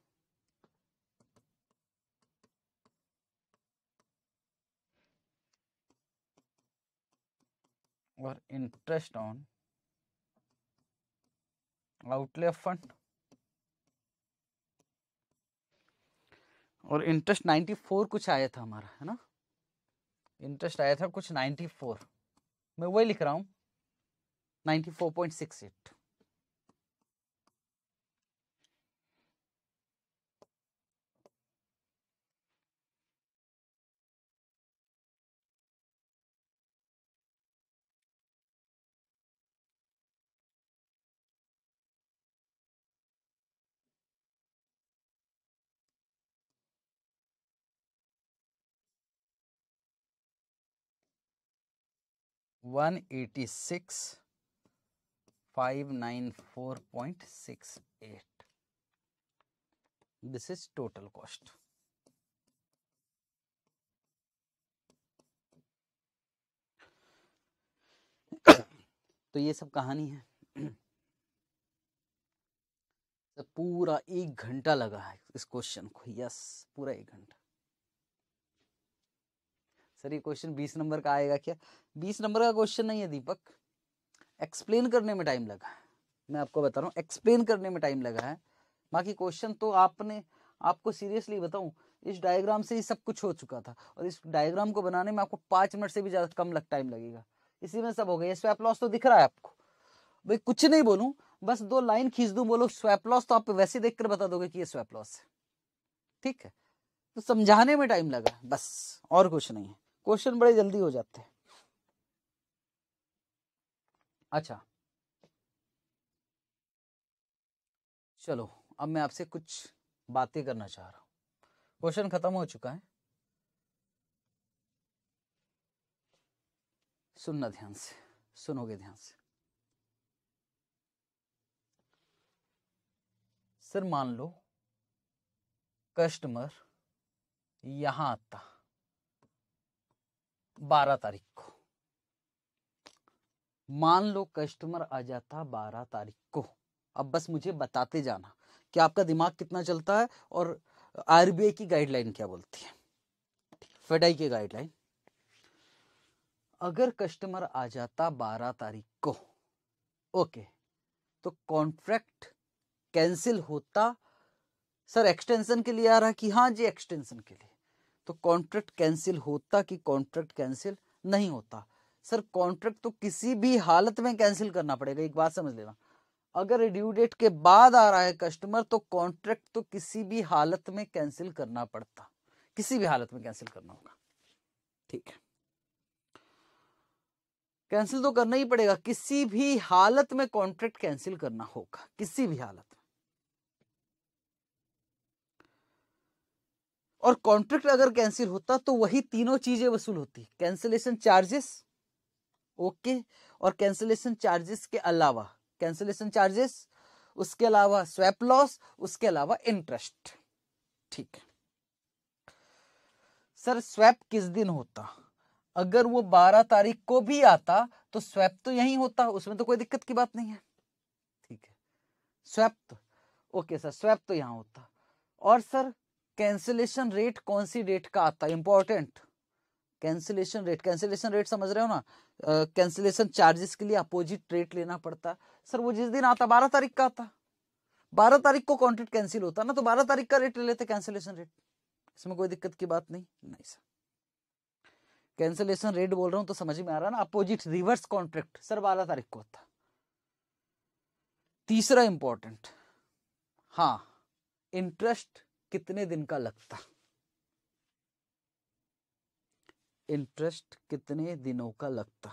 और इंटरेस्ट ऑन आउटले फंड और इंटरेस्ट नाइन्टी फोर कुछ आया था हमारा है ना इंटरेस्ट आया था कुछ नाइन्टी फोर मैं वही लिख रहा हूँ ninety four point six eight one eighty six five nine four point six eight this is total cost तो ये सब कहानी है पूरा एक घंटा लगा है इस क्वेश्चन को यस पूरा एक घंटा सर ये क्वेश्चन बीस नंबर का आएगा क्या बीस नंबर का क्वेश्चन नहीं है दीपक एक्सप्लेन करने में टाइम लगा मैं आपको बता रहा हूँ एक्सप्लेन करने में टाइम लगा है बाकी क्वेश्चन तो आपने आपको सीरियसली बताऊं इस डायग्राम से ही सब कुछ हो चुका था और इस डायग्राम को बनाने में आपको पांच मिनट से भी ज़्यादा कम लग टाइम लगेगा इसी में सब हो गया स्वैप लॉस तो दिख रहा है आपको भाई कुछ नहीं बोलूं बस दो लाइन खींच दूं बोलो स्वैप लॉस तो आप वैसे देख कर बता दोगे कि ये स्वैप लॉस है ठीक है तो समझाने में टाइम लगा बस और कुछ नहीं है क्वेश्चन बड़े जल्दी हो जाते हैं अच्छा चलो अब मैं आपसे कुछ बातें करना चाह रहा हूं क्वेश्चन खत्म हो चुका है सुनना ध्यान से सुनोगे ध्यान से सर मान लो कस्टमर यहां आता बारह तारीख को मान लो कस्टमर आ जाता बारह तारीख को अब बस मुझे बताते जाना कि आपका दिमाग कितना चलता है और आरबीआई की गाइडलाइन क्या बोलती है फेडाई की गाइडलाइन अगर कस्टमर आ जाता बारह तारीख को ओके तो कॉन्ट्रैक्ट कैंसिल होता सर एक्सटेंशन के लिए आ रहा कि हाँ जी एक्सटेंशन के लिए तो कॉन्ट्रैक्ट कैंसिल होता कि कॉन्ट्रैक्ट कैंसिल नहीं होता सर कॉन्ट्रैक्ट तो किसी भी हालत में कैंसिल करना पड़ेगा एक बात समझ लेना अगर ड्यू डेट के बाद आ रहा है कस्टमर तो कॉन्ट्रैक्ट तो किसी भी हालत में कैंसिल करना पड़ता किसी भी हालत में कैंसिल करना होगा ठीक है कैंसिल तो करना ही पड़ेगा किसी भी हालत में कॉन्ट्रैक्ट कैंसिल करना होगा किसी भी हालत और कॉन्ट्रैक्ट अगर कैंसिल होता तो वही तीनों चीज़ें वसूल होती कैंसिलेशन चार्जेस ओके और कैंसिलेशन चार्जेस के अलावा कैंसिलेशन चार्जेस उसके अलावा स्वैप लॉस उसके अलावा इंटरेस्ट ठीक है सर स्वैप किस दिन होता अगर वो बारह तारीख को भी आता तो स्वैप तो यही होता उसमें तो कोई दिक्कत की बात नहीं है ठीक है स्वैप तो ओके सर स्वैप तो यहाँ होता और सर कैंसिलेशन रेट कौन सी डेट का आता है important cancellation rate cancellation rate समझ रहे हो ना कैंसिलेशन uh, चार्जेस के लिए अपोजिट रेट लेना पड़ता है सर वो जिस दिन आता बारह तारीख का आता बारह तारीख को कॉन्ट्रेक्ट कैंसिल होता ना तो बारह तारीख का रेट ले लेते कैंसिलेशन रेट इसमें कोई दिक्कत की बात नहीं नहीं सर कैंसिलेशन रेट बोल रहा हूँ तो समझ में आ रहा है ना अपोजिट रिवर्स कॉन्ट्रैक्ट सर बारह तारीख को होता तीसरा इंपॉर्टेंट हाँ इंटरेस्ट कितने दिन का लगता इंटरेस्ट कितने दिनों का लगता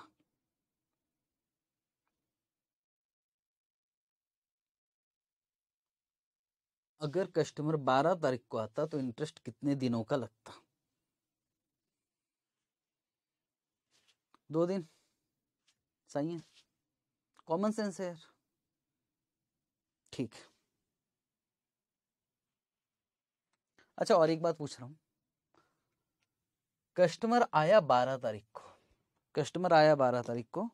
अगर कस्टमर 12 तारीख को आता तो इंटरेस्ट कितने दिनों का लगता दो दिन सही है कॉमन सेंस है यार ठीक है अच्छा और एक बात पूछ रहा हूं कस्टमर आया बारह तारीख को कस्टमर आया बारह तारीख को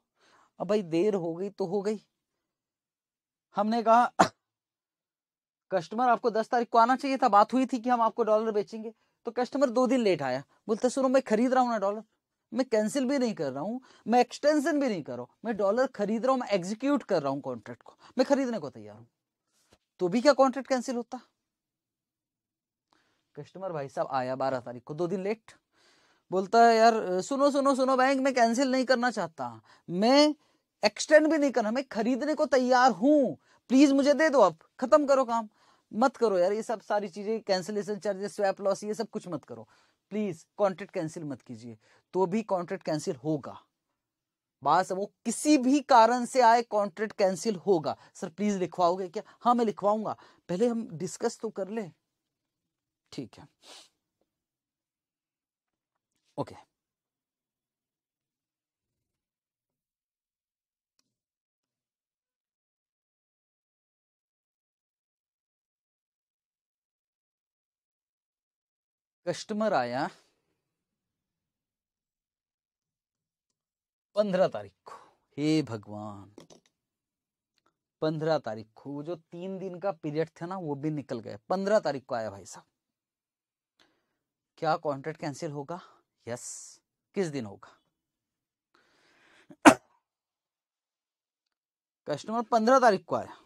अब भाई देर हो गई तो हो गई हमने कहा कस्टमर आपको दस तारीख को आना चाहिए था बात हुई थी कि हम आपको डॉलर बेचेंगे तो कस्टमर दो दिन लेट आया बोलते सुनो मैं खरीद रहा हूँ ना डॉलर मैं कैंसिल भी नहीं कर रहा हूँ मैं एक्सटेंशन भी नहीं कर रहा हूँ मैं डॉलर खरीद रहा हूँ मैं एग्जीक्यूट कर रहा हूँ कॉन्ट्रैक्ट को मैं खरीदने को तैयार हूँ तो भी क्या कॉन्ट्रैक्ट कैंसिल होता कस्टमर भाई साहब आया बारह तारीख को दो दिन लेट बोलता है यार सुनो सुनो सुनो बैंक में कैंसिल नहीं करना चाहता मैं एक्सटेंड भी नहीं करना मैं खरीदने को तैयार हूँ प्लीज मुझे दे दो आप खत्म करो काम मत करो यार ये सब सारी चीजें कैंसिलेशन चार्जेस स्वैप लॉस ये सब कुछ मत करो प्लीज कॉन्ट्रैक्ट कैंसिल मत कीजिए तो भी कॉन्ट्रैक्ट कैंसिल होगा बात वो किसी भी कारण से आए कॉन्ट्रैक्ट कैंसिल होगा सर प्लीज लिखवाओगे क्या हाँ मैं लिखवाऊंगा पहले हम डिस्कस तो कर ले ठीक है ओके कस्टमर आया पंद्रह तारीख को हे भगवान पंद्रह तारीख को वो जो तीन दिन का पीरियड था ना वो भी निकल गया पंद्रह तारीख को आया भाई साहब क्या कॉन्ट्रैक्ट कैंसिल होगा यस किस दिन होगा कस्टमर पंद्रह तारीख को आया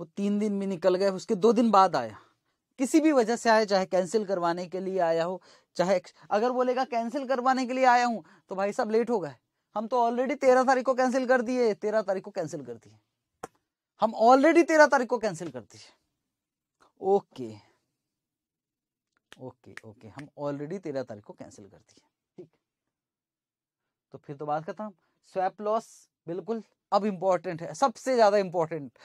वो तीन दिन में निकल गए उसके दो दिन बाद आया किसी भी वजह से आया चाहे कैंसिल करवाने के लिए आया हो चाहे अगर बोलेगा कैंसिल करवाने के लिए आया हूं तो भाई साहब लेट हो गए हम तो ऑलरेडी तेरह तारीख को कैंसिल कर दिए तेरह तारीख को कैंसिल कर दिए हम ऑलरेडी तेरह तारीख को कैंसिल कर दिए ओके ओके ओके हम ऑलरेडी तेरह तारीख को कैंसिल कर दिए ठीक तो फिर तो बात करता हूँ स्वैप लॉस बिल्कुल अब इंपॉर्टेंट है सबसे ज्यादा इंपॉर्टेंट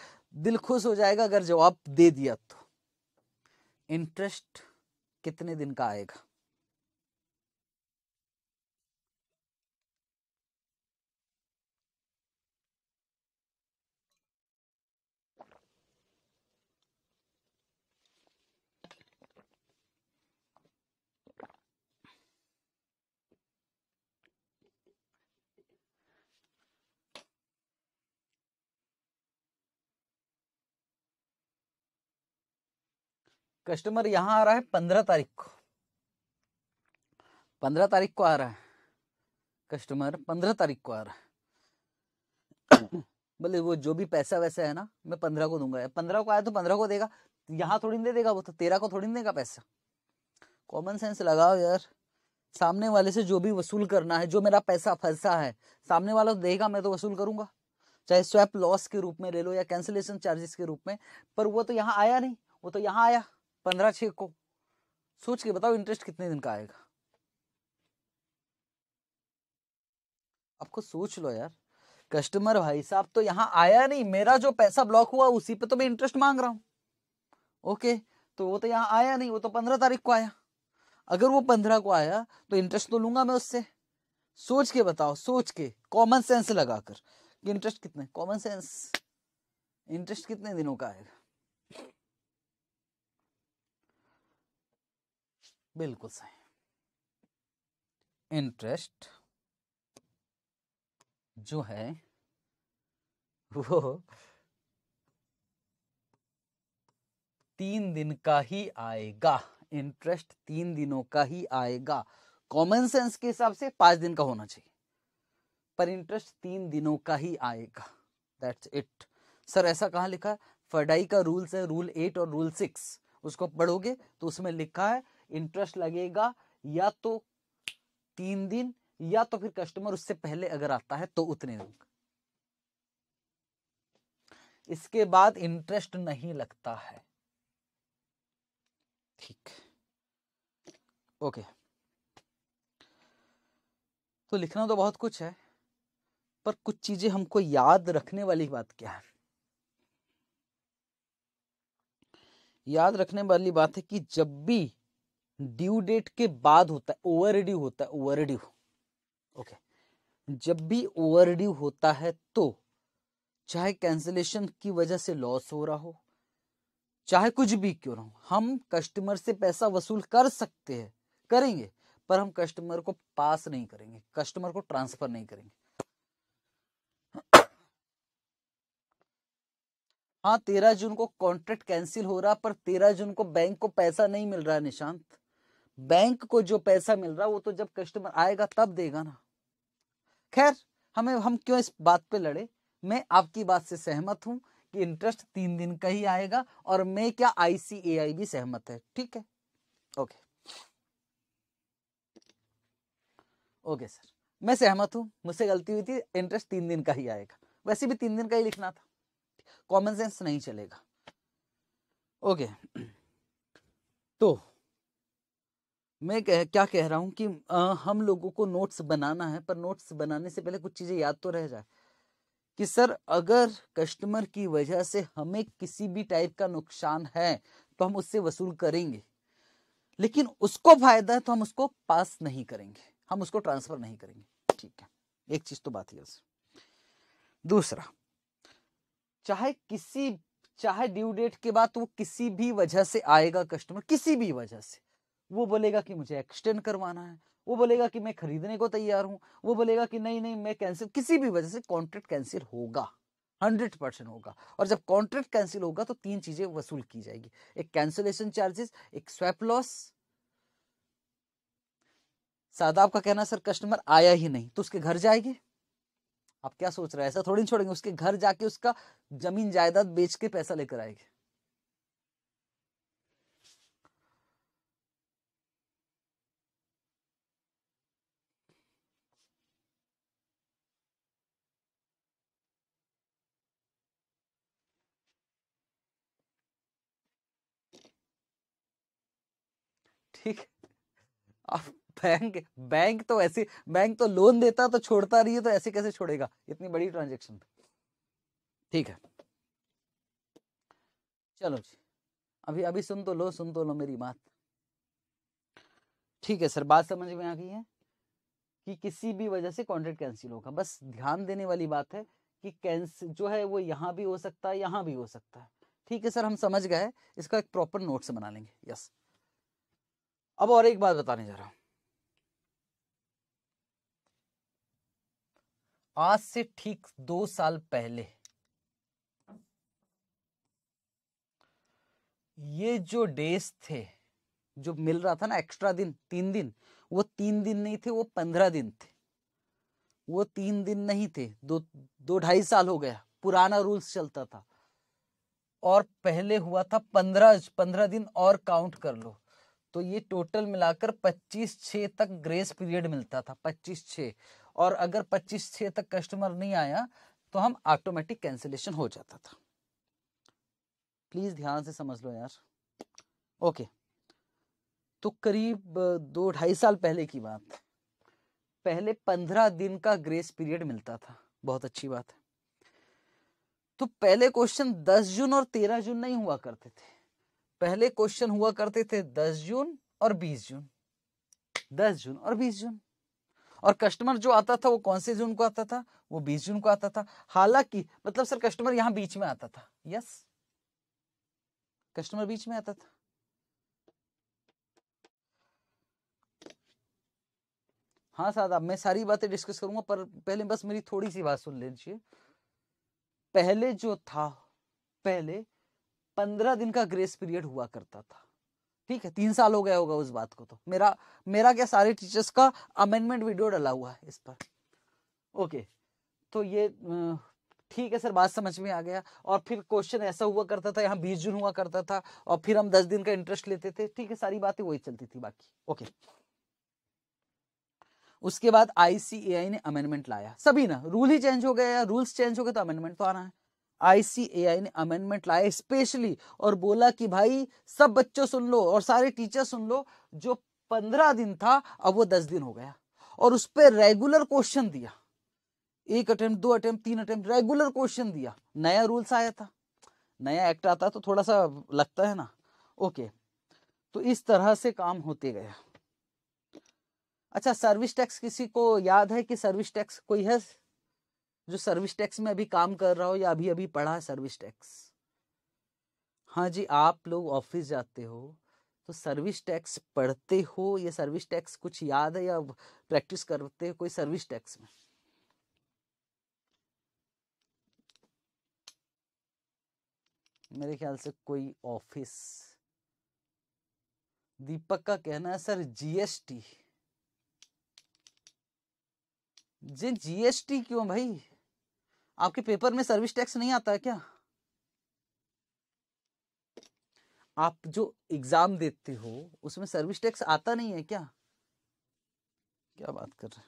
दिल खुश हो जाएगा अगर जवाब दे दिया तो इंटरेस्ट कितने दिन का आएगा कस्टमर यहाँ आ रहा है पंद्रह तारीख को पंद्रह तारीख को आ रहा है कस्टमर पंद्रह तारीख को आ रहा है बोले वो जो भी पैसा वैसा है ना मैं पंद्रह को दूंगा पंद्रह को आया तो पंद्रह को देगा यहाँ थोड़ी नहीं देगा वो तो तेरह को थोड़ी नहीं देगा पैसा कॉमन सेंस लगाओ यार सामने वाले से जो भी वसूल करना है जो मेरा पैसा फंसा है सामने वाला तो देगा मैं तो वसूल करूंगा चाहे स्वैप लॉस के रूप में ले लो या कैंसिलेशन चार्जेस के रूप में पर वो तो यहाँ आया नहीं वो तो यहाँ आया पंद्रह छः को सोच के बताओ इंटरेस्ट कितने दिन का आएगा आपको सोच लो यार कस्टमर भाई साहब तो यहाँ आया नहीं मेरा जो पैसा ब्लॉक हुआ उसी पे तो मैं इंटरेस्ट मांग रहा हूँ ओके तो वो तो यहाँ आया नहीं वो तो पंद्रह तारीख को आया अगर वो पंद्रह को आया तो इंटरेस्ट तो लूंगा मैं उससे सोच के बताओ सोच के कॉमन सेंस लगाकर कि इंटरेस्ट कितने कॉमन सेंस इंटरेस्ट कितने दिनों का आएगा बिल्कुल सही इंटरेस्ट जो है वो तीन दिन का ही आएगा इंटरेस्ट तीन दिनों का ही आएगा कॉमन सेंस के हिसाब से पांच दिन का होना चाहिए पर इंटरेस्ट तीन दिनों का ही आएगा दैट्स इट सर ऐसा कहा लिखा है फडाई का रूल्स है रूल एट और रूल सिक्स उसको पढ़ोगे तो उसमें लिखा है इंटरेस्ट लगेगा या तो तीन दिन या तो फिर कस्टमर उससे पहले अगर आता है तो उतने दिन इसके बाद इंटरेस्ट नहीं लगता है ठीक ओके तो लिखना तो बहुत कुछ है पर कुछ चीजें हमको याद रखने वाली बात क्या है याद रखने वाली बात है कि जब भी ड्यू डेट के बाद होता है ओवर ड्यू होता है ओवर ड्यू ओके जब भी ओवर ड्यू होता है तो चाहे कैंसिलेशन की वजह से लॉस हो रहा हो चाहे कुछ भी क्यों ना हो हम कस्टमर से पैसा वसूल कर सकते हैं करेंगे पर हम कस्टमर को पास नहीं करेंगे कस्टमर को ट्रांसफर नहीं करेंगे हाँ तेरह जून को कॉन्ट्रैक्ट कैंसिल हो रहा पर तेरह जून को बैंक को पैसा नहीं मिल रहा निशांत बैंक को जो पैसा मिल रहा वो तो जब कस्टमर आएगा तब देगा ना खैर हमें हम क्यों इस बात पे लड़े मैं आपकी बात से सहमत हूं कि इंटरेस्ट तीन दिन का ही आएगा और मैं क्या आईसीएआई भी सहमत है ठीक है ओके ओके सर मैं सहमत हूं मुझसे गलती हुई थी इंटरेस्ट तीन दिन का ही आएगा वैसे भी तीन दिन का ही लिखना था कॉमन सेंस नहीं चलेगा ओके तो मैं कह, क्या कह रहा हूँ कि आ, हम लोगों को नोट्स बनाना है पर नोट्स बनाने से पहले कुछ चीज़ें याद तो रह जाए कि सर अगर कस्टमर की वजह से हमें किसी भी टाइप का नुकसान है तो हम उससे वसूल करेंगे लेकिन उसको फायदा है तो हम उसको पास नहीं करेंगे हम उसको ट्रांसफर नहीं करेंगे ठीक है एक चीज तो बात है दूसरा चाहे किसी चाहे ड्यू डेट के बाद तो वो किसी भी वजह से आएगा कस्टमर किसी भी वजह से वो बोलेगा कि मुझे एक्सटेंड करवाना है वो बोलेगा कि मैं खरीदने को तैयार हूँ वो बोलेगा कि नहीं नहीं मैं कैंसिल किसी भी वजह से कॉन्ट्रैक्ट कैंसिल होगा हंड्रेड परसेंट होगा और जब कॉन्ट्रैक्ट कैंसिल होगा तो तीन चीजें वसूल की जाएगी एक कैंसिलेशन चार्जेस एक स्वैप लॉस सादा आपका कहना सर कस्टमर आया ही नहीं तो उसके घर जाएगी आप क्या सोच रहे हैं ऐसा थोड़ी छोड़ेंगे उसके घर जाके उसका जमीन जायदाद बेच के पैसा लेकर आएगी ठीक अब बैंक बैंक तो ऐसे बैंक तो लोन देता तो छोड़ता रही है तो ऐसे कैसे छोड़ेगा इतनी बड़ी ट्रांजेक्शन ठीक है चलो जी अभी अभी सुन तो लो सुन तो लो मेरी बात ठीक है सर बात समझ में आ गई है कि किसी भी वजह से कॉन्ट्रैक्ट कैंसिल होगा बस ध्यान देने वाली बात है कि कैंसिल जो है वो यहां भी हो सकता है यहां भी हो सकता है ठीक है सर हम समझ गए इसका एक प्रॉपर नोट्स बना लेंगे यस अब और एक बात बताने जा रहा हूं आज से ठीक दो साल पहले ये जो डेज थे जो मिल रहा था ना एक्स्ट्रा दिन तीन दिन वो तीन दिन नहीं थे वो पंद्रह दिन थे वो तीन दिन नहीं थे दो दो ढाई साल हो गया पुराना रूल्स चलता था और पहले हुआ था पंद्रह पंद्रह दिन और काउंट कर लो तो ये टोटल मिलाकर 25 छः तक ग्रेस पीरियड मिलता था 25 छः और अगर 25 छः तक कस्टमर नहीं आया तो हम ऑटोमेटिक कैंसिलेशन हो जाता था प्लीज़ ध्यान से समझ लो यार ओके तो करीब दो ढाई साल पहले की बात पहले पंद्रह दिन का ग्रेस पीरियड मिलता था बहुत अच्छी बात है तो पहले क्वेश्चन दस जून और तेरह जून नहीं हुआ करते थे पहले क्वेश्चन हुआ करते थे दस जून और बीस जून दस जून और बीस जून और कस्टमर जो आता था वो कौन से जून को आता था वो बीस जून को आता था हालांकि मतलब सर कस्टमर यहां बीच में आता था यस कस्टमर बीच में आता था हाँ साहब मैं सारी बातें डिस्कस करूंगा पर पहले बस मेरी थोड़ी सी बात सुन लीजिए पहले जो था पहले पंद्रह दिन का ग्रेस पीरियड हुआ करता था ठीक है तीन साल हो गया होगा उस बात को तो मेरा मेरा क्या सारे टीचर्स का अमेंडमेंट वीडियो डाला हुआ है इस पर ओके तो ये ठीक है सर बात समझ में आ गया और फिर क्वेश्चन ऐसा हुआ करता था यहाँ बीस जून हुआ करता था और फिर हम दस दिन का इंटरेस्ट लेते थे ठीक है सारी बातें वही चलती थी बाकी ओके उसके बाद आईसीएआई ने अमेंडमेंट लाया सभी ना रूल ही चेंज हो गया या रूल्स चेंज हो गए तो अमेंडमेंट तो आना है आईसीएआई ने अमेंडमेंट लाया स्पेशली और बोला कि भाई सब बच्चों सुन लो और सारे टीचर सुन लो जो पंद्रह दिन था अब वो दस दिन हो गया और उस पर रेगुलर क्वेश्चन दिया एक अटेम्प्ट दो अटेम्प्ट तीन अटेम्प्ट रेगुलर क्वेश्चन दिया नया रूल्स आया था नया एक्ट आता तो थोड़ा सा लगता है ना ओके तो इस तरह से काम होते गया अच्छा सर्विस टैक्स किसी को याद है कि सर्विस टैक्स कोई है जो सर्विस टैक्स में अभी काम कर रहा हो या अभी अभी पढ़ा है सर्विस टैक्स हाँ जी आप लोग ऑफिस जाते हो तो सर्विस टैक्स पढ़ते हो या सर्विस टैक्स कुछ याद है या प्रैक्टिस करते हो कोई सर्विस टैक्स में मेरे ख्याल से कोई ऑफिस दीपक का कहना है सर जीएसटी जी जीएसटी क्यों भाई आपके पेपर में सर्विस टैक्स नहीं आता है क्या आप जो एग्जाम देते हो उसमें सर्विस टैक्स आता नहीं है क्या क्या बात कर रहे हैं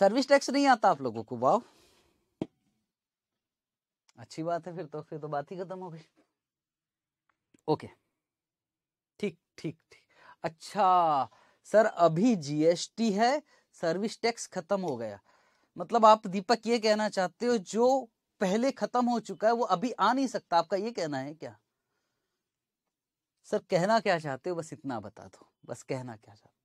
सर्विस टैक्स नहीं आता आप लोगों को वाह अच्छी बात है फिर तो फिर तो बात ही खत्म हो गई ओके ठीक ठीक ठीक अच्छा सर अभी जीएसटी है सर्विस टैक्स खत्म हो गया मतलब आप दीपक ये कहना चाहते हो जो पहले खत्म हो चुका है वो अभी आ नहीं सकता आपका ये कहना है क्या सर कहना क्या चाहते हो बस इतना बता दो बस कहना क्या चाहते हो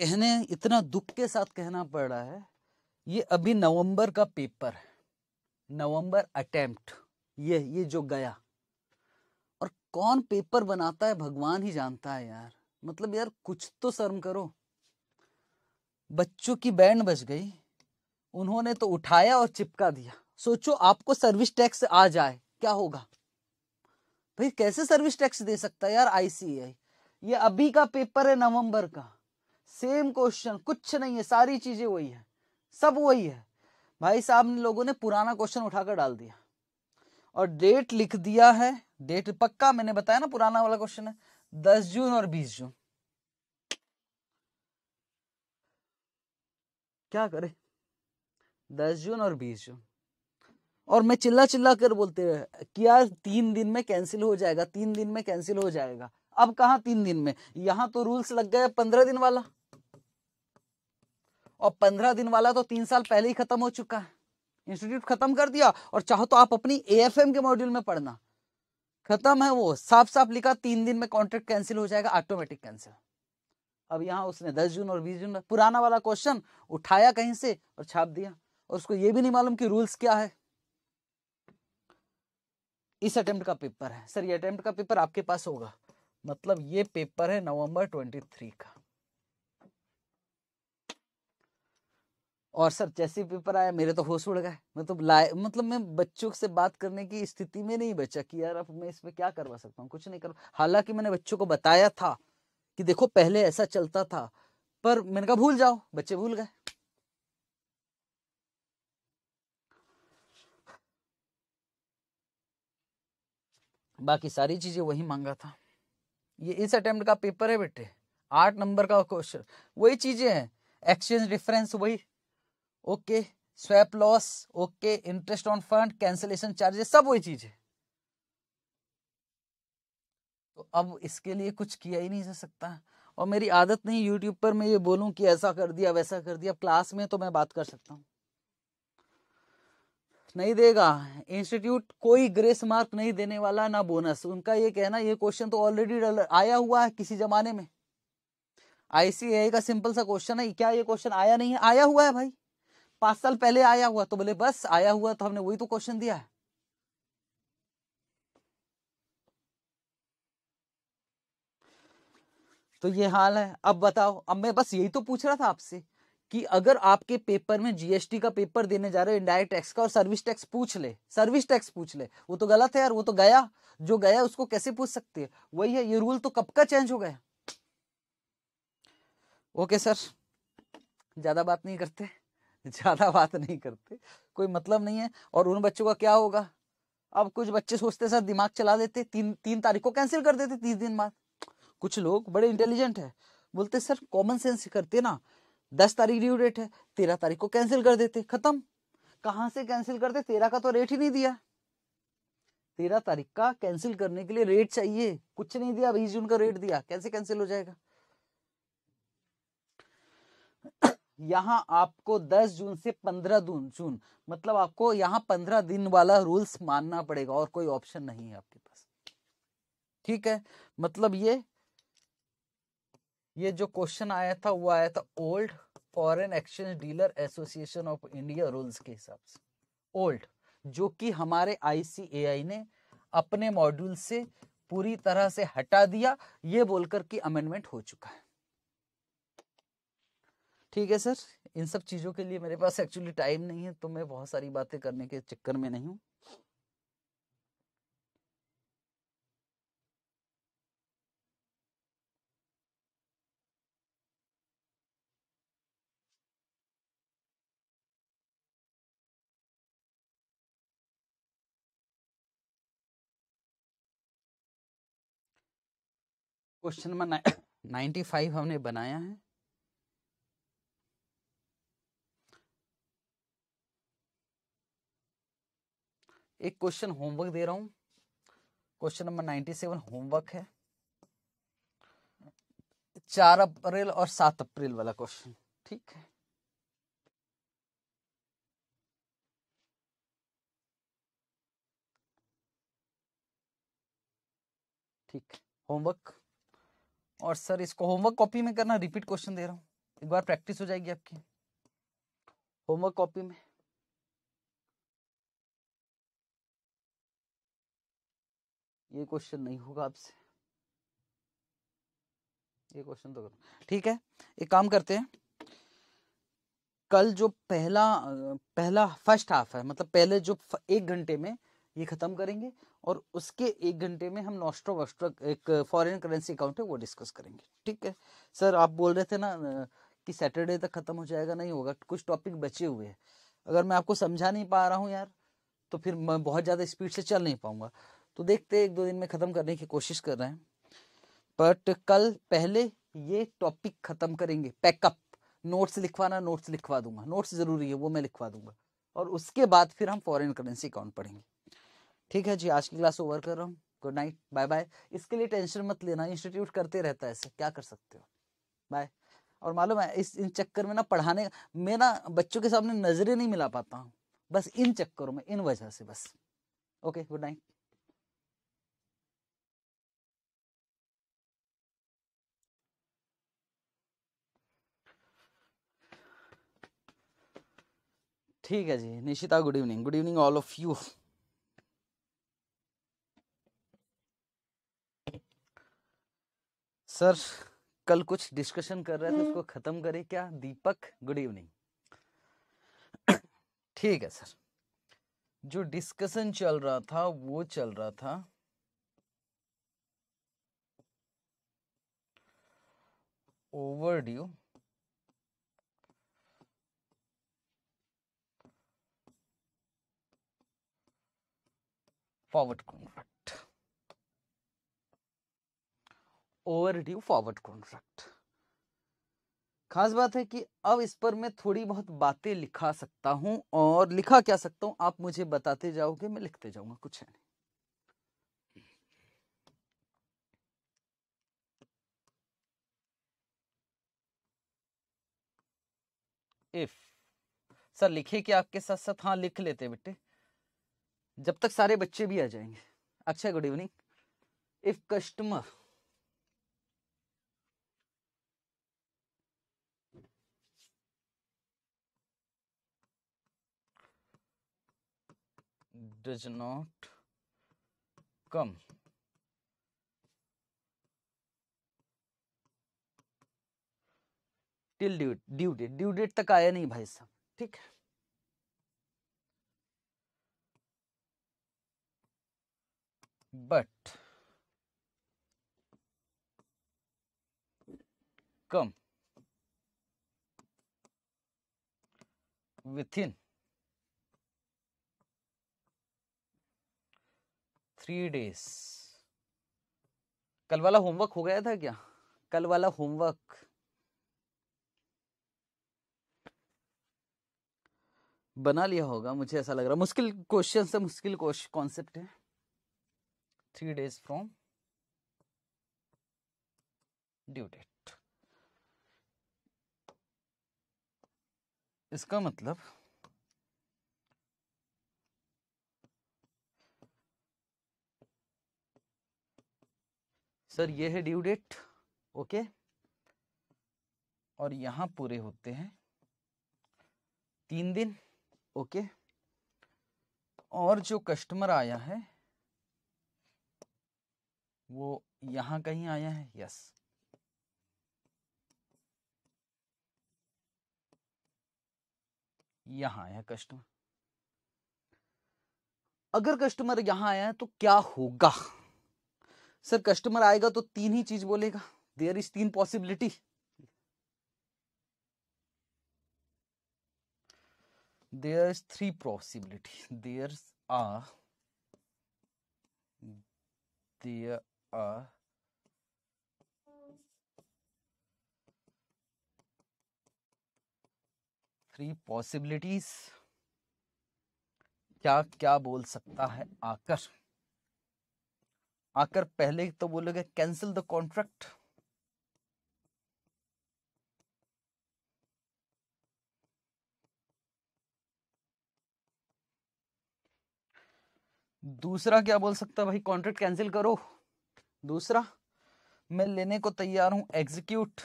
कहने इतना दुख के साथ कहना पड़ रहा है ये अभी नवंबर का पेपर है नवंबर अटेम्प्ट ये ये जो गया और कौन पेपर बनाता है भगवान ही जानता है यार मतलब यार कुछ तो शर्म करो बच्चों की बैंड बज गई उन्होंने तो उठाया और चिपका दिया सोचो आपको सर्विस टैक्स आ जाए क्या होगा भाई कैसे सर्विस टैक्स दे सकता है यार आईसीआई ये अभी का पेपर है नवंबर का सेम क्वेश्चन कुछ नहीं है सारी चीजें वही है सब वही है भाई साहब ने लोगों ने पुराना क्वेश्चन उठाकर डाल दिया और डेट लिख दिया है डेट पक्का मैंने बताया ना पुराना वाला क्वेश्चन है दस जून और बीस जून क्या करे दस जून और बीस जून और मैं चिल्ला चिल्ला कर बोलते कि यार तीन दिन में कैंसिल हो जाएगा तीन दिन में कैंसिल हो जाएगा अब कहा तीन दिन में यहां तो रूल्स लग गए पंद्रह दिन वाला और पंद्रह दिन वाला तो तीन साल पहले ही खत्म हो चुका है इंस्टीट्यूट खत्म कर दिया और चाहो तो आप अपनी ए के मॉड्यूल में पढ़ना खत्म है वो साफ साफ लिखा तीन दिन में कॉन्ट्रैक्ट कैंसिल हो जाएगा ऑटोमेटिक कैंसिल अब यहाँ उसने दस जून और बीस जून में पुराना वाला क्वेश्चन उठाया कहीं से और छाप दिया और उसको ये भी नहीं मालूम कि रूल्स क्या है इस अटेम्प्ट का पेपर है सर ये अटेम्प्ट का पेपर आपके पास होगा मतलब ये पेपर है नवंबर 23 का और सर जैसे पेपर आया मेरे तो होश उड़ गए मतलब लाए मतलब मैं बच्चों से बात करने की स्थिति में नहीं बचा कि यार अब मैं इसमें क्या करवा सकता हूँ कुछ नहीं करवा हालांकि मैंने बच्चों को बताया था कि देखो पहले ऐसा चलता था पर मैंने कहा भूल जाओ बच्चे भूल गए बाकी सारी चीजें वही मांगा था ये इस अटेम्प्ट का पेपर है बेटे आठ नंबर का क्वेश्चन वही चीजें हैं एक्सचेंज डिफरेंस वही okay swap loss okay interest on fund cancellation charges सब वही चीज है तो अब इसके लिए कुछ किया ही नहीं जा सकता और मेरी आदत नहीं यूट्यूब पर मैं ये बोलूं कि ऐसा कर दिया वैसा कर दिया क्लास में तो मैं बात कर सकता हूँ नहीं देगा इंस्टीट्यूट कोई ग्रेस मार्क नहीं देने वाला ना बोनस उनका ये कहना ये क्वेश्चन तो ऑलरेडी आया हुआ है किसी जमाने में आईसीए का सिंपल सा क्वेश्चन है क्या ये क्वेश्चन आया नहीं है आया हुआ है भाई पांच साल पहले आया हुआ तो बोले बस आया हुआ तो हमने वही तो क्वेश्चन दिया है तो ये हाल है अब बताओ अब मैं बस यही तो पूछ रहा था आपसे कि अगर आपके पेपर में जीएसटी का पेपर देने जा रहे हो इंडायरेक्ट टैक्स का और सर्विस टैक्स पूछ ले सर्विस टैक्स पूछ ले वो तो गलत है यार वो तो गया जो गया उसको कैसे पूछ सकते है वही है ये रूल तो कब का चेंज हो गया ओके सर ज्यादा बात नहीं करते ज़्यादा बात नहीं करते कोई मतलब नहीं है और उन बच्चों का क्या होगा अब कुछ बच्चे सोचते सर दिमाग चला देते तीन तीन तारीख को कैंसिल कर देते तीस दिन बाद कुछ लोग बड़े इंटेलिजेंट है बोलते सर कॉमन सेंस करते ना दस तारीख ड्यू डेट है तेरह तारीख को कैंसिल कर देते खत्म कहां से कैंसिल करते तेरह का तो रेट ही नहीं दिया तेरह तारीख का कैंसिल करने के लिए रेट चाहिए कुछ नहीं दिया बीस जून का रेट दिया कैसे कैंसिल हो जाएगा यहाँ आपको 10 जून से 15 जून मतलब आपको यहाँ 15 दिन वाला रूल्स मानना पड़ेगा और कोई ऑप्शन नहीं है आपके पास ठीक है मतलब ये ये जो क्वेश्चन आया था वो आया था old foreign exchange dealer association of India rules के हिसाब से ओल्ड जो कि हमारे आईसीएआई ने अपने मॉड्यूल से पूरी तरह से हटा दिया ये बोलकर कि अमेंडमेंट हो चुका है ठीक है सर इन सब चीज़ों के लिए मेरे पास एक्चुअली टाइम नहीं है तो मैं बहुत सारी बातें करने के चक्कर में नहीं हूं क्वेश्चन नंबर नाइन्टी फाइव हमने बनाया है एक क्वेश्चन होमवर्क दे रहा हूं question number ninety seven homework है चार अप्रैल और सात अप्रैल वाला क्वेश्चन ठीक है ठीक होमवर्क और सर इसको होमवर्क कॉपी में करना रिपीट क्वेश्चन दे रहा हूं एक बार प्रैक्टिस हो जाएगी आपकी होमवर्क कॉपी में ये क्वेश्चन नहीं होगा आपसे ये क्वेश्चन तो करो ठीक है एक काम करते हैं कल जो पहला पहला फर्स्ट हाफ है मतलब पहले जो एक घंटे में ये खत्म करेंगे और उसके एक घंटे में हम नॉस्ट्रो वस्ट्रो एक फॉरेन करेंसी अकाउंट है वो डिस्कस करेंगे ठीक है सर आप बोल रहे थे ना कि सैटरडे तक खत्म हो जाएगा नहीं होगा कुछ टॉपिक बचे हुए हैं अगर मैं आपको समझा नहीं पा रहा हूँ यार तो फिर मैं बहुत ज़्यादा स्पीड से चल नहीं पाऊंगा तो देखते हैं एक दो दिन में ख़त्म करने की कोशिश कर रहे हैं बट कल पहले ये टॉपिक ख़त्म करेंगे पैकअप नोट्स लिखवाना नोट्स लिखवा दूंगा नोट्स ज़रूरी है वो मैं लिखवा दूंगा और उसके बाद फिर हम फॉरेन करेंसी अकाउंट पढ़ेंगे ठीक है जी आज की क्लास ओवर कर रहा हूँ गुड नाइट बाय बाय इसके लिए टेंशन मत लेना इंस्टीट्यूट करते रहता है ऐसे क्या कर सकते हो बाय और मालूम है इस इन चक्कर में ना पढ़ाने मैं ना बच्चों के सामने नजरें नहीं मिला पाता हूँ बस इन चक्करों में इन वजह से बस ओके गुड नाइट ठीक है जी Nishita good evening good evening all of you sir कल कुछ डिस्कशन कर रहे थे उसको खत्म करें क्या दीपक गुड इवनिंग ठीक है सर जो डिस्कशन चल रहा था वो चल रहा था overdue forward contract over due forward contract खास बात है कि अब इस पर मैं थोड़ी बहुत बातें लिखा सकता हूं और लिखा क्या सकता हूं आप मुझे बताते जाओगे मैं लिखते जाऊंगा कुछ है नहीं इफ सर लिखे क्या आपके साथ साथ हाँ लिख लेते बेटे जब तक सारे बच्चे भी आ जाएंगे अच्छा good evening if customer does not come till due due date due date तक आया नहीं भाई साहब ठीक है but come within three days कल वाला होमवर्क हो गया था क्या कल वाला होमवर्क बना लिया होगा मुझे ऐसा लग रहा मुश्किल क्वेश्चन से मुश्किल कॉन्सेप्ट है three days from due date इसका मतलब सर ये है ड्यू डेट ओके और यहां पूरे होते हैं तीन दिन ओके और जो कस्टमर आया है वो यहां कहीं आया है यस यहां आया कस्टमर अगर कस्टमर यहां आया है तो क्या होगा सर कस्टमर आएगा तो तीन ही चीज बोलेगा देयर इज तीन possibility there is three possibility there are there a three possibilities क्या क्या बोल सकता है आकर आकर पहले तो बोलोगे कैंसिल द कॉन्ट्रैक्ट दूसरा क्या बोल सकता है भाई कॉन्ट्रैक्ट कैंसिल करो दूसरा मैं लेने को तैयार हूँ एग्जीक्यूट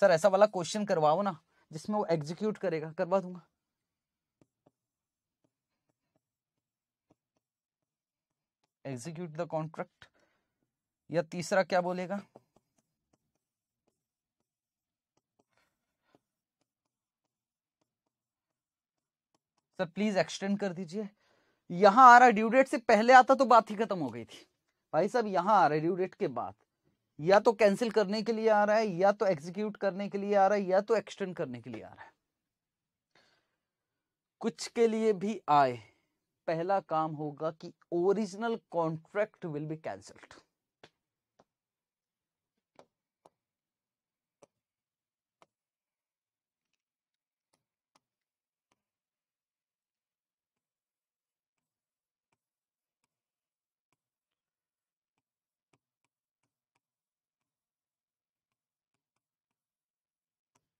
सर ऐसा वाला क्वेश्चन करवाओ ना जिसमें वो एग्जीक्यूट करेगा करवा दूंगा एग्जीक्यूट द कॉन्ट्रैक्ट या तीसरा क्या बोलेगा सर प्लीज एक्सटेंड कर दीजिए यहां आ रहा ड्यू डेट से पहले आता तो बात ही खत्म हो गई थी भाई साहब यहाँ आ रहा है ड्यू डेट के बाद या तो कैंसिल करने के लिए आ रहा है या तो एग्जीक्यूट करने के लिए आ रहा है या तो एक्सटेंड करने के लिए आ रहा है कुछ के लिए भी आए पहला काम होगा कि original contract will be cancelled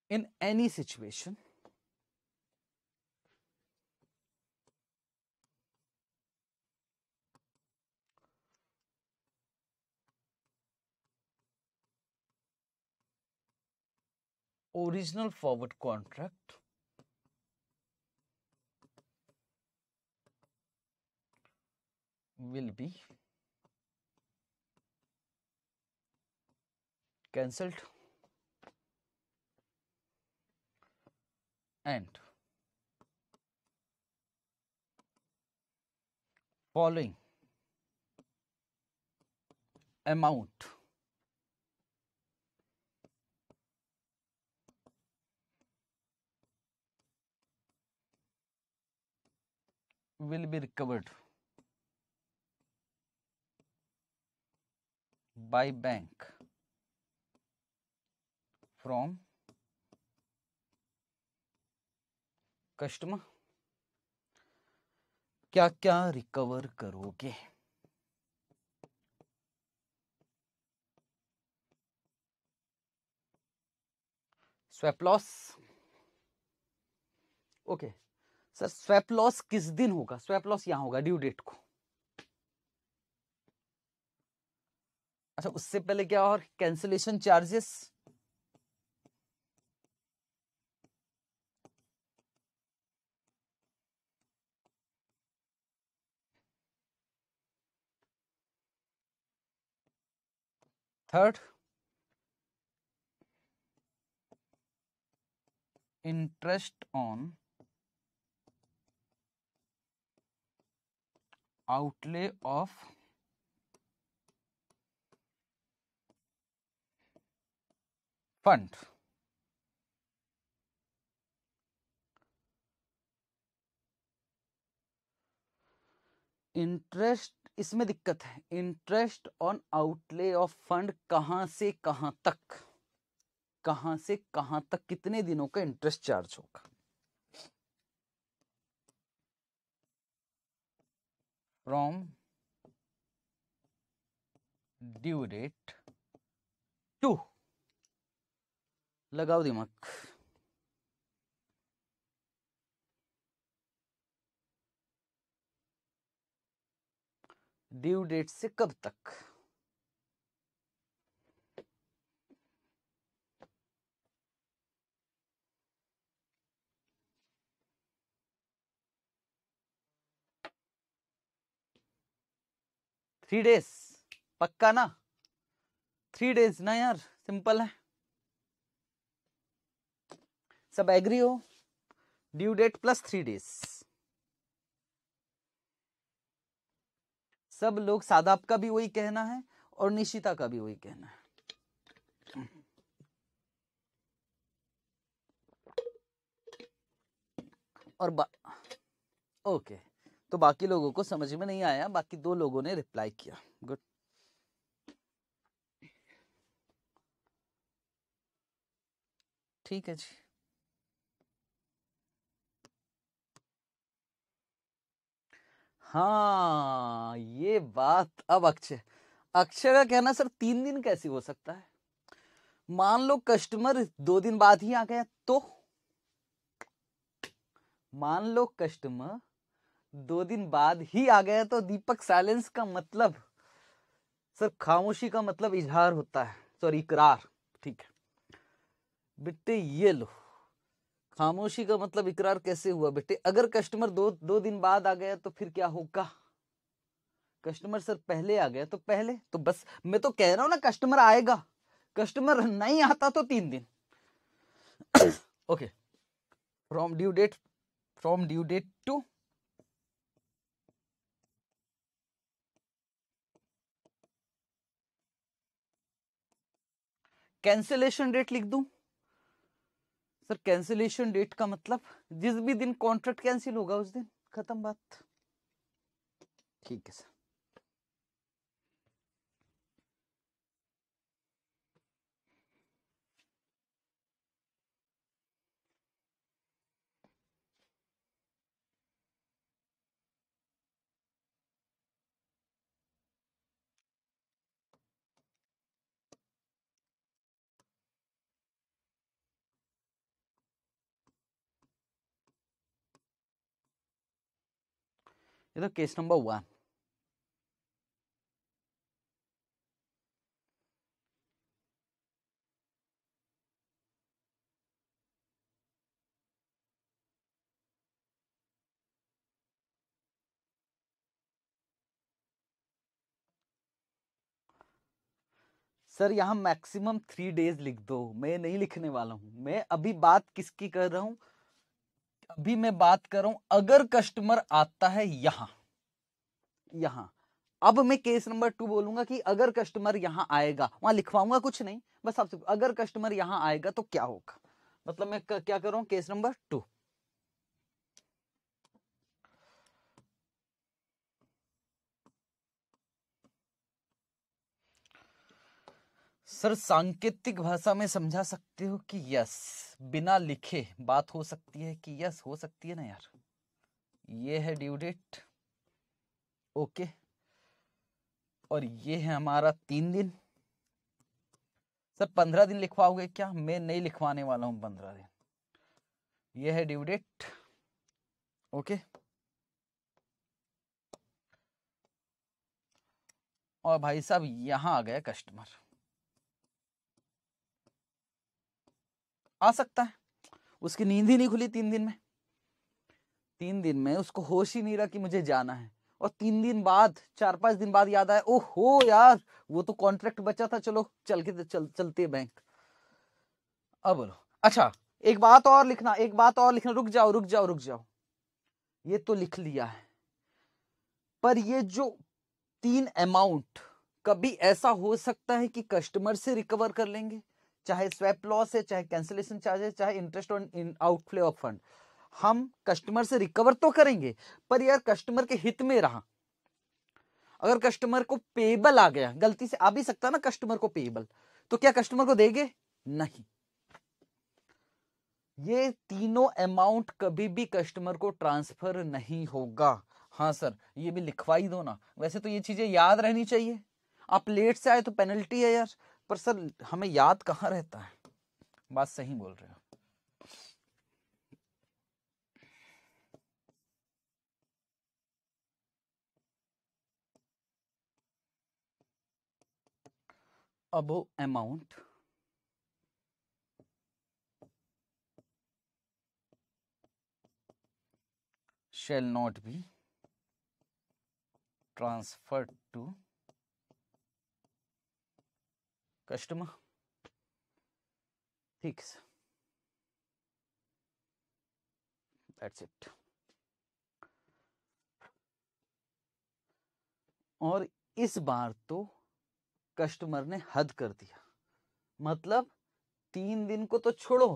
in any situation original forward contract will be cancelled and following amount will be recovered by bank from customer क्या क्या रिकवर करोगे swap loss okay sir swap loss किस दिन होगा स्वैप लॉस यहां होगा ड्यू डेट को अच्छा उससे पहले क्या और cancellation charges Third, interest on outlay of fund interest इसमें दिक्कत है interest on outlay of fund कहां से कहां तक कहां से कहां तक कितने दिनों का इंटरेस्ट चार्ज होगा फ्रॉम ड्यू डेट टू लगाओ दिमाग ड्यू डेट से कब तक थ्री डेज पक्का ना थ्री डेज ना यार सिंपल है सब एग्री हो due date plus three days सब लोग सादाब का भी वही कहना है और निशिता का भी वही कहना है और बा... ओके तो बाकी लोगों को समझ में नहीं आया बाकी दो लोगों ने रिप्लाई किया गुड ठीक है जी हाँ ये बात अब अक्षय अक्षय का कहना सर तीन दिन कैसे हो सकता है मान लो कस्टमर दो दिन बाद ही आ गया तो मान लो कस्टमर दो दिन बाद ही आ गया तो दीपक साइलेंस का मतलब सर खामोशी का मतलब इजहार होता है सॉरी इकरार ठीक है बेटे ये लो खामोशी का मतलब इकरार कैसे हुआ बेटे अगर कस्टमर दो दो दिन बाद आ गया तो फिर क्या होगा कस्टमर सर पहले आ गया तो पहले तो बस मैं तो कह रहा हूं ना कस्टमर आएगा कस्टमर नहीं आता तो तीन दिन okay from due date from due date to cancellation date लिख दूं सर कैंसिलेशन डेट का मतलब जिस भी दिन कॉन्ट्रैक्ट कैंसिल होगा उस दिन खत्म बात ठीक है सर ये तो केस नंबर वन सर यहाँ मैक्सिमम थ्री डेज लिख दो मैं नहीं लिखने वाला हूँ मैं अभी बात किसकी कर रहा हूँ अभी मैं बात कर रहा हूं अगर कस्टमर आता है यहां यहां अब मैं केस नंबर टू बोलूंगा कि अगर कस्टमर यहां आएगा वहां लिखवाऊंगा कुछ नहीं बस आपसे अगर कस्टमर यहां आएगा तो क्या होगा मतलब मैं क्या कर रहा हूं केस नंबर टू सर सांकेतिक भाषा में समझा सकते हो कि यस बिना लिखे बात हो सकती है कि यस हो सकती है ना यार ये है ड्यू डेट ओके और ये है हमारा तीन दिन सर पंद्रह दिन लिखवाओगे क्या मैं नहीं लिखवाने वाला हूं पंद्रह दिन ये है ड्यू डेट ओके और भाई साहब यहां आ गया कस्टमर आ सकता है उसकी नींद ही नहीं खुली तीन दिन में तीन दिन में उसको होश ही नहीं रहा कि मुझे जाना है और तीन दिन बाद चार पांच दिन बाद याद आया ओहो यार वो तो कॉन्ट्रैक्ट बचा था चलो चल के चल चलते बैंक अब बोलो अच्छा एक बात और लिखना एक बात और लिखना रुक जाओ रुक जाओ रुक जाओ ये तो लिख लिया है पर ये जो तीन अमाउंट कभी ऐसा हो सकता है कि कस्टमर से रिकवर कर लेंगे चाहे स्वैप लॉस है चाहे कैंसिलेशन चार्ज है चाहे interest on in outflow of fund हम कस्टमर से रिकवर तो करेंगे पर यार कस्टमर के हित में रहा अगर कस्टमर को पेबल आ गया गलती से आ भी सकता ना कस्टमर को पेबल तो क्या कस्टमर को देंगे नहीं ये तीनों अमाउंट कभी भी कस्टमर को ट्रांसफर नहीं होगा हाँ सर ये भी लिखवाई दो ना वैसे तो ये चीजें याद रहनी चाहिए आप लेट से आए तो पेनल्टी है यार पर सर हमें याद कहाँ रहता है बात सही बोल रहे हो above amount shall not be transfer to customer ठीक दैट्स इट और इस बार तो कस्टमर ने हद कर दिया मतलब तीन दिन को तो छोड़ो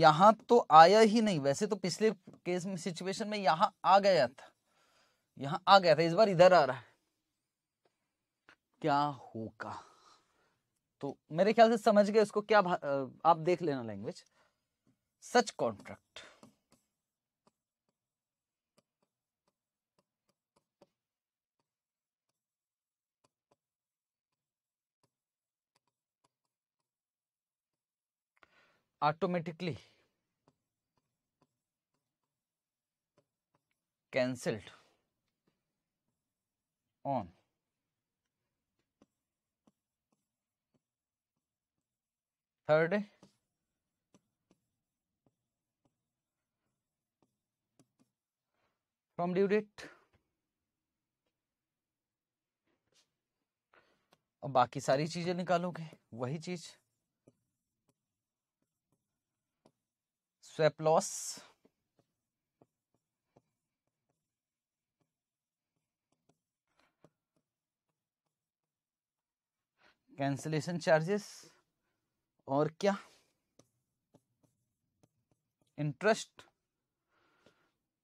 यहां तो आया ही नहीं वैसे तो पिछले केस में सिचुएशन में यहां आ गया था यहां आ गया था इस बार इधर आ रहा है क्या होगा तो मेरे ख्याल से समझ गए उसको क्या आप देख लेना language such contract automatically cancelled on third from due date और बाकी सारी चीजें निकालोगे वही चीज स्वेप लॉस कैंसिलेशन चार्जेस और क्या इंटरेस्ट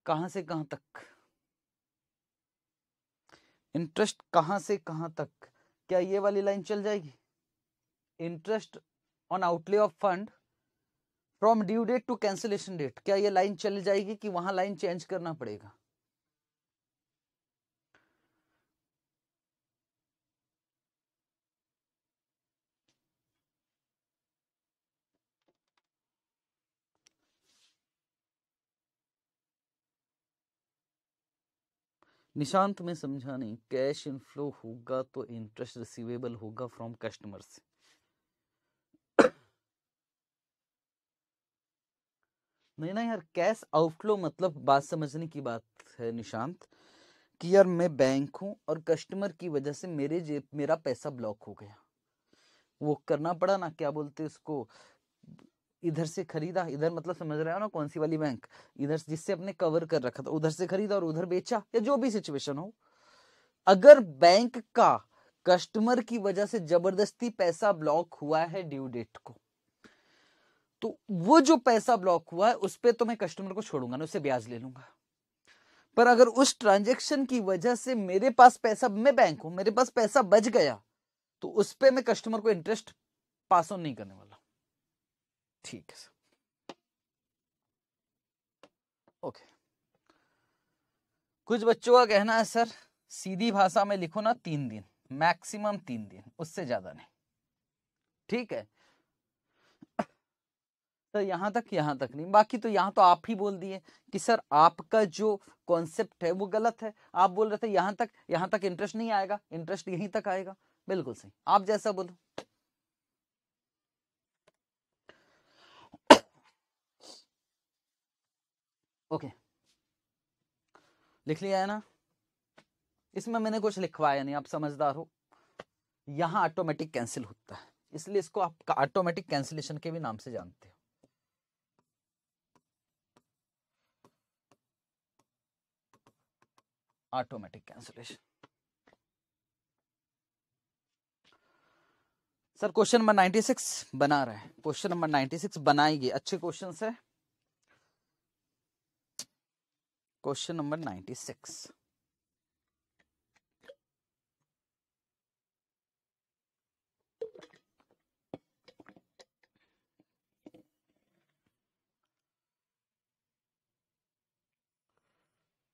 कहां से कहां तक इंटरेस्ट कहां से कहां तक क्या ये वाली लाइन चल जाएगी interest on outlay of fund from due date to cancellation date क्या ये लाइन चल जाएगी कि वहां लाइन चेंज करना पड़ेगा निशांत में समझा नहीं कैश इनफ्लो होगा तो इंटरेस्ट रिसीवेबल होगा फ्रॉम कस्टमर्स नहीं ना यार कैश आउटफ्लो मतलब बात समझने की बात है निशांत कि यार मैं बैंक हूं और कस्टमर की वजह से मेरे जेब मेरा पैसा ब्लॉक हो गया वो करना पड़ा ना क्या बोलते उसको इधर से खरीदा इधर मतलब समझ रहे हो ना कौन सी वाली बैंक इधर जिससे अपने कवर कर रखा था उधर से खरीदा और उधर बेचा या जो भी सिचुएशन हो अगर बैंक का कस्टमर की वजह से जबरदस्ती पैसा ब्लॉक हुआ है ड्यू डेट को तो वो जो पैसा ब्लॉक हुआ है उस पर तो मैं कस्टमर को छोड़ूंगा ना उससे ब्याज ले लूंगा पर अगर उस ट्रांजेक्शन की वजह से मेरे पास पैसा मैं बैंक हूं मेरे पास पैसा बच गया तो उस पर मैं कस्टमर को इंटरेस्ट पास ऑन नहीं करने वाला ठीक है ओके कुछ बच्चों का कहना है सर सीधी भाषा में लिखो ना तीन दिन मैक्सिमम तीन दिन उससे ज्यादा नहीं ठीक है तो यहां तक यहां तक नहीं बाकी तो यहां तो आप ही बोल दिए कि सर आपका जो कॉन्सेप्ट है वो गलत है आप बोल रहे थे यहां तक यहां तक इंटरेस्ट नहीं आएगा इंटरेस्ट यहीं तक आएगा बिल्कुल सही आप जैसा बोलो ओके लिख लिया है ना इसमें मैंने कुछ लिखवाया नहीं आप समझदार हो यहां ऑटोमेटिक कैंसिल होता है इसलिए इसको आप ऑटोमेटिक कैंसिलेशन के भी नाम से जानते हो automatic cancellation sir question number 96 बना रहे हैं क्वेश्चन नंबर 96 बनाएगी अच्छे क्वेश्चन है Question number 96.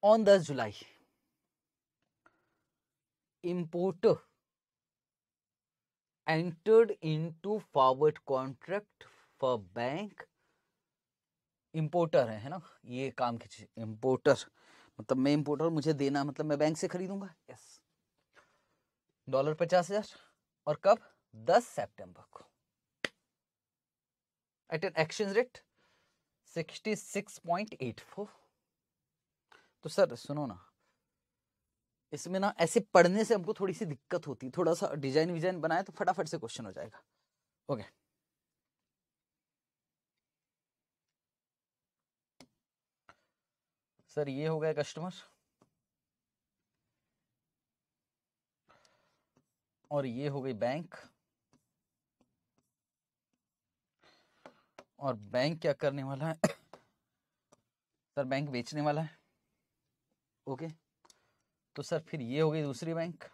On the July, importer entered into forward contract for bank importer है, है ना ये काम की चीज इम्पोर्टर मतलब मैं इम्पोर्टर मुझे देना मतलब मैं बैंक से खरीदूंगा यस डॉलर पचास हजार और कब दस सितंबर को at an exchange rate sixty six point eight four तो सर सुनो ना इसमें ना ऐसे पढ़ने से हमको थोड़ी सी दिक्कत होती थोड़ा सा डिजाइन विजाइन बनाए तो फटाफट से क्वेश्चन हो जाएगा ओके okay. सर ये हो गया कस्टमर और ये हो गई बैंक और बैंक क्या करने वाला है सर बैंक बेचने वाला है ओके तो सर फिर ये हो गई दूसरी बैंक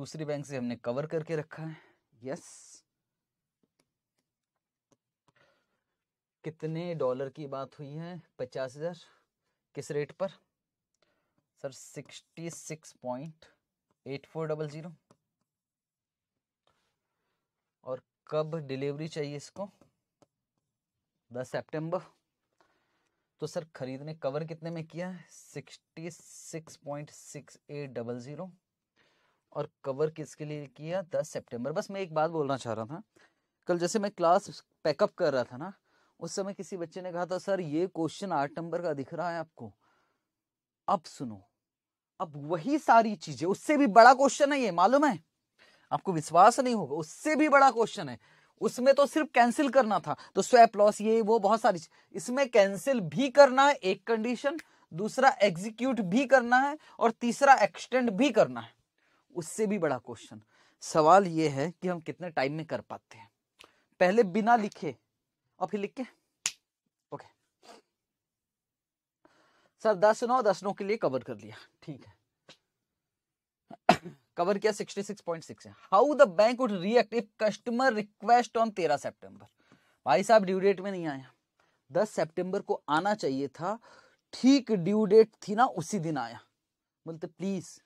दूसरी बैंक से हमने कवर करके रखा है यस कितने डॉलर की बात हुई है पचास हज़ार किस रेट पर sir sixty six point eight four double zero और कब डिलीवरी चाहिए इसको दस सितंबर तो सर खरीदने कवर कितने में किया है sixty six point six eight double zero और कवर किसके लिए किया दस सितंबर बस मैं एक बात बोलना चाह रहा था कल जैसे मैं क्लास पैकअप कर रहा था ना उस समय किसी बच्चे ने कहा था सर ये क्वेश्चन आठ नंबर का दिख रहा है आपको अब सुनो अब वही सारी चीजें उससे भी बड़ा क्वेश्चन है ये मालूम है आपको विश्वास नहीं होगा उससे भी बड़ा क्वेश्चन है उसमें तो सिर्फ कैंसिल करना था तो स्वैप लॉस ये वो बहुत सारी इसमें कैंसिल भी करना है एक कंडीशन दूसरा एग्जीक्यूट भी करना है और तीसरा एक्सटेंड भी करना है उससे भी बड़ा क्वेश्चन सवाल ये है कि हम कितने टाइम में कर पाते हैं पहले बिना लिखे और फिर लिख के ओके सर दस नौ दस नौ के लिए कवर कर लिया ठीक है कवर किया point six how the bank would react if customer request on तेरह सेप्टेम्बर भाई साहब ड्यू डेट में नहीं आया दस सेप्टेम्बर को आना चाहिए था ठीक ड्यू डेट थी ना उसी दिन आया बोलते प्लीज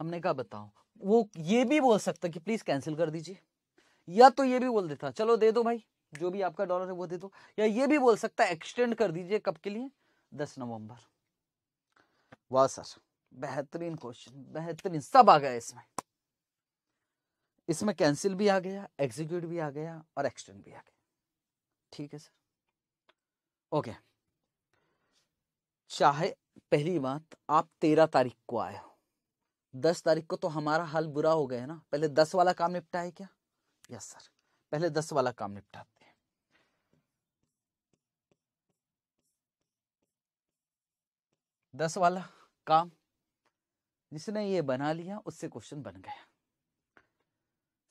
हमने कहा बताओ वो ये भी बोल सकता कि प्लीज कैंसिल कर दीजिए या तो ये भी बोल देता चलो दे दो भाई जो भी आपका डॉलर है वो दे दो या ये भी बोल सकता है एक्सटेंड कर दीजिए कब के लिए दस नवंबर वाह सर बेहतरीन क्वेश्चन बेहतरीन सब आ गया इसमें इसमें कैंसिल भी आ गया एग्जीक्यूट भी आ गया और एक्सटेंड भी आ गया ठीक है सर ओके चाहे पहली बात आप तेरह तारीख को आए हो दस तारीख को तो हमारा हाल बुरा हो गया ना पहले दस वाला काम निपटा है क्या यस सर पहले दस वाला काम निपटाते दस वाला काम जिसने ये बना लिया उससे क्वेश्चन बन गया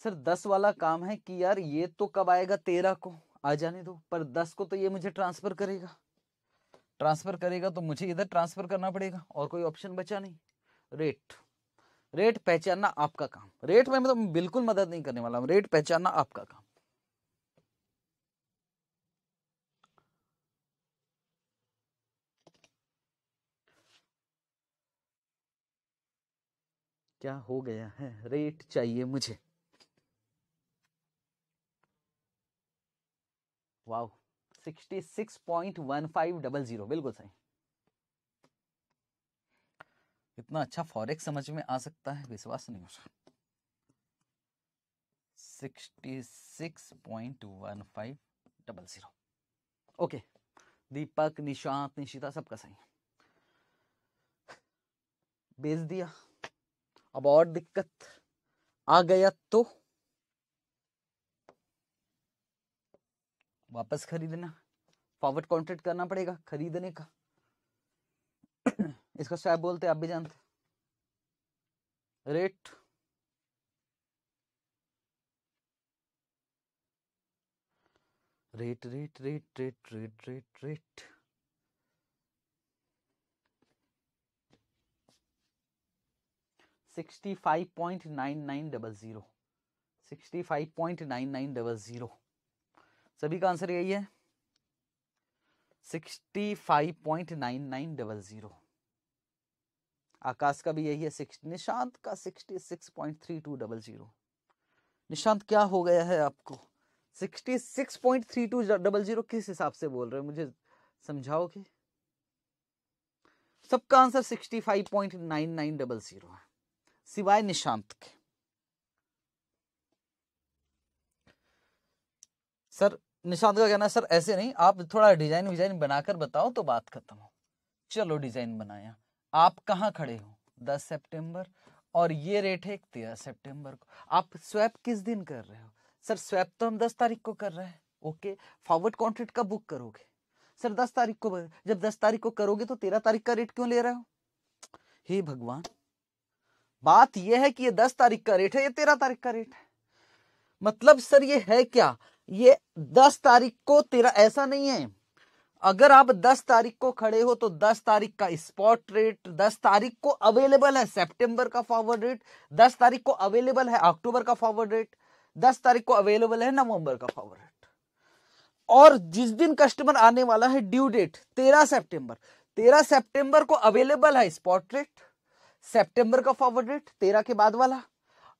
सर दस वाला काम है कि यार ये तो कब आएगा तेरह को आ जाने दो पर दस को तो ये मुझे ट्रांसफर करेगा ट्रांसफर करेगा तो मुझे इधर ट्रांसफर करना पड़ेगा और कोई ऑप्शन बचा नहीं रेट रेट पहचानना आपका काम रेट में मतलब तो बिल्कुल मदद नहीं करने वाला रेट पहचानना आपका काम क्या हो गया है रेट चाहिए मुझे वाह sixty six point one five double zero बिल्कुल सही इतना अच्छा फॉरेक्स समझ में आ सकता है विश्वास नहीं हो सकता sixty six point one five double zero okay Deepak Nishant Nishita सबका सही भेज दिया अब और दिक्कत आ गया तो वापस खरीदना फॉरवर्ड कॉन्ट्रैक्ट करना पड़ेगा खरीदने का इसको स्वैप बोलते आप भी जानते rate rate rate rate rate rate rate rate 65.9900 सभी का आंसर यही है 65.9900 आकाश का भी यही है निशांत का 66.3200 निशांत क्या हो गया है आपको sixty six point three two double zero किस हिसाब से बोल रहे हो मुझे समझाओगे सबका answer sixty five point nine nine double zero है सिवाय निशांत के सर निशांत का कहना सर ऐसे नहीं आप थोड़ा डिजाइन विजाइन बनाकर बताओ तो बात खत्म हो चलो डिजाइन बनाया आप कहा खड़े हो दस सितंबर और ये रेट है तेरह सितंबर को आप स्वैप किस दिन कर रहे हो सर स्वैप तो हम दस तारीख को कर रहे हैं ओके फॉरवर्ड कॉन्ट्रैक्ट का बुक करोगे सर दस तारीख को जब दस तारीख को करोगे तो तेरह तारीख का रेट क्यों ले रहे हो हे भगवान बात यह है कि ये दस तारीख का रेट है ये तेरह तारीख का रेट है मतलब सर ये है क्या ये दस तारीख को तेरह ऐसा नहीं है अगर आप दस तारीख को खड़े हो तो दस तारीख का स्पॉट रेट दस तारीख को अवेलेबल है सितंबर का फॉरवर्ड रेट दस तारीख को अवेलेबल है अक्टूबर का फॉरवर्ड रेट दस तारीख को अवेलेबल है नवंबर का फॉरवर्ड रेट और जिस दिन कस्टमर आने वाला है ड्यू डेट तेरह सेप्टेम्बर तेरह सेप्टेम्बर को अवेलेबल है स्पॉट रेट सेप्टेंबर का फॉरवर्ड रेट तेरह के बाद वाला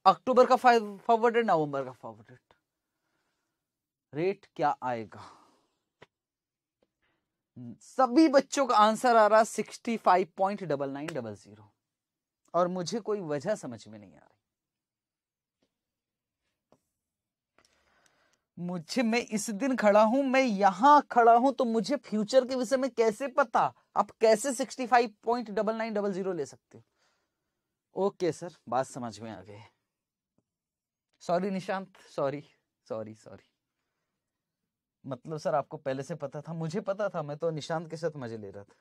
अक्टूबर का फॉरवर्ड रेट नवंबर का फॉरवर्ड रेट रेट क्या आएगा सभी बच्चों का आंसर आ रहा sixty five point double nine double zero और मुझे कोई वजह समझ में नहीं आ रही मुझे मैं इस दिन खड़ा हूं मैं यहां खड़ा हूं तो मुझे फ्यूचर के विषय में कैसे पता आप कैसे sixty five point double nine double zero ले सकते हो ओके सर बात समझ में आ गई sorry Nishant sorry sorry sorry मतलब सर आपको पहले से पता था मुझे पता था मैं तो निशांत के साथ मजे ले रहा था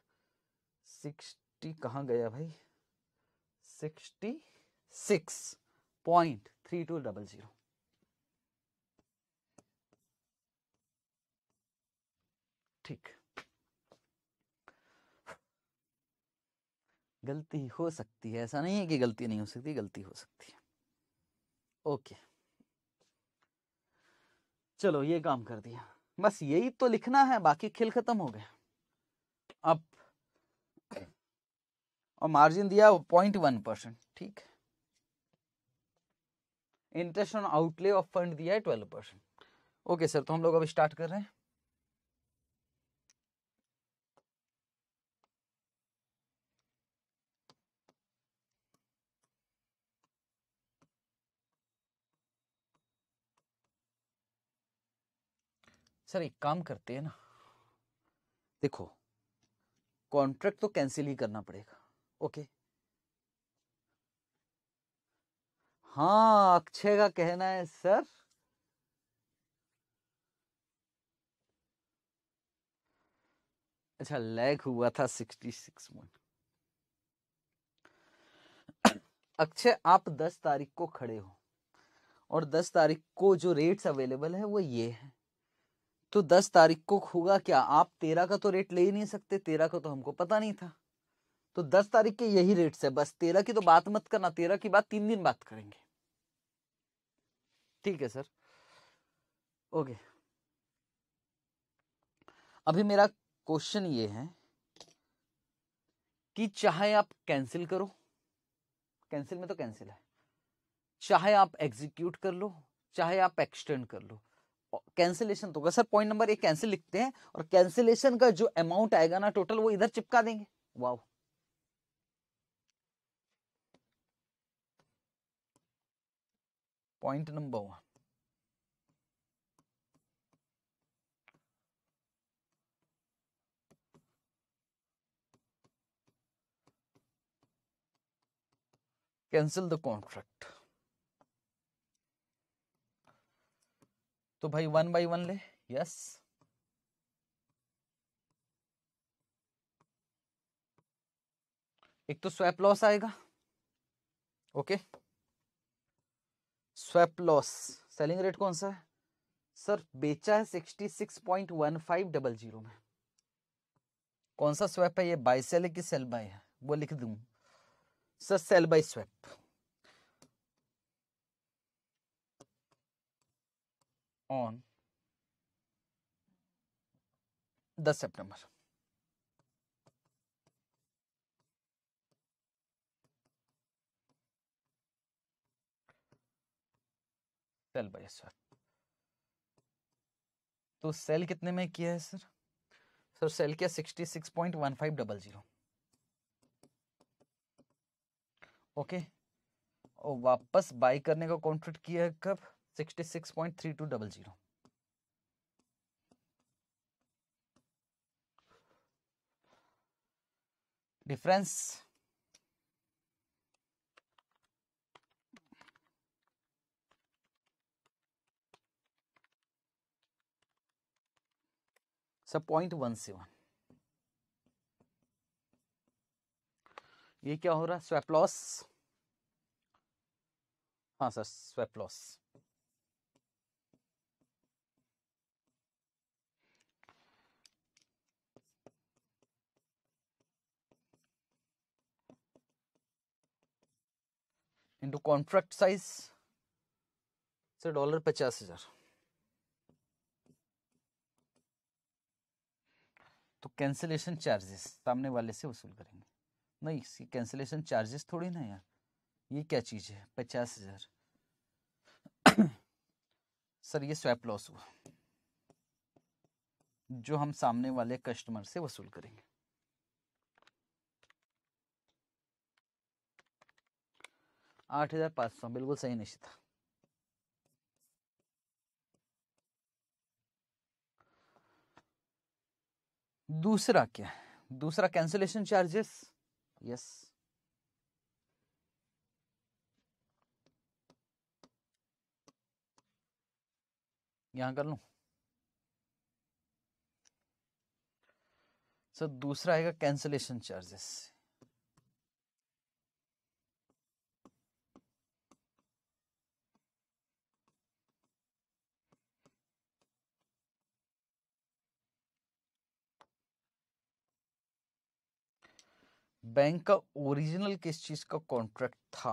सिक्सटी कहाँ गया भाई sixty six point three two double zero ठीक गलती हो सकती है ऐसा नहीं है कि गलती नहीं हो सकती गलती हो सकती है ओके चलो ये काम कर दिया बस यही तो लिखना है बाकी खेल खत्म हो गया अब और मार्जिन दिया पॉइंट वन परसेंट ठीक interest on outlay of fund दिया है ट्वेल्व परसेंट ओके सर तो हम लोग अब स्टार्ट कर रहे हैं सर एक काम करते हैं ना देखो कॉन्ट्रैक्ट तो कैंसिल ही करना पड़ेगा ओके हाँ अक्षय का कहना है सर अच्छा लैग हुआ था सिक्सटी सिक्स मंथ अक्षय आप दस तारीख को खड़े हो और दस तारीख को जो रेट्स अवेलेबल है वो ये है तो दस तारीख को होगा क्या आप तेरह का तो रेट ले ही नहीं सकते तेरह का तो हमको पता नहीं था तो दस तारीख के यही रेट्स है बस तेरह की तो बात मत करना तेरह की बात तीन दिन बात करेंगे ठीक है सर ओके अभी मेरा क्वेश्चन ये है कि चाहे आप कैंसिल करो कैंसिल में तो कैंसिल है चाहे आप एग्जीक्यूट कर लो चाहे आप एक्सटेंड कर लो कैंसिलेशन तो सर पॉइंट नंबर एक कैंसिल लिखते हैं और कैंसिलेशन का जो अमाउंट आएगा ना टोटल वो इधर चिपका देंगे वाह point number one cancel the contract तो भाई वन बाई वन ले यस एक तो स्वैप लॉस आएगा okay swap loss selling rate कौन सा है सर बेचा है sixty six point one five double zero में कौन सा स्वैप है ये बाई सेल है कि सेल बाय है वो लिख दूं sir sell buy swap on 10 September. Sell budget sir तो सेल कितने में किया है सर सर सेल किया sixty six point one five double zero okay और वापस बाई करने का कॉन्ट्रैक्ट किया है कब sixty six point three two double zero difference सब पॉइंट वन सेवन ये क्या हो रहा है स्वेप लॉस हाँ sir swap loss into contract size से डॉलर पचास हजार तो कैंसिलेशन चार्जेस सामने वाले से वसूल करेंगे नहीं इसकी कैंसिलेशन चार्जेस थोड़ी ना यार ये क्या चीज़ है पचास हजार सर ये स्वैप लॉस हुआ जो हम सामने वाले कस्टमर से वसूल करेंगे आठ हजार पाँच सौ बिल्कुल सही निश्चित दूसरा क्या है दूसरा कैंसिलेशन चार्जेस यस यहां कर लू सर दूसरा आएगा कैंसिलेशन चार्जेस बैंक का ओरिजिनल किस चीज का कॉन्ट्रैक्ट था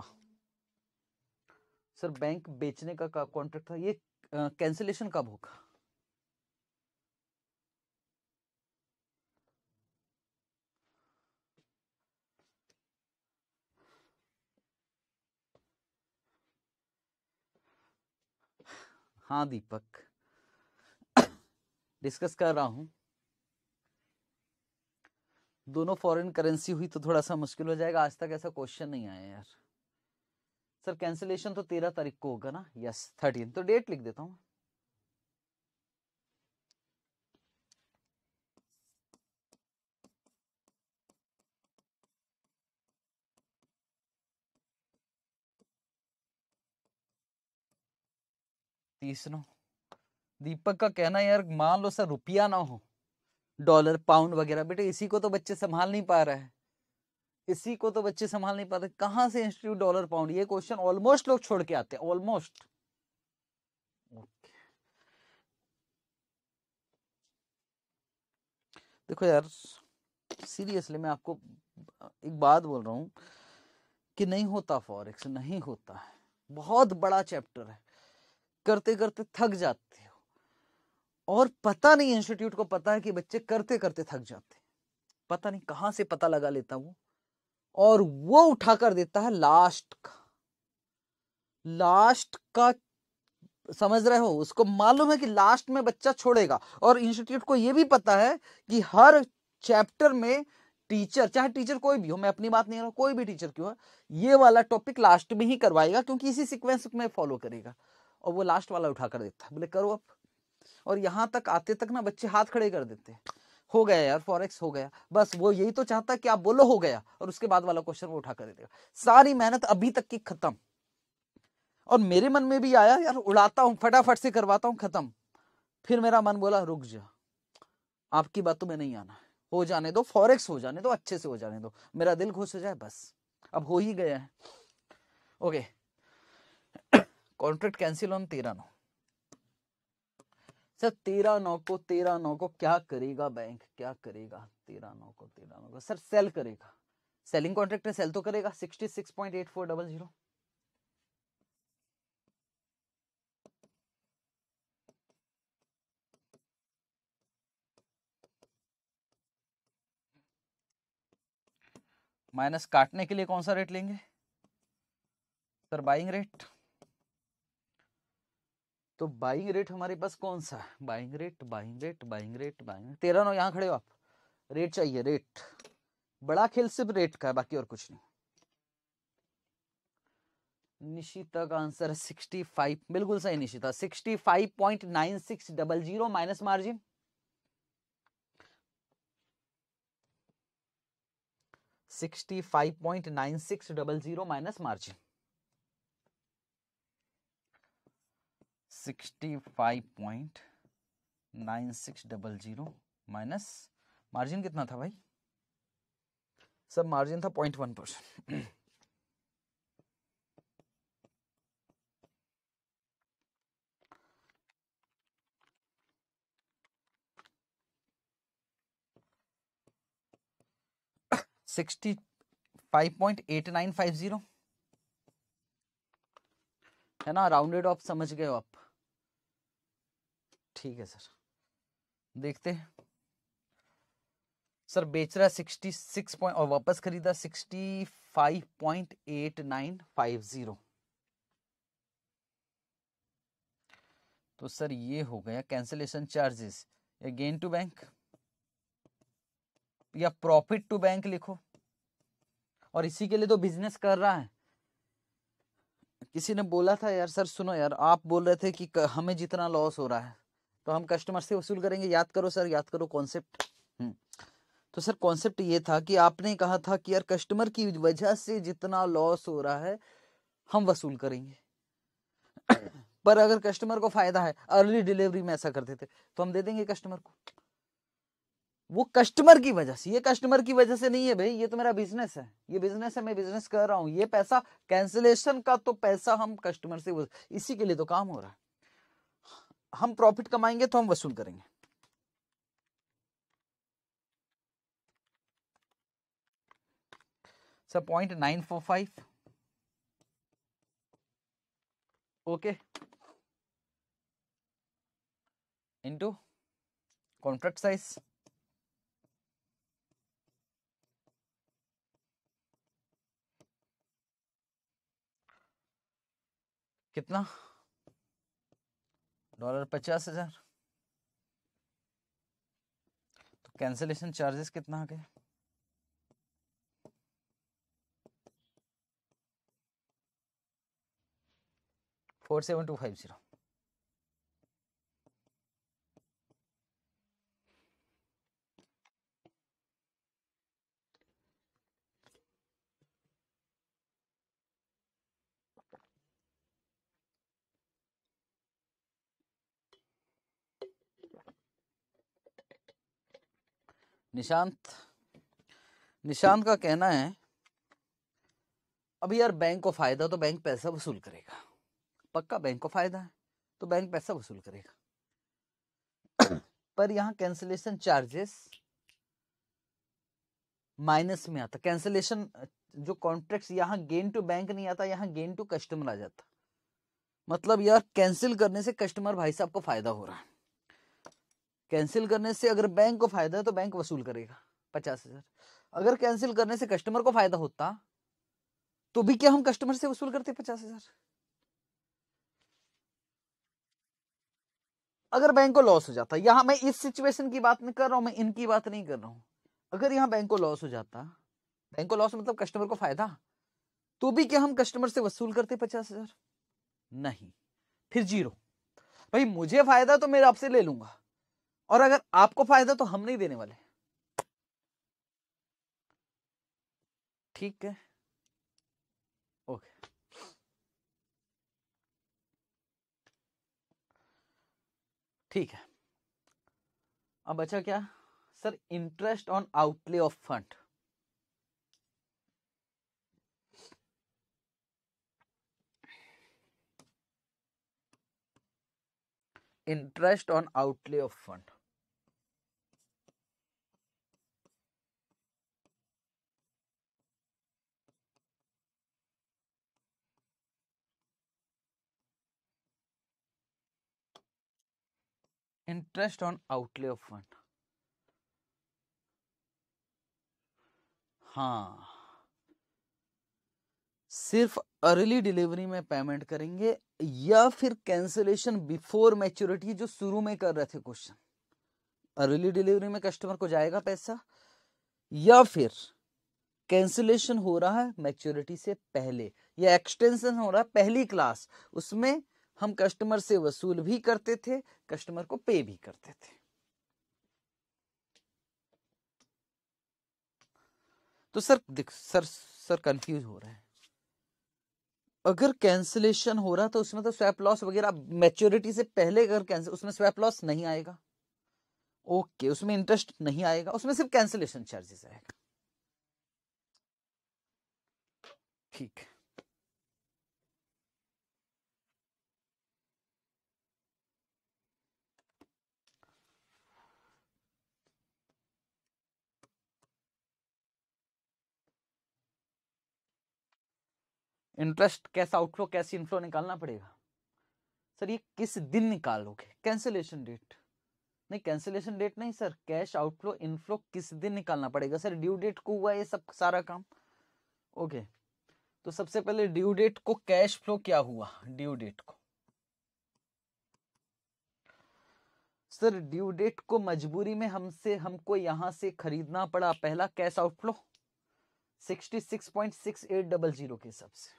सर बैंक बेचने का कॉन्ट्रैक्ट था ये कैंसिलेशन कब होगा हाँ दीपक डिस्कस कर रहा हूं दोनों फॉरेन करेंसी हुई तो थोड़ा सा मुश्किल हो जाएगा आज तक ऐसा क्वेश्चन नहीं आया यार सर कैंसिलेशन तो तेरह तारीख को होगा ना यस थर्टीन तो डेट लिख देता हूँ तीसरा दीपक का कहना यार मान लो सर रुपया ना हो डॉलर पाउंड वगैरह बेटे इसी को तो बच्चे संभाल नहीं पा रहे हैं इसी को तो बच्चे संभाल नहीं पा रहे कहां से इंस्टीट्यूट डॉलर पाउंड ये क्वेश्चन ऑलमोस्ट लोग छोड़ के आते हैं ऑलमोस्ट देखो यार सीरियसली मैं आपको एक बात बोल रहा हूं कि नहीं होता फॉरेक्स नहीं होता है बहुत बड़ा चैप्टर है करते करते थक जाते और पता नहीं इंस्टीट्यूट को पता है कि बच्चे करते करते थक जाते पता नहीं कहाँ से पता लगा लेता वो और वो उठा कर देता है लास्ट का लास्ट का समझ रहे हो उसको मालूम है कि लास्ट में बच्चा छोड़ेगा और इंस्टीट्यूट को ये भी पता है कि हर चैप्टर में टीचर चाहे टीचर कोई भी हो मैं अपनी बात नहीं कर रहा कोई भी टीचर क्यों है ये वाला टॉपिक लास्ट में ही करवाएगा क्योंकि इसी सिक्वेंस में फॉलो करेगा और वो लास्ट वाला उठा कर देता है बोले करो अब और यहाँ तक आते तक ना बच्चे हाथ खड़े कर देते हैं हो गया यार फॉरेक्स हो गया बस वो यही तो चाहता है कि आप बोलो हो गया और उसके बाद वाला क्वेश्चन वो उठा कर देगा सारी मेहनत अभी तक की खत्म और मेरे मन में भी आया यार उड़ाता हूँ फटाफट से करवाता हूँ खत्म फिर मेरा मन बोला रुक जा आपकी बातों में नहीं आना हो जाने दो फॉरेक्स हो जाने दो अच्छे से हो जाने दो मेरा दिल खुश हो जाए बस अब हो ही गया है ओके कॉन्ट्रैक्ट कैंसिल ऑन तेरह नौ अच्छा तो तेरह नौ को तेरह नौ को क्या करेगा बैंक क्या करेगा तेरह नौ को तेरह नौ को सर सेल करेगा सेलिंग कॉन्ट्रैक्ट सेल तो करेगा sixty six point eight four double zero minus काटने के लिए कौन सा रेट लेंगे सर बाइंग रेट तो बाइंग रेट हमारे पास कौन सा है buying rate buying rate buying rate buying तेरह नौ यहाँ खड़े हो आप रेट चाहिए रेट बड़ा खेल सिर्फ रेट का है बाकी और कुछ नहीं निशिता का आंसर है सिक्सटी फाइव बिल्कुल सही Nishita sixty five point nine six double zero minus margin sixty five point nine six double zero minus margin sixty five point nine six double zero minus margin कितना था भाई सब मार्जिन था point one percent sixty five point eight nine five zero है ना राउंडेड ऑफ समझ गए हो आप ठीक है सर देखते हैं सर बेच रहा सिक्सटी सिक्स पॉइंट और वापस खरीदा sixty five point eight nine five zero तो सर ये हो गया कैंसिलेशन चार्जेस या गेन टू बैंक या प्रॉफिट टू बैंक लिखो और इसी के लिए तो बिजनेस कर रहा है किसी ने बोला था यार सर सुनो यार आप बोल रहे थे कि हमें जितना लॉस हो रहा है तो हम कस्टमर से वसूल करेंगे याद करो सर याद करो कॉन्सेप्ट हम्म। तो सर कॉन्सेप्ट ये था कि आपने कहा था कि यार कस्टमर की वजह से जितना लॉस हो रहा है हम वसूल करेंगे पर अगर कस्टमर को फायदा है अर्ली डिलीवरी में ऐसा करते थे तो हम दे देंगे कस्टमर को वो कस्टमर की वजह से ये कस्टमर की वजह से नहीं है भाई ये तो मेरा बिजनेस है ये बिजनेस है मैं बिजनेस कर रहा हूँ ये पैसा कैंसिलेशन का तो पैसा हम कस्टमर से इसी के लिए तो काम हो रहा है हम प्रॉफिट कमाएंगे तो हम वसूल करेंगे sir point nine four five okay into contract size कितना डॉलर पचास हज़ार तो कैंसिलेशन चार्जेस कितना आ गया four seven two five zero Nishant Nishant का कहना है अभी यार बैंक को फायदा तो बैंक पैसा वसूल करेगा पक्का बैंक को फायदा है तो बैंक पैसा वसूल करेगा पर यहाँ कैंसिलेशन चार्जेस माइनस में आता कैंसिलेशन जो कॉन्ट्रैक्ट यहाँ गेन टू बैंक नहीं आता यहाँ गेन टू कस्टमर आ जाता मतलब यार कैंसिल करने से कस्टमर भाई साहब को फायदा हो रहा है कैंसिल करने से अगर बैंक को फायदा है तो बैंक वसूल करेगा पचास हजार अगर कैंसिल करने से कस्टमर को फायदा होता तो भी क्या हम कस्टमर से वसूल करते पचास हजार अगर बैंक को लॉस हो जाता यहां मैं इस सिचुएशन की बात नहीं कर रहा हूं मैं इनकी बात नहीं कर रहा हूं अगर यहां बैंक को लॉस हो जाता बैंक को लॉस मतलब कस्टमर को फायदा तो भी क्या हम कस्टमर से वसूल करते पचास हजार नहीं फिर जीरो भाई मुझे फायदा तो मैं आपसे ले लूंगा और अगर आपको फायदा तो हम नहीं देने वाले ठीक है ओके ठीक है अब बचा क्या sir interest on outlay of fund interest on outlay of fund interest on outlay of fund हाँ सिर्फ अर्ली डिलीवरी में पेमेंट करेंगे या फिर कैंसिलेशन बिफोर मैच्योरिटी जो शुरू में कर रहे थे क्वेश्चन अर्ली डिलीवरी में कस्टमर को जाएगा पैसा या फिर कैंसिलेशन हो रहा है मैच्योरिटी से पहले या एक्सटेंशन हो रहा है पहली क्लास उसमें हम कस्टमर से वसूल भी करते थे कस्टमर को पे भी करते थे तो सर सर सर कंफ्यूज हो रहा है अगर कैंसिलेशन हो रहा तो उसमें तो स्वैप लॉस वगैरह मैच्योरिटी से पहले अगर कैंसिल उसमें स्वैप लॉस नहीं आएगा ओके उसमें इंटरेस्ट नहीं आएगा उसमें सिर्फ कैंसिलेशन चार्जेस आएगा ठीक है इंटरेस्ट कैसा आउटफ्लो कैसे इनफ्लो निकालना पड़ेगा सर ये किस दिन निकालोगे कैंसिलेशन डेट नहीं कैंसिलेशन डेट नहीं सर कैश आउटफ्लो इनफ्लो किस दिन निकालना पड़ेगा सर ड्यू डेट को हुआ ये सब सारा काम ओके तो सबसे पहले ड्यू डेट को कैश फ्लो क्या हुआ ड्यू डेट को सर ड्यू डेट को मजबूरी में हमसे हमको यहां से खरीदना पड़ा पहला cash outflow sixty six point six eight double zero के हिसाब से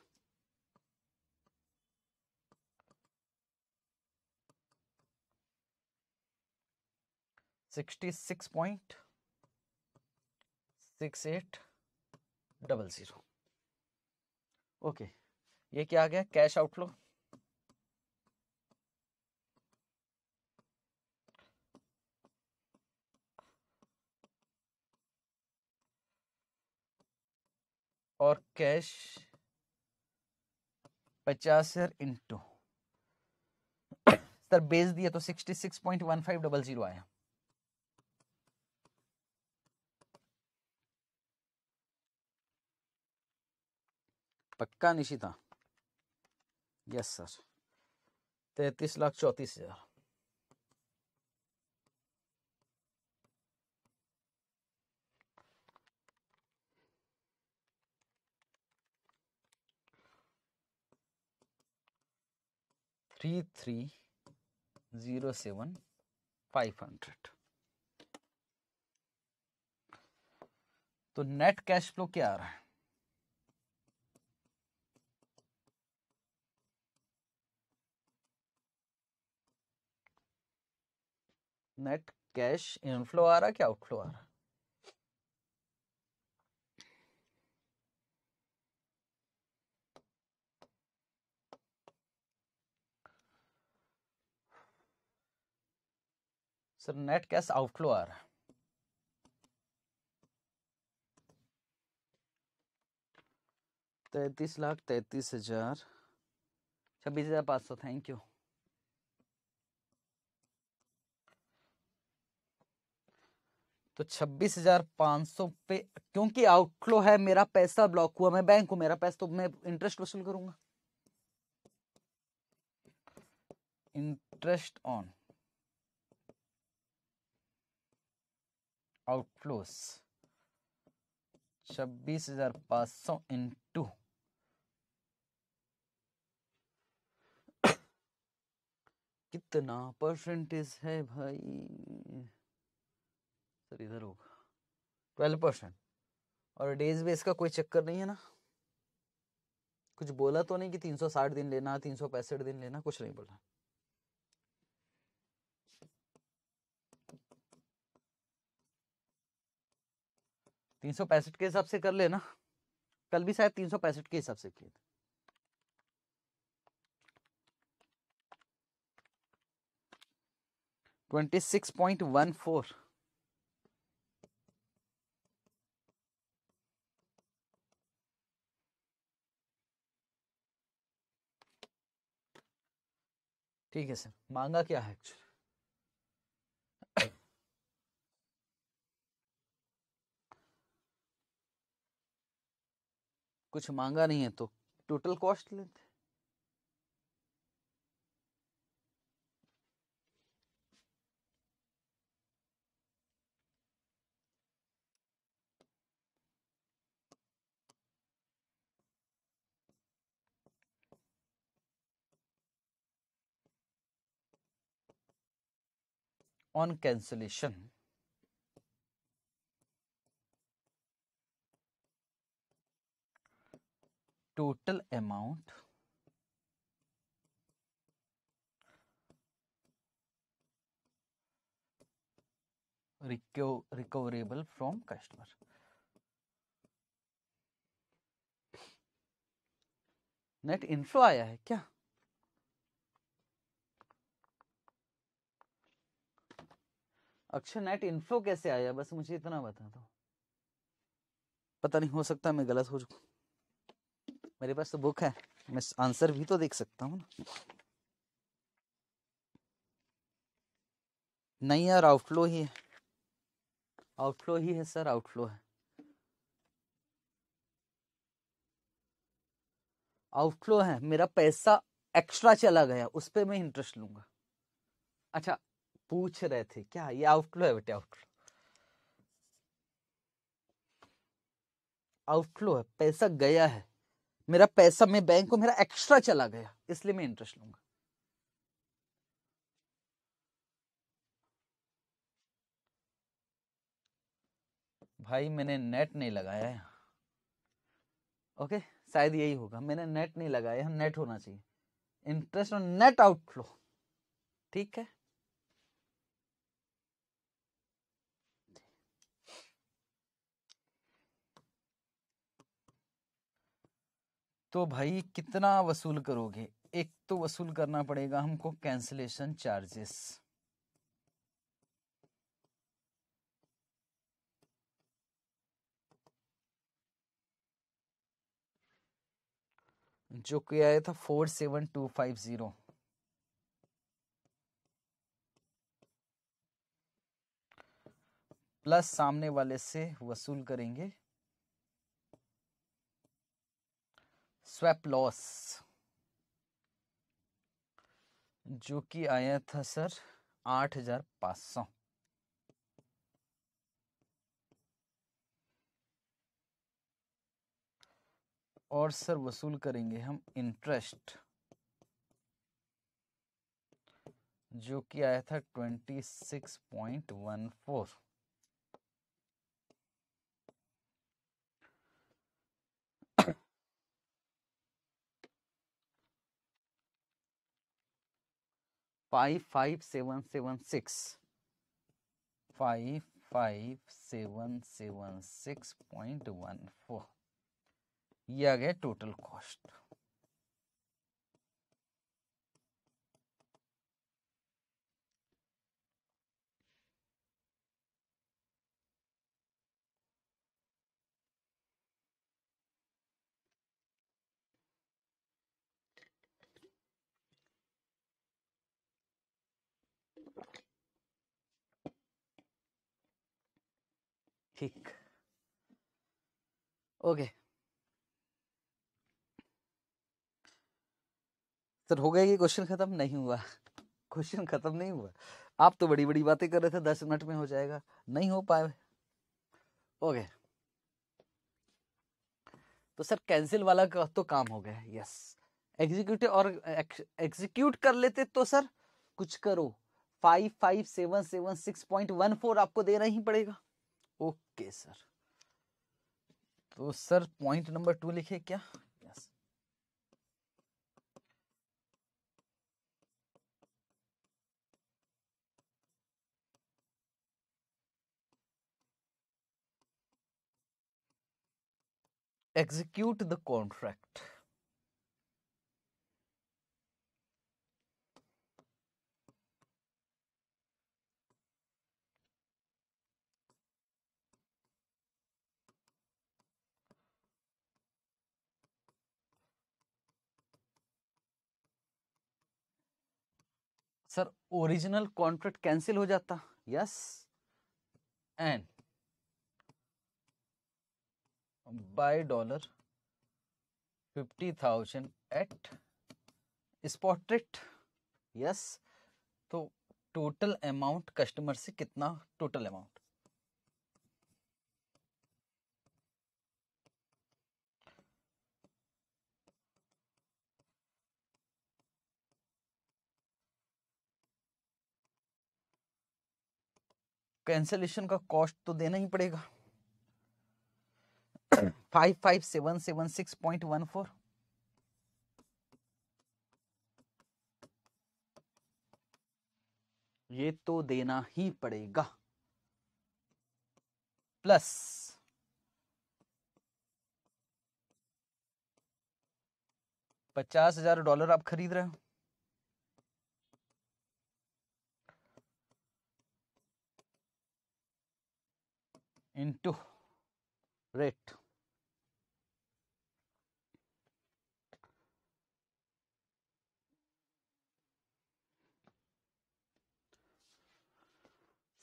sixty six point six eight double zero okay ये क्या आ गया कैश आउटफ्लो और कैश पचास हजार इंटू सर बेच दिया तो sixty six point one five double zero आया पक्का निशिता यस सर तैतीस लाख चौंतीस हजार three three zero seven five hundred तो नेट कैश फ्लो क्या आ रहा है नेट कैश इनफ्लो आ रहा क्या आउटफ्लो आ रहा सर नेट कैश आउटफ्लो आ रहा तैतीस लाख तैतीस हजार छब्बीस हजार पाँच सौ थैंक यू तो छब्बीस हजार पाँच सौ पे क्योंकि आउटफ्लो है मेरा पैसा ब्लॉक हुआ मैं बैंक हूं मेरा पैसा तो मैं इंटरेस्ट वसूल करूंगा इंटरेस्ट ऑन आउटफ्लोस छब्बीस हजार पाँच सौ इंटू कितना परसेंटेज है भाई सर इधर होगा ट्वेल्व परसेंट और डेज बेस का कोई चक्कर नहीं है ना कुछ बोला तो नहीं कि तीन सौ साठ दिन लेना तीन दिन लेना कुछ नहीं बोला तीन सौ पैंसठ के हिसाब से कर लेना कल भी शायद तीन सौ पैंसठ के हिसाब से किए थे twenty six point one four ठीक है सर मांगा क्या है एक्चुअली कुछ मांगा नहीं है तो टोटल कॉस्ट लेते on cancellation total amount reco recoverable from customer net inflow आया है क्या अक्षर नेट इन्फो कैसे आया बस मुझे इतना बता दो पता नहीं हो सकता मैं गलत हो चुका मेरे पास तो बुक है मैं आंसर भी तो देख सकता हूँ नहीं यार आउटफ्लो ही है आउटफ्लो ही है सर आउटफ्लो है आउटफ्लो है मेरा पैसा एक्स्ट्रा चला गया उस पर मैं इंटरेस्ट लूंगा अच्छा पूछ रहे थे क्या ये आउटफ्लो है बेटे आउटफ्लो आउटफ्लो है पैसा गया है मेरा पैसा मैं बैंक को मेरा एक्स्ट्रा चला गया इसलिए मैं इंटरेस्ट लूंगा भाई मैंने नेट नहीं लगाया है ओके शायद यही होगा मैंने नेट नहीं लगाया नेट होना चाहिए इंटरेस्ट और नेट आउटफ्लो ठीक है तो भाई कितना वसूल करोगे एक तो वसूल करना पड़ेगा हमको कैंसलेशन चार्जेस जो कि आया था four seven two five zero plus सामने वाले से वसूल करेंगे स्वैप लॉस जो कि आया था सर आठ हजार पांच सौ और सर वसूल करेंगे हम इंटरेस्ट जो कि आया था twenty six point one four five five seven seven six five five seven seven six point one four ये आ गया टोटल कॉस्ट ओके सर हो गया ये क्वेश्चन खत्म नहीं हुआ क्वेश्चन खत्म नहीं हुआ आप तो बड़ी बड़ी बातें कर रहे थे दस मिनट में हो जाएगा नहीं हो पाए ओके तो सर कैंसिल वाला का तो काम हो गया यस एग्जीक्यूटिव और एग्जीक्यूट कर लेते तो सर कुछ करो five five seven seven six point one four आपको देना ही पड़ेगा ओके सर तो सर पॉइंट नंबर टू लिखे क्या yes execute the contract sir original contract cancel हो जाता yes and buy dollar fifty thousand at spot rate yes तो टोटल अमाउंट कस्टमर से कितना टोटल अमाउंट कैंसलेशन का कॉस्ट तो देना ही पड़ेगा five five seven seven six point one four ये तो देना ही पड़ेगा प्लस पचास हजार डॉलर आप खरीद रहे हो into rate.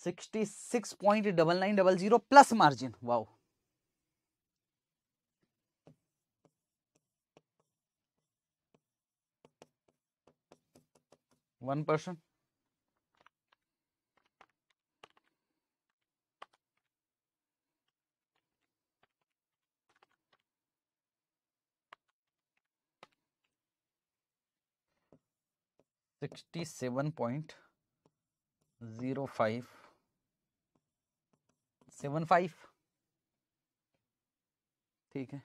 Sixty-six point double nine double zero plus margin. Wow. One person. Sixty seven point zero five seven five ठीक है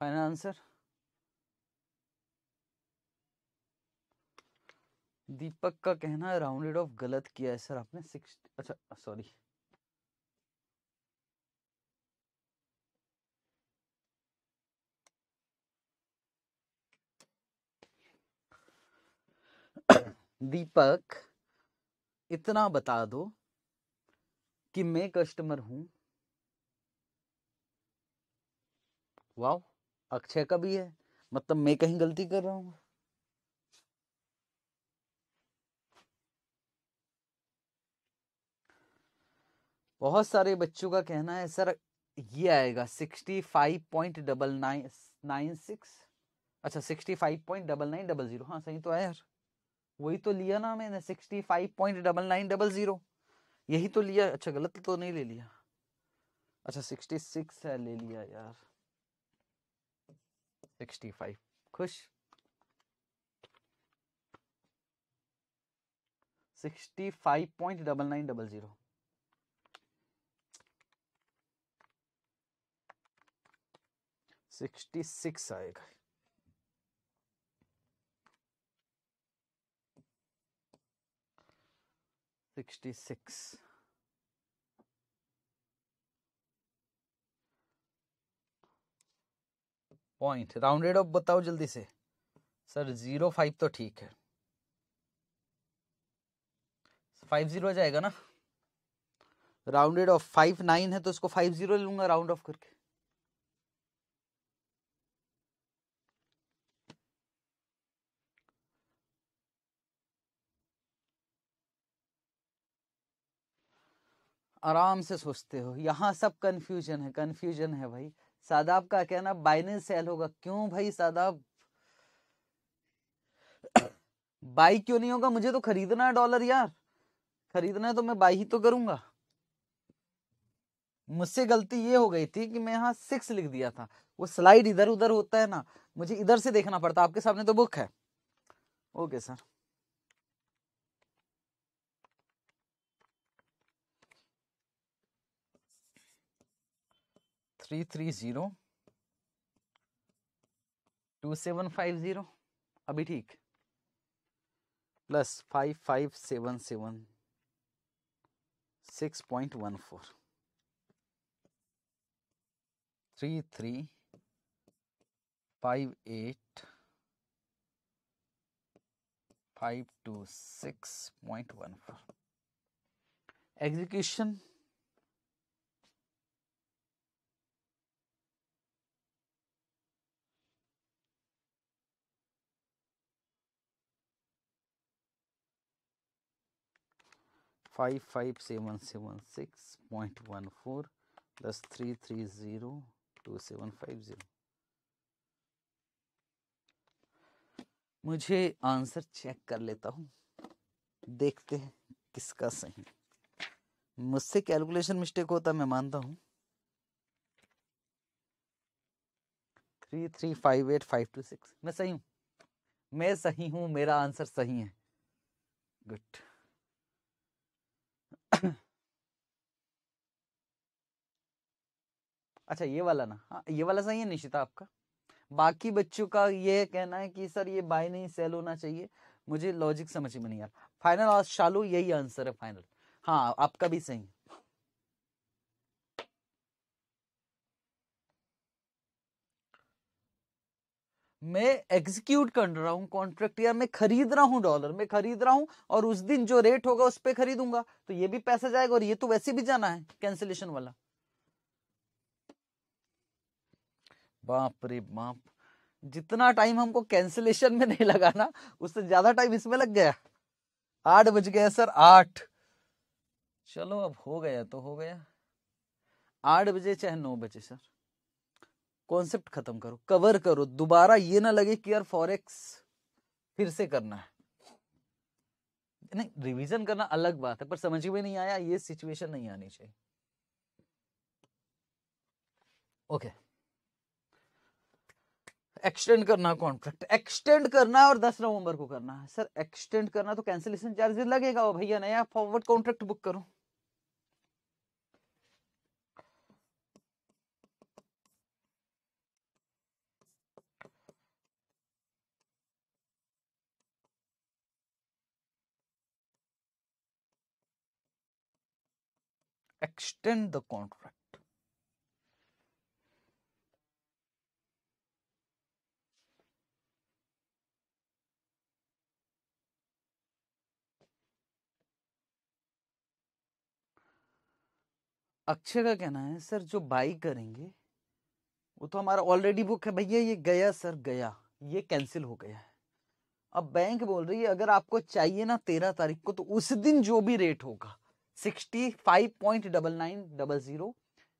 final answer दीपक का कहना है राउंडेड ऑफ गलत किया है सर आपने सिक्स अच्छा सॉरी दीपक इतना बता दो कि मैं कस्टमर हूं वाओ अक्षय का भी है मतलब मैं कहीं गलती कर रहा हूं बहुत सारे बच्चों का कहना है सर ये आएगा sixty five point double nine nine six अच्छा sixty five point double nine double zero हाँ सही तो है यार वही तो लिया ना मैंने sixty five point double nine double zero यही तो लिया अच्छा गलत तो नहीं ले लिया अच्छा सिक्सटी सिक्स है ले लिया यार 65 खुश 65.9900 66 आएगा sixty six point rounded off बताओ जल्दी से सर जीरो फाइव तो ठीक है फाइव जीरो हो जाएगा ना राउंडेड ऑफ फाइव नाइन है तो इसको फाइव जीरो लूंगा राउंड ऑफ करके आराम से सोचते हो यहाँ सब कन्फ्यूजन है कन्फ्यूजन है भाई सादाब का कहना बाइनेंस सेल होगा क्यों भाई सादाब बाई क्यों नहीं होगा मुझे तो खरीदना है डॉलर यार खरीदना है तो मैं बाई ही तो करूंगा मुझसे गलती ये हो गई थी कि मैं यहाँ सिक्स लिख दिया था वो स्लाइड इधर उधर होता है ना मुझे इधर से देखना पड़ता आपके सामने तो बुक है okay sir three three zero two seven five zero अभी ठीक plus five five seven seven six point one four three three five eight five two six point one four execution five five seven seven six point one four plus three three zero two seven five zero मुझे आंसर चेक कर लेता हूँ देखते हैं किसका सही मुझसे कैलकुलेशन मिस्टेक होता मैं मानता हूँ three three five eight five two six मैं सही हूँ मैं सही हूँ मेरा आंसर सही है गुड अच्छा ये वाला ना हाँ ये वाला सही है निशिता आपका बाकी बच्चों का ये कहना है कि सर ये बाय नहीं सेल होना चाहिए मुझे लॉजिक समझ में नहीं आ रहा फाइनल और शालू यही आंसर है फाइनल हाँ आपका भी सही है मैं एग्जीक्यूट कर रहा हूं कॉन्ट्रैक्ट या मैं खरीद रहा हूं डॉलर में खरीद रहा हूं और उस दिन जो रेट होगा उस पर खरीदूंगा तो ये भी पैसा जाएगा और ये तो वैसे भी जाना है कैंसिलेशन वाला बाप रे बाप जितना टाइम हमको कैंसिलेशन में नहीं लगाना उससे ज्यादा टाइम इसमें लग गया आठ बज गया सर आठ चलो अब हो गया तो हो गया आठ बजे चाहे नौ बजे सर कॉन्सेप्ट खत्म करो कवर करो दोबारा ये ना लगे कि यार फॉरेक्स फिर से करना है नहीं रिवीजन करना अलग बात है पर समझ में नहीं आया ये सिचुएशन नहीं आनी चाहिए ओके okay. एक्सटेंड करना कॉन्ट्रैक्ट एक्सटेंड करना और 10 नवंबर को करना है सर एक्सटेंड करना तो कैंसिलेशन चार्जेस लगेगा और भैया नया फॉरवर्ड कॉन्ट्रैक्ट बुक करो extend the contract. अक्षय का कहना है सर जो बाई करेंगे वो तो हमारा ऑलरेडी बुक है भैया ये गया सर गया ये कैंसिल हो गया है अब बैंक बोल रही है अगर आपको चाहिए ना तेरह तारीख को तो उस दिन जो भी रेट होगा 65.9900 five point double nine double zero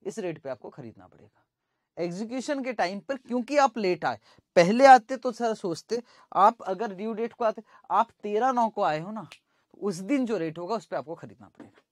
इस रेट पे आपको खरीदना पड़ेगा एग्जीक्यूशन के टाइम पर क्योंकि आप लेट आए पहले आते तो सर सोचते आप अगर ड्यू डेट को आते आप तेरह नौ को आए हो ना तो उस दिन जो रेट होगा उस पर आपको खरीदना पड़ेगा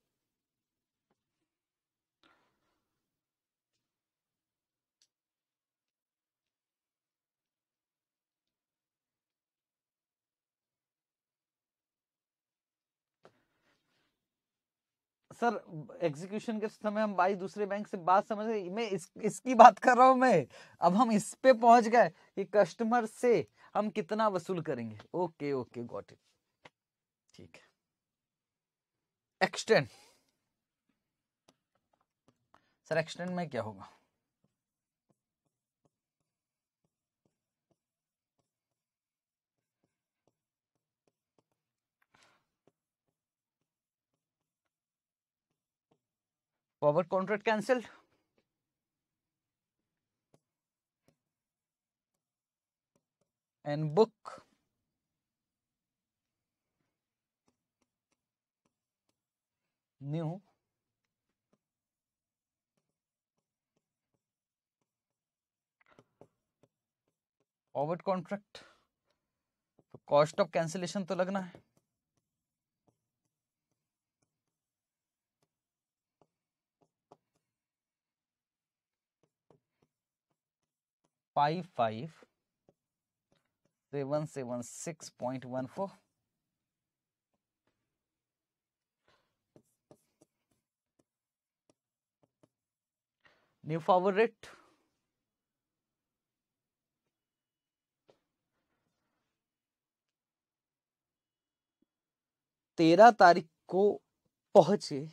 सर एग्जीक्यूशन के समय हम भाई दूसरे बैंक से बात समझ रहे मैं इस, इसकी बात कर रहा हूँ मैं अब हम इस पे पहुंच गए कि कस्टमर से हम कितना वसूल करेंगे ओके ओके गॉट इट ठीक है एक्सटेंड सर एक्सटेंड में क्या होगा power contract cancel and book new power contract cost of cancellation तो लगना है five five seven seven six point one four new forward तेरह तारीख को पहुंचे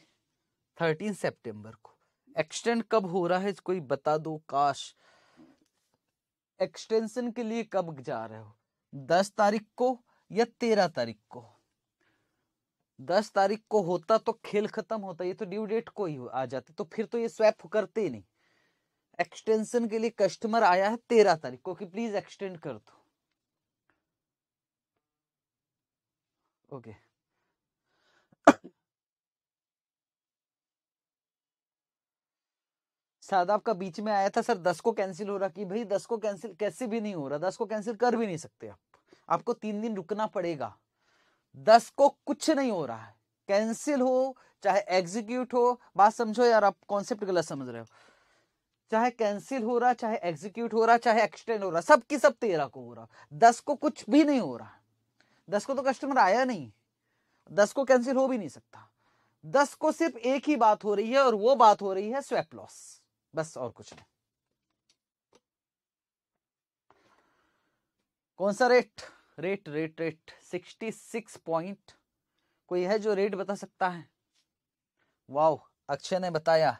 थर्टीन सितंबर को एक्सटेंड कब हो रहा है कोई बता दो काश एक्सटेंशन के लिए कब जा रहे हो दस तारीख को या तेरह तारीख को दस तारीख को होता तो खेल खत्म होता ये तो ड्यू डेट को ही आ जाती तो फिर तो ये स्वैप करते ही नहीं एक्सटेंशन के लिए कस्टमर आया है तेरह तारीख को कि प्लीज एक्सटेंड कर दो ओके okay. शादाब का बीच में आया था सर दस को कैंसिल हो रहा कि भाई दस को कैंसिल कैसे भी नहीं हो रहा दस को कैंसिल कर भी नहीं सकते आप आपको तीन दिन रुकना पड़ेगा दस को कुछ नहीं हो रहा है कैंसिल हो चाहे एग्जीक्यूट हो बात समझो यार आप कॉन्सेप्ट गलत समझ रहे हो चाहे कैंसिल हो रहा चाहे एग्जीक्यूट हो रहा चाहे एक्सटेंड हो रहा सब की सब तेरह को हो रहा दस को कुछ भी नहीं हो रहा दस को तो कस्टमर आया नहीं दस को कैंसिल हो भी नहीं सकता दस को सिर्फ एक ही बात हो रही है और वो बात हो रही है स्वेप लॉस बस और कुछ नहीं कौन सा rate rate rate rate sixty six point कोई है जो रेट बता सकता है वाओ अक्षय ने बताया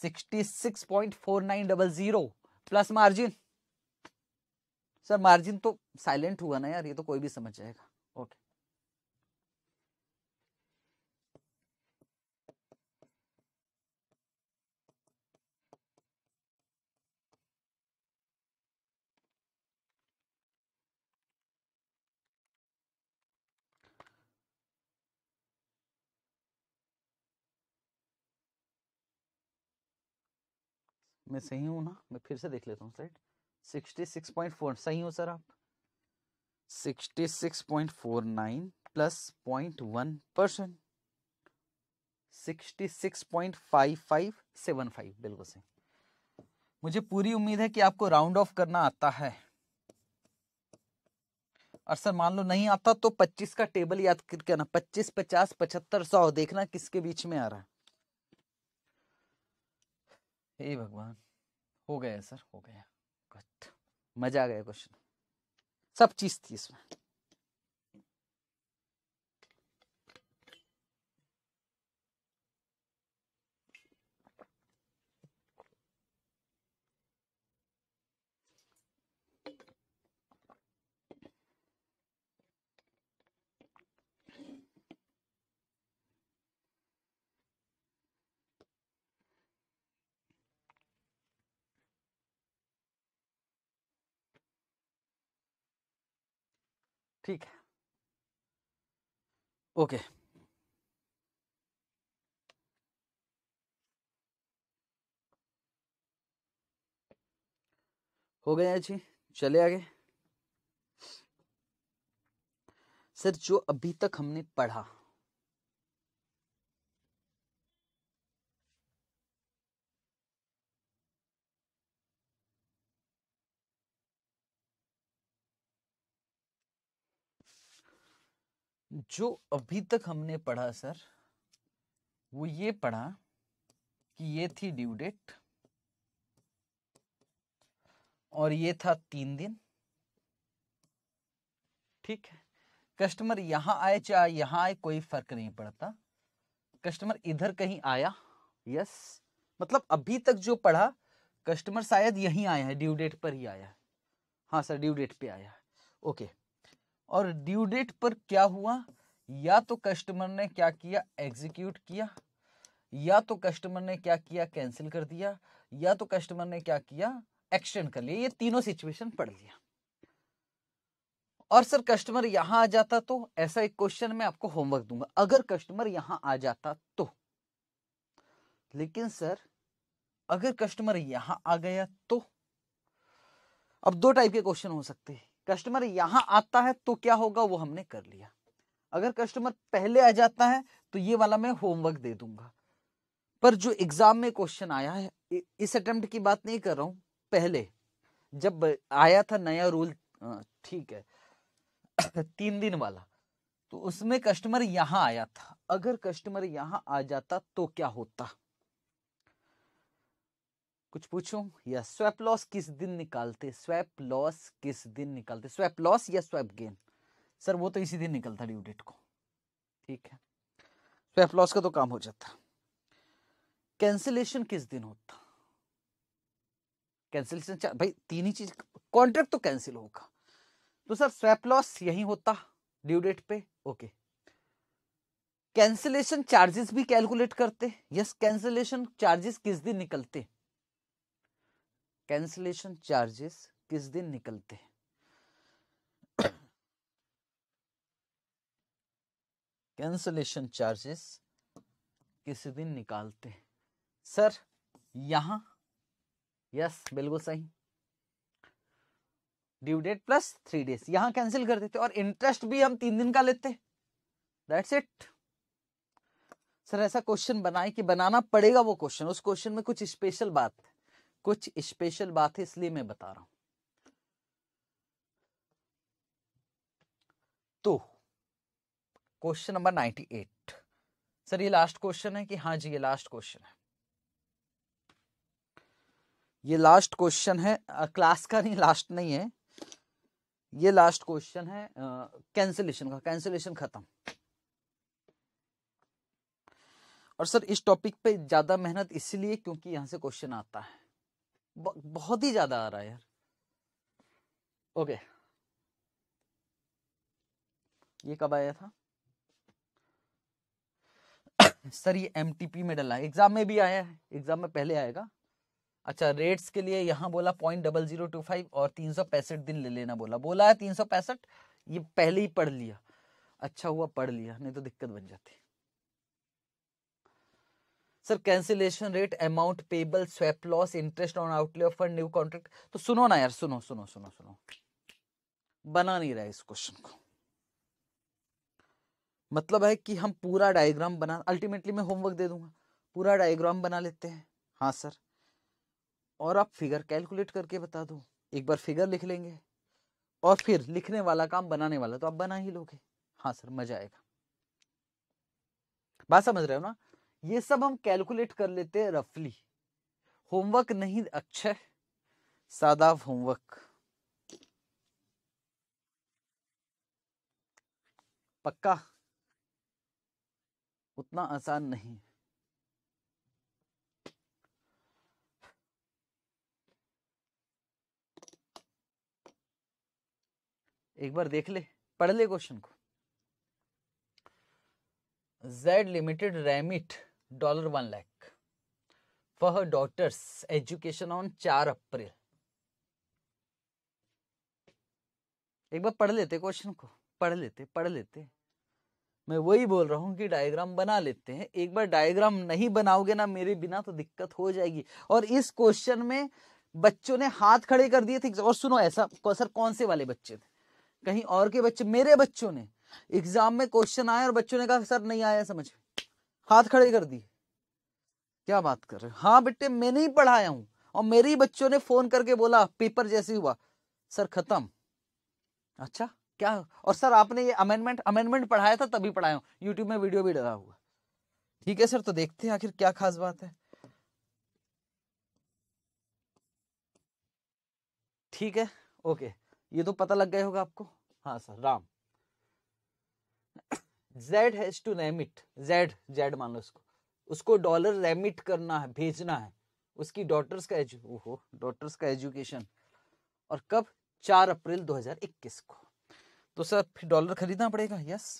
sixty six point four nine double zero plus margin sir margin तो साइलेंट हुआ ना यार ये तो कोई भी समझ जाएगा मैं सही हूँ ना मैं फिर से देख लेता हूँ right sixty six point four सही हो सर आप sixty six point four nine plus point one percent sixty six point five five seven five बिल्कुल सही मुझे पूरी उम्मीद है कि आपको राउंड ऑफ करना आता है और सर मान लो नहीं आता तो 25 का टेबल याद करके आना 25 50 75 सौ देखना किसके बीच में आ रहा है हे भगवान हो गया सर हो गया मजा आ गया क्वेश्चन सब चीज थी इसमें ठीक है ओके हो गया जी चले आगे सर जो अभी तक हमने पढ़ा जो अभी तक हमने पढ़ा सर वो ये पढ़ा कि ये थी ड्यू डेट और ये था तीन दिन ठीक है कस्टमर यहां आए चाहे यहां आए कोई फर्क नहीं पड़ता कस्टमर इधर कहीं आया यस मतलब अभी तक जो पढ़ा कस्टमर शायद यहीं आया है ड्यू डेट पर ही आया है हाँ सर ड्यू डेट पे आया है ओके और ड्यू डेट पर क्या हुआ या तो कस्टमर ने क्या किया एग्जीक्यूट किया या तो कस्टमर ने क्या किया कैंसिल कर दिया या तो कस्टमर ने क्या किया एक्सटेंड कर लिया ये तीनों सिचुएशन पढ़ लिया और सर कस्टमर यहां आ जाता तो ऐसा एक क्वेश्चन मैं आपको होमवर्क दूंगा अगर कस्टमर यहां आ जाता तो लेकिन सर अगर कस्टमर यहां आ गया तो अब दो टाइप के क्वेश्चन हो सकते हैं कस्टमर यहाँ आता है तो क्या होगा वो हमने कर लिया अगर कस्टमर पहले आ जाता है तो ये वाला मैं होमवर्क दे दूंगा पर जो एग्जाम में क्वेश्चन आया है इस अटेम्प्ट की बात नहीं कर रहा हूं पहले जब आया था नया रूल ठीक है तीन दिन वाला तो उसमें कस्टमर यहाँ आया था अगर कस्टमर यहाँ आ जाता तो क्या होता कुछ पूछूं या स्वैप लॉस किस दिन निकालते स्वैप लॉस किस दिन निकालते स्वैप लॉस या स्वैप गेन सर वो तो इसी दिन निकलता ड्यू डेट को ठीक है स्वैप लॉस का तो काम हो जाता कैंसिलेशन किस दिन होता कैंसिलेशन भाई तीन ही चीज कॉन्ट्रैक्ट तो कैंसिल होगा तो सर स्वैप लॉस यही होता ड्यू डेट पे ओके कैंसिलेशन चार्जेस भी कैलकुलेट करते यस कैंसिलेशन चार्जेस किस दिन निकलते कैंसलेशन चार्जेस किस दिन निकलते हैं कैंसिलेशन चार्जेस किस दिन निकालते हैं सर यहां यस बिल्कुल सही due date plus three days यहां कैंसिल कर देते और इंटरेस्ट भी हम तीन दिन का लेते दैट्स इट सर ऐसा क्वेश्चन बनाए कि बनाना पड़ेगा वो क्वेश्चन उस क्वेश्चन में कुछ स्पेशल बात है कुछ स्पेशल बात है इसलिए मैं बता रहा हूं तो question number ninety eight sir ये लास्ट क्वेश्चन है कि हाँ जी ये लास्ट क्वेश्चन है ये लास्ट क्वेश्चन है क्लास का नहीं लास्ट नहीं है ये लास्ट क्वेश्चन है कैंसिलेशन का कैंसिलेशन खत्म और सर इस टॉपिक पे ज्यादा मेहनत इसलिए क्योंकि यहां से क्वेश्चन आता है बहुत ही ज्यादा आ रहा है यार ओके ये कब आया था सर ये एम में डला है एग्जाम में भी आया है एग्जाम में पहले आएगा अच्छा रेट्स के लिए यहाँ बोला point double zero two five और तीन सौ पैंसठ दिन ले लेना बोला बोला है तीन सौ पैंसठ ये पहले ही पढ़ लिया अच्छा हुआ पढ़ लिया नहीं तो दिक्कत बन जाती sir cancellation rate amount payable swap loss interest on outlay of new contract तो सुनो ना यार सुनो सुनो सुनो सुनो बना नहीं रहा इस क्वेश्चन को मतलब है कि हम पूरा डायग्राम बना अल्टीमेटली मैं होमवर्क दे दूंगा पूरा डायग्राम बना लेते हैं हाँ सर और आप फिगर कैलकुलेट करके बता दो एक बार फिगर लिख लेंगे और फिर लिखने वाला काम बनाने वाला तो आप बना ही लोगे हाँ सर मजा आएगा बात समझ रहे हो ना ये सब हम कैलकुलेट कर लेते हैं रफली होमवर्क नहीं अच्छा सादाव सादा होमवर्क पक्का उतना आसान नहीं एक बार देख ले पढ़ ले क्वेश्चन को Z limited remit dollar one lakh for her daughter's education on चार अप्रैल एक बार पढ़ लेते क्वेश्चन को पढ़ लेते पढ़ लेते मैं वही बोल रहा हूँ कि डायग्राम बना लेते हैं एक बार डायग्राम नहीं बनाओगे ना मेरे बिना तो दिक्कत हो जाएगी और इस क्वेश्चन में बच्चों ने हाथ खड़े कर दिए थे और सुनो ऐसा सर कौन से वाले बच्चे थे कहीं और के बच्चे मेरे बच्चों ने एग्जाम में क्वेश्चन आया और बच्चों ने कहा सर नहीं आया समझ में हाथ खड़े कर दिए क्या बात कर रहे हाँ बेटे मैंने ही पढ़ाया हूं और मेरे ही बच्चों ने फोन करके बोला पेपर जैसे हुआ सर खत्म अच्छा क्या और सर आपने ये अमेंडमेंट अमेंडमेंट पढ़ाया था तभी पढ़ाया हूँ यूट्यूब में वीडियो भी डरा हुआ ठीक है सर तो देखते हैं आखिर क्या खास बात है ठीक है ओके ये तो पता लग गया होगा आपको हाँ sir Ram Z has to remit Z Z मान लो उसको उसको डॉलर रेमिट करना है भेजना है उसकी डॉटर्स का ओहो डॉटर्स का एजुकेशन और कब चार अप्रैल 2021 को तो सर फिर डॉलर खरीदना पड़ेगा यस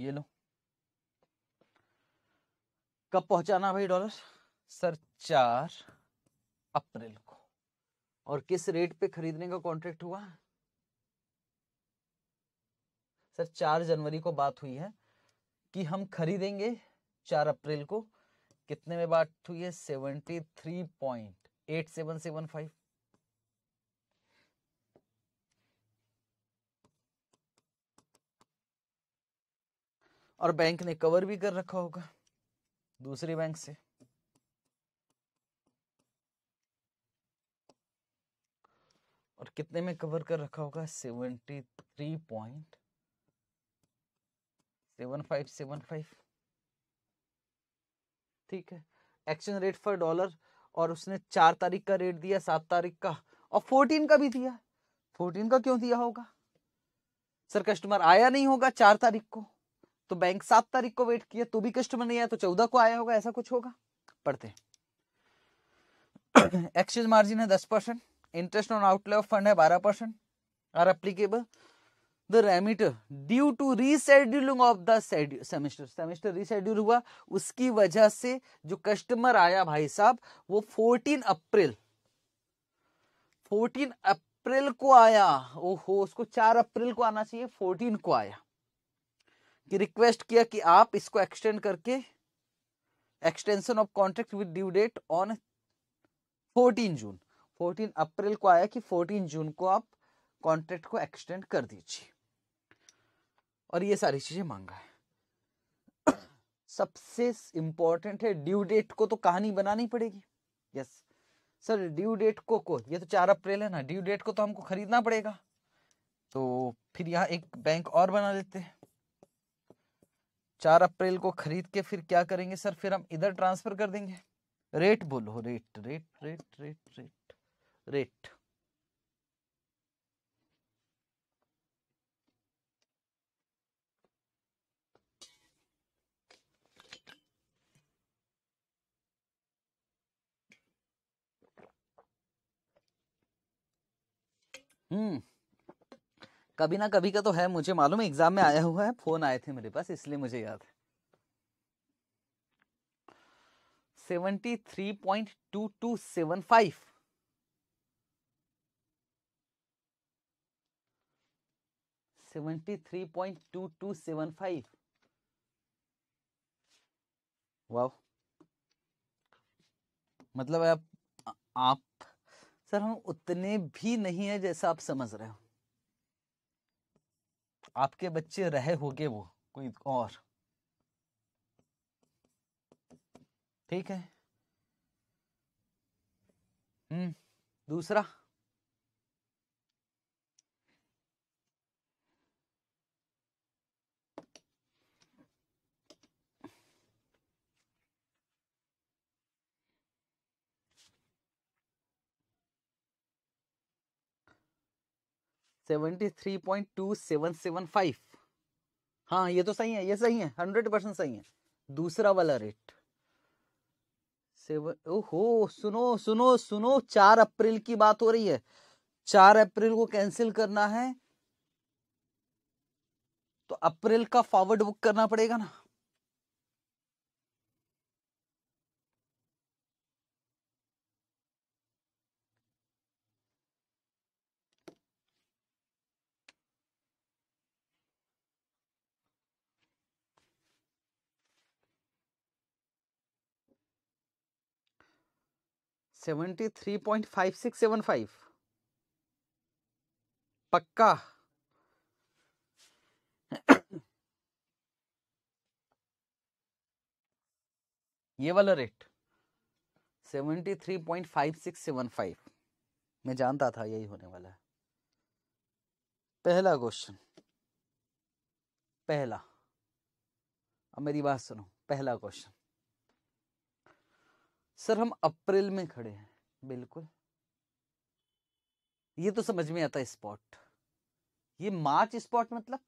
ये लो कब पहुंचाना भाई डॉलर सर चार अप्रैल को और किस रेट पे खरीदने का कॉन्ट्रैक्ट हुआ सर चार जनवरी को बात हुई है कि हम खरीदेंगे चार अप्रैल को कितने में बात हुई है seventy three point eight seven seven five और बैंक ने कवर भी कर रखा होगा दूसरी बैंक से और कितने में कवर कर रखा होगा seventy three point seven five seven five ठीक है एक्सचेंज रेट फॉर डॉलर और उसने चार तारीख का रेट दिया सात तारीख का और फोर्टीन का भी दिया फोर्टीन का क्यों दिया होगा सर कस्टमर आया नहीं होगा चार तारीख को तो बैंक सात तारीख को वेट किया तो भी कस्टमर नहीं आया तो चौदह को आया होगा ऐसा कुछ होगा पढ़ते एक्सचेंज मार्जिन है दस percent interest on outlay of fund है बारह percent are applicable the remitter due to rescheduling of the semester semester reschedule हुआ उसकी वजह से जो कस्टमर आया भाई साहब वो 14 अप्रैल 14 अप्रैल को आया ओहो उसको 4 अप्रैल को आना चाहिए 14 को आया कि रिक्वेस्ट किया कि आप इसको एक्सटेंड करके extension of contract with due date on 14 June fourteen April को आया कि फोर्टीन जून को आप कॉन्ट्रैक्ट को एक्सटेंड कर दीजिए और ये सारी चीजें मांगा है सबसे इंपॉर्टेंट है ड्यू डेट को तो कहानी बनानी पड़ेगी यस सर ड्यू डेट को को ये तो चार अप्रैल है ना ड्यू डेट को तो हमको खरीदना पड़ेगा तो फिर यहाँ एक बैंक और बना लेते हैं चार अप्रैल को खरीद के फिर क्या करेंगे सर फिर हम इधर ट्रांसफर कर देंगे रेट बोलो rate rate rate rate rate rate hmm कभी ना कभी का तो है मुझे मालूम है एग्जाम में आया हुआ है फोन आए थे मेरे पास इसलिए मुझे याद है seventy three point two two seven five 73.2275 three point two two seven five मतलब आप आप सर हम उतने भी नहीं है जैसा आप समझ रहे हो आपके बच्चे रहे होंगे वो कोई और ठीक है हम्म दूसरा seventy three point two seven seven five हाँ ये तो सही है ये सही है हंड्रेड परसेंट सही है दूसरा वाला रेट सेवन ओहो सुनो सुनो सुनो चार अप्रैल की बात हो रही है चार अप्रैल को कैंसिल करना है तो अप्रैल का फॉरवर्ड बुक करना पड़ेगा ना seventy three point five six seven five पक्का ये वाला rate seventy three point five six seven five मैं जानता था यही होने वाला है पहला क्वेश्चन पहला अब मेरी बात सुनो पहला क्वेश्चन सर हम अप्रैल में खड़े हैं बिल्कुल ये तो समझ में आता है स्पॉट ये मार्च स्पॉट मतलब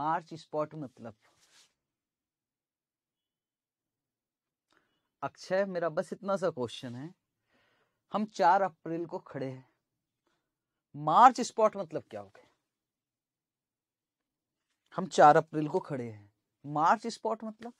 मार्च स्पॉट मतलब अक्षय मेरा बस इतना सा क्वेश्चन है हम चार अप्रैल को खड़े हैं मार्च स्पॉट मतलब क्या हो गया हम चार अप्रैल को खड़े हैं मार्च स्पॉट मतलब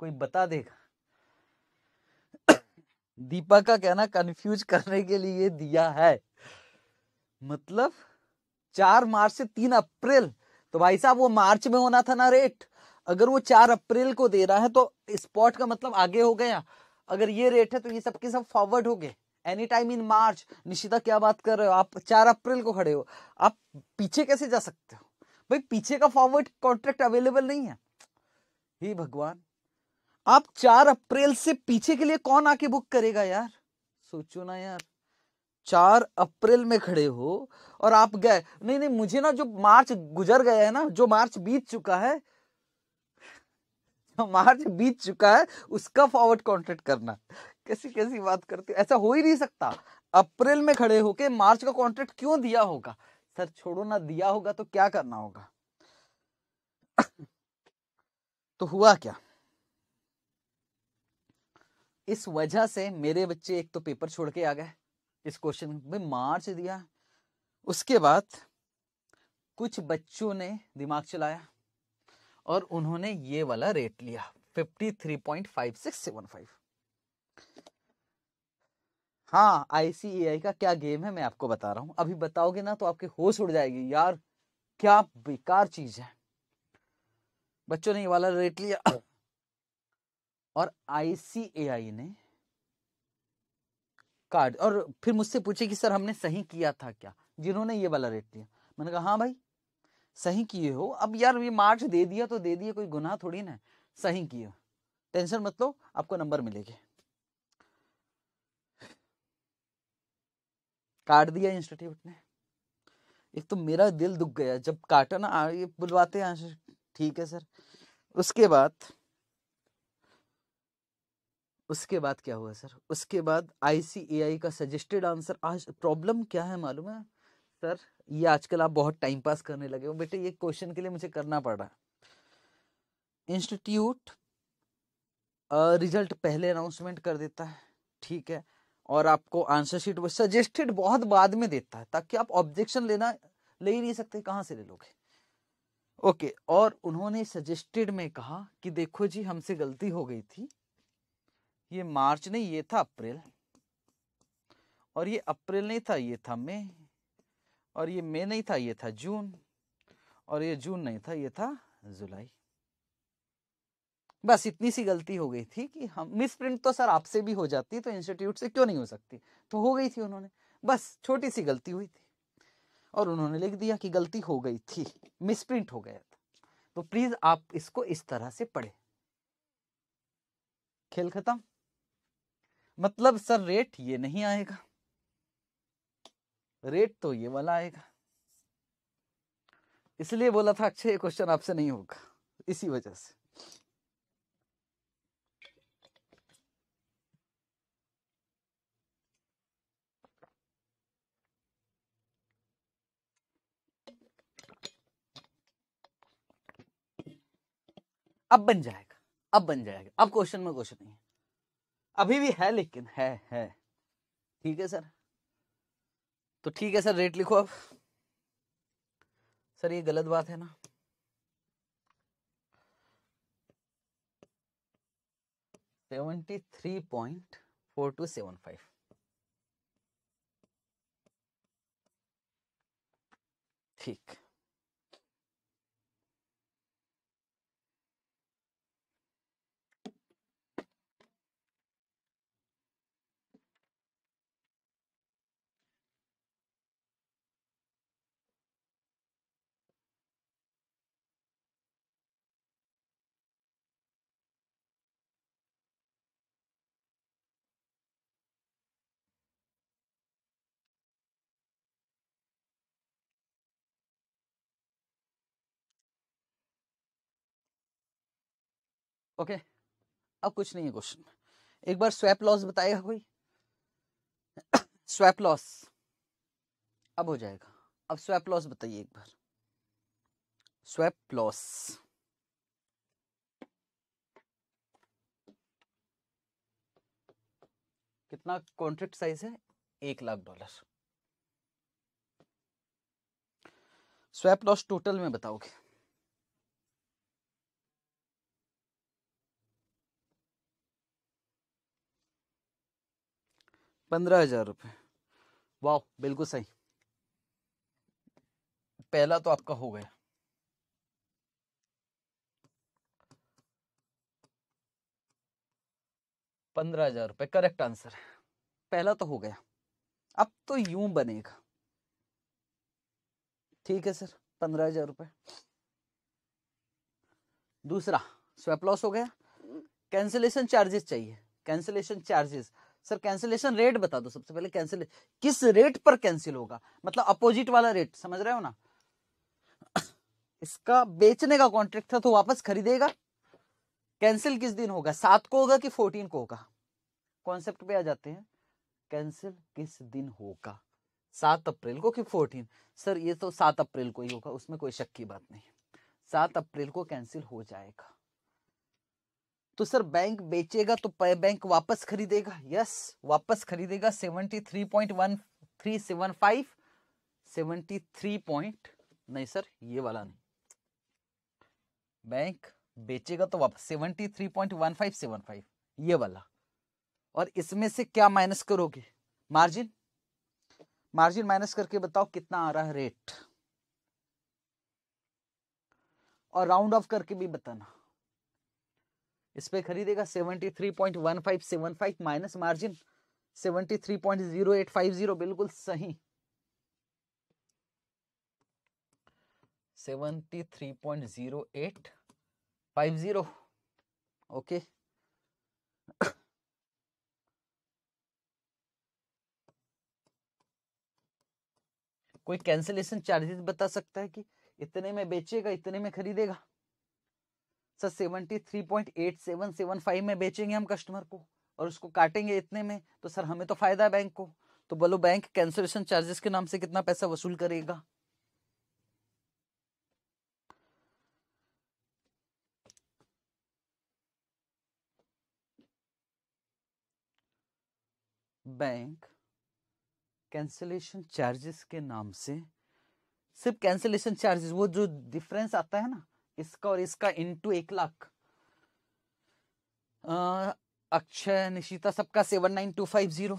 कोई बता देगा दीपा का कहना कंफ्यूज करने के लिए दिया है मतलब चार मार्च से तीन अप्रैल तो भाई साहब वो मार्च में होना था ना रेट अगर वो चार अप्रैल को दे रहा है तो स्पॉट का मतलब आगे हो गया अगर ये रेट है तो ये सब के सब फॉरवर्ड हो गए any time in March Nishita क्या बात कर रहे हो आप चार अप्रैल को खड़े हो आप पीछे कैसे जा सकते हो भाई पीछे का फॉरवर्ड कॉन्ट्रैक्ट अवेलेबल नहीं है ही भगवान आप चार अप्रैल से पीछे के लिए कौन आके बुक करेगा यार सोचो ना यार चार अप्रैल में खड़े हो और आप गए नहीं नहीं मुझे ना जो मार्च गुजर गया है ना जो मार्च बीत चुका है मार्च बीत चुका है उसका फॉरवर्ड कॉन्ट्रैक्ट करना कैसी कैसी बात करते ऐसा हो ही नहीं सकता अप्रैल में खड़े होके मार्च का कॉन्ट्रैक्ट क्यों दिया होगा सर छोड़ो ना दिया होगा तो क्या करना होगा तो हुआ क्या इस वजह से मेरे बच्चे एक तो पेपर छोड़ के आ गए इस क्वेश्चन में मार्च दिया उसके बाद कुछ बच्चों ने दिमाग चलाया और उन्होंने ये वाला रेट लिया 53.5675 हाँ आईसीएआई का क्या गेम है मैं आपको बता रहा हूं अभी बताओगे ना तो आपके होश उड़ जाएगी यार क्या बेकार चीज है बच्चों ने ये वाला रेट लिया और आईसीएआई ने कार्ड और फिर मुझसे पूछे कि सर हमने सही किया था क्या जिन्होंने ये वाला रेट लिया मैंने कहा हाँ भाई सही किए हो अब यार ये मार्च दे दिया तो दे दिया कोई गुनाह थोड़ी ना सही किए टेंशन मत लो आपको नंबर मिलेगा काट दिया इंस्टीट्यूट ने एक तो मेरा दिल दुख गया जब काटा ना ये बुलवाते हैं ठीक है सर उसके बाद उसके बाद क्या हुआ सर उसके बाद आईसीएआई का सजेस्टेड आंसर आज प्रॉब्लम क्या है मालूम है सर ये आजकल आप बहुत टाइम पास करने लगे हो बेटे ये क्वेश्चन के लिए मुझे करना पड़ रहा है इंस्टीट्यूट रिजल्ट पहले अनाउंसमेंट कर देता है ठीक है और आपको आंसर शीट वो सजेस्टेड बहुत बाद में देता है ताकि आप ऑब्जेक्शन लेना ले ही नहीं सकते कहाँ से ले लोगे ओके और उन्होंने सजेस्टेड में कहा कि देखो जी हमसे गलती हो गई थी ये मार्च नहीं ये था अप्रैल और ये अप्रैल नहीं था ये था मई और ये मई नहीं था ये था जून और ये जून नहीं था ये था जुलाई बस इतनी सी गलती हो गई थी कि हम मिस प्रिंट तो सर आपसे भी हो जाती तो इंस्टीट्यूट से क्यों नहीं हो सकती तो हो गई थी उन्होंने बस छोटी सी गलती हुई थी और उन्होंने लिख दिया कि गलती हो गई थी मिस प्रिंट हो गया था तो प्लीज आप इसको इस तरह से पढ़े खेल खत्म मतलब सर रेट ये नहीं आएगा रेट तो ये वाला आएगा इसलिए बोला था अच्छे क्वेश्चन आपसे नहीं होगा इसी वजह से अब बन जाएगा अब बन जाएगा अब क्वेश्चन में क्वेश्चन नहीं है अभी भी है लेकिन है है ठीक है सर तो ठीक है सर रेट लिखो अब सर ये गलत बात है ना seventy three point four two seven five ठीक ओके अब कुछ नहीं है क्वेश्चन में एक बार स्वैप लॉस बताएगा कोई स्वैप लॉस अब हो जाएगा अब स्वैप लॉस बताइए एक बार स्वैप लॉस कितना कॉन्ट्रैक्ट साइज है एक lakh dollar swap loss total में बताओगे पंद्रह हजार रुपये वाह बिल्कुल सही पहला तो आपका हो गया पंद्रह हजार रुपये करेक्ट आंसर है पहला तो हो गया अब तो यूं बनेगा ठीक है सर पंद्रह हजार रुपये दूसरा स्वेप लॉस हो गया कैंसिलेशन चार्जेस चाहिए cancellation charges sir cancellation rate बता दो सबसे पहले कैंसिल किस रेट पर कैंसिल होगा मतलब अपोजिट वाला रेट समझ रहे हो ना इसका बेचने का कॉन्ट्रैक्ट था तो वापस खरीदेगा कैंसिल किस दिन होगा सात को होगा कि फोर्टीन को होगा कॉन्सेप्ट पे आ जाते हैं कैंसिल किस दिन होगा सात अप्रैल को कि फोर्टीन सर ये तो सात अप्रैल को ही होगा उसमें कोई शक की बात नहीं सात अप्रैल को कैंसिल हो जाएगा तो सर बैंक बेचेगा तो बैंक वापस खरीदेगा यस वापस खरीदेगा seventy three point one three seven five seventy three point नहीं सर ये वाला नहीं बैंक बेचेगा तो वापस seventy three point one five seven five ये वाला और इसमें से क्या माइनस करोगे मार्जिन मार्जिन माइनस करके बताओ कितना आ रहा है रेट और राउंड ऑफ करके भी बताना इस पे खरीदेगा seventy three point one five seven five minus margin seventy three point zero eight five zero बिल्कुल सही seventy three point zero eight five zero okay कोई कैंसिलेशन चार्जेस बता सकता है कि इतने में बेचेगा इतने में खरीदेगा sir seventy three point eight seven seven five में बेचेंगे हम कस्टमर को और उसको काटेंगे इतने में तो सर हमें तो फायदा है बैंक को तो बोलो बैंक कैंसलेशन चार्जेस के नाम से कितना पैसा वसूल करेगा बैंक कैंसलेशन चार्जेस के नाम से सिर्फ कैंसलेशन चार्जेस वो जो डिफरेंस आता है ना इसका और इसका इंटू एक लाख अक्षय निशिता सबका seven nine two five zero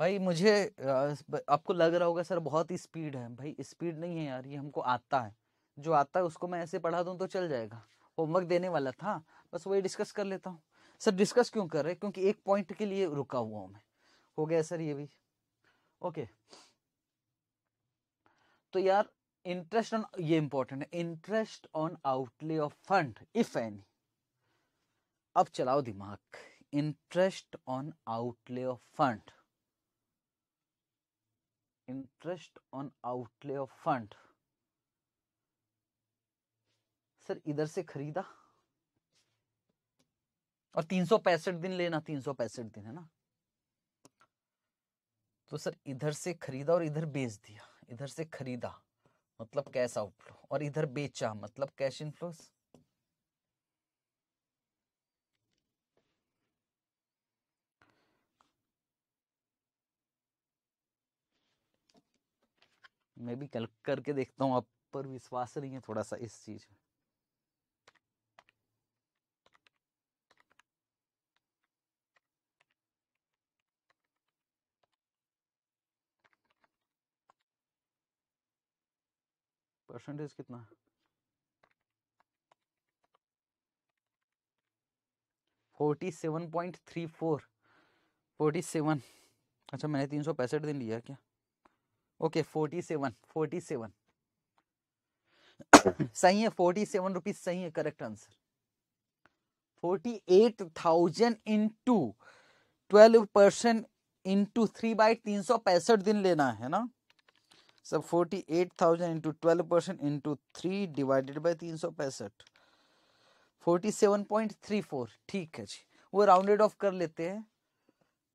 भाई मुझे आपको लग रहा होगा सर बहुत ही स्पीड है भाई स्पीड नहीं है यार ये हमको आता है जो आता है उसको मैं ऐसे पढ़ा दूं तो चल जाएगा होमवर्क देने वाला था बस वही डिस्कस कर लेता हूँ सर डिस्कस क्यों कर रहे क्योंकि एक पॉइंट के लिए रुका हुआ हूँ मैं हो गया सर ये भी ओके तो यार इंटरेस्ट ऑन ये इंपॉर्टेंट है interest on outlay of fund if any अब चलाओ दिमाग interest on outlay of fund interest on outlay of fund sir इधर से खरीदा और तीन सौ पैंसठ दिन लेना तीन सौ पैंसठ दिन है ना तो सर इधर से खरीदा और इधर बेच दिया इधर से खरीदा मतलब कैश आउटफ्लो और इधर बेचा मतलब कैश इनफ्लो मैं भी कल करके देखता हूँ आप पर विश्वास नहीं है थोड़ा सा इस चीज़ में परसेंटेज कितना forty seven point three four forty seven अच्छा मैंने तीन सौ पैंसठ दिन लिया क्या okay forty seven forty seven सही है फोर्टी सेवन रुपीज सही है correct answer forty eight thousand into twelve percent into three by तीन सौ पैंसठ दिन लेना है ना सब forty eight thousand into twelve percent into three divided by तीन सौ पैंसठ forty seven point three four ठीक है जी वो राउंडेड ऑफ कर लेते हैं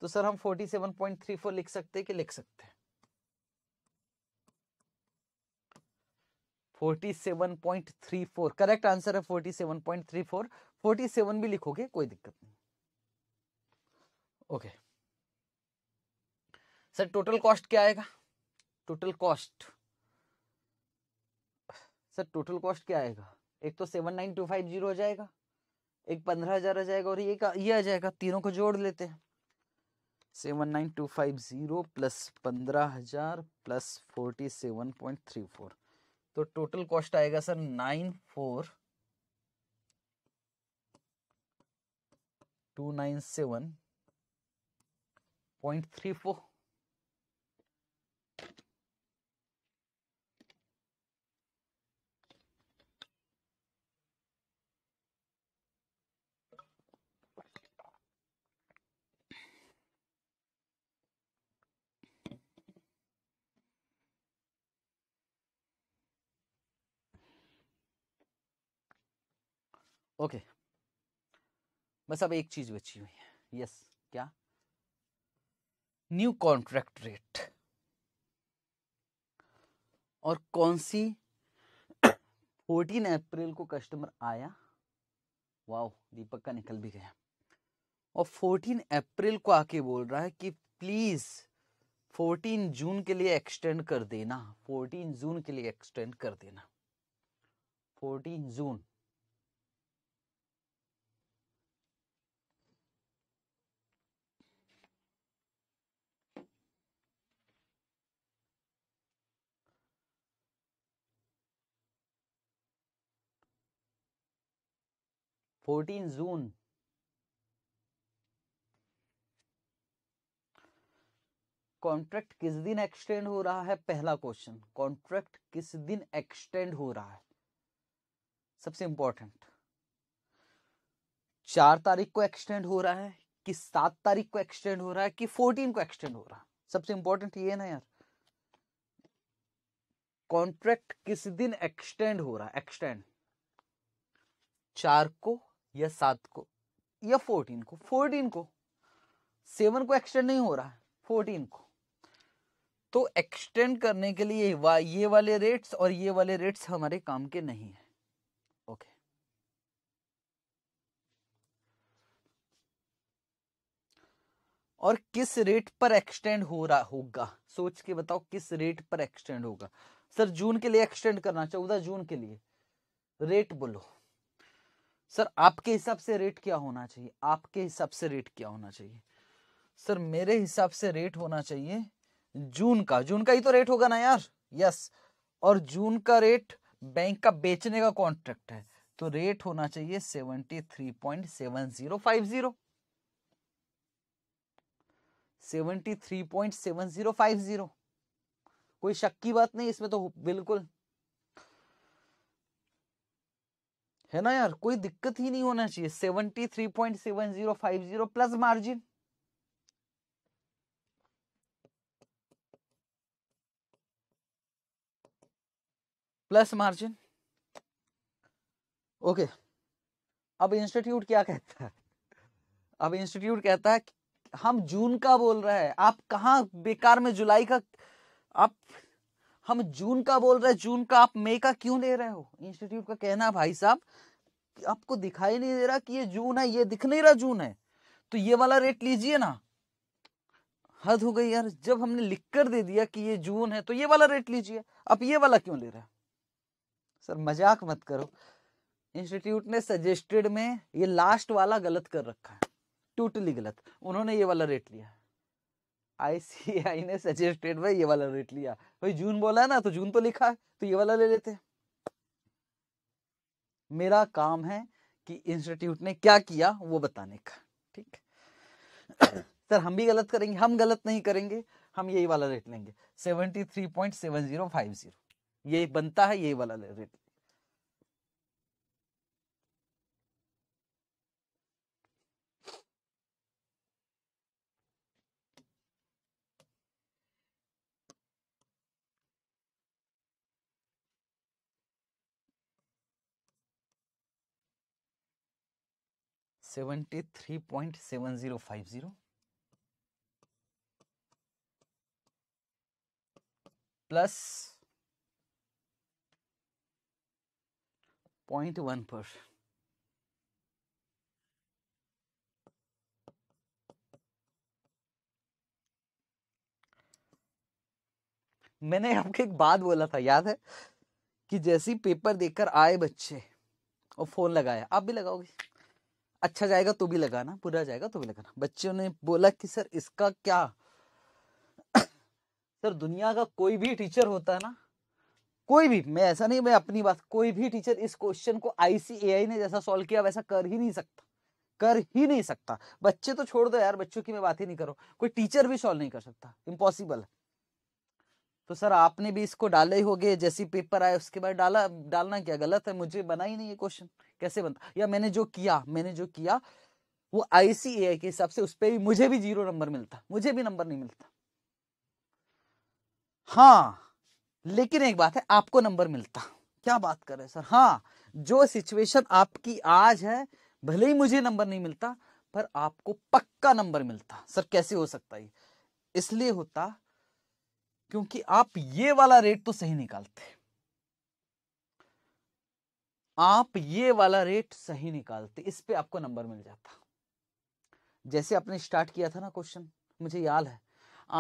तो सर हम forty seven point three four लिख सकते हैं कि लिख सकते हैं forty seven point three four correct answer है forty seven point three four forty seven भी लिखोगे कोई दिक्कत नहीं ओके सर टोटल कॉस्ट क्या आएगा total cost sir total cost क्या आएगा एक तो seven nine two five zero आ जाएगा एक पंद्रह हजार आ जाएगा और ये का ये आ जाएगा तीनों को जोड़ लेते हैं seven nine two five zero plus पंद्रह हजार plus forty seven point three four तो टोटल कॉस्ट आएगा sir nine four two nine seven point three four okay बस अब एक चीज बची हुई है यस क्या न्यू कॉन्ट्रैक्ट रेट और कौन सी फोर्टीन अप्रैल को कस्टमर आया वाओ दीपक का निकल भी गया और फोर्टीन अप्रैल को आके बोल रहा है कि प्लीज फोर्टीन जून के लिए एक्सटेंड कर देना फोर्टीन जून के लिए एक्सटेंड कर देना fourteen June fourteen June contract किस दिन एक्सटेंड हो रहा है पहला क्वेश्चन कॉन्ट्रैक्ट किस दिन एक्सटेंड हो रहा है सबसे इंपॉर्टेंट चार तारीख को एक्सटेंड हो रहा है कि सात तारीख को एक्सटेंड हो रहा है कि फोर्टीन को एक्सटेंड हो रहा है सबसे इंपॉर्टेंट ये ना यार कॉन्ट्रैक्ट किस दिन एक्सटेंड हो रहा है एक्सटेंड चार को या सात को या फोर्टीन को फोर्टीन को सेवन को एक्सटेंड नहीं हो रहा है फोर्टीन को तो एक्सटेंड करने के लिए वा ये वाले रेट्स और ये वाले रेट्स हमारे काम के नहीं है ओके और किस रेट पर एक्सटेंड हो रहा होगा सोच के बताओ किस रेट पर एक्सटेंड होगा सर जून के लिए एक्सटेंड करना चौदह जून के लिए रेट बोलो सर आपके हिसाब से रेट क्या होना चाहिए आपके हिसाब से रेट क्या होना चाहिए सर मेरे हिसाब से रेट होना चाहिए जून का जून का ही तो रेट होगा ना यार यस और जून का रेट बैंक का बेचने का कॉन्ट्रैक्ट है तो रेट होना चाहिए seventy three point seven zero five zero seventy three point seven zero five zero कोई शक की बात नहीं इसमें तो बिल्कुल है ना यार कोई दिक्कत ही नहीं होना चाहिए seventy three point seven zero five zero plus margin plus margin okay अब इंस्टीट्यूट क्या कहता है अब इंस्टीट्यूट कहता है हम जून का बोल रहे हैं आप कहा बेकार में जुलाई का आप हम जून का बोल रहे हैं जून का आप मई का क्यों ले रहे हो इंस्टीट्यूट का कहना भाई साहब आपको दिखाई नहीं दे रहा कि ये जून है ये दिख नहीं रहा जून है तो ये वाला रेट लीजिए ना हद हो गई यार जब हमने लिख कर दे दिया कि ये जून है तो ये वाला रेट लीजिए आप ये वाला क्यों ले रहे हैं सर मजाक मत करो इंस्टीट्यूट ने सजेस्टेड में ये लास्ट वाला गलत कर रखा है टोटली गलत उन्होंने ये वाला रेट लिया आईसीआई ने सजेस्टेड भाई ये वाला रेट लिया भाई जून बोला है ना तो जून तो लिखा तो ये वाला ले लेते मेरा काम है कि इंस्टीट्यूट ने क्या किया वो बताने का ठीक सर हम भी गलत करेंगे हम गलत नहीं करेंगे हम यही वाला रेट लेंगे seventy three point seven zero five zero ये बनता है यही वाला rate seventy three point seven zero five zero plus point one पर मैंने आपको एक बात बोला था याद है कि जैसे पेपर देखकर आए बच्चे और फोन लगाया आप भी लगाओगे अच्छा जाएगा तो भी लगाना बुरा जाएगा तो भी लगाना बच्चों ने बोला कि सर इसका क्या सर दुनिया का कोई भी टीचर होता है ना कोई भी मैं ऐसा नहीं मैं अपनी बात कोई भी टीचर इस क्वेश्चन को आईसीएआई ने जैसा सॉल्व किया वैसा कर ही नहीं सकता कर ही नहीं सकता बच्चे तो छोड़ दो यार बच्चों की मैं बात ही नहीं करो कोई टीचर भी सॉल्व नहीं कर सकता इम्पॉसिबल है तो सर आपने भी इसको डाले ही गए जैसे पेपर आया उसके बाद डाला डालना क्या गलत है मुझे बना ही नहीं ये क्वेश्चन कैसे बनता या मैंने जो किया मैंने जो किया वो आई के हिसाब से उस पर भी मुझे भी जीरो नंबर मिलता मुझे भी नंबर नहीं मिलता हाँ लेकिन एक बात है आपको नंबर मिलता क्या बात कर रहे सर हाँ जो सिचुएशन आपकी आज है भले ही मुझे नंबर नहीं मिलता पर आपको पक्का नंबर मिलता सर कैसे हो सकता है इसलिए होता क्योंकि आप ये वाला रेट तो सही निकालते आप ये वाला रेट सही निकालते इस पे आपको नंबर मिल जाता जैसे आपने स्टार्ट किया था ना क्वेश्चन मुझे याद है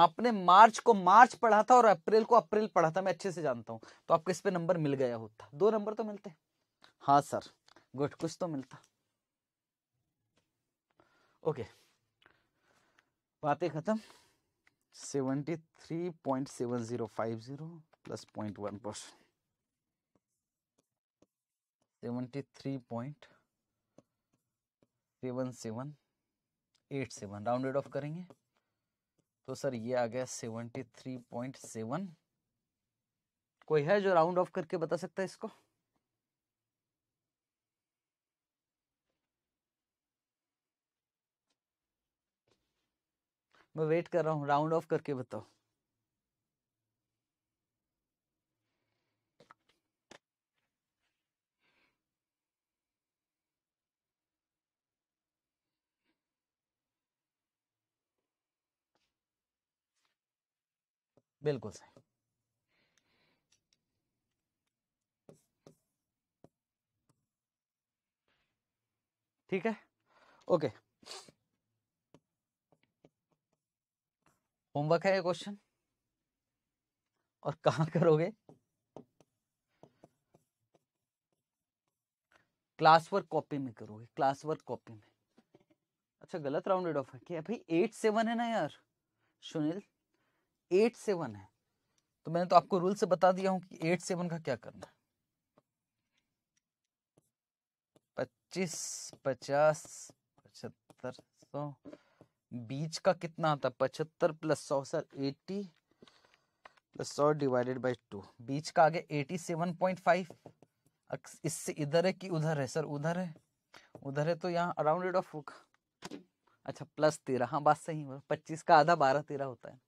आपने मार्च को मार्च पढ़ा था और अप्रैल को अप्रैल पढ़ा था मैं अच्छे से जानता हूं तो आपको इस पे नंबर मिल गया होता दो नंबर तो मिलते हाँ सर गुड कुछ तो मिलता ओके बातें खत्म seventy three point seven zero five zero plus point one percent seventy three point seven seven eight seven rounded off करेंगे तो सर ये आ गया 73.7 थ्री पॉइंट सेवन कोई है जो राउंड ऑफ करके बता सकता है इसको मैं वेट कर रहा हूँ राउंड ऑफ करके बताओ बिल्कुल सही ठीक है ओके होमवर्क है ये क्वेश्चन और कहाँ करोगे क्लास वर्क कॉपी में करोगे क्लास वर्क कॉपी में अच्छा गलत राउंडेड ऑफ है क्या भाई एट सेवन है ना यार सुनील एट सेवन है तो मैंने तो आपको रूल से बता दिया हूं कि एट सेवन का क्या करना है पच्चीस पचास पचहत्तर सौ बीच का कितना आता पचहत्तर प्लस सौ सर एट्टी प्लस सौ डिवाइडेड बाई टू बीच का आगे एटी सेवन पॉइंट फाइव इससे इधर है कि उधर है सर उधर है उधर है तो यहाँ अराउंडेड ऑफ अच्छा प्लस तेरह हाँ बात सही है पच्चीस का आधा बारह तेरह होता है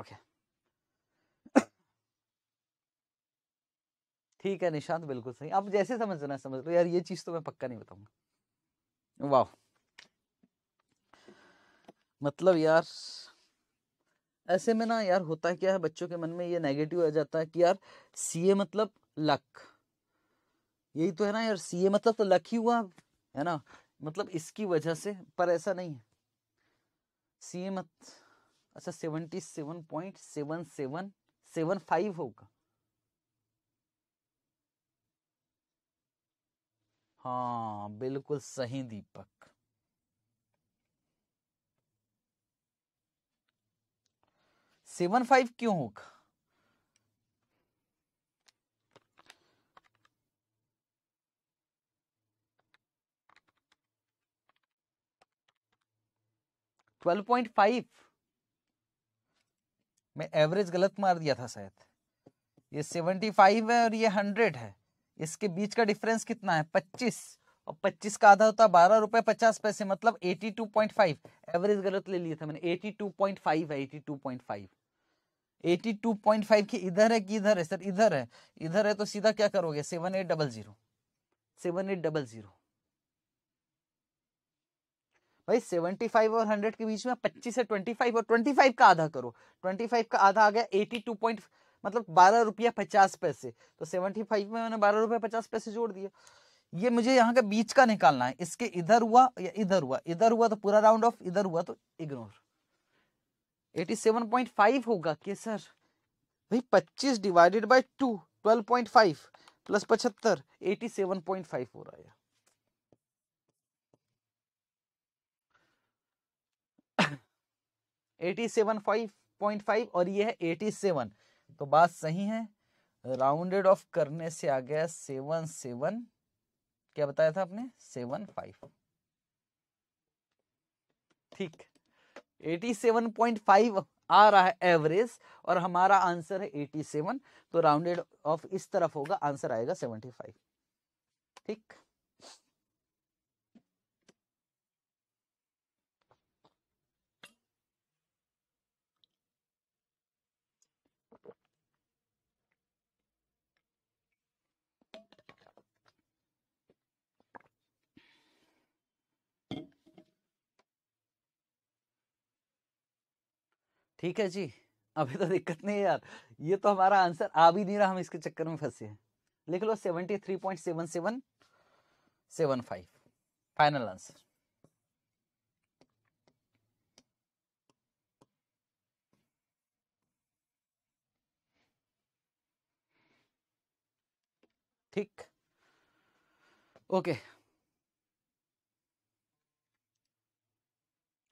ओके ठीक है निशांत बिल्कुल सही आप जैसे समझना समझ लो यार ये चीज़ तो मैं पक्का नहीं बताऊंगा वाह मतलब यार ऐसे में ना यार होता क्या है बच्चों के मन में ये नेगेटिव आ जाता है कि यार सीए मतलब लक यही तो है ना यार सीए मतलब तो लक ही हुआ है ना मतलब इसकी वजह से पर ऐसा नहीं है सीए मत अच्छा seventy seven point seven seven seven five होगा हाँ बिल्कुल सही दीपक सेवन फाइव क्यों होगा ट्वेल्व पॉइंट फाइव मैं एवरेज गलत मार दिया था शायद ये सेवेंटी फाइव है और ये हंड्रेड है इसके बीच का डिफरेंस कितना है पच्चीस और पच्चीस का आधा होता है बारह रुपए पचास पैसे मतलब eighty two point five average गलत ले लिया था मैंने एटी टू पॉइंट फाइव है eighty two point five eighty two point five की इधर है कि इधर है सर इधर है इधर है तो सीधा क्या करोगे seven eight double zero seven eight double zero भाई सेवेंटी फाइव और हंड्रेड के बीच में पच्चीस से ट्वेंटी फाइव और ट्वेंटी फाइव का आधा करो ट्वेंटी फाइव का आधा आ गया एटी टू पॉइंट मतलब बारह रुपया पचास पैसे तो सेवेंटी फाइव में मैंने बारह रुपया पचास पैसे जोड़ दिया ये मुझे यहाँ के बीच का निकालना है इसके इधर हुआ या इधर हुआ इधर हुआ तो पूरा राउंड ऑफ इधर हुआ तो इग्नोर 87.5 होगा के सर भाई 25 डिवाइडेड बाय टू 12.5 प्लस पचहत्तर 87.5 हो रहा है eighty seven five point five और ये है एटी सेवन तो बात सही है राउंडेड ऑफ करने से आ गया सेवन सेवन क्या बताया था आपने सेवन फाइव ठीक 87.5 आ रहा है एवरेज और हमारा आंसर है 87 तो राउंडेड ऑफ इस तरफ होगा आंसर आएगा 75 ठीक ठीक है जी अभी तो दिक्कत नहीं है यार ये तो हमारा आंसर आ भी नहीं रहा हम इसके चक्कर में फंसे हैं लिख लो seventy three point seven seven seven five final answer ठीक ओके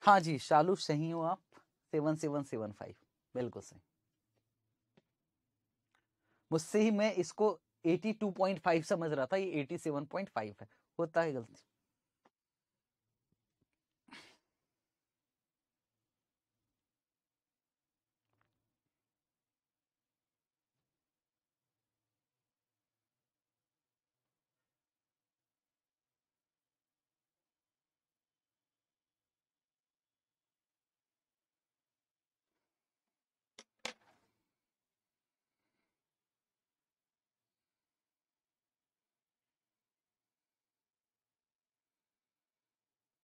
हाँ जी शालू सही हो आप सेवन सेवन सेवन फाइव बिल्कुल सही मुझसे ही मैं इसको एटी टू पॉइंट फाइव समझ रहा था ये फाइव है होता है गलती